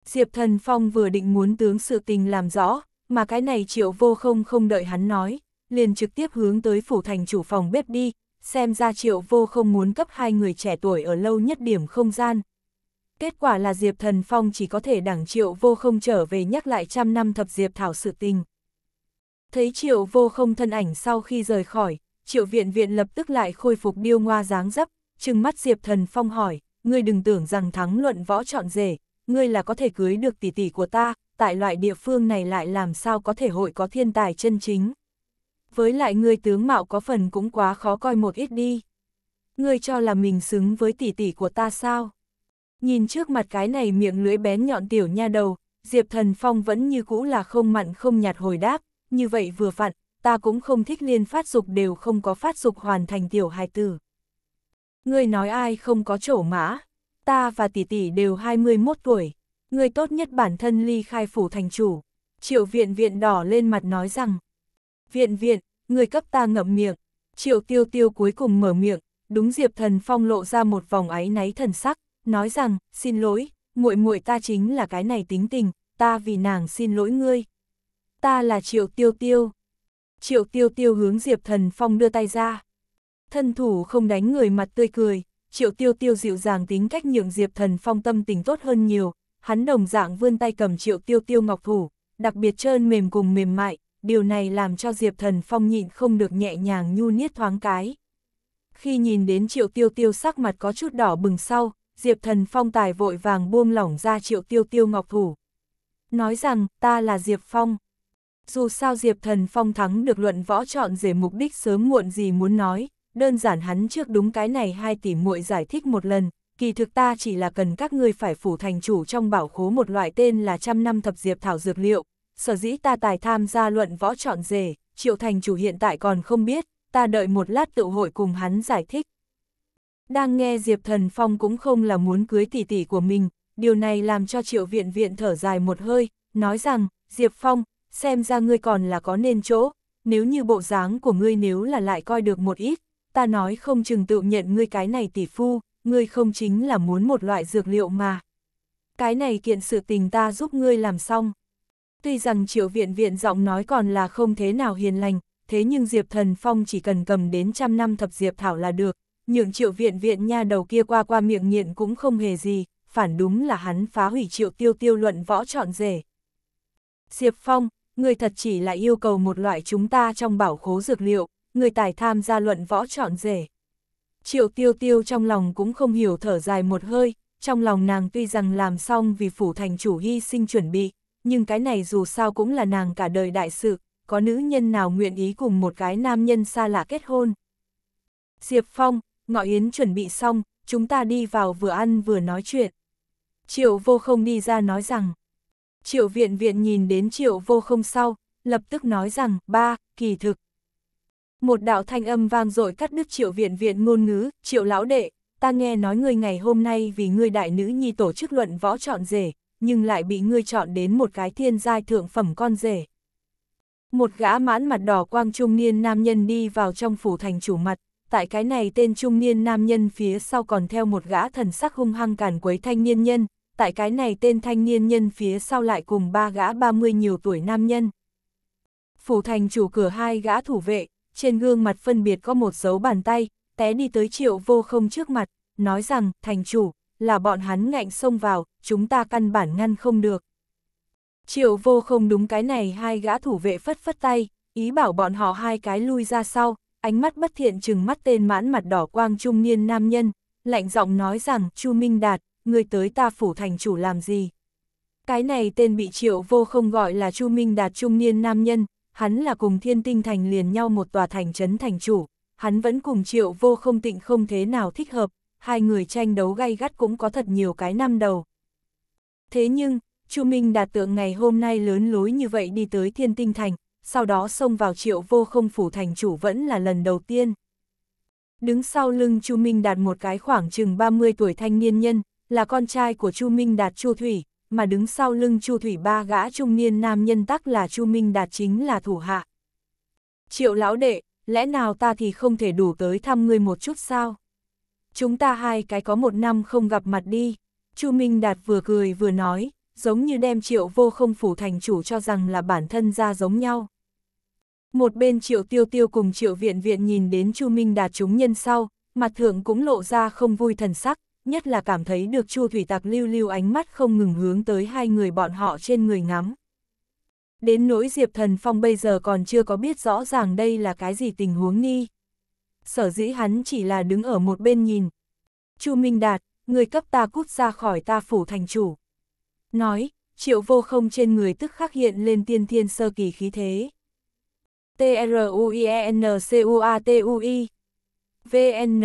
Diệp thần phong vừa định muốn tướng sự tình làm rõ, mà cái này triệu vô không không đợi hắn nói, liền trực tiếp hướng tới phủ thành chủ phòng bếp đi, xem ra triệu vô không muốn cấp hai người trẻ tuổi ở lâu nhất điểm không gian. Kết quả là Diệp Thần Phong chỉ có thể đảng triệu vô không trở về nhắc lại trăm năm thập Diệp Thảo sự tình. Thấy triệu vô không thân ảnh sau khi rời khỏi, triệu viện viện lập tức lại khôi phục điêu ngoa dáng dấp, trừng mắt Diệp Thần Phong hỏi, ngươi đừng tưởng rằng thắng luận võ chọn rể, ngươi là có thể cưới được tỷ tỷ của ta, tại loại địa phương này lại làm sao có thể hội có thiên tài chân chính. Với lại ngươi tướng mạo có phần cũng quá khó coi một ít đi. Ngươi cho là mình xứng với tỷ tỷ của ta sao? Nhìn trước mặt cái này miệng lưỡi bén nhọn tiểu nha đầu, Diệp Thần Phong vẫn như cũ là không mặn không nhạt hồi đáp, như vậy vừa vặn, ta cũng không thích liên phát dục đều không có phát dục hoàn thành tiểu hài tử. Ngươi nói ai không có chỗ mã, ta và tỷ tỷ đều 21 tuổi. Người tốt nhất bản thân ly khai phủ thành chủ. Triệu viện viện đỏ lên mặt nói rằng. Viện viện, người cấp ta ngậm miệng. Triệu tiêu tiêu cuối cùng mở miệng, đúng Diệp Thần Phong lộ ra một vòng áy náy thần sắc, nói rằng, xin lỗi, muội muội ta chính là cái này tính tình, ta vì nàng xin lỗi ngươi. Ta là Triệu tiêu tiêu. Triệu tiêu tiêu hướng Diệp Thần Phong đưa tay ra. Thân thủ không đánh người mặt tươi cười, Triệu tiêu tiêu dịu dàng tính cách nhượng Diệp Thần Phong tâm tình tốt hơn nhiều, hắn đồng dạng vươn tay cầm triệu tiêu tiêu ngọc thủ, đặc biệt trơn mềm cùng mềm mại, điều này làm cho Diệp Thần Phong nhịn không được nhẹ nhàng nhu niết thoáng cái. Khi nhìn đến triệu tiêu tiêu sắc mặt có chút đỏ bừng sau, Diệp Thần Phong tài vội vàng buông lỏng ra triệu tiêu tiêu ngọc thủ. Nói rằng, ta là Diệp Phong. Dù sao Diệp Thần Phong thắng được luận võ chọn rể mục đích sớm muộn gì muốn nói, đơn giản hắn trước đúng cái này hai tỷ muội giải thích một lần, kỳ thực ta chỉ là cần các ngươi phải phủ thành chủ trong bảo khố một loại tên là trăm năm thập diệp thảo dược liệu, sở dĩ ta tài tham gia luận võ chọn rể, triệu thành chủ hiện tại còn không biết, ta đợi một lát tự hội cùng hắn giải thích. Đang nghe Diệp Thần Phong cũng không là muốn cưới tỷ tỷ của mình, điều này làm cho triệu viện viện thở dài một hơi, nói rằng, Diệp Phong, xem ra ngươi còn là có nên chỗ, nếu như bộ dáng của ngươi nếu là lại coi được một ít, ta nói không chừng tự nhận ngươi cái này tỷ phu, ngươi không chính là muốn một loại dược liệu mà. Cái này kiện sự tình ta giúp ngươi làm xong. Tuy rằng triệu viện viện giọng nói còn là không thế nào hiền lành, thế nhưng Diệp Thần Phong chỉ cần cầm đến trăm năm thập Diệp Thảo là được, nhượng triệu viện viện nha đầu kia qua qua miệng nghiện cũng không hề gì, phản đúng là hắn phá hủy triệu tiêu tiêu luận võ trọn rể. Diệp Phong, người thật chỉ là yêu cầu một loại chúng ta trong bảo khố dược liệu, người tài tham gia luận võ trọn rể. Triệu tiêu tiêu trong lòng cũng không hiểu thở dài một hơi, trong lòng nàng tuy rằng làm xong vì phủ thành chủ hy sinh chuẩn bị, nhưng cái này dù sao cũng là nàng cả đời đại sự, có nữ nhân nào nguyện ý cùng một cái nam nhân xa lạ kết hôn. Diệp Phong, ngọ yến chuẩn bị xong, chúng ta đi vào vừa ăn vừa nói chuyện. Triệu vô không đi ra nói rằng, triệu viện viện nhìn đến triệu vô không sau, lập tức nói rằng, ba, kỳ thực, một đạo thanh âm vang dội cắt đứt triệu viện viện ngôn ngữ, triệu lão đệ, ta nghe nói ngươi ngày hôm nay vì ngươi đại nữ nhi tổ chức luận võ chọn rể, nhưng lại bị ngươi chọn đến một cái thiên giai thượng phẩm con rể. Một gã mãn mặt đỏ quang trung niên nam nhân đi vào trong phủ thành chủ mặt, tại cái này tên trung niên nam nhân phía sau còn theo một gã thần sắc hung hăng càn quấy thanh niên nhân, tại cái này tên thanh niên nhân phía sau lại cùng ba gã 30 nhiều tuổi nam nhân. Phủ thành chủ cửa hai gã thủ vệ, trên gương mặt phân biệt có một dấu bàn tay, té đi tới triệu vô không trước mặt, nói rằng, thành chủ, là bọn hắn ngạnh xông vào, chúng ta căn bản ngăn không được. Triệu vô không đúng cái này hai gã thủ vệ phất phất tay, ý bảo bọn họ hai cái lui ra sau, ánh mắt bất thiện chừng mắt tên mãn mặt đỏ quang trung niên nam nhân, lạnh giọng nói rằng, Chu Minh Đạt, người tới ta phủ thành chủ làm gì? Cái này tên bị triệu vô không gọi là Chu Minh Đạt trung niên nam nhân, hắn là cùng thiên tinh thành liền nhau một tòa thành trấn thành chủ, hắn vẫn cùng triệu vô không tịnh không thế nào thích hợp, hai người tranh đấu gay gắt cũng có thật nhiều cái năm đầu. Thế nhưng, Chu Minh đạt tượng ngày hôm nay lớn lối như vậy đi tới thiên tinh thành, sau đó xông vào triệu vô không phủ thành chủ vẫn là lần đầu tiên. Đứng sau lưng Chu Minh đạt một cái khoảng chừng 30 tuổi thanh niên nhân, là con trai của Chu Minh đạt Chu Thủy, mà đứng sau lưng Chu Thủy ba gã trung niên nam nhân tắc là Chu Minh Đạt chính là thủ hạ. Triệu lão đệ, lẽ nào ta thì không thể đủ tới thăm ngươi một chút sao? Chúng ta hai cái có một năm không gặp mặt đi. Chu Minh Đạt vừa cười vừa nói, giống như đem triệu vô không phủ thành chủ cho rằng là bản thân ra giống nhau. Một bên triệu tiêu tiêu cùng triệu viện viện nhìn đến Chu Minh Đạt chúng nhân sau, mặt thượng cũng lộ ra không vui thần sắc, nhất là cảm thấy được Chu Thủy Tạc lưu lưu ánh mắt không ngừng hướng tới hai người bọn họ trên người ngắm. Đến nỗi Diệp Thần Phong bây giờ còn chưa có biết rõ ràng đây là cái gì tình huống ni. Sở dĩ hắn chỉ là đứng ở một bên nhìn. Chu Minh Đạt, người cấp ta cút ra khỏi ta phủ thành chủ. Nói, triệu vô không trên người tức khắc hiện lên tiên thiên sơ kỳ khí thế. T-R-U-I-E-N-C-U-A-T-U-I V-N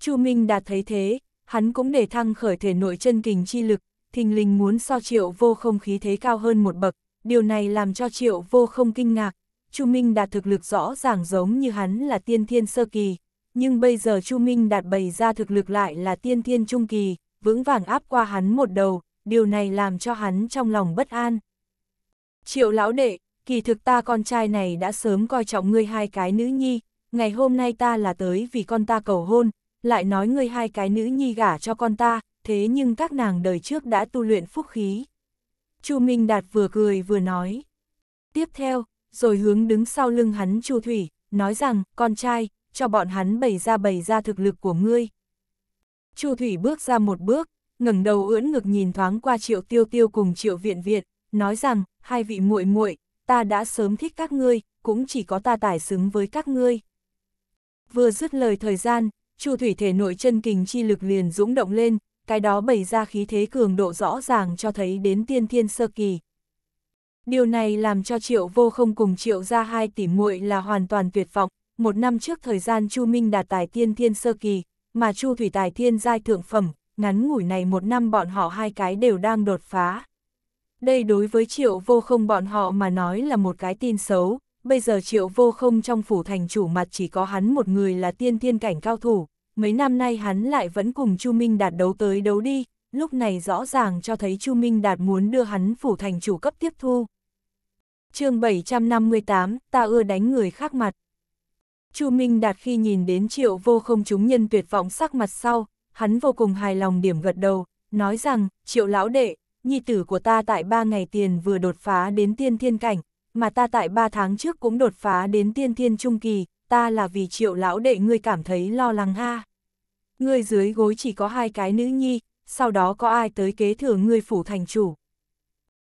Chu Minh Đạt thấy thế, hắn cũng để thăng khởi thể nội chân kình chi lực, thình lình muốn so triệu vô không khí thế cao hơn một bậc, điều này làm cho triệu vô không kinh ngạc. Chu Minh đạt thực lực rõ ràng giống như hắn là tiên thiên sơ kỳ, nhưng bây giờ Chu Minh đạt bày ra thực lực lại là tiên thiên trung kỳ, vững vàng áp qua hắn một đầu, điều này làm cho hắn trong lòng bất an. Triệu lão đệ, kỳ thực ta con trai này đã sớm coi trọng ngươi hai cái nữ nhi, ngày hôm nay ta là tới vì con ta cầu hôn, lại nói ngươi hai cái nữ nhi gả cho con ta, thế nhưng các nàng đời trước đã tu luyện phúc khí. Chu Minh Đạt vừa cười vừa nói. Tiếp theo, rồi hướng đứng sau lưng hắn Chu Thủy, nói rằng, con trai, cho bọn hắn bày ra bày ra thực lực của ngươi. Chu Thủy bước ra một bước, ngẩng đầu ưỡn ngực nhìn thoáng qua Triệu Tiêu Tiêu cùng Triệu Viện Viện, nói rằng, hai vị muội muội, ta đã sớm thích các ngươi, cũng chỉ có ta tài xứng với các ngươi. Vừa dứt lời thời gian, Chu thủy thể nội chân kình chi lực liền dũng động lên, cái đó bày ra khí thế cường độ rõ ràng cho thấy đến tiên thiên sơ kỳ. Điều này làm cho triệu vô không cùng triệu ra hai tỷ muội là hoàn toàn tuyệt vọng, một năm trước thời gian Chu Minh đạt tài tiên thiên sơ kỳ, mà Chu Thủy tài thiên giai thượng phẩm, ngắn ngủi này một năm bọn họ hai cái đều đang đột phá. Đây đối với triệu vô không bọn họ mà nói là một cái tin xấu, bây giờ triệu vô không trong phủ thành chủ mặt chỉ có hắn một người là tiên thiên cảnh cao thủ, mấy năm nay hắn lại vẫn cùng Chu Minh Đạt đấu tới đấu đi, lúc này rõ ràng cho thấy Chu Minh Đạt muốn đưa hắn phủ thành chủ cấp tiếp thu. chương 758, ta ưa đánh người khác mặt. Chu Minh Đạt khi nhìn đến triệu vô không chúng nhân tuyệt vọng sắc mặt sau, hắn vô cùng hài lòng điểm gật đầu, nói rằng, triệu lão đệ, nhi tử của ta tại ba ngày tiền vừa đột phá đến tiên thiên cảnh, mà ta tại ba tháng trước cũng đột phá đến tiên thiên trung kỳ, ta là vì triệu lão đệ ngươi cảm thấy lo lắng ha. Ngươi dưới gối chỉ có hai cái nữ nhi, sau đó có ai tới kế thừa ngươi phủ thành chủ.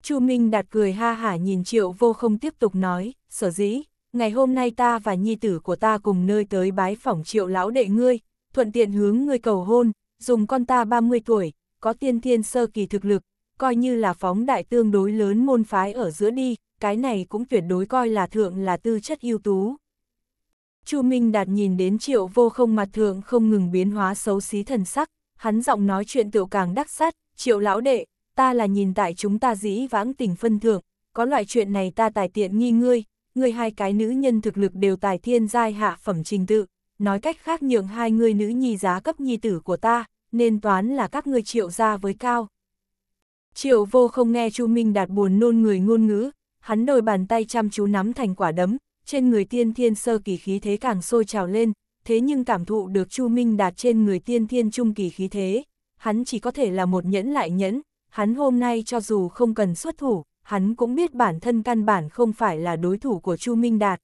Chu Minh đặt cười ha hả nhìn triệu vô không tiếp tục nói, sở dĩ, ngày hôm nay ta và nhi tử của ta cùng nơi tới bái phỏng triệu lão đệ ngươi, thuận tiện hướng ngươi cầu hôn, dùng con ta 30 tuổi, có tiên thiên sơ kỳ thực lực, coi như là phóng đại tương đối lớn môn phái ở giữa đi, cái này cũng tuyệt đối coi là thượng là tư chất ưu tú. Chu Minh Đạt nhìn đến triệu vô không mặt thượng không ngừng biến hóa xấu xí thần sắc, hắn giọng nói chuyện tựu càng đắc sát. triệu lão đệ, ta là nhìn tại chúng ta dĩ vãng tình phân thượng, có loại chuyện này ta tài tiện nghi ngươi, ngươi hai cái nữ nhân thực lực đều tài thiên giai hạ phẩm trình tự, nói cách khác nhượng hai người nữ nhi giá cấp nhi tử của ta, nên toán là các ngươi triệu ra với cao. Triệu vô không nghe Chu Minh Đạt buồn nôn người ngôn ngữ, hắn đôi bàn tay chăm chú nắm thành quả đấm, trên người tiên thiên sơ kỳ khí thế càng sôi trào lên, thế nhưng cảm thụ được Chu Minh đạt trên người tiên thiên trung kỳ khí thế, hắn chỉ có thể là một nhẫn lại nhẫn, hắn hôm nay cho dù không cần xuất thủ, hắn cũng biết bản thân căn bản không phải là đối thủ của Chu Minh đạt.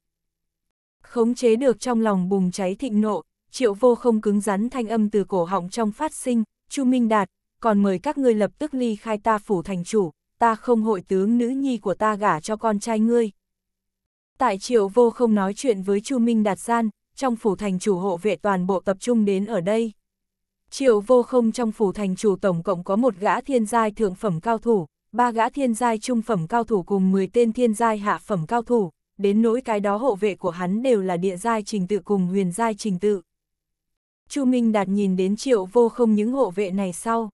Khống chế được trong lòng bùng cháy thịnh nộ, triệu vô không cứng rắn thanh âm từ cổ họng trong phát sinh, Chu Minh đạt, còn mời các ngươi lập tức ly khai ta phủ thành chủ, ta không hội tướng nữ nhi của ta gả cho con trai ngươi. Tại triệu vô không nói chuyện với Chu Minh Đạt San, trong phủ thành chủ hộ vệ toàn bộ tập trung đến ở đây. Triệu vô không trong phủ thành chủ tổng cộng có một gã thiên giai thượng phẩm cao thủ, ba gã thiên giai trung phẩm cao thủ cùng 10 tên thiên giai hạ phẩm cao thủ, đến nỗi cái đó hộ vệ của hắn đều là địa giai trình tự cùng huyền giai trình tự. Chu Minh Đạt nhìn đến triệu vô không những hộ vệ này sau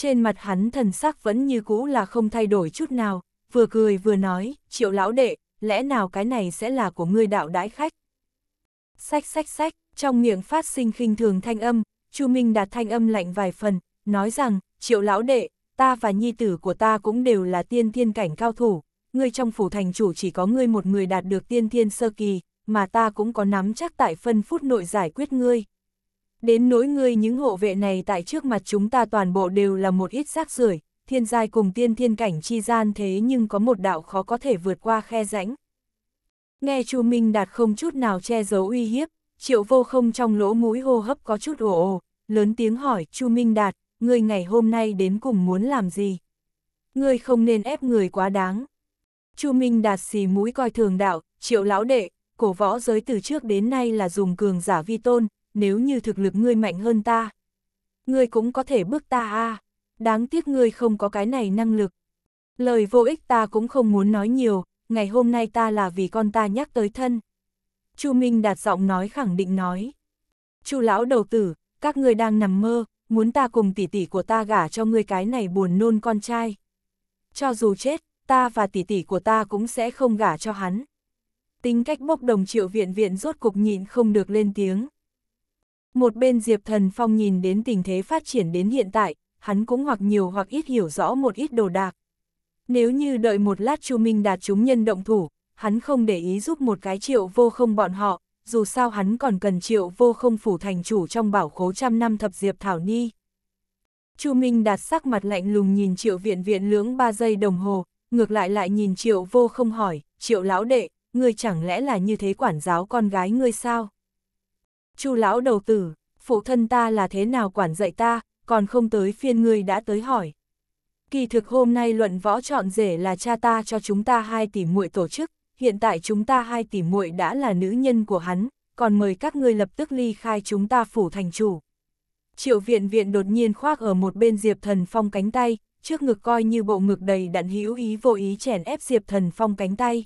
trên mặt hắn thần sắc vẫn như cũ là không thay đổi chút nào, vừa cười vừa nói, triệu lão đệ, lẽ nào cái này sẽ là của ngươi đạo đãi khách? Sách sách sách, trong miệng phát sinh khinh thường thanh âm, Chu Minh đạt thanh âm lạnh vài phần, nói rằng, triệu lão đệ, ta và nhi tử của ta cũng đều là tiên thiên cảnh cao thủ, ngươi trong phủ thành chủ chỉ có ngươi một người đạt được tiên thiên sơ kỳ, mà ta cũng có nắm chắc tại phân phút nội giải quyết ngươi. Đến nỗi người những hộ vệ này tại trước mặt chúng ta toàn bộ đều là một ít xác rưởi thiên giai cùng tiên thiên cảnh chi gian thế nhưng có một đạo khó có thể vượt qua khe rãnh. Nghe Chu Minh Đạt không chút nào che giấu uy hiếp, triệu vô không trong lỗ mũi hô hấp có chút ồ ồ, lớn tiếng hỏi Chu Minh Đạt, người ngày hôm nay đến cùng muốn làm gì? người không nên ép người quá đáng. Chu Minh Đạt xì mũi coi thường đạo, triệu lão đệ, cổ võ giới từ trước đến nay là dùng cường giả vi tôn, nếu như thực lực ngươi mạnh hơn ta. Ngươi cũng có thể bước ta a à. đáng tiếc ngươi không có cái này năng lực. Lời vô ích ta cũng không muốn nói nhiều, ngày hôm nay ta là vì con ta nhắc tới thân. Chu Minh đạt giọng nói khẳng định nói. Chu lão đầu tử, các ngươi đang nằm mơ, muốn ta cùng tỷ tỷ của ta gả cho ngươi cái này buồn nôn con trai. Cho dù chết, ta và tỷ tỷ của ta cũng sẽ không gả cho hắn. Tính cách bốc đồng triệu viện viện rốt cục nhịn không được lên tiếng. Một bên Diệp Thần Phong nhìn đến tình thế phát triển đến hiện tại, hắn cũng hoặc nhiều hoặc ít hiểu rõ một ít đồ đạc. Nếu như đợi một lát Chu Minh đạt chúng nhân động thủ, hắn không để ý giúp một cái triệu vô không bọn họ, dù sao hắn còn cần triệu vô không phủ thành chủ trong bảo khố trăm năm thập Diệp Thảo Ni. Chu Minh đạt sắc mặt lạnh lùng nhìn triệu viện viện lưỡng ba giây đồng hồ, ngược lại lại nhìn triệu vô không hỏi, triệu lão đệ, người chẳng lẽ là như thế quản giáo con gái ngươi sao? Chu lão đầu tử, phụ thân ta là thế nào quản dạy ta, còn không tới phiên ngươi đã tới hỏi. Kỳ thực hôm nay luận võ chọn rể là cha ta cho chúng ta hai tỷ muội tổ chức, hiện tại chúng ta hai tỷ muội đã là nữ nhân của hắn, còn mời các ngươi lập tức ly khai chúng ta phủ thành chủ. Triệu viện viện đột nhiên khoác ở một bên Diệp Thần Phong cánh tay, trước ngực coi như bộ ngực đầy đặn hữu ý vô ý chèn ép Diệp Thần Phong cánh tay.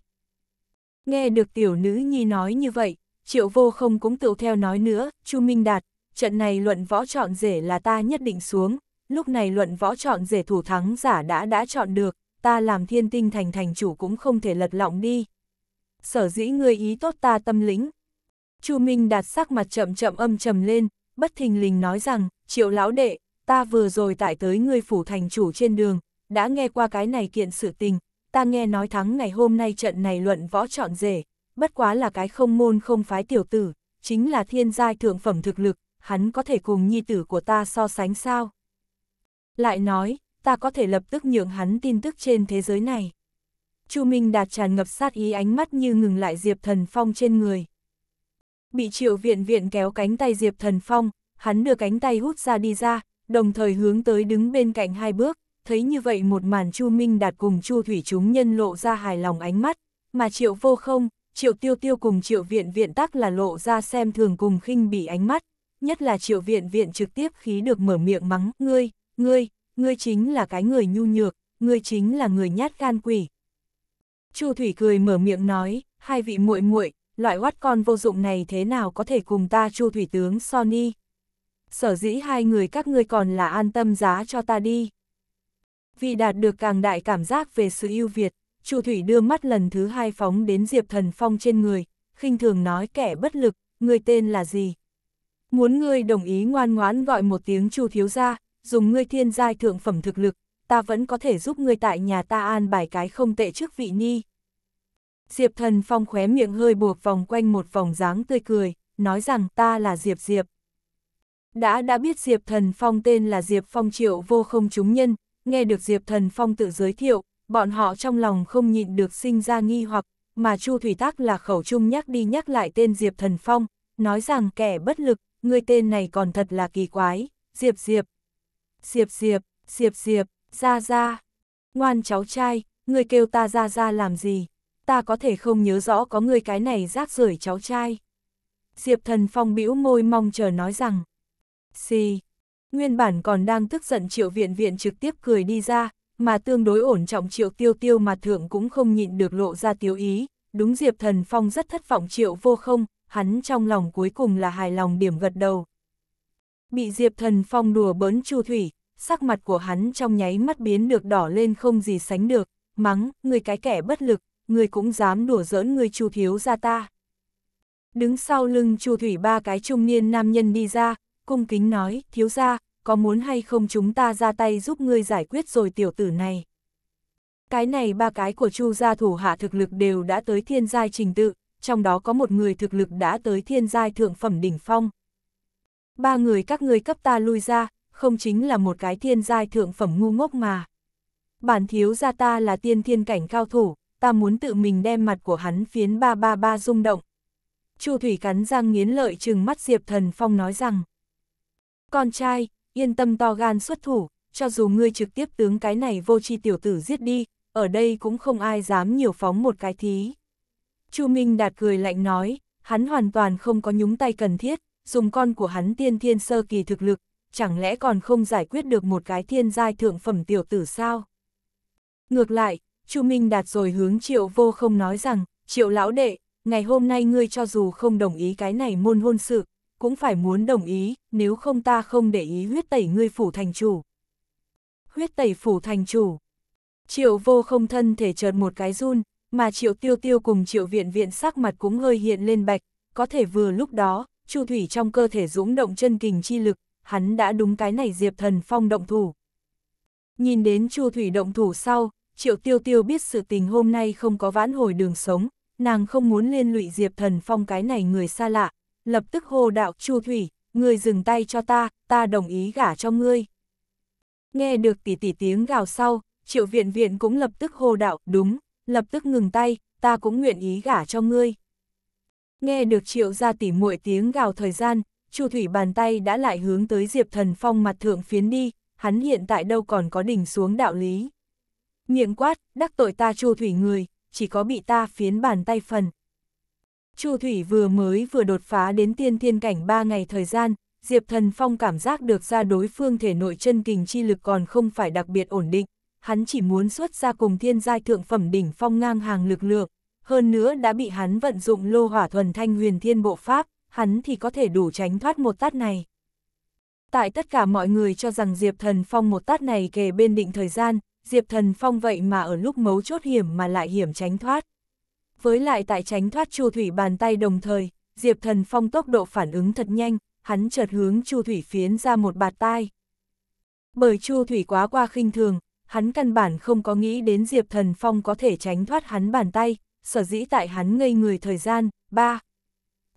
Nghe được tiểu nữ nhi nói như vậy, triệu vô không cũng tự theo nói nữa, Chu Minh Đạt, trận này luận võ chọn rể là ta nhất định xuống, lúc này luận võ chọn rể thủ thắng giả đã đã chọn được, ta làm thiên tinh thành thành chủ cũng không thể lật lọng đi. Sở dĩ ngươi ý tốt ta tâm lĩnh. Chu Minh Đạt sắc mặt chậm chậm âm trầm lên, bất thình lình nói rằng, triệu lão đệ, ta vừa rồi tại tới ngươi phủ thành chủ trên đường, đã nghe qua cái này kiện sự tình, ta nghe nói thắng ngày hôm nay trận này luận võ chọn rể, bất quá là cái không môn không phái tiểu tử, chính là thiên giai thượng phẩm thực lực, hắn có thể cùng nhi tử của ta so sánh sao. Lại nói, ta có thể lập tức nhượng hắn tin tức trên thế giới này. Chu Minh Đạt tràn ngập sát ý ánh mắt như ngừng lại Diệp Thần Phong trên người. Bị triệu viện viện kéo cánh tay Diệp Thần Phong, hắn đưa cánh tay hút ra đi ra, đồng thời hướng tới đứng bên cạnh hai bước, thấy như vậy một màn Chu Minh Đạt cùng Chu Thủy chúng nhân lộ ra hài lòng ánh mắt, mà triệu vô không, triệu tiêu tiêu cùng triệu viện viện tắc là lộ ra xem thường cùng khinh bỉ ánh mắt, nhất là triệu viện viện trực tiếp khí được mở miệng mắng, ngươi, ngươi, ngươi chính là cái người nhu nhược, ngươi chính là người nhát gan quỷ. Chu Thủy cười mở miệng nói, hai vị muội muội, loại oát con vô dụng này thế nào có thể cùng ta Chu Thủy tướng Sony. Sở dĩ hai người các ngươi còn là an tâm giá cho ta đi. Vì đạt được càng đại cảm giác về sự ưu Việt, Chu Thủy đưa mắt lần thứ hai phóng đến Diệp Thần Phong trên người, khinh thường nói kẻ bất lực, người tên là gì? Muốn ngươi đồng ý ngoan ngoãn gọi một tiếng Chu thiếu gia, dùng ngươi thiên giai thượng phẩm thực lực, ta vẫn có thể giúp ngươi tại nhà ta an bài cái không tệ trước vị ni. Diệp Thần Phong khóe miệng hơi buộc vòng quanh một vòng dáng tươi cười, nói rằng ta là Diệp Diệp. Đã đã biết Diệp Thần Phong tên là Diệp Phong Triệu vô không chúng nhân, nghe được Diệp Thần Phong tự giới thiệu, bọn họ trong lòng không nhịn được sinh ra nghi hoặc, mà Chu Thủy Tác là khẩu trung nhắc đi nhắc lại tên Diệp Thần Phong, nói rằng kẻ bất lực, người tên này còn thật là kỳ quái, Diệp Diệp. Diệp Diệp, Diệp Diệp, gia gia Ngoan cháu trai, người kêu ta gia gia làm gì? Ta có thể không nhớ rõ có người cái này rác rưởi cháu trai. Diệp Thần Phong bĩu môi mong chờ nói rằng. Xì. Nguyên bản còn đang tức giận triệu viện viện trực tiếp cười đi ra, mà tương đối ổn trọng triệu tiêu tiêu mà thượng cũng không nhịn được lộ ra tiêu ý, đúng Diệp Thần Phong rất thất vọng triệu vô không, hắn trong lòng cuối cùng là hài lòng điểm gật đầu. Bị Diệp Thần Phong đùa bớn chu thủy, sắc mặt của hắn trong nháy mắt biến được đỏ lên không gì sánh được, mắng, người cái kẻ bất lực, người cũng dám đùa giỡn người chu thiếu ra ta. Đứng sau lưng chu thủy ba cái trung niên nam nhân đi ra, cung kính nói, thiếu ra, có muốn hay không chúng ta ra tay giúp ngươi giải quyết rồi tiểu tử này. Cái này ba cái của Chu gia thủ hạ thực lực đều đã tới thiên giai trình tự, trong đó có một người thực lực đã tới thiên giai thượng phẩm đỉnh phong. Ba người các ngươi cấp ta lui ra, không chính là một cái thiên giai thượng phẩm ngu ngốc mà. Bản thiếu gia ta là tiên thiên cảnh cao thủ, ta muốn tự mình đem mặt của hắn phiến ba ba ba rung động. Chu Thủy cắn răng nghiến lợi chừng mắt Diệp Thần Phong nói rằng. Con trai, yên tâm to gan xuất thủ, cho dù ngươi trực tiếp tướng cái này vô tri tiểu tử giết đi, ở đây cũng không ai dám nhiều phóng một cái thí. Chu Minh Đạt cười lạnh nói, hắn hoàn toàn không có nhúng tay cần thiết, dùng con của hắn tiên thiên sơ kỳ thực lực, chẳng lẽ còn không giải quyết được một cái thiên giai thượng phẩm tiểu tử sao? Ngược lại, Chu Minh Đạt rồi hướng triệu vô không nói rằng, triệu lão đệ, ngày hôm nay ngươi cho dù không đồng ý cái này môn hôn sự, cũng phải muốn đồng ý, nếu không ta không để ý huyết tẩy ngươi phủ thành chủ. Huyết tẩy phủ thành chủ. Triệu vô không thân thể chợt một cái run, mà triệu tiêu tiêu cùng triệu viện viện sắc mặt cũng hơi hiện lên bạch, có thể vừa lúc đó, chu thủy trong cơ thể dũng động chân kình chi lực, hắn đã đúng cái này diệp thần phong động thủ. Nhìn đến chu thủy động thủ sau, triệu tiêu tiêu biết sự tình hôm nay không có vãn hồi đường sống, nàng không muốn liên lụy diệp thần phong cái này người xa lạ, lập tức hồ đạo Chu Thủy, người dừng tay cho ta, ta đồng ý gả cho ngươi. Nghe được tỷ tỷ tiếng gào sau, triệu viện viện cũng lập tức hồ đạo, đúng, lập tức ngừng tay, ta cũng nguyện ý gả cho ngươi. Nghe được triệu gia tỷ muội tiếng gào thời gian, Chu Thủy bàn tay đã lại hướng tới Diệp Thần Phong mặt thượng phiến đi, hắn hiện tại đâu còn có đỉnh xuống đạo lý. Miệng quát, đắc tội ta Chu Thủy người, chỉ có bị ta phiến bàn tay phần. Chu Thủy vừa mới vừa đột phá đến tiên thiên cảnh 3 ngày thời gian, Diệp Thần Phong cảm giác được ra đối phương thể nội chân kình chi lực còn không phải đặc biệt ổn định, hắn chỉ muốn xuất ra cùng thiên giai thượng phẩm đỉnh phong ngang hàng lực lượng, hơn nữa đã bị hắn vận dụng lô hỏa thuần thanh huyền thiên bộ pháp, hắn thì có thể đủ tránh thoát một tát này. Tại tất cả mọi người cho rằng Diệp Thần Phong một tát này kề bên định thời gian, Diệp Thần Phong vậy mà ở lúc mấu chốt hiểm mà lại hiểm tránh thoát với lại tại tránh thoát Chu Thủy bàn tay đồng thời, Diệp Thần Phong tốc độ phản ứng thật nhanh, hắn chợt hướng Chu Thủy phiến ra một bạt tai. Bởi Chu Thủy quá qua khinh thường, hắn căn bản không có nghĩ đến Diệp Thần Phong có thể tránh thoát hắn bàn tay, sở dĩ tại hắn ngây người thời gian, ba.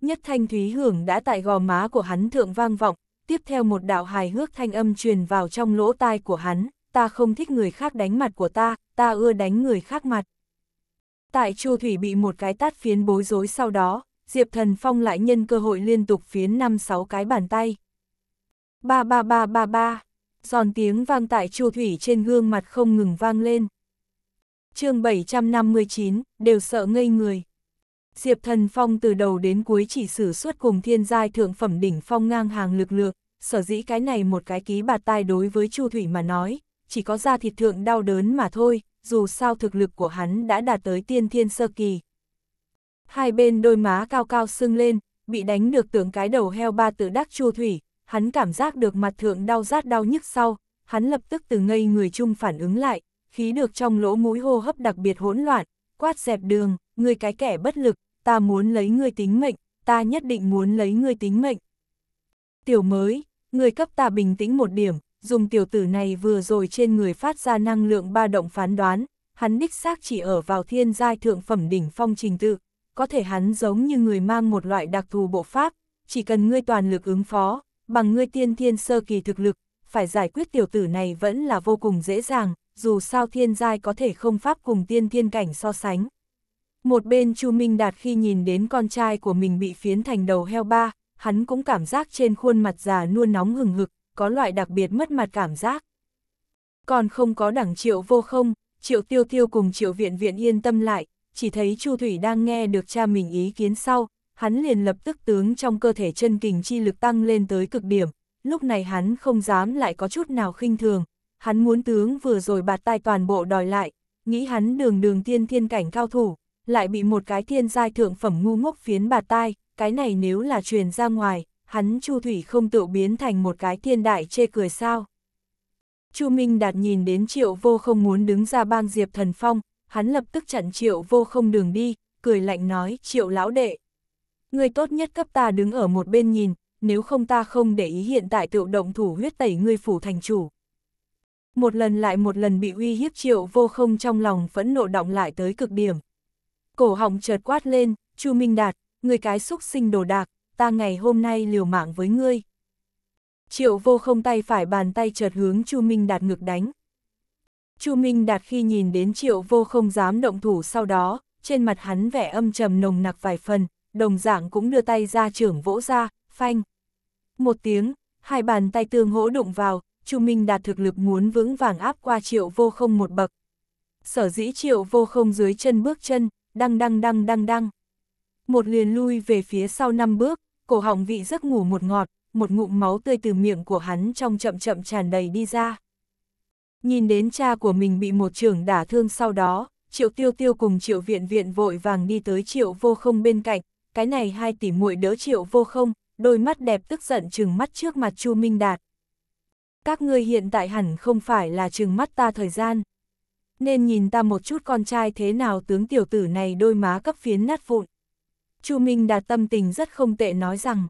Nhất thanh thúy hưởng đã tại gò má của hắn thượng vang vọng, tiếp theo một đạo hài hước thanh âm truyền vào trong lỗ tai của hắn, ta không thích người khác đánh mặt của ta, ta ưa đánh người khác mặt. Tại Chu Thủy bị một cái tát phiến bối rối sau đó, Diệp Thần Phong lại nhân cơ hội liên tục phiến 5-6 cái bàn tay. Ba ba ba ba ba, giòn tiếng vang tại Chu Thủy trên gương mặt không ngừng vang lên. chương 759, đều sợ ngây người. Diệp Thần Phong từ đầu đến cuối chỉ sử xuất cùng thiên giai thượng phẩm đỉnh phong ngang hàng lực lượng, sở dĩ cái này một cái ký bạt tai đối với Chu Thủy mà nói, chỉ có da thịt thượng đau đớn mà thôi, dù sao thực lực của hắn đã đạt tới tiên thiên sơ kỳ. Hai bên đôi má cao cao sưng lên, bị đánh được tưởng cái đầu heo ba tự đắc chu thủy, hắn cảm giác được mặt thượng đau rát đau nhức sau, hắn lập tức từ ngây người chung phản ứng lại, khí được trong lỗ mũi hô hấp đặc biệt hỗn loạn, quát dẹp đường, người cái kẻ bất lực, ta muốn lấy người tính mệnh, ta nhất định muốn lấy người tính mệnh. Tiểu mới, người cấp ta bình tĩnh một điểm, dùng tiểu tử này vừa rồi trên người phát ra năng lượng ba động phán đoán, hắn đích xác chỉ ở vào thiên giai thượng phẩm đỉnh phong trình tự, có thể hắn giống như người mang một loại đặc thù bộ pháp, chỉ cần ngươi toàn lực ứng phó, bằng ngươi tiên thiên sơ kỳ thực lực, phải giải quyết tiểu tử này vẫn là vô cùng dễ dàng, dù sao thiên giai có thể không pháp cùng tiên thiên cảnh so sánh. Một bên Chu Minh Đạt khi nhìn đến con trai của mình bị phiến thành đầu heo ba, hắn cũng cảm giác trên khuôn mặt già nua nóng hừng hực, có loại đặc biệt mất mặt cảm giác. Còn không có đẳng triệu vô không, triệu tiêu tiêu cùng triệu viện viện yên tâm lại, chỉ thấy Chu Thủy đang nghe được cha mình ý kiến sau, hắn liền lập tức tướng trong cơ thể chân kình chi lực tăng lên tới cực điểm, lúc này hắn không dám lại có chút nào khinh thường, hắn muốn tướng vừa rồi bạt tai toàn bộ đòi lại, nghĩ hắn đường đường tiên thiên cảnh cao thủ, lại bị một cái thiên giai thượng phẩm ngu ngốc phiến bạt tai, cái này nếu là truyền ra ngoài, hắn Chu Thủy không tự biến thành một cái thiên đại chê cười sao. Chu Minh Đạt nhìn đến triệu vô không muốn đứng ra bang Diệp Thần Phong, hắn lập tức chặn triệu vô không đường đi, cười lạnh nói triệu lão đệ. Người tốt nhất cấp ta đứng ở một bên nhìn, nếu không ta không để ý hiện tại tự động thủ huyết tẩy ngươi phủ thành chủ. Một lần lại một lần bị uy hiếp triệu vô không trong lòng phẫn nộ động lại tới cực điểm. Cổ họng chợt quát lên, Chu Minh Đạt, người cái xúc sinh đồ đạc, ta ngày hôm nay liều mạng với ngươi. Triệu vô không tay phải bàn tay chợt hướng Chu Minh Đạt ngực đánh. Chu Minh Đạt khi nhìn đến triệu vô không dám động thủ sau đó, trên mặt hắn vẻ âm trầm nồng nặc vài phần, đồng dạng cũng đưa tay ra trưởng vỗ ra, phanh. Một tiếng, hai bàn tay tương hỗ đụng vào, Chu Minh Đạt thực lực muốn vững vàng áp qua triệu vô không một bậc. Sở dĩ triệu vô không dưới chân bước chân, đăng đăng đăng đăng đăng. Một liền lui về phía sau năm bước, cổ họng vị giấc ngủ một ngọt, một ngụm máu tươi từ miệng của hắn trong chậm chậm tràn đầy đi ra. Nhìn đến cha của mình bị một trưởng đả thương sau đó, triệu tiêu tiêu cùng triệu viện viện vội vàng đi tới triệu vô không bên cạnh, cái này hai tỷ muội đỡ triệu vô không, đôi mắt đẹp tức giận trừng mắt trước mặt Chu Minh Đạt. Các ngươi hiện tại hẳn không phải là trừng mắt ta thời gian. Nên nhìn ta một chút con trai thế nào tướng tiểu tử này đôi má cấp phiến nát vụn. Chu Minh Đạt tâm tình rất không tệ nói rằng.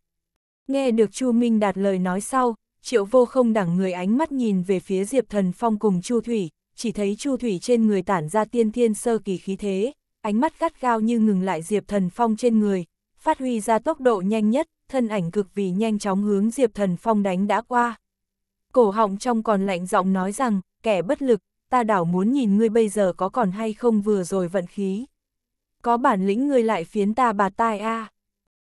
Nghe được Chu Minh Đạt lời nói sau, triệu vô không đẳng người ánh mắt nhìn về phía Diệp Thần Phong cùng Chu Thủy, chỉ thấy Chu Thủy trên người tản ra tiên thiên sơ kỳ khí thế, ánh mắt gắt gao như ngừng lại Diệp Thần Phong trên người, phát huy ra tốc độ nhanh nhất, thân ảnh cực vì nhanh chóng hướng Diệp Thần Phong đánh đã qua. Cổ họng trong còn lạnh giọng nói rằng, kẻ bất lực, ta đảo muốn nhìn ngươi bây giờ có còn hay không vừa rồi vận khí có bản lĩnh ngươi lại phiến ta bạt tai a. À.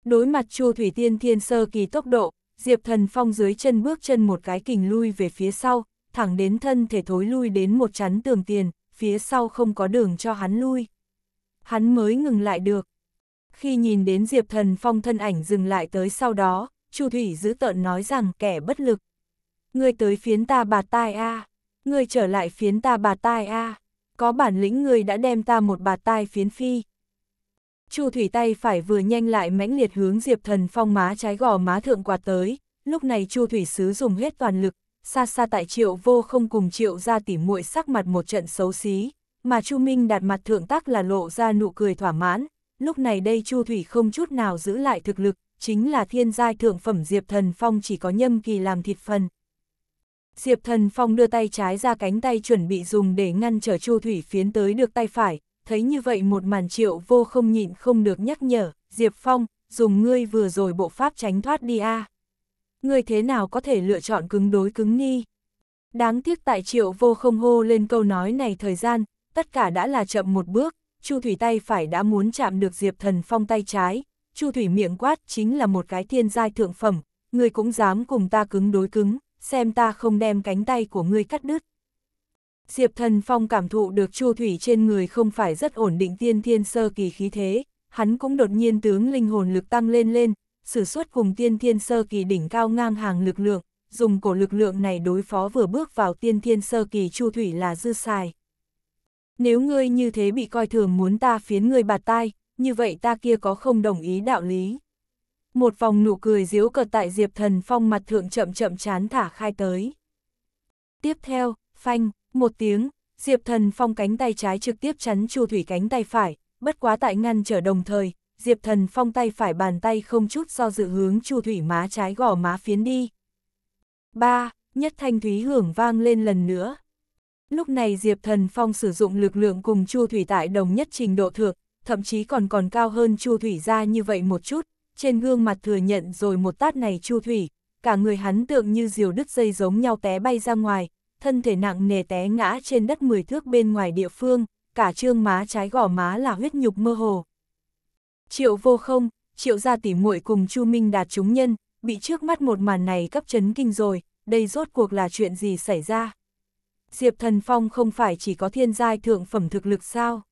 Đối mặt Chu Thủy Tiên thiên sơ kỳ tốc độ, Diệp Thần Phong dưới chân bước chân một cái kình lui về phía sau, thẳng đến thân thể thối lui đến một chắn tường tiền, phía sau không có đường cho hắn lui. Hắn mới ngừng lại được. Khi nhìn đến Diệp Thần Phong thân ảnh dừng lại tới sau đó, Chu Thủy giữ tợn nói rằng kẻ bất lực. Ngươi tới phiến ta bạt tai a, à. ngươi trở lại phiến ta bạt tai a, à. có bản lĩnh người đã đem ta một bà tai phiến phi. Chu Thủy tay phải vừa nhanh lại mãnh liệt hướng Diệp Thần Phong má trái gò má thượng quạt tới, lúc này Chu Thủy sứ dùng hết toàn lực, xa xa tại Triệu Vô không cùng Triệu ra tỉ muội sắc mặt một trận xấu xí, mà Chu Minh đạt mặt thượng tác là lộ ra nụ cười thỏa mãn, lúc này đây Chu Thủy không chút nào giữ lại thực lực, chính là thiên giai thượng phẩm Diệp Thần Phong chỉ có nhâm kỳ làm thịt phần. Diệp Thần Phong đưa tay trái ra cánh tay chuẩn bị dùng để ngăn trở Chu Thủy phiến tới được tay phải, thấy như vậy một màn triệu vô không nhịn không được nhắc nhở, Diệp Phong, dùng ngươi vừa rồi bộ pháp tránh thoát đi a à. Ngươi thế nào có thể lựa chọn cứng đối cứng ni? Đáng tiếc tại triệu vô không hô lên câu nói này thời gian, tất cả đã là chậm một bước, Chu Thủy tay phải đã muốn chạm được Diệp Thần Phong tay trái, Chu Thủy miệng quát chính là một cái thiên giai thượng phẩm, ngươi cũng dám cùng ta cứng đối cứng, xem ta không đem cánh tay của ngươi cắt đứt. Diệp Thần Phong cảm thụ được Chu Thủy trên người không phải rất ổn định tiên thiên sơ kỳ khí thế, hắn cũng đột nhiên tướng linh hồn lực tăng lên lên, sử xuất cùng tiên thiên sơ kỳ đỉnh cao ngang hàng lực lượng, dùng cổ lực lượng này đối phó vừa bước vào tiên thiên sơ kỳ Chu Thủy là dư xài. Nếu ngươi như thế bị coi thường muốn ta phiến ngươi bạt tai, như vậy ta kia có không đồng ý đạo lý. Một vòng nụ cười diếu cợt tại Diệp Thần Phong mặt thượng chậm chậm chán thả khai tới. Tiếp theo, phanh, một tiếng, Diệp Thần Phong cánh tay trái trực tiếp chắn Chu Thủy cánh tay phải, bất quá tại ngăn trở đồng thời, Diệp Thần Phong tay phải bàn tay không chút do dự hướng Chu Thủy má trái gò má phiến đi. Ba, nhất thanh thúy hưởng vang lên lần nữa. Lúc này Diệp Thần Phong sử dụng lực lượng cùng Chu Thủy tại đồng nhất trình độ thượng, thậm chí còn còn cao hơn Chu Thủy ra như vậy một chút, trên gương mặt thừa nhận rồi một tát này Chu Thủy, cả người hắn tượng như diều đứt dây giống nhau té bay ra ngoài, thân thể nặng nề té ngã trên đất 10 thước bên ngoài địa phương, cả trương má trái gò má là huyết nhục mơ hồ. Triệu vô không, triệu gia tỉ muội cùng Chu Minh đạt chúng nhân, bị trước mắt một màn này cấp chấn kinh rồi, đây rốt cuộc là chuyện gì xảy ra? Diệp Thần Phong không phải chỉ có thiên giai thượng phẩm thực lực sao?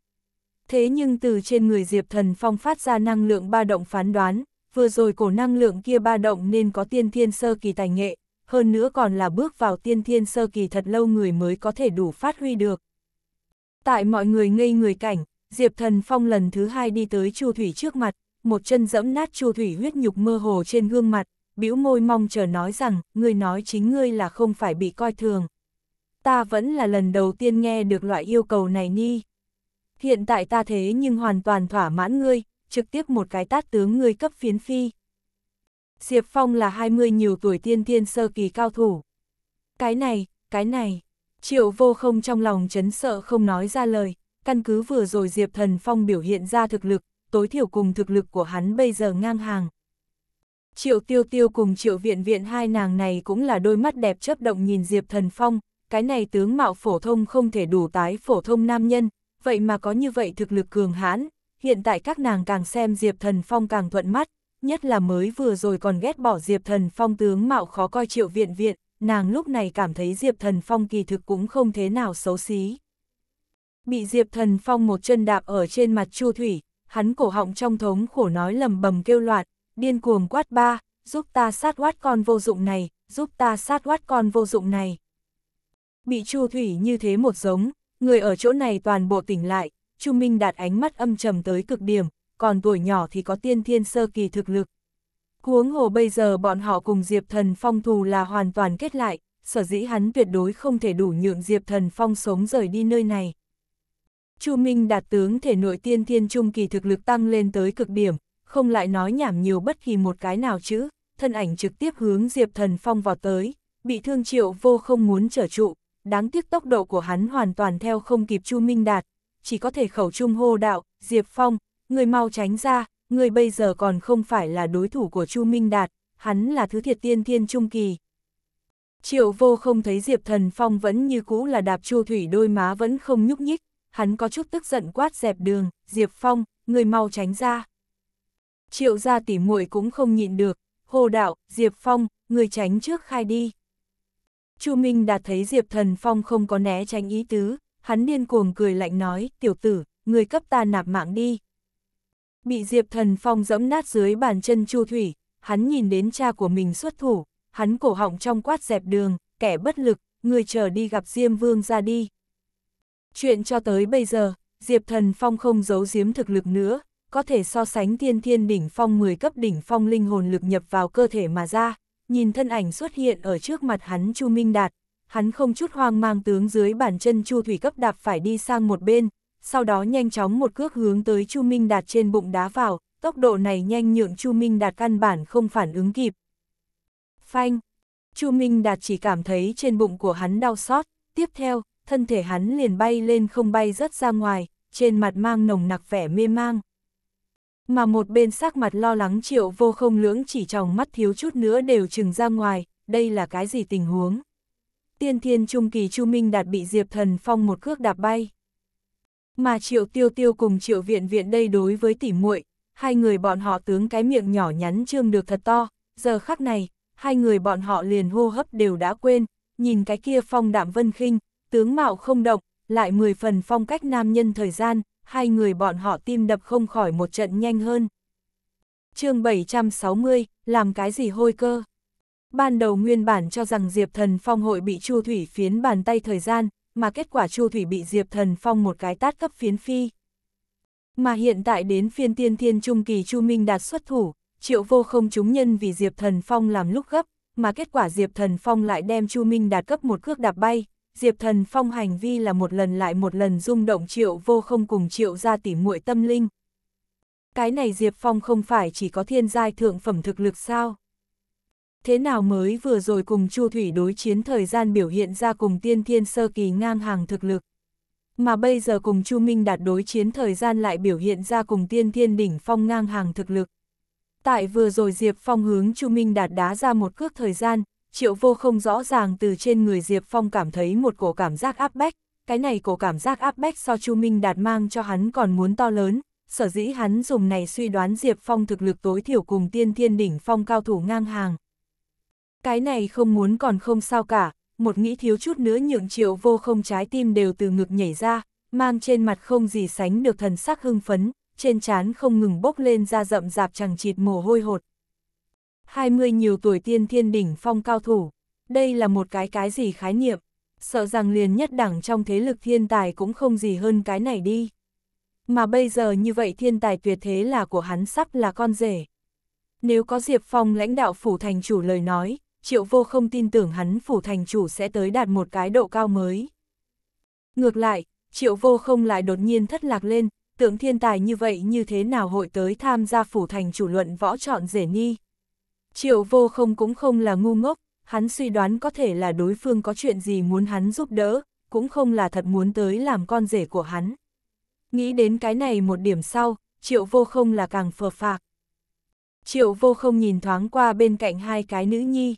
Thế nhưng từ trên người Diệp Thần Phong phát ra năng lượng ba động phán đoán, vừa rồi cổ năng lượng kia ba động nên có tiên thiên sơ kỳ tài nghệ, hơn nữa còn là bước vào tiên thiên sơ kỳ thật lâu người mới có thể đủ phát huy được. Tại mọi người ngây người cảnh, Diệp Thần Phong lần thứ hai đi tới Chu Thủy trước mặt, một chân dẫm nát Chu Thủy huyết nhục mơ hồ trên gương mặt, bĩu môi mong chờ nói rằng, ngươi nói chính ngươi là không phải bị coi thường. Ta vẫn là lần đầu tiên nghe được loại yêu cầu này ni. Hiện tại ta thế nhưng hoàn toàn thỏa mãn ngươi, trực tiếp một cái tát tướng ngươi cấp phiến phi. Diệp Phong là 20 nhiều tuổi tiên tiên sơ kỳ cao thủ. Cái này, cái này, triệu vô không trong lòng chấn sợ không nói ra lời, căn cứ vừa rồi Diệp Thần Phong biểu hiện ra thực lực, tối thiểu cùng thực lực của hắn bây giờ ngang hàng. Triệu tiêu tiêu cùng triệu viện viện hai nàng này cũng là đôi mắt đẹp chấp động nhìn Diệp Thần Phong, cái này tướng mạo phổ thông không thể đủ tái phổ thông nam nhân, vậy mà có như vậy thực lực cường hãn, hiện tại các nàng càng xem Diệp Thần Phong càng thuận mắt, nhất là mới vừa rồi còn ghét bỏ Diệp Thần Phong tướng mạo khó coi triệu viện viện, nàng lúc này cảm thấy Diệp Thần Phong kỳ thực cũng không thế nào xấu xí. Bị Diệp Thần Phong một chân đạp ở trên mặt Chu Thủy, hắn cổ họng trong thống khổ nói lầm bầm kêu loạt, điên cuồng quát ba, giúp ta sát oát con vô dụng này, giúp ta sát oát con vô dụng này. Bị Chu Thủy như thế một giống, người ở chỗ này toàn bộ tỉnh lại, Chu Minh đạt ánh mắt âm trầm tới cực điểm, còn tuổi nhỏ thì có tiên thiên sơ kỳ thực lực. Huống hồ bây giờ bọn họ cùng Diệp Thần Phong thù là hoàn toàn kết lại, sở dĩ hắn tuyệt đối không thể đủ nhượng Diệp Thần Phong sống rời đi nơi này. Chu Minh đạt tướng thể nội tiên thiên trung kỳ thực lực tăng lên tới cực điểm, không lại nói nhảm nhiều bất kỳ một cái nào chứ, thân ảnh trực tiếp hướng Diệp Thần Phong vào tới, bị thương triệu vô không muốn trở trụ, đáng tiếc tốc độ của hắn hoàn toàn theo không kịp Chu Minh đạt, chỉ có thể khẩu trung hô đạo, Diệp Phong, người mau tránh ra, người bây giờ còn không phải là đối thủ của Chu Minh Đạt, hắn là thứ thiệt tiên thiên trung kỳ. Triệu vô không thấy Diệp Thần Phong vẫn như cũ là đạp chu thủy đôi má vẫn không nhúc nhích, hắn có chút tức giận quát dẹp đường, Diệp Phong, người mau tránh ra. Triệu gia tỉ muội cũng không nhịn được, hồ đạo, Diệp Phong, người tránh trước khai đi. Chu Minh Đạt thấy Diệp Thần Phong không có né tránh ý tứ, hắn điên cuồng cười lạnh nói, tiểu tử, người cấp ta nạp mạng đi, Bị Diệp Thần Phong dẫm nát dưới bàn chân Chu Thủy, hắn nhìn đến cha của mình xuất thủ, hắn cổ họng trong quát dẹp đường, kẻ bất lực, người chờ đi gặp Diêm Vương ra đi. Chuyện cho tới bây giờ, Diệp Thần Phong không giấu giếm thực lực nữa, có thể so sánh tiên thiên đỉnh phong 10 cấp đỉnh phong linh hồn lực nhập vào cơ thể mà ra, nhìn thân ảnh xuất hiện ở trước mặt hắn Chu Minh Đạt, hắn không chút hoang mang tướng dưới bàn chân Chu Thủy cấp đạp phải đi sang một bên, sau đó nhanh chóng một cước hướng tới Chu Minh Đạt trên bụng đá vào, tốc độ này nhanh nhượng Chu Minh Đạt căn bản không phản ứng kịp. Phanh! Chu Minh Đạt chỉ cảm thấy trên bụng của hắn đau xót, tiếp theo, thân thể hắn liền bay lên không bay rất ra ngoài, trên mặt mang nồng nặc vẻ mê mang. Mà một bên sắc mặt lo lắng triệu vô không lưỡng chỉ tròng mắt thiếu chút nữa đều trừng ra ngoài, đây là cái gì tình huống? Tiên thiên trung kỳ Chu Minh Đạt bị Diệp Thần Phong một cước đạp bay. Mà Triệu Tiêu Tiêu cùng Triệu Viện Viện đây đối với tỉ muội, hai người bọn họ tướng cái miệng nhỏ nhắn trương được thật to, giờ khắc này, hai người bọn họ liền hô hấp đều đã quên, nhìn cái kia phong đạm vân khinh, tướng mạo không động, lại mười phần phong cách nam nhân thời gian, hai người bọn họ tim đập không khỏi một trận nhanh hơn. chương 760, làm cái gì hôi cơ? Ban đầu nguyên bản cho rằng Diệp Thần Phong hội bị Chu Thủy phiến bàn tay thời gian, mà kết quả Chu Thủy bị Diệp Thần Phong một cái tát cấp phiến phi. Mà hiện tại đến phiên tiên thiên trung kỳ Chu Minh đạt xuất thủ, triệu vô không chúng nhân vì Diệp Thần Phong làm lúc gấp, mà kết quả Diệp Thần Phong lại đem Chu Minh đạt cấp một cước đạp bay. Diệp Thần Phong hành vi là một lần lại một lần rung động triệu vô không cùng triệu ra tỉ muội tâm linh. Cái này Diệp Phong không phải chỉ có thiên giai thượng phẩm thực lực sao? thế nào mới vừa rồi cùng Chu Thủy đối chiến thời gian biểu hiện ra cùng tiên thiên sơ kỳ ngang hàng thực lực. Mà bây giờ cùng Chu Minh đạt đối chiến thời gian lại biểu hiện ra cùng tiên thiên đỉnh phong ngang hàng thực lực. Tại vừa rồi Diệp Phong hướng Chu Minh đạt đá ra một cước thời gian, triệu vô không rõ ràng từ trên người Diệp Phong cảm thấy một cổ cảm giác áp bách, cái này cổ cảm giác áp bách so Chu Minh đạt mang cho hắn còn muốn to lớn, sở dĩ hắn dùng này suy đoán Diệp Phong thực lực tối thiểu cùng tiên thiên đỉnh phong cao thủ ngang hàng, cái này không muốn còn không sao cả, một nghĩ thiếu chút nữa nhượng triệu vô không trái tim đều từ ngực nhảy ra, mang trên mặt không gì sánh được thần sắc hưng phấn, trên trán không ngừng bốc lên ra rậm rạp chẳng chịt mồ hôi hột. 20 nhiều tuổi tiên thiên đỉnh phong cao thủ, đây là một cái cái gì khái niệm, sợ rằng liền nhất đẳng trong thế lực thiên tài cũng không gì hơn cái này đi. Mà bây giờ như vậy thiên tài tuyệt thế là của hắn sắp là con rể. Nếu có Diệp Phong lãnh đạo phủ thành chủ lời nói, triệu vô không tin tưởng hắn phủ thành chủ sẽ tới đạt một cái độ cao mới. Ngược lại, triệu vô không lại đột nhiên thất lạc lên, tưởng thiên tài như vậy như thế nào hội tới tham gia phủ thành chủ luận võ chọn rể ni. Triệu vô không cũng không là ngu ngốc, hắn suy đoán có thể là đối phương có chuyện gì muốn hắn giúp đỡ, cũng không là thật muốn tới làm con rể của hắn. Nghĩ đến cái này một điểm sau, triệu vô không là càng phờ phạc. Triệu vô không nhìn thoáng qua bên cạnh hai cái nữ nhi,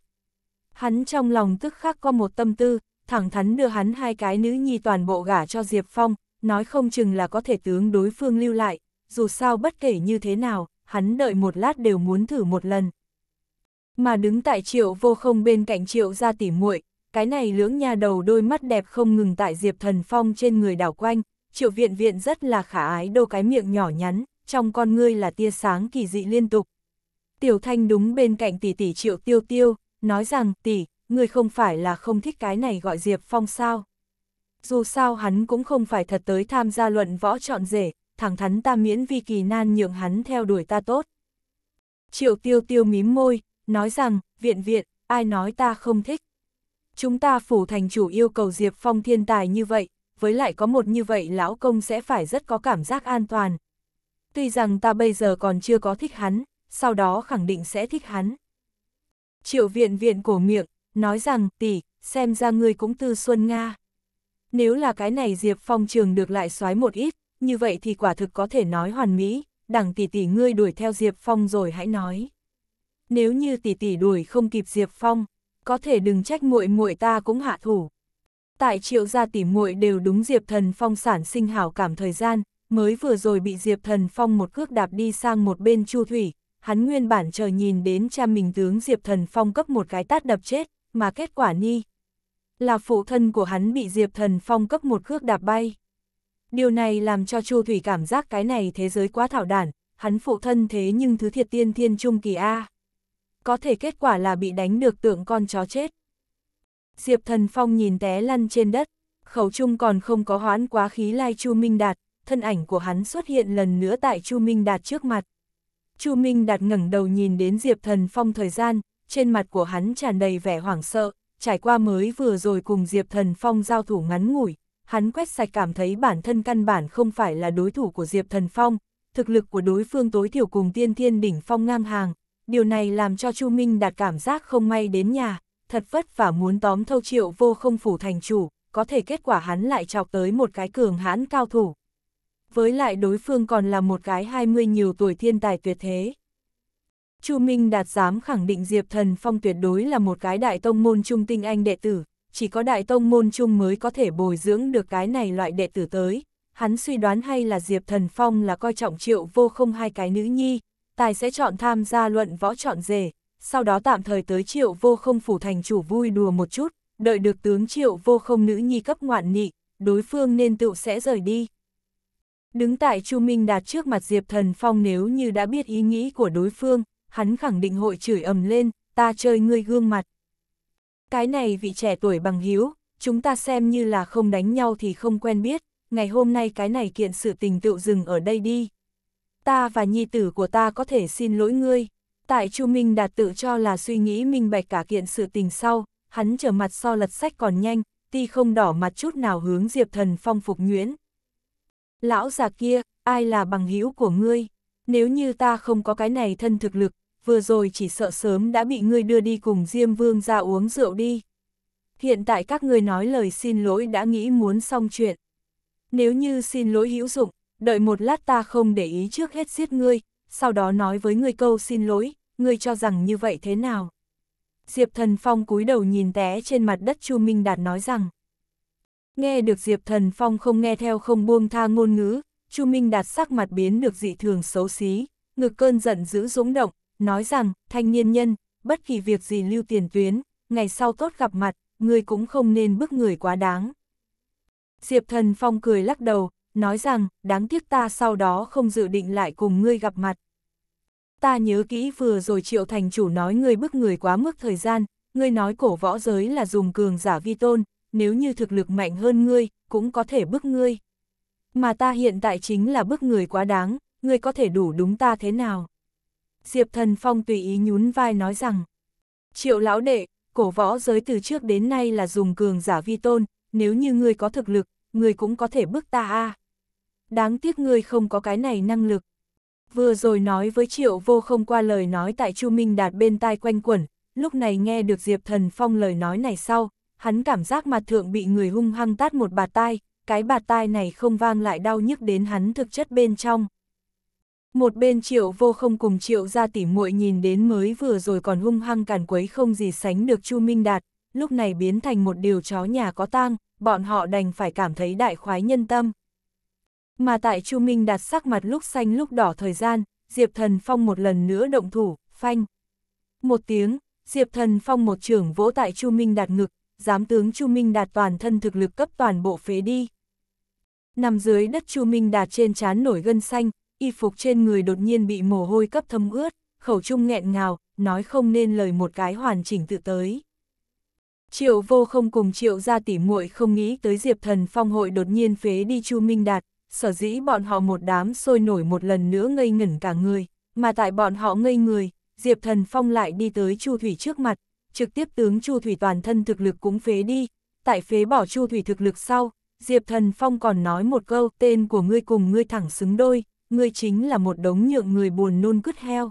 Hắn trong lòng tức khắc có một tâm tư, thẳng thắn đưa hắn hai cái nữ nhi toàn bộ gả cho Diệp Phong, nói không chừng là có thể tướng đối phương lưu lại, dù sao bất kể như thế nào, hắn đợi một lát đều muốn thử một lần. Mà đứng tại triệu vô không bên cạnh triệu gia tỉ muội cái này lưỡng nha đầu đôi mắt đẹp không ngừng tại Diệp Thần Phong trên người đảo quanh, triệu viện viện rất là khả ái đô cái miệng nhỏ nhắn, trong con ngươi là tia sáng kỳ dị liên tục. Tiểu Thanh đúng bên cạnh tỷ tỷ triệu tiêu tiêu, nói rằng tỷ, người không phải là không thích cái này gọi Diệp Phong sao. Dù sao hắn cũng không phải thật tới tham gia luận võ chọn rể, thẳng thắn ta miễn vì kỳ nan nhượng hắn theo đuổi ta tốt. Triệu tiêu tiêu mím môi, nói rằng, viện viện, ai nói ta không thích. Chúng ta phủ thành chủ yêu cầu Diệp Phong thiên tài như vậy, với lại có một như vậy lão công sẽ phải rất có cảm giác an toàn. Tuy rằng ta bây giờ còn chưa có thích hắn, sau đó khẳng định sẽ thích hắn. Triệu viện viện cổ miệng, nói rằng tỷ, xem ra ngươi cũng tư xuân Nga. Nếu là cái này Diệp Phong trường được lại xoái một ít, như vậy thì quả thực có thể nói hoàn mỹ, đẳng tỷ tỷ ngươi đuổi theo Diệp Phong rồi hãy nói. Nếu như tỷ tỷ đuổi không kịp Diệp Phong, có thể đừng trách muội muội ta cũng hạ thủ. Tại triệu gia tỷ muội đều đúng Diệp Thần Phong sản sinh hảo cảm thời gian, mới vừa rồi bị Diệp Thần Phong một cước đạp đi sang một bên Chu Thủy, hắn nguyên bản chờ nhìn đến cha mình tướng Diệp Thần Phong cấp một cái tát đập chết, mà kết quả ni. Là phụ thân của hắn bị Diệp Thần Phong cấp một cước đạp bay. Điều này làm cho Chu Thủy cảm giác cái này thế giới quá thảo đản, hắn phụ thân thế nhưng thứ thiệt tiên thiên trung kỳ A. Có thể kết quả là bị đánh được tượng con chó chết. Diệp Thần Phong nhìn té lăn trên đất, khẩu trung còn không có hoãn quá khí lai Chu Minh Đạt, thân ảnh của hắn xuất hiện lần nữa tại Chu Minh Đạt trước mặt. Chu Minh Đạt ngẩng đầu nhìn đến Diệp Thần Phong thời gian, trên mặt của hắn tràn đầy vẻ hoảng sợ, trải qua mới vừa rồi cùng Diệp Thần Phong giao thủ ngắn ngủi, hắn quét sạch cảm thấy bản thân căn bản không phải là đối thủ của Diệp Thần Phong, thực lực của đối phương tối thiểu cùng tiên thiên đỉnh phong ngang hàng, điều này làm cho Chu Minh đạt cảm giác không may đến nhà, thật vất vả muốn tóm thâu triệu vô không phủ thành chủ, có thể kết quả hắn lại chọc tới một cái cường hãn cao thủ với lại đối phương còn là một gái 20 nhiều tuổi thiên tài tuyệt thế. Chu Minh Đạt dám khẳng định Diệp Thần Phong tuyệt đối là một cái đại tông môn trung tinh anh đệ tử, chỉ có đại tông môn trung mới có thể bồi dưỡng được cái này loại đệ tử tới. Hắn suy đoán hay là Diệp Thần Phong là coi trọng triệu vô không hai cái nữ nhi, tài sẽ chọn tham gia luận võ chọn rể, sau đó tạm thời tới triệu vô không phủ thành chủ vui đùa một chút, đợi được tướng triệu vô không nữ nhi cấp ngoạn nị, đối phương nên tựu sẽ rời đi. Đứng tại Chu Minh Đạt trước mặt Diệp Thần Phong nếu như đã biết ý nghĩ của đối phương, hắn khẳng định hội chửi ầm lên, ta chơi ngươi gương mặt. Cái này vị trẻ tuổi bằng hiếu, chúng ta xem như là không đánh nhau thì không quen biết, ngày hôm nay cái này kiện sự tình tựu dừng ở đây đi. Ta và nhi tử của ta có thể xin lỗi ngươi. Tại Chu Minh Đạt tự cho là suy nghĩ minh bạch cả kiện sự tình sau, hắn trở mặt so lật sách còn nhanh, ti không đỏ mặt chút nào hướng Diệp Thần Phong phục nhuyễn. Lão già kia, ai là bằng hữu của ngươi? Nếu như ta không có cái này thân thực lực, vừa rồi chỉ sợ sớm đã bị ngươi đưa đi cùng Diêm Vương ra uống rượu đi. Hiện tại các ngươi nói lời xin lỗi đã nghĩ muốn xong chuyện. Nếu như xin lỗi hữu dụng, đợi một lát ta không để ý trước hết giết ngươi, sau đó nói với ngươi câu xin lỗi, ngươi cho rằng như vậy thế nào? Diệp Thần Phong cúi đầu nhìn té trên mặt đất Chu Minh Đạt nói rằng. Nghe được Diệp Thần Phong không nghe theo không buông tha ngôn ngữ, Chu Minh Đạt sắc mặt biến được dị thường xấu xí, ngực cơn giận dữ dũng động, nói rằng, thanh niên nhân, bất kỳ việc gì lưu tiền tuyến, ngày sau tốt gặp mặt, người cũng không nên bức người quá đáng. Diệp Thần Phong cười lắc đầu, nói rằng, đáng tiếc ta sau đó không dự định lại cùng ngươi gặp mặt. Ta nhớ kỹ vừa rồi Triệu Thành Chủ nói ngươi bức người quá mức thời gian, ngươi nói cổ võ giới là dùng cường giả vi tôn, nếu như thực lực mạnh hơn ngươi, cũng có thể bức ngươi. Mà ta hiện tại chính là bức người quá đáng, ngươi có thể đủ đúng ta thế nào? Diệp Thần Phong tùy ý nhún vai nói rằng, triệu lão đệ, cổ võ giới từ trước đến nay là dùng cường giả vi tôn, nếu như ngươi có thực lực, ngươi cũng có thể bức ta a. Đáng tiếc ngươi không có cái này năng lực. Vừa rồi nói với triệu vô không qua lời nói tại Chu Minh Đạt bên tai quanh quẩn, lúc này nghe được Diệp Thần Phong lời nói này sau, hắn cảm giác mặt thượng bị người hung hăng tát một bạt tai, cái bạt tai này không vang lại đau nhức đến hắn thực chất bên trong. Một bên triệu vô không cùng triệu ra tỉ muội nhìn đến mới vừa rồi còn hung hăng càn quấy không gì sánh được Chu Minh Đạt, lúc này biến thành một điều chó nhà có tang, bọn họ đành phải cảm thấy đại khoái nhân tâm. Mà tại Chu Minh Đạt sắc mặt lúc xanh lúc đỏ thời gian, Diệp Thần Phong một lần nữa động thủ, phanh. Một tiếng, Diệp Thần Phong một trưởng vỗ tại Chu Minh Đạt ngực, giám tướng Chu Minh Đạt toàn thân thực lực cấp toàn bộ phế đi. Nằm dưới đất Chu Minh Đạt trên trán nổi gân xanh, y phục trên người đột nhiên bị mồ hôi cấp thấm ướt, khẩu trung nghẹn ngào, nói không nên lời một cái hoàn chỉnh tự tới. Triệu vô không cùng triệu gia tỉ muội không nghĩ tới diệp thần phong hội đột nhiên phế đi Chu Minh Đạt, sở dĩ bọn họ một đám sôi nổi một lần nữa ngây ngẩn cả người, mà tại bọn họ ngây người, diệp thần phong lại đi tới Chu Thủy trước mặt, trực tiếp tướng Chu Thủy toàn thân thực lực cũng phế đi. Tại phế bỏ Chu Thủy thực lực sau, Diệp Thần Phong còn nói một câu tên của ngươi cùng ngươi thẳng xứng đôi, ngươi chính là một đống nhượng người buồn nôn cứt heo.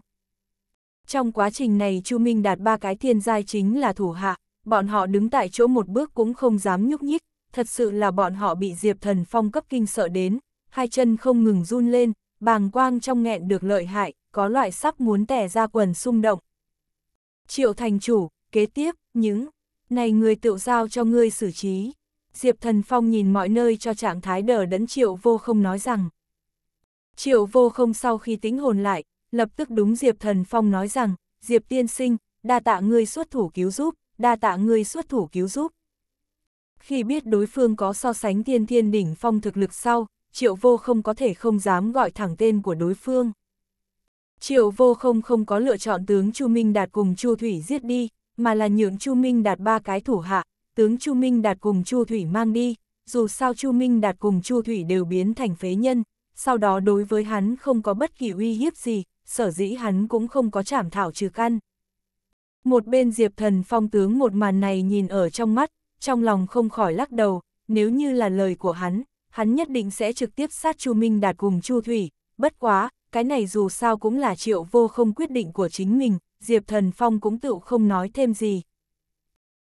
Trong quá trình này Chu Minh đạt ba cái thiên giai chính là thủ hạ, bọn họ đứng tại chỗ một bước cũng không dám nhúc nhích, thật sự là bọn họ bị Diệp Thần Phong cấp kinh sợ đến, hai chân không ngừng run lên, bàng quang trong nghẹn được lợi hại, có loại sắp muốn tẻ ra quần xung động. Triệu thành chủ, kế tiếp, những này người tự giao cho ngươi xử trí. Diệp Thần Phong nhìn mọi nơi cho trạng thái đờ đẫn Triệu Vô Không nói rằng. Triệu Vô Không sau khi tính hồn lại, lập tức đúng Diệp Thần Phong nói rằng, Diệp Tiên Sinh, đa tạ ngươi xuất thủ cứu giúp, đa tạ ngươi xuất thủ cứu giúp. Khi biết đối phương có so sánh tiên thiên đỉnh phong thực lực sau, Triệu Vô Không có thể không dám gọi thẳng tên của đối phương. Triệu Vô Không không có lựa chọn tướng Chu Minh Đạt cùng Chu Thủy giết đi, mà là nhượng Chu Minh đạt ba cái thủ hạ, tướng Chu Minh đạt cùng Chu Thủy mang đi, dù sao Chu Minh đạt cùng Chu Thủy đều biến thành phế nhân, sau đó đối với hắn không có bất kỳ uy hiếp gì, sở dĩ hắn cũng không có trảm thảo trừ căn. Một bên Diệp Thần Phong tướng một màn này nhìn ở trong mắt, trong lòng không khỏi lắc đầu, nếu như là lời của hắn, hắn nhất định sẽ trực tiếp sát Chu Minh đạt cùng Chu Thủy, bất quá, cái này dù sao cũng là triệu vô không quyết định của chính mình, Diệp Thần Phong cũng tự không nói thêm gì.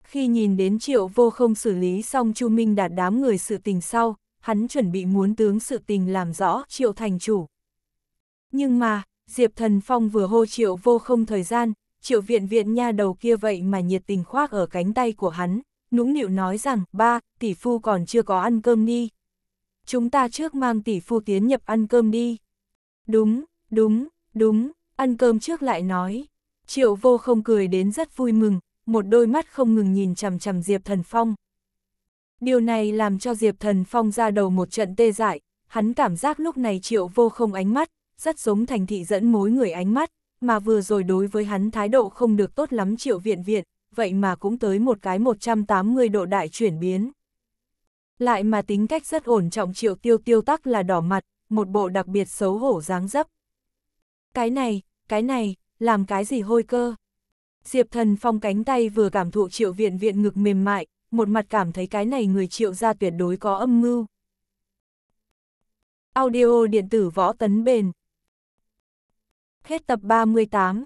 Khi nhìn đến triệu vô không xử lý xong Chu Minh đạt đám người sự tình sau, hắn chuẩn bị muốn tướng sự tình làm rõ triệu thành chủ. Nhưng mà, Diệp Thần Phong vừa hô triệu vô không thời gian, triệu viện viện nha đầu kia vậy mà nhiệt tình khoác ở cánh tay của hắn, nũng nịu nói rằng, ba, tỷ phu còn chưa có ăn cơm đi. Chúng ta trước mang tỷ phu tiến nhập ăn cơm đi. Đúng, đúng, đúng, ăn cơm trước lại nói. Triệu vô không cười đến rất vui mừng, một đôi mắt không ngừng nhìn chằm chằm Diệp Thần Phong. Điều này làm cho Diệp Thần Phong ra đầu một trận tê dại, hắn cảm giác lúc này triệu vô không ánh mắt, rất giống thành thị dẫn mối người ánh mắt, mà vừa rồi đối với hắn thái độ không được tốt lắm triệu viện viện, vậy mà cũng tới một cái 180 độ đại chuyển biến. Lại mà tính cách rất ổn trọng triệu tiêu tiêu tắc là đỏ mặt, một bộ đặc biệt xấu hổ dáng dấp. Cái này, cái này, làm cái gì hôi cơ. Diệp thần phong cánh tay vừa cảm thụ triệu viện viện ngực mềm mại, một mặt cảm thấy cái này người triệu ra tuyệt đối có âm mưu. Audio điện tử võ tấn bền. Hết tập 38